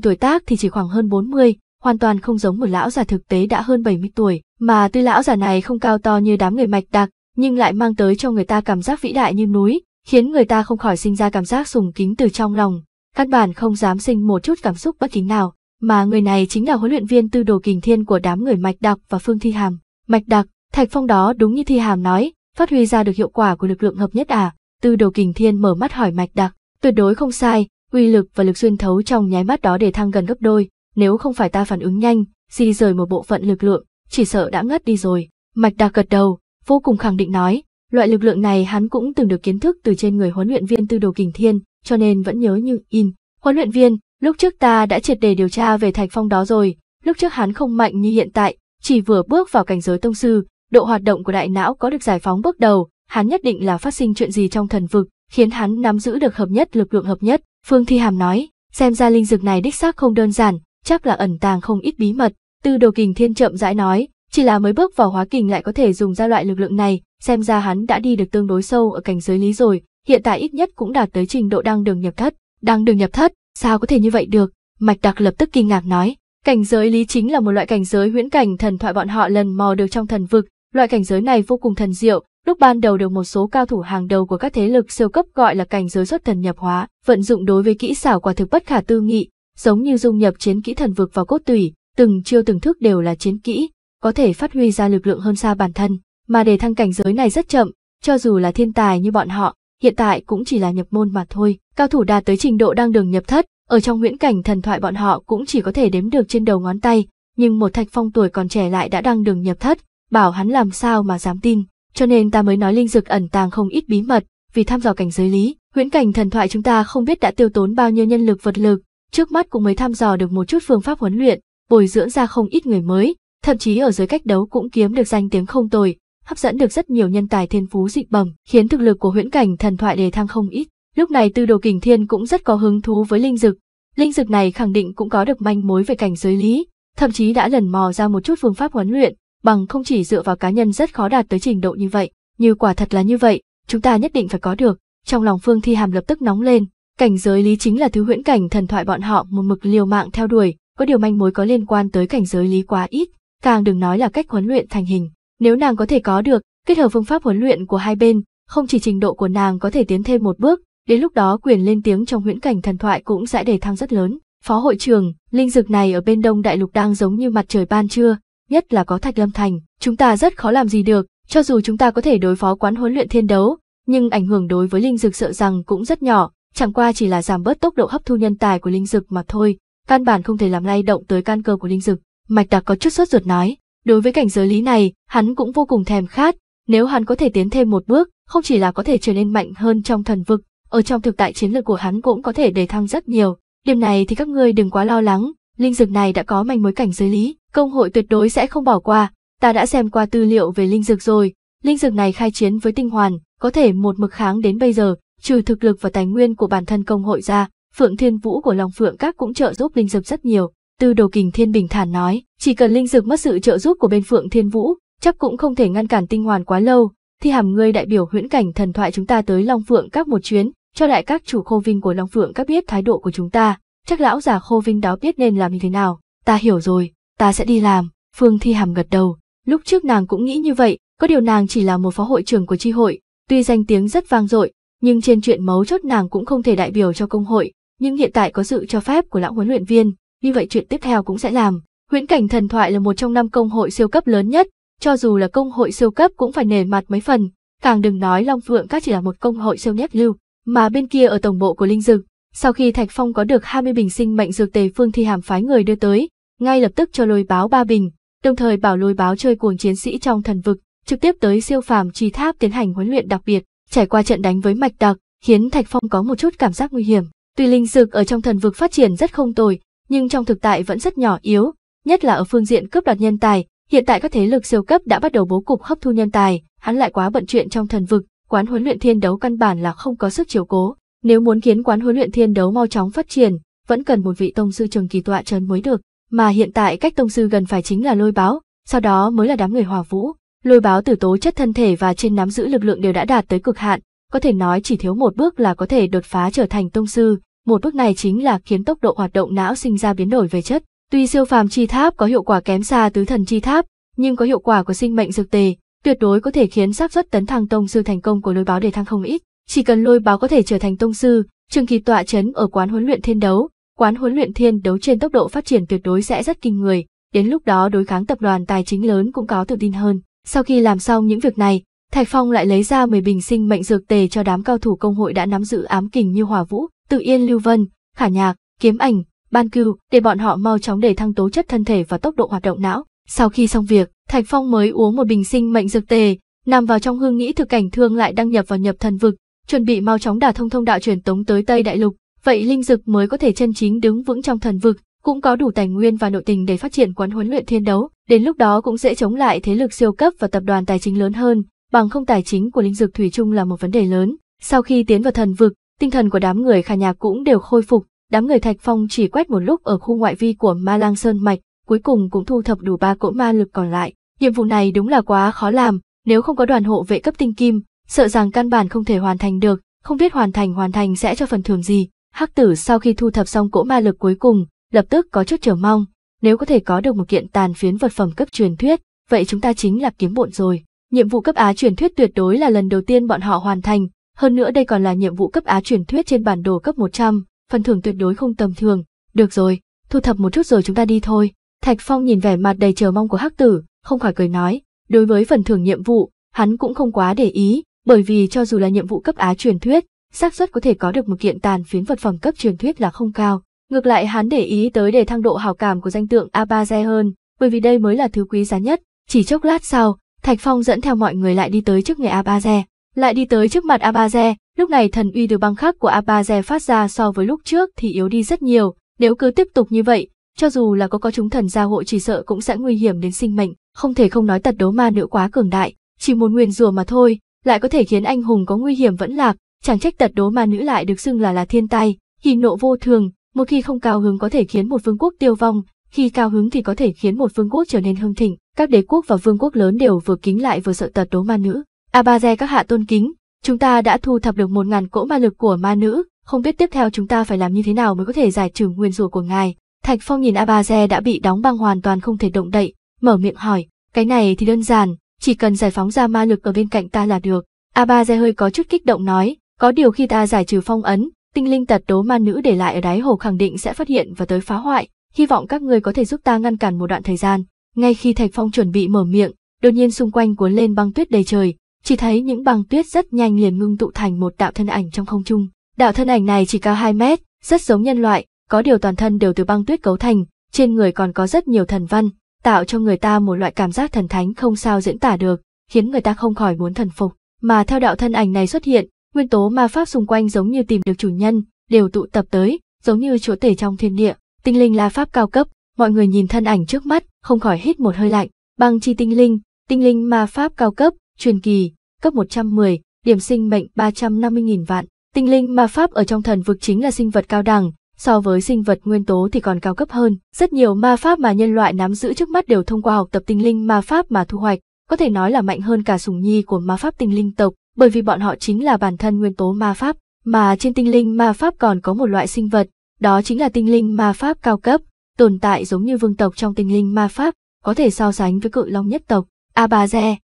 A: tuổi tác thì chỉ khoảng hơn 40, hoàn toàn không giống một lão già thực tế đã hơn 70 tuổi, mà tư lão già này không cao to như đám người mạch đặc, nhưng lại mang tới cho người ta cảm giác vĩ đại như núi, khiến người ta không khỏi sinh ra cảm giác sùng kính từ trong lòng, căn bản không dám sinh một chút cảm xúc bất kính nào, mà người này chính là huấn luyện viên tư đồ kình thiên của đám người mạch đặc và phương thi hàm. Mạch đặc, thạch phong đó đúng như thi hàm nói, phát huy ra được hiệu quả của lực lượng hợp nhất à, tư đồ kình thiên mở mắt hỏi mạch đặc, tuyệt đối không sai, uy lực và lực xuyên thấu trong nháy mắt đó để thăng gần gấp đôi, nếu không phải ta phản ứng nhanh, di rời một bộ phận lực lượng, chỉ sợ đã ngất đi rồi. Mạch Đạc gật đầu, vô cùng khẳng định nói, loại lực lượng này hắn cũng từng được kiến thức từ trên người huấn luyện viên Tư Đồ Kình Thiên, cho nên vẫn nhớ như in. Huấn luyện viên, lúc trước ta đã triệt đề điều tra về Thạch Phong đó rồi, lúc trước hắn không mạnh như hiện tại, chỉ vừa bước vào cảnh giới tông sư, độ hoạt động của đại não có được giải phóng bước đầu, hắn nhất định là phát sinh chuyện gì trong thần vực, khiến hắn nắm giữ được hợp nhất lực lượng hợp nhất. Phương Thi Hàm nói, xem ra linh dược này đích xác không đơn giản, chắc là ẩn tàng không ít bí mật. Tư đồ kình thiên chậm rãi nói, chỉ là mới bước vào hóa kình lại có thể dùng ra loại lực lượng này, xem ra hắn đã đi được tương đối sâu ở cảnh giới lý rồi, hiện tại ít nhất cũng đạt tới trình độ đang đường nhập thất. Đang đường nhập thất, sao có thể như vậy được? Mạch Đặc lập tức kinh ngạc nói, cảnh giới lý chính là một loại cảnh giới huyễn cảnh thần thoại bọn họ lần mò được trong thần vực, loại cảnh giới này vô cùng thần diệu, lúc ban đầu được một số cao thủ hàng đầu của các thế lực siêu cấp gọi là cảnh giới xuất thần nhập hóa, vận dụng đối với kỹ xảo quả thực bất khả tư nghị, giống như dung nhập chiến kỹ thần vực vào cốt tủy, từng chiêu từng thức đều là chiến kỹ, có thể phát huy ra lực lượng hơn xa bản thân, mà để thăng cảnh giới này rất chậm, cho dù là thiên tài như bọn họ, hiện tại cũng chỉ là nhập môn mà thôi. Cao thủ đạt tới trình độ đang đường nhập thất, ở trong huyễn cảnh thần thoại bọn họ cũng chỉ có thể đếm được trên đầu ngón tay, nhưng một Thạch Phong tuổi còn trẻ lại đã đang đường nhập thất, bảo hắn làm sao mà dám tin, cho nên ta mới nói linh dược ẩn tàng không ít bí mật, vì tham dò cảnh giới lý, huyễn cảnh thần thoại chúng ta không biết đã tiêu tốn bao nhiêu nhân lực vật lực, trước mắt cũng mới thăm dò được một chút phương pháp huấn luyện, bồi dưỡng ra không ít người mới, thậm chí ở giới cách đấu cũng kiếm được danh tiếng không tồi, hấp dẫn được rất nhiều nhân tài thiên phú dị bẩm, khiến thực lực của huyễn cảnh thần thoại đề thăng không ít. Lúc này Tư Đồ Kình Thiên cũng rất có hứng thú với linh dực, linh dực này khẳng định cũng có được manh mối về cảnh giới lý, thậm chí đã lần mò ra một chút phương pháp huấn luyện, bằng không chỉ dựa vào cá nhân rất khó đạt tới trình độ như vậy, như quả thật là như vậy, chúng ta nhất định phải có được. Trong lòng Phương Thi Hàm lập tức nóng lên, Cảnh giới lý chính là thứ huyễn cảnh thần thoại bọn họ một mực liều mạng theo đuổi, có điều manh mối có liên quan tới cảnh giới lý quá ít, càng đừng nói là cách huấn luyện thành hình. Nếu nàng có thể có được, kết hợp phương pháp huấn luyện của hai bên, không chỉ trình độ của nàng có thể tiến thêm một bước, đến lúc đó quyền lên tiếng trong huyễn cảnh thần thoại cũng sẽ đề thăng rất lớn. Phó hội trưởng, linh dược này ở bên đông đại lục đang giống như mặt trời ban trưa, nhất là có thạch lâm thành, chúng ta rất khó làm gì được, cho dù chúng ta có thể đối phó quán huấn luyện thiên đấu, nhưng ảnh hưởng đối với linh dược sợ rằng cũng rất nhỏ, chẳng qua chỉ là giảm bớt tốc độ hấp thu nhân tài của linh dực mà thôi, căn bản không thể làm lay động tới căn cơ của linh dực. Mạch Đạc có chút sốt ruột nói, đối với cảnh giới lý này, hắn cũng vô cùng thèm khát, nếu hắn có thể tiến thêm một bước, không chỉ là có thể trở nên mạnh hơn trong thần vực, ở trong thực tại chiến lược của hắn cũng có thể đề thăng rất nhiều. Điểm này thì các ngươi đừng quá lo lắng, linh dực này đã có manh mối cảnh giới lý, công hội tuyệt đối sẽ không bỏ qua. Ta đã xem qua tư liệu về linh dực rồi, linh dực này khai chiến với tinh hoàn, có thể một mực kháng đến bây giờ, Trừ thực lực và tài nguyên của bản thân công hội ra, Phượng Thiên Vũ của Long Phượng Các cũng trợ giúp linh dực rất nhiều. Tư đồ kình thiên bình thản nói, chỉ cần linh dực mất sự trợ giúp của bên Phượng Thiên Vũ, chắc cũng không thể ngăn cản tinh hoàn quá lâu. Thi hàm ngươi đại biểu huyễn cảnh thần thoại chúng ta tới Long Phượng Các một chuyến, cho đại các chủ khô vinh của Long Phượng Các biết thái độ của chúng ta. Chắc lão già khô vinh đó biết nên làm như thế nào. Ta hiểu rồi, ta sẽ đi làm. Phương Thi hàm gật đầu. Lúc trước nàng cũng nghĩ như vậy, có điều nàng chỉ là một phó hội trưởng của chi hội, tuy danh tiếng rất vang dội, nhưng trên chuyện mấu chốt nàng cũng không thể đại biểu cho công hội, nhưng hiện tại có sự cho phép của lão huấn luyện viên, như vậy chuyện tiếp theo cũng sẽ làm. Huyễn cảnh thần thoại là một trong năm công hội siêu cấp lớn nhất, cho dù là công hội siêu cấp cũng phải nề mặt mấy phần, càng đừng nói Long Phượng các chỉ là một công hội siêu nhất lưu, mà bên kia ở tổng bộ của Linh Dực, sau khi Thạch Phong có được 20 bình sinh mệnh dược tề phương thi hàm phái người đưa tới, ngay lập tức cho lôi báo ba bình, đồng thời bảo lôi báo chơi cuồng chiến sĩ trong thần vực, trực tiếp tới siêu phàm trì tháp tiến hành huấn luyện đặc biệt. Trải qua trận đánh với Mạch Đặc, khiến Thạch Phong có một chút cảm giác nguy hiểm. Tuy linh dược ở trong thần vực phát triển rất không tồi, nhưng trong thực tại vẫn rất nhỏ yếu, nhất là ở phương diện cướp đoạt nhân tài, hiện tại các thế lực siêu cấp đã bắt đầu bố cục hấp thu nhân tài, hắn lại quá bận chuyện trong thần vực, quán huấn luyện thiên đấu căn bản là không có sức chiếu cố. Nếu muốn khiến quán huấn luyện thiên đấu mau chóng phát triển, vẫn cần một vị tông sư trường kỳ tọa trấn mới được, mà hiện tại cách tông sư gần phải chính là lôi báo, sau đó mới là đám người hòa vũ lôi báo tử tố chất thân thể và trên nắm giữ lực lượng đều đã đạt tới cực hạn, có thể nói chỉ thiếu một bước là có thể đột phá trở thành tông sư, một bước này chính là khiến tốc độ hoạt động não sinh ra biến đổi về chất. Tuy siêu phàm chi tháp có hiệu quả kém xa tứ thần chi tháp, nhưng có hiệu quả của sinh mệnh dược tề, tuyệt đối có thể khiến xác suất tấn thăng tông sư thành công của lôi báo đề thăng không ít. Chỉ cần lôi báo có thể trở thành tông sư, trường kỳ tọa chấn ở quán huấn luyện thiên đấu, quán huấn luyện thiên đấu trên tốc độ phát triển tuyệt đối sẽ rất kinh người, đến lúc đó đối kháng tập đoàn tài chính lớn cũng có tự tin hơn. Sau khi làm xong những việc này, Thạch Phong lại lấy ra 10 bình sinh mệnh dược tề cho đám cao thủ công hội đã nắm giữ ám kình như Hòa Vũ, Tự Yên Lưu Vân, Khả Nhạc, Kiếm Ảnh, Ban Cưu để bọn họ mau chóng để thăng tố chất thân thể và tốc độ hoạt động não. Sau khi xong việc, Thạch Phong mới uống một bình sinh mệnh dược tề, nằm vào trong hương nghĩ thực cảnh thương lại đăng nhập vào nhập thần vực, chuẩn bị mau chóng đả thông thông đạo truyền tống tới Tây Đại Lục, vậy linh dực mới có thể chân chính đứng vững trong thần vực, cũng có đủ tài nguyên và nội tình để phát triển quán huấn luyện thiên đấu, đến lúc đó cũng dễ chống lại thế lực siêu cấp và tập đoàn tài chính lớn hơn, bằng không tài chính của lĩnh dược thủy chung là một vấn đề lớn. Sau khi tiến vào thần vực, tinh thần của đám người khả nhạc cũng đều khôi phục, đám người Thạch Phong chỉ quét một lúc ở khu ngoại vi của Ma Lang Sơn Mạch, cuối cùng cũng thu thập đủ ba cỗ ma lực còn lại. Nhiệm vụ này đúng là quá khó làm, nếu không có đoàn hộ vệ cấp tinh kim, sợ rằng căn bản không thể hoàn thành được, không biết hoàn thành hoàn thành sẽ cho phần thưởng gì. Hắc tử sau khi thu thập xong cỗ ma lực cuối cùng, lập tức có chút chờ mong, nếu có thể có được một kiện tàn phiến vật phẩm cấp truyền thuyết, vậy chúng ta chính là kiếm bộn rồi. Nhiệm vụ cấp Á truyền thuyết tuyệt đối là lần đầu tiên bọn họ hoàn thành, hơn nữa đây còn là nhiệm vụ cấp Á truyền thuyết trên bản đồ cấp 100, phần thưởng tuyệt đối không tầm thường. Được rồi, thu thập một chút rồi chúng ta đi thôi. Thạch Phong nhìn vẻ mặt đầy chờ mong của Hắc Tử, không khỏi cười nói, đối với phần thưởng nhiệm vụ, hắn cũng không quá để ý, bởi vì cho dù là nhiệm vụ cấp Á truyền thuyết, xác suất có thể có được một kiện tàn phiến vật phẩm cấp truyền thuyết là không cao, Ngược lại hắn để ý tới để thăng độ hào cảm của danh tượng Abaze hơn, bởi vì đây mới là thứ quý giá nhất. Chỉ chốc lát sau, Thạch Phong dẫn theo mọi người lại đi tới trước người Abaze, lại đi tới trước mặt Abaze, lúc này thần uy từ băng khắc của Abaze phát ra so với lúc trước thì yếu đi rất nhiều, nếu cứ tiếp tục như vậy, cho dù là có có chúng thần gia hộ chỉ sợ cũng sẽ nguy hiểm đến sinh mệnh, không thể không nói tật đấu ma nữ quá cường đại, chỉ một nguyền rủa mà thôi, lại có thể khiến anh hùng có nguy hiểm vẫn lạc, chẳng trách tật đố ma nữ lại được xưng là là thiên tai, hỉ nộ vô thường, một khi không cao hứng có thể khiến một vương quốc tiêu vong, khi cao hứng thì có thể khiến một vương quốc trở nên hưng thịnh. Các đế quốc và vương quốc lớn đều vừa kính lại vừa sợ tật đố ma nữ. Abaze các hạ tôn kính, chúng ta đã thu thập được một ngàn cỗ ma lực của ma nữ, không biết tiếp theo chúng ta phải làm như thế nào mới có thể giải trừ nguyên rủa của ngài. Thạch Phong nhìn Abaze đã bị đóng băng hoàn toàn không thể động đậy, mở miệng hỏi, cái này thì đơn giản, chỉ cần giải phóng ra ma lực ở bên cạnh ta là được. Abaze hơi có chút kích động nói, có điều khi ta giải trừ phong ấn, tinh linh tật đố ma nữ để lại ở đáy hồ khẳng định sẽ phát hiện và tới phá hoại, hy vọng các người có thể giúp ta ngăn cản một đoạn thời gian. Ngay khi Thạch Phong chuẩn bị mở miệng, đột nhiên xung quanh cuốn lên băng tuyết đầy trời, chỉ thấy những băng tuyết rất nhanh liền ngưng tụ thành một đạo thân ảnh trong không trung. Đạo thân ảnh này chỉ cao 2 mét, rất giống nhân loại, có điều toàn thân đều từ băng tuyết cấu thành, trên người còn có rất nhiều thần văn, tạo cho người ta một loại cảm giác thần thánh không sao diễn tả được, khiến người ta không khỏi muốn thần phục. Mà theo đạo thân ảnh này xuất hiện, nguyên tố ma pháp xung quanh giống như tìm được chủ nhân, đều tụ tập tới, giống như chỗ tể trong thiên địa, tinh linh là pháp cao cấp, mọi người nhìn thân ảnh trước mắt, không khỏi hít một hơi lạnh, băng chi tinh linh, tinh linh ma pháp cao cấp, truyền kỳ, cấp 110, điểm sinh mệnh 350.000 vạn. Tinh linh ma pháp ở trong thần vực chính là sinh vật cao đẳng, so với sinh vật nguyên tố thì còn cao cấp hơn. Rất nhiều ma pháp mà nhân loại nắm giữ trước mắt đều thông qua học tập tinh linh ma pháp mà thu hoạch, có thể nói là mạnh hơn cả sùng nhi của ma pháp tinh linh tộc bởi vì bọn họ chính là bản thân nguyên tố ma pháp, mà trên tinh linh ma pháp còn có một loại sinh vật, đó chính là tinh linh ma pháp cao cấp, tồn tại giống như vương tộc trong tinh linh ma pháp, có thể so sánh với cự long nhất tộc. A Ba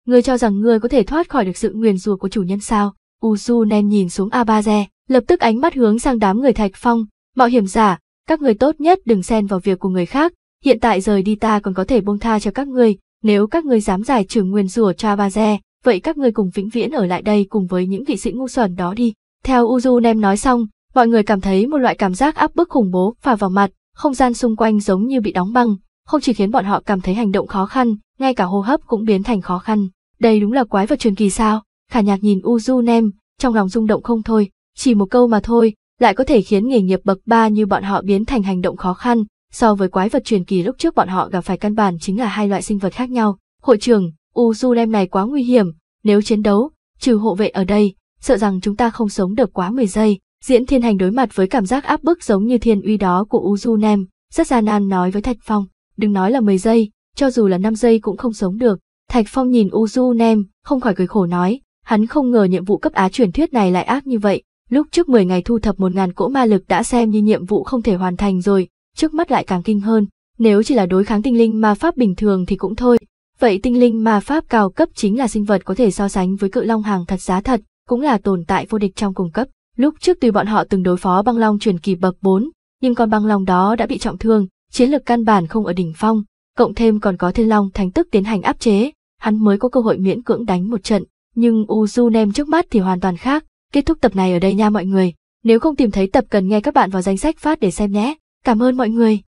A: ngươi cho rằng ngươi có thể thoát khỏi được sự nguyền rủa của chủ nhân sao? Uzu Nen nhìn xuống A lập tức ánh mắt hướng sang đám người Thạch Phong, mạo hiểm giả, các người tốt nhất đừng xen vào việc của người khác, hiện tại rời đi ta còn có thể buông tha cho các người nếu các người dám giải trừ nguyền rủa cho A vậy các người cùng vĩnh viễn ở lại đây cùng với những vị sĩ ngu xuẩn đó đi. Theo Uzu Nem nói xong, mọi người cảm thấy một loại cảm giác áp bức khủng bố phả vào mặt, không gian xung quanh giống như bị đóng băng, không chỉ khiến bọn họ cảm thấy hành động khó khăn, ngay cả hô hấp cũng biến thành khó khăn. Đây đúng là quái vật truyền kỳ sao? Khả nhạc nhìn Uzu Nem, trong lòng rung động không thôi, chỉ một câu mà thôi, lại có thể khiến nghề nghiệp bậc ba như bọn họ biến thành hành động khó khăn, so với quái vật truyền kỳ lúc trước bọn họ gặp phải căn bản chính là hai loại sinh vật khác nhau. Hội trưởng, Uzulem này quá nguy hiểm, nếu chiến đấu, trừ hộ vệ ở đây, sợ rằng chúng ta không sống được quá 10 giây. Diễn Thiên Hành đối mặt với cảm giác áp bức giống như thiên uy đó của Uzulem, rất gian nan nói với Thạch Phong, đừng nói là 10 giây, cho dù là 5 giây cũng không sống được. Thạch Phong nhìn Uzulem, không khỏi cười khổ nói, hắn không ngờ nhiệm vụ cấp á truyền thuyết này lại ác như vậy, lúc trước 10 ngày thu thập 1000 cỗ ma lực đã xem như nhiệm vụ không thể hoàn thành rồi, trước mắt lại càng kinh hơn, nếu chỉ là đối kháng tinh linh ma pháp bình thường thì cũng thôi, Vậy tinh linh ma pháp cao cấp chính là sinh vật có thể so sánh với cự long hàng thật giá thật, cũng là tồn tại vô địch trong cùng cấp. Lúc trước tuy bọn họ từng đối phó băng long truyền kỳ bậc 4, nhưng con băng long đó đã bị trọng thương, chiến lược căn bản không ở đỉnh phong, cộng thêm còn có thiên long thánh tức tiến hành áp chế, hắn mới có cơ hội miễn cưỡng đánh một trận, nhưng Uzu Nem trước mắt thì hoàn toàn khác. Kết thúc tập này ở đây nha mọi người, nếu không tìm thấy tập cần nghe các bạn vào danh sách phát để xem nhé. Cảm ơn mọi người.